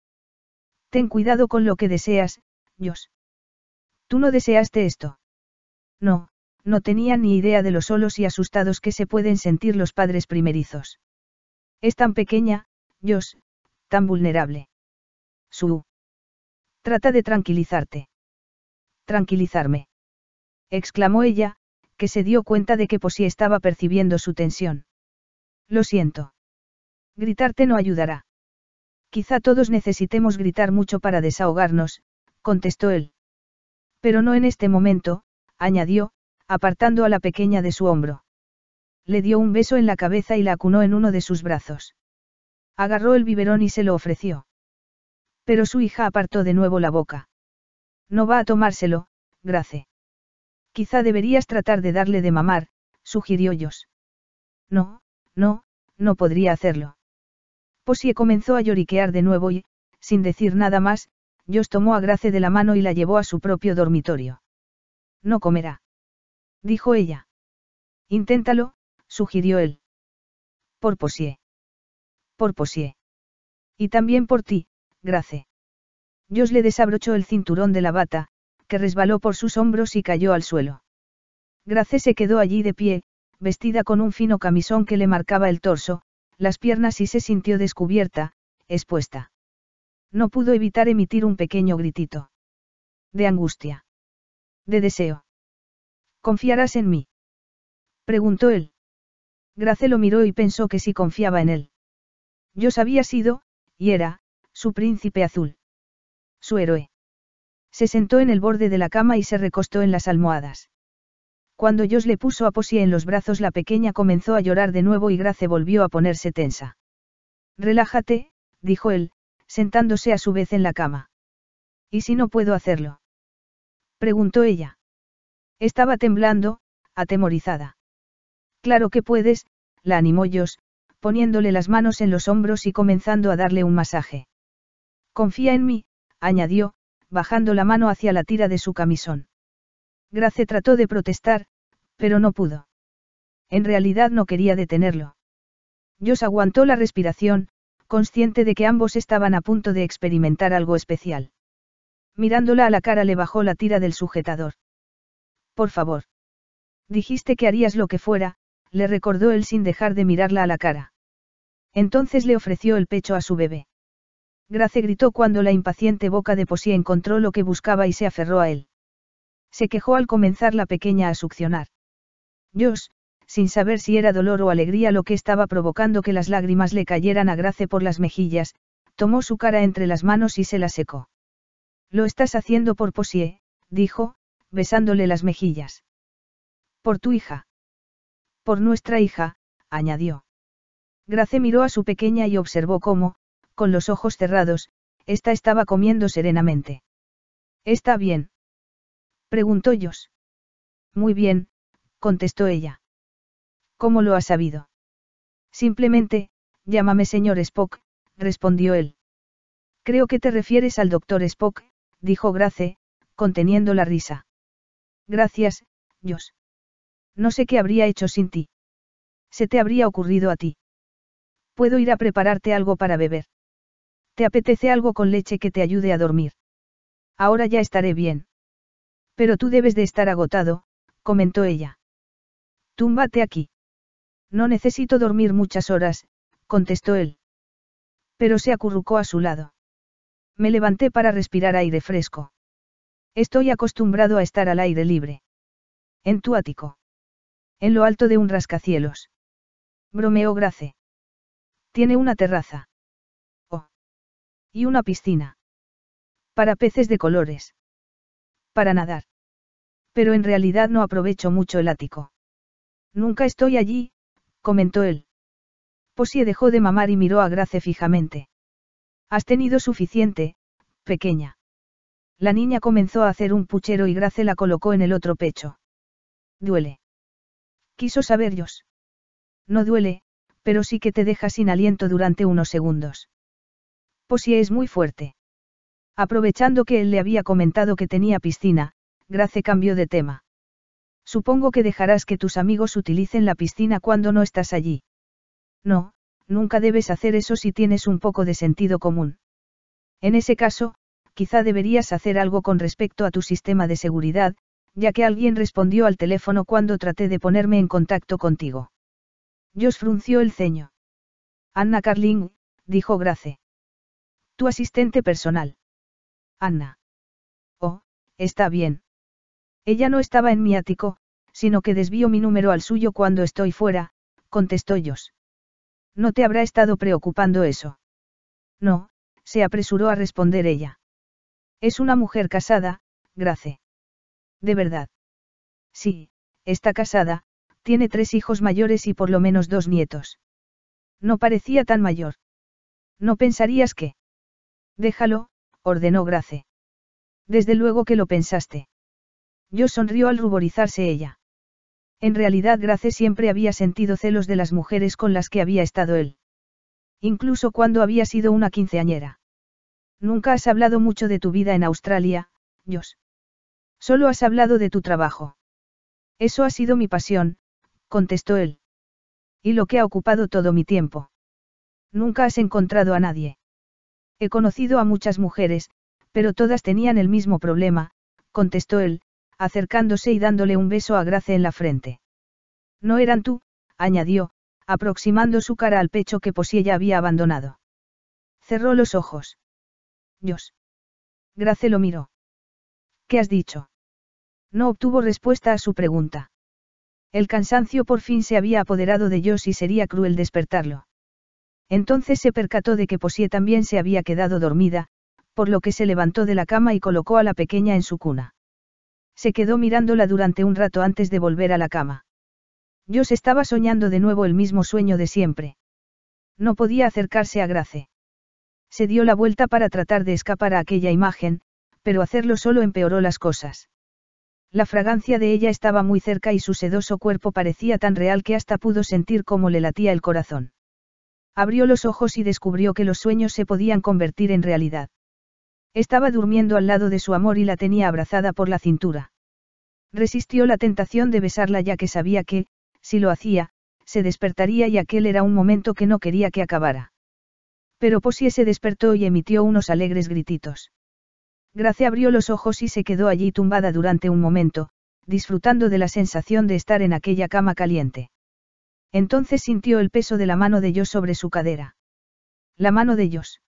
Ten cuidado con lo que deseas, Jos. Tú no deseaste esto. No, no tenía ni idea de lo solos y asustados que se pueden sentir los padres primerizos. Es tan pequeña, Jos, tan vulnerable. Su. Trata de tranquilizarte tranquilizarme. Exclamó ella, que se dio cuenta de que sí estaba percibiendo su tensión. Lo siento. Gritarte no ayudará. Quizá todos necesitemos gritar mucho para desahogarnos, contestó él. Pero no en este momento, añadió, apartando a la pequeña de su hombro. Le dio un beso en la cabeza y la acunó en uno de sus brazos. Agarró el biberón y se lo ofreció. Pero su hija apartó de nuevo la boca. No va a tomárselo, Grace. Quizá deberías tratar de darle de mamar, sugirió Jos. No, no, no podría hacerlo. Posie comenzó a lloriquear de nuevo y, sin decir nada más, Jos tomó a Grace de la mano y la llevó a su propio dormitorio. No comerá. Dijo ella. Inténtalo, sugirió él. Por Posie. Por Posie. Y también por ti, Grace. Dios le desabrochó el cinturón de la bata, que resbaló por sus hombros y cayó al suelo. Grace se quedó allí de pie, vestida con un fino camisón que le marcaba el torso, las piernas y se sintió descubierta, expuesta. No pudo evitar emitir un pequeño gritito. De angustia. De deseo. ¿Confiarás en mí? Preguntó él. Grace lo miró y pensó que sí confiaba en él. Yo había sido, y era, su príncipe azul su héroe. Se sentó en el borde de la cama y se recostó en las almohadas. Cuando Jos le puso a Posie en los brazos, la pequeña comenzó a llorar de nuevo y Grace volvió a ponerse tensa. Relájate, dijo él, sentándose a su vez en la cama. ¿Y si no puedo hacerlo? preguntó ella. Estaba temblando, atemorizada. Claro que puedes, la animó Jos, poniéndole las manos en los hombros y comenzando a darle un masaje. Confía en mí, añadió, bajando la mano hacia la tira de su camisón. Grace trató de protestar, pero no pudo. En realidad no quería detenerlo. Jos aguantó la respiración, consciente de que ambos estaban a punto de experimentar algo especial. Mirándola a la cara le bajó la tira del sujetador. Por favor. Dijiste que harías lo que fuera, le recordó él sin dejar de mirarla a la cara. Entonces le ofreció el pecho a su bebé. Grace gritó cuando la impaciente boca de Posier encontró lo que buscaba y se aferró a él. Se quejó al comenzar la pequeña a succionar. Josh, sin saber si era dolor o alegría lo que estaba provocando que las lágrimas le cayeran a Grace por las mejillas, tomó su cara entre las manos y se la secó. Lo estás haciendo por Posier», dijo, besándole las mejillas. Por tu hija. Por nuestra hija, añadió. Grace miró a su pequeña y observó cómo, con los ojos cerrados, ésta estaba comiendo serenamente. ¿Está bien? preguntó Jos. Muy bien, contestó ella. ¿Cómo lo has sabido? Simplemente, llámame señor Spock, respondió él. Creo que te refieres al doctor Spock, dijo Grace, conteniendo la risa. Gracias, Jos. No sé qué habría hecho sin ti. Se te habría ocurrido a ti. Puedo ir a prepararte algo para beber. ¿Te apetece algo con leche que te ayude a dormir? Ahora ya estaré bien. Pero tú debes de estar agotado, comentó ella. Túmbate aquí. No necesito dormir muchas horas, contestó él. Pero se acurrucó a su lado. Me levanté para respirar aire fresco. Estoy acostumbrado a estar al aire libre. En tu ático. En lo alto de un rascacielos. Bromeó Grace. Tiene una terraza. Y una piscina. Para peces de colores. Para nadar. Pero en realidad no aprovecho mucho el ático. Nunca estoy allí, comentó él. Posie dejó de mamar y miró a Grace fijamente. Has tenido suficiente, pequeña. La niña comenzó a hacer un puchero y Grace la colocó en el otro pecho. Duele. Quiso saberlos. No duele, pero sí que te deja sin aliento durante unos segundos si pues es muy fuerte. Aprovechando que él le había comentado que tenía piscina, Grace cambió de tema. Supongo que dejarás que tus amigos utilicen la piscina cuando no estás allí. No, nunca debes hacer eso si tienes un poco de sentido común. En ese caso, quizá deberías hacer algo con respecto a tu sistema de seguridad, ya que alguien respondió al teléfono cuando traté de ponerme en contacto contigo. Josh frunció el ceño. Anna Carling, dijo Grace. Tu asistente personal. Anna. Oh, está bien. Ella no estaba en mi ático, sino que desvío mi número al suyo cuando estoy fuera, contestó yo No te habrá estado preocupando eso. No, se apresuró a responder ella. Es una mujer casada, Grace. De verdad. Sí, está casada, tiene tres hijos mayores y por lo menos dos nietos. No parecía tan mayor. No pensarías que. Déjalo, ordenó Grace. Desde luego que lo pensaste. Yo sonrió al ruborizarse ella. En realidad Grace siempre había sentido celos de las mujeres con las que había estado él. Incluso cuando había sido una quinceañera. Nunca has hablado mucho de tu vida en Australia, Dios. Solo has hablado de tu trabajo. Eso ha sido mi pasión, contestó él. Y lo que ha ocupado todo mi tiempo. Nunca has encontrado a nadie. He conocido a muchas mujeres, pero todas tenían el mismo problema, contestó él, acercándose y dándole un beso a Grace en la frente. No eran tú, añadió, aproximando su cara al pecho que Posiella había abandonado. Cerró los ojos. Dios. Grace lo miró. ¿Qué has dicho? No obtuvo respuesta a su pregunta. El cansancio por fin se había apoderado de Dios y sería cruel despertarlo. Entonces se percató de que Posie también se había quedado dormida, por lo que se levantó de la cama y colocó a la pequeña en su cuna. Se quedó mirándola durante un rato antes de volver a la cama. Yo estaba soñando de nuevo el mismo sueño de siempre. No podía acercarse a Grace. Se dio la vuelta para tratar de escapar a aquella imagen, pero hacerlo solo empeoró las cosas. La fragancia de ella estaba muy cerca y su sedoso cuerpo parecía tan real que hasta pudo sentir cómo le latía el corazón. Abrió los ojos y descubrió que los sueños se podían convertir en realidad. Estaba durmiendo al lado de su amor y la tenía abrazada por la cintura. Resistió la tentación de besarla ya que sabía que, si lo hacía, se despertaría y aquel era un momento que no quería que acabara. Pero Posie se despertó y emitió unos alegres grititos. Grace abrió los ojos y se quedó allí tumbada durante un momento, disfrutando de la sensación de estar en aquella cama caliente. Entonces sintió el peso de la mano de Dios sobre su cadera. La mano de Dios.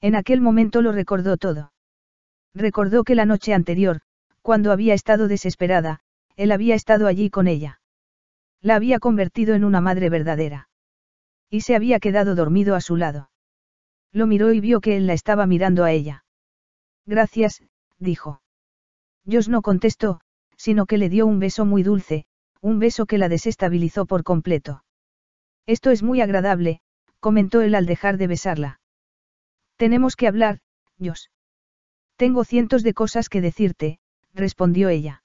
En aquel momento lo recordó todo. Recordó que la noche anterior, cuando había estado desesperada, él había estado allí con ella. La había convertido en una madre verdadera. Y se había quedado dormido a su lado. Lo miró y vio que él la estaba mirando a ella. Gracias, dijo. Dios no contestó, sino que le dio un beso muy dulce, un beso que la desestabilizó por completo. Esto es muy agradable, comentó él al dejar de besarla. Tenemos que hablar, Jos. Tengo cientos de cosas que decirte, respondió ella.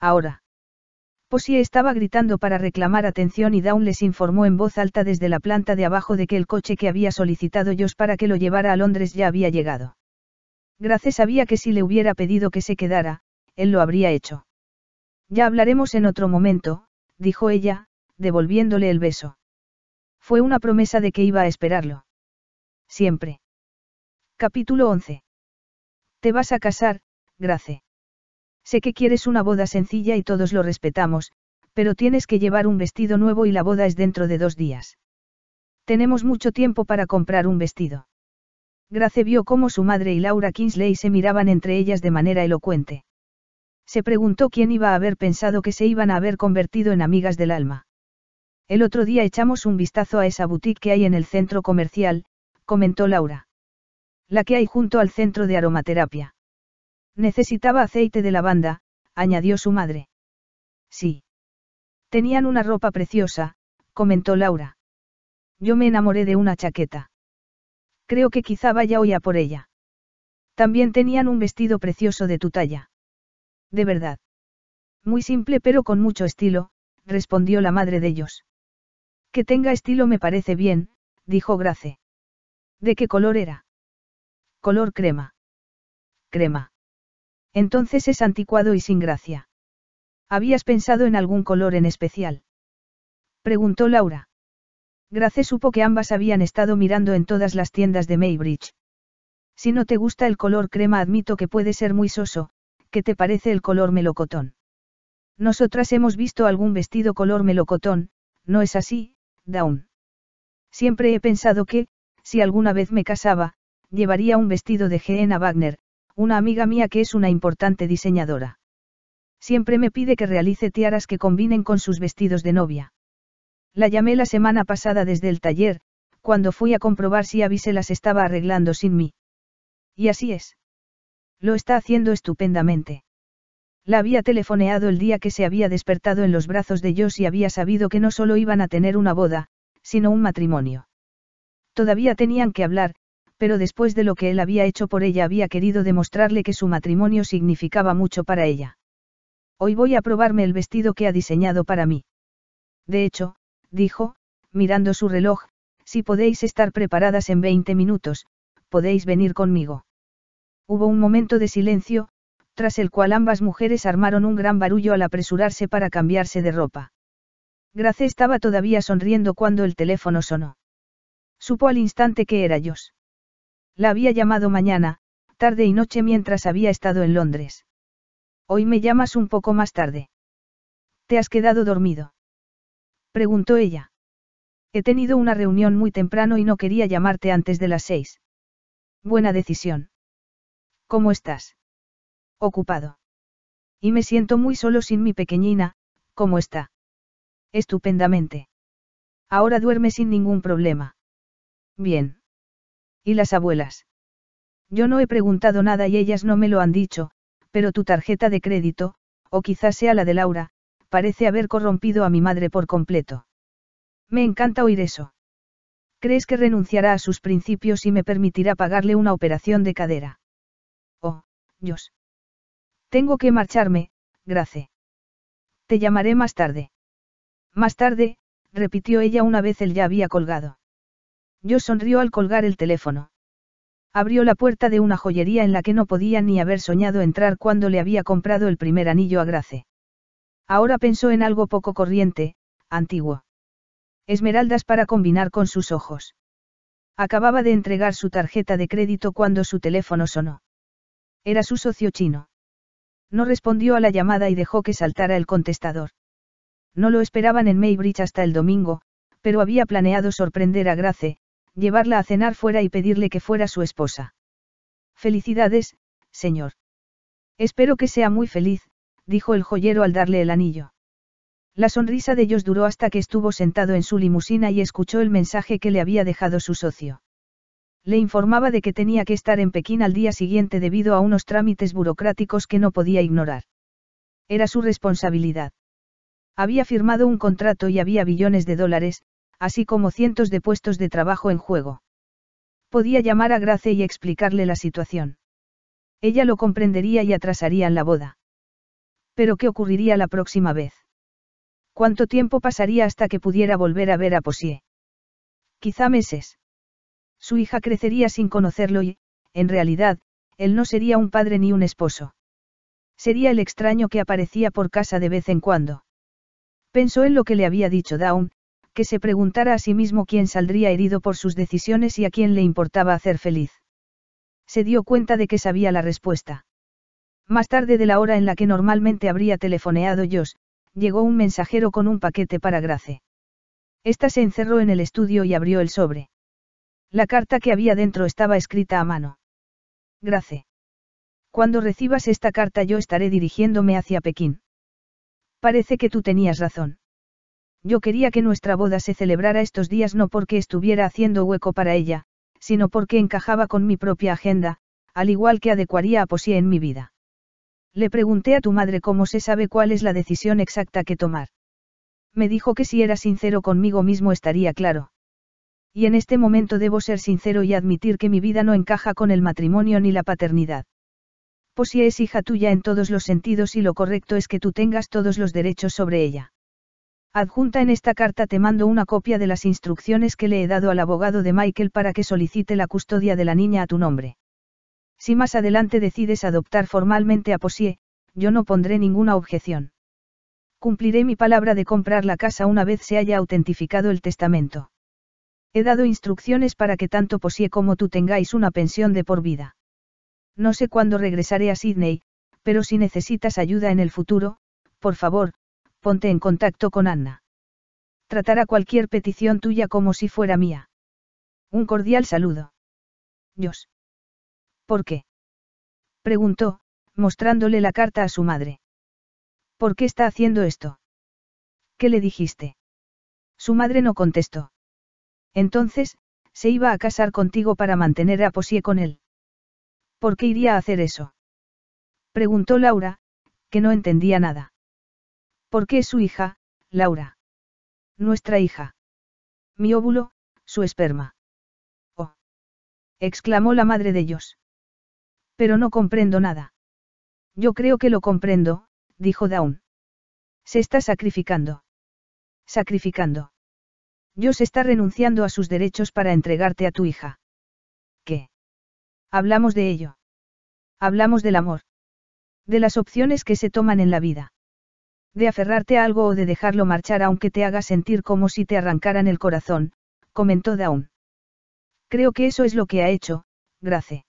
Ahora. Posie estaba gritando para reclamar atención y Dawn les informó en voz alta desde la planta de abajo de que el coche que había solicitado Josh para que lo llevara a Londres ya había llegado. Grace sabía que si le hubiera pedido que se quedara, él lo habría hecho. Ya hablaremos en otro momento, dijo ella, devolviéndole el beso. Fue una promesa de que iba a esperarlo. Siempre. Capítulo 11. Te vas a casar, Grace. Sé que quieres una boda sencilla y todos lo respetamos, pero tienes que llevar un vestido nuevo y la boda es dentro de dos días. Tenemos mucho tiempo para comprar un vestido. Grace vio cómo su madre y Laura Kingsley se miraban entre ellas de manera elocuente. Se preguntó quién iba a haber pensado que se iban a haber convertido en amigas del alma. El otro día echamos un vistazo a esa boutique que hay en el centro comercial, comentó Laura. La que hay junto al centro de aromaterapia. Necesitaba aceite de lavanda, añadió su madre. Sí. Tenían una ropa preciosa, comentó Laura. Yo me enamoré de una chaqueta. Creo que quizá vaya hoy a por ella. También tenían un vestido precioso de tu talla. De verdad. Muy simple pero con mucho estilo, respondió la madre de ellos. Que tenga estilo me parece bien, dijo Grace. ¿De qué color era? Color crema. Crema. Entonces es anticuado y sin gracia. ¿Habías pensado en algún color en especial? Preguntó Laura. Grace supo que ambas habían estado mirando en todas las tiendas de Maybridge. Si no te gusta el color crema admito que puede ser muy soso, ¿qué te parece el color melocotón? Nosotras hemos visto algún vestido color melocotón, no es así, Dawn. Siempre he pensado que, si alguna vez me casaba, llevaría un vestido de Geena Wagner, una amiga mía que es una importante diseñadora. Siempre me pide que realice tiaras que combinen con sus vestidos de novia. La llamé la semana pasada desde el taller, cuando fui a comprobar si Abby se las estaba arreglando sin mí. Y así es. Lo está haciendo estupendamente. La había telefoneado el día que se había despertado en los brazos de Josh y había sabido que no solo iban a tener una boda, sino un matrimonio. Todavía tenían que hablar, pero después de lo que él había hecho por ella había querido demostrarle que su matrimonio significaba mucho para ella. Hoy voy a probarme el vestido que ha diseñado para mí. De hecho, dijo, mirando su reloj, si podéis estar preparadas en 20 minutos, podéis venir conmigo. Hubo un momento de silencio, tras el cual ambas mujeres armaron un gran barullo al apresurarse para cambiarse de ropa. Grace estaba todavía sonriendo cuando el teléfono sonó. Supo al instante que era ellos. La había llamado mañana, tarde y noche mientras había estado en Londres. Hoy me llamas un poco más tarde. ¿Te has quedado dormido? Preguntó ella. He tenido una reunión muy temprano y no quería llamarte antes de las seis. Buena decisión. ¿Cómo estás? Ocupado. Y me siento muy solo sin mi pequeñina, ¿cómo está? Estupendamente. Ahora duerme sin ningún problema. Bien. ¿Y las abuelas? Yo no he preguntado nada y ellas no me lo han dicho, pero tu tarjeta de crédito, o quizás sea la de Laura, parece haber corrompido a mi madre por completo. Me encanta oír eso. ¿Crees que renunciará a sus principios y me permitirá pagarle una operación de cadera? Yo. Tengo que marcharme, Grace. Te llamaré más tarde. Más tarde, repitió ella una vez él ya había colgado. Yo sonrió al colgar el teléfono. Abrió la puerta de una joyería en la que no podía ni haber soñado entrar cuando le había comprado el primer anillo a Grace. Ahora pensó en algo poco corriente, antiguo. Esmeraldas para combinar con sus ojos. Acababa de entregar su tarjeta de crédito cuando su teléfono sonó. Era su socio chino. No respondió a la llamada y dejó que saltara el contestador. No lo esperaban en Maybridge hasta el domingo, pero había planeado sorprender a Grace, llevarla a cenar fuera y pedirle que fuera su esposa. Felicidades, señor. Espero que sea muy feliz, dijo el joyero al darle el anillo. La sonrisa de ellos duró hasta que estuvo sentado en su limusina y escuchó el mensaje que le había dejado su socio le informaba de que tenía que estar en Pekín al día siguiente debido a unos trámites burocráticos que no podía ignorar. Era su responsabilidad. Había firmado un contrato y había billones de dólares, así como cientos de puestos de trabajo en juego. Podía llamar a Grace y explicarle la situación. Ella lo comprendería y atrasarían la boda. Pero ¿qué ocurriría la próxima vez? ¿Cuánto tiempo pasaría hasta que pudiera volver a ver a Posier? Quizá meses. Su hija crecería sin conocerlo y, en realidad, él no sería un padre ni un esposo. Sería el extraño que aparecía por casa de vez en cuando. Pensó en lo que le había dicho Dawn, que se preguntara a sí mismo quién saldría herido por sus decisiones y a quién le importaba hacer feliz. Se dio cuenta de que sabía la respuesta. Más tarde de la hora en la que normalmente habría telefoneado Josh, llegó un mensajero con un paquete para Grace. Esta se encerró en el estudio y abrió el sobre. La carta que había dentro estaba escrita a mano. Grace. Cuando recibas esta carta yo estaré dirigiéndome hacia Pekín. Parece que tú tenías razón. Yo quería que nuestra boda se celebrara estos días no porque estuviera haciendo hueco para ella, sino porque encajaba con mi propia agenda, al igual que adecuaría a Posie en mi vida. Le pregunté a tu madre cómo se sabe cuál es la decisión exacta que tomar. Me dijo que si era sincero conmigo mismo estaría claro. Y en este momento debo ser sincero y admitir que mi vida no encaja con el matrimonio ni la paternidad. Posier pues es hija tuya en todos los sentidos y lo correcto es que tú tengas todos los derechos sobre ella. Adjunta en esta carta te mando una copia de las instrucciones que le he dado al abogado de Michael para que solicite la custodia de la niña a tu nombre. Si más adelante decides adoptar formalmente a Posie, yo no pondré ninguna objeción. Cumpliré mi palabra de comprar la casa una vez se haya autentificado el testamento. He dado instrucciones para que tanto Posie como tú tengáis una pensión de por vida. No sé cuándo regresaré a Sydney, pero si necesitas ayuda en el futuro, por favor, ponte en contacto con Anna. Tratará cualquier petición tuya como si fuera mía. Un cordial saludo. Dios. ¿Por qué? Preguntó, mostrándole la carta a su madre. ¿Por qué está haciendo esto? ¿Qué le dijiste? Su madre no contestó. Entonces, se iba a casar contigo para mantener a Posie con él. ¿Por qué iría a hacer eso? Preguntó Laura, que no entendía nada. ¿Por qué es su hija, Laura? Nuestra hija. Mi óvulo, su esperma. Oh. exclamó la madre de ellos. Pero no comprendo nada. Yo creo que lo comprendo, dijo Dawn. Se está sacrificando. Sacrificando. Dios está renunciando a sus derechos para entregarte a tu hija. ¿Qué? Hablamos de ello. Hablamos del amor. De las opciones que se toman en la vida. De aferrarte a algo o de dejarlo marchar aunque te haga sentir como si te arrancaran el corazón, comentó Dawn. Creo que eso es lo que ha hecho, Grace.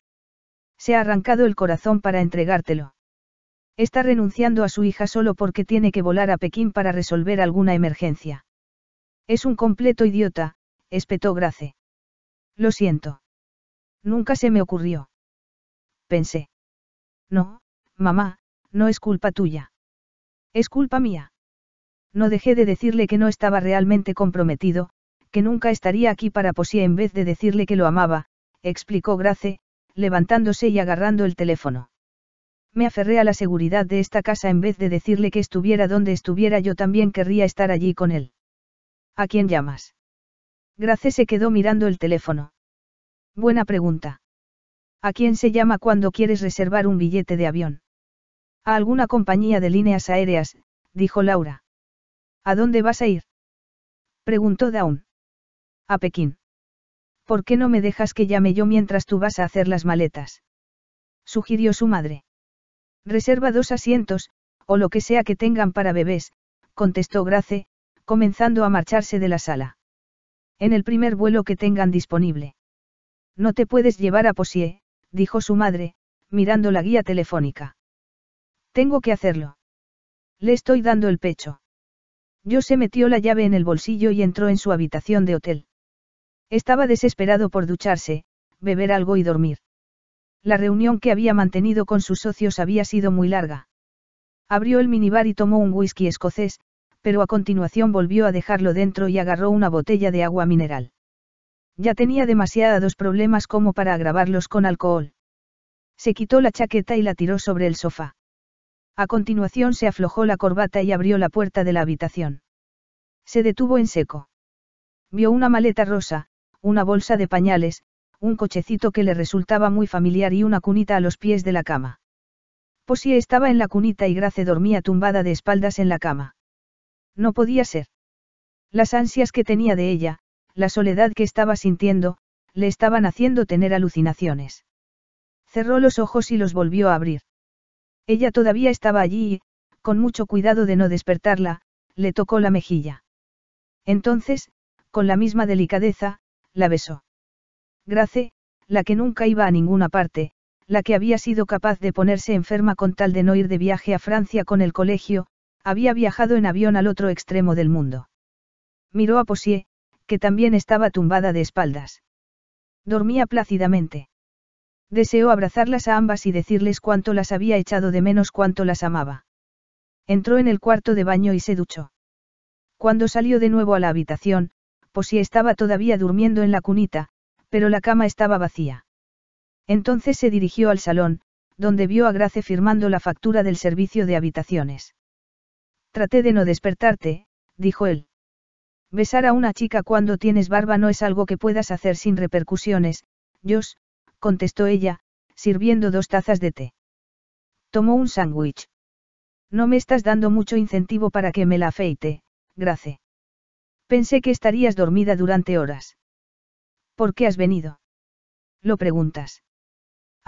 Se ha arrancado el corazón para entregártelo. Está renunciando a su hija solo porque tiene que volar a Pekín para resolver alguna emergencia. Es un completo idiota, espetó Grace. Lo siento. Nunca se me ocurrió. Pensé. No, mamá, no es culpa tuya. Es culpa mía. No dejé de decirle que no estaba realmente comprometido, que nunca estaría aquí para Posie en vez de decirle que lo amaba, explicó Grace, levantándose y agarrando el teléfono. Me aferré a la seguridad de esta casa en vez de decirle que estuviera donde estuviera yo también querría estar allí con él. ¿A quién llamas? Grace se quedó mirando el teléfono. Buena pregunta. ¿A quién se llama cuando quieres reservar un billete de avión? A alguna compañía de líneas aéreas, dijo Laura. ¿A dónde vas a ir? preguntó Dawn. A Pekín. ¿Por qué no me dejas que llame yo mientras tú vas a hacer las maletas? sugirió su madre. Reserva dos asientos, o lo que sea que tengan para bebés, contestó Grace, comenzando a marcharse de la sala. En el primer vuelo que tengan disponible. No te puedes llevar a Posie, dijo su madre, mirando la guía telefónica. Tengo que hacerlo. Le estoy dando el pecho. Yo se metió la llave en el bolsillo y entró en su habitación de hotel. Estaba desesperado por ducharse, beber algo y dormir. La reunión que había mantenido con sus socios había sido muy larga. Abrió el minibar y tomó un whisky escocés, pero a continuación volvió a dejarlo dentro y agarró una botella de agua mineral. Ya tenía demasiados problemas como para agravarlos con alcohol. Se quitó la chaqueta y la tiró sobre el sofá. A continuación se aflojó la corbata y abrió la puerta de la habitación. Se detuvo en seco. Vio una maleta rosa, una bolsa de pañales, un cochecito que le resultaba muy familiar y una cunita a los pies de la cama. Posie estaba en la cunita y Grace dormía tumbada de espaldas en la cama. No podía ser. Las ansias que tenía de ella, la soledad que estaba sintiendo, le estaban haciendo tener alucinaciones. Cerró los ojos y los volvió a abrir. Ella todavía estaba allí y, con mucho cuidado de no despertarla, le tocó la mejilla. Entonces, con la misma delicadeza, la besó. Grace, la que nunca iba a ninguna parte, la que había sido capaz de ponerse enferma con tal de no ir de viaje a Francia con el colegio, había viajado en avión al otro extremo del mundo. Miró a Posier, que también estaba tumbada de espaldas. Dormía plácidamente. Deseó abrazarlas a ambas y decirles cuánto las había echado de menos, cuánto las amaba. Entró en el cuarto de baño y se duchó. Cuando salió de nuevo a la habitación, Posie estaba todavía durmiendo en la cunita, pero la cama estaba vacía. Entonces se dirigió al salón, donde vio a Grace firmando la factura del servicio de habitaciones. Traté de no despertarte, dijo él. Besar a una chica cuando tienes barba no es algo que puedas hacer sin repercusiones, Jos, contestó ella, sirviendo dos tazas de té. Tomó un sándwich. No me estás dando mucho incentivo para que me la afeite, Grace. Pensé que estarías dormida durante horas. ¿Por qué has venido? Lo preguntas.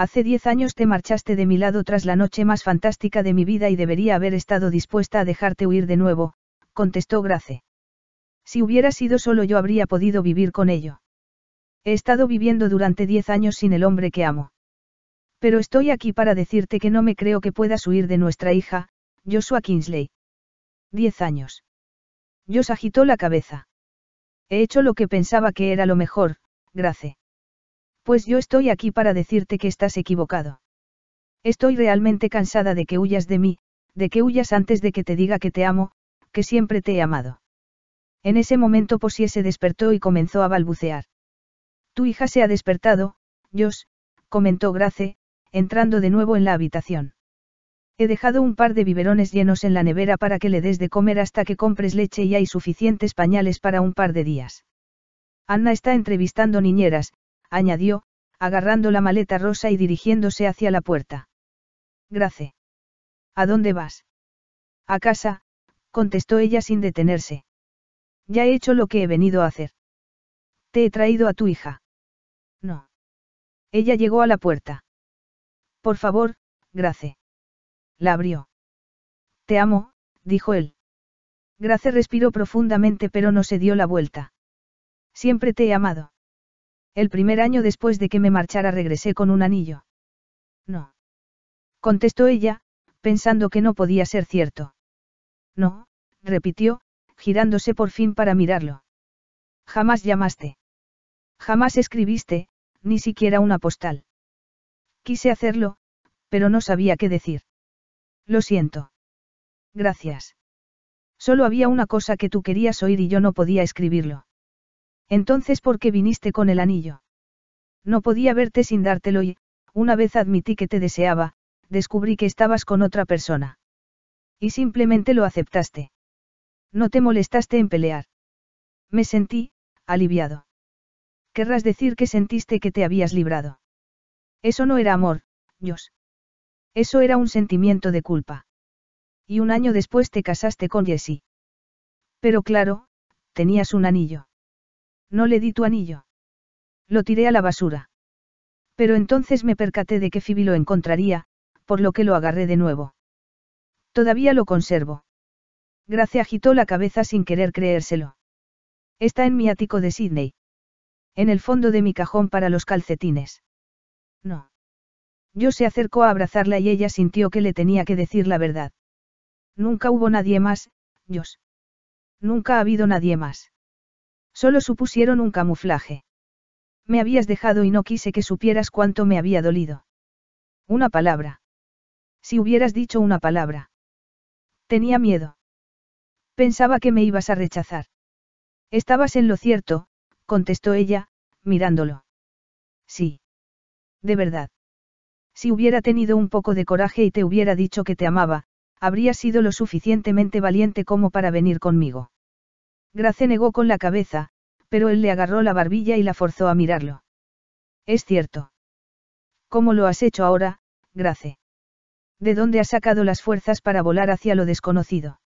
Hace diez años te marchaste de mi lado tras la noche más fantástica de mi vida y debería haber estado dispuesta a dejarte huir de nuevo, contestó Grace. Si hubiera sido solo yo habría podido vivir con ello. He estado viviendo durante diez años sin el hombre que amo. Pero estoy aquí para decirte que no me creo que puedas huir de nuestra hija, Joshua Kingsley. Diez años. Josh agitó la cabeza. He hecho lo que pensaba que era lo mejor, Grace. Pues yo estoy aquí para decirte que estás equivocado. Estoy realmente cansada de que huyas de mí, de que huyas antes de que te diga que te amo, que siempre te he amado. En ese momento Posie se despertó y comenzó a balbucear. Tu hija se ha despertado, Dios, comentó Grace, entrando de nuevo en la habitación. He dejado un par de biberones llenos en la nevera para que le des de comer hasta que compres leche y hay suficientes pañales para un par de días. Anna está entrevistando niñeras, añadió, agarrando la maleta rosa y dirigiéndose hacia la puerta. Grace. ¿A dónde vas? A casa, contestó ella sin detenerse. Ya he hecho lo que he venido a hacer. Te he traído a tu hija. No. Ella llegó a la puerta. Por favor, Grace. La abrió. Te amo, dijo él. Grace respiró profundamente pero no se dio la vuelta. Siempre te he amado. El primer año después de que me marchara regresé con un anillo. No. Contestó ella, pensando que no podía ser cierto. No, repitió, girándose por fin para mirarlo. Jamás llamaste. Jamás escribiste, ni siquiera una postal. Quise hacerlo, pero no sabía qué decir. Lo siento. Gracias. Solo había una cosa que tú querías oír y yo no podía escribirlo. Entonces, ¿por qué viniste con el anillo? No podía verte sin dártelo y, una vez admití que te deseaba, descubrí que estabas con otra persona. Y simplemente lo aceptaste. No te molestaste en pelear. Me sentí, aliviado. Querrás decir que sentiste que te habías librado. Eso no era amor, Dios. Eso era un sentimiento de culpa. Y un año después te casaste con Jessie. Pero claro, tenías un anillo. No le di tu anillo. Lo tiré a la basura. Pero entonces me percaté de que Phoebe lo encontraría, por lo que lo agarré de nuevo. Todavía lo conservo. Gracia agitó la cabeza sin querer creérselo. Está en mi ático de Sydney. En el fondo de mi cajón para los calcetines. No. Yo se acercó a abrazarla y ella sintió que le tenía que decir la verdad. Nunca hubo nadie más, Dios. Nunca ha habido nadie más. Solo supusieron un camuflaje. Me habías dejado y no quise que supieras cuánto me había dolido. Una palabra. Si hubieras dicho una palabra. Tenía miedo. Pensaba que me ibas a rechazar. Estabas en lo cierto, contestó ella, mirándolo. Sí. De verdad. Si hubiera tenido un poco de coraje y te hubiera dicho que te amaba, habrías sido lo suficientemente valiente como para venir conmigo. Grace negó con la cabeza, pero él le agarró la barbilla y la forzó a mirarlo. Es cierto. ¿Cómo lo has hecho ahora, Grace? ¿De dónde has sacado las fuerzas para volar hacia lo desconocido?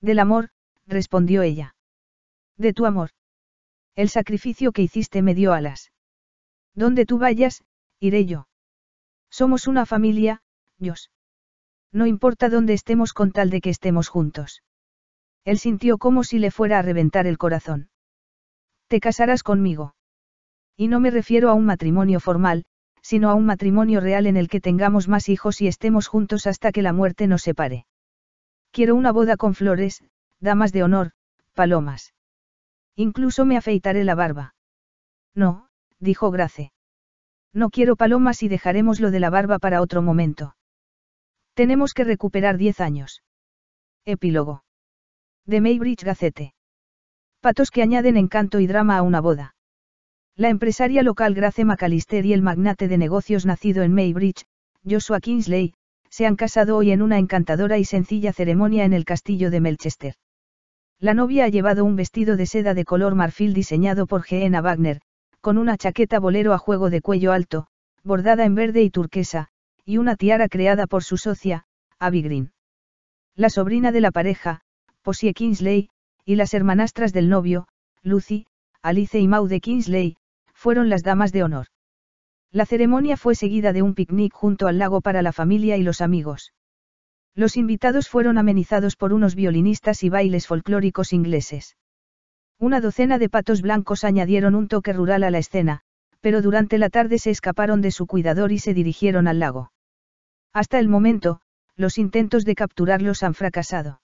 Del amor, respondió ella. De tu amor. El sacrificio que hiciste me dio alas. Donde tú vayas, iré yo. Somos una familia, Dios. No importa dónde estemos con tal de que estemos juntos. Él sintió como si le fuera a reventar el corazón. Te casarás conmigo. Y no me refiero a un matrimonio formal, sino a un matrimonio real en el que tengamos más hijos y estemos juntos hasta que la muerte nos separe. Quiero una boda con flores, damas de honor, palomas. Incluso me afeitaré la barba. No, dijo Grace. No quiero palomas y dejaremos lo de la barba para otro momento. Tenemos que recuperar diez años. Epílogo de Maybridge Gazette. Patos que añaden encanto y drama a una boda. La empresaria local Grace McAllister y el magnate de negocios nacido en Maybridge, Joshua Kingsley, se han casado hoy en una encantadora y sencilla ceremonia en el castillo de Melchester. La novia ha llevado un vestido de seda de color marfil diseñado por Geena Wagner, con una chaqueta bolero a juego de cuello alto, bordada en verde y turquesa, y una tiara creada por su socia, Abby Green. La sobrina de la pareja, Posie Kingsley, y las hermanastras del novio, Lucy, Alice y Maude Kingsley, fueron las damas de honor. La ceremonia fue seguida de un picnic junto al lago para la familia y los amigos. Los invitados fueron amenizados por unos violinistas y bailes folclóricos ingleses. Una docena de patos blancos añadieron un toque rural a la escena, pero durante la tarde se escaparon de su cuidador y se dirigieron al lago. Hasta el momento, los intentos de capturarlos han fracasado.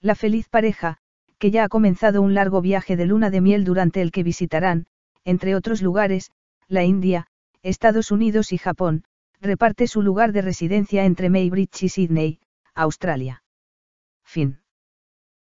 La feliz pareja, que ya ha comenzado un largo viaje de luna de miel durante el que visitarán, entre otros lugares, la India, Estados Unidos y Japón, reparte su lugar de residencia entre Maybridge y Sydney, Australia. Fin.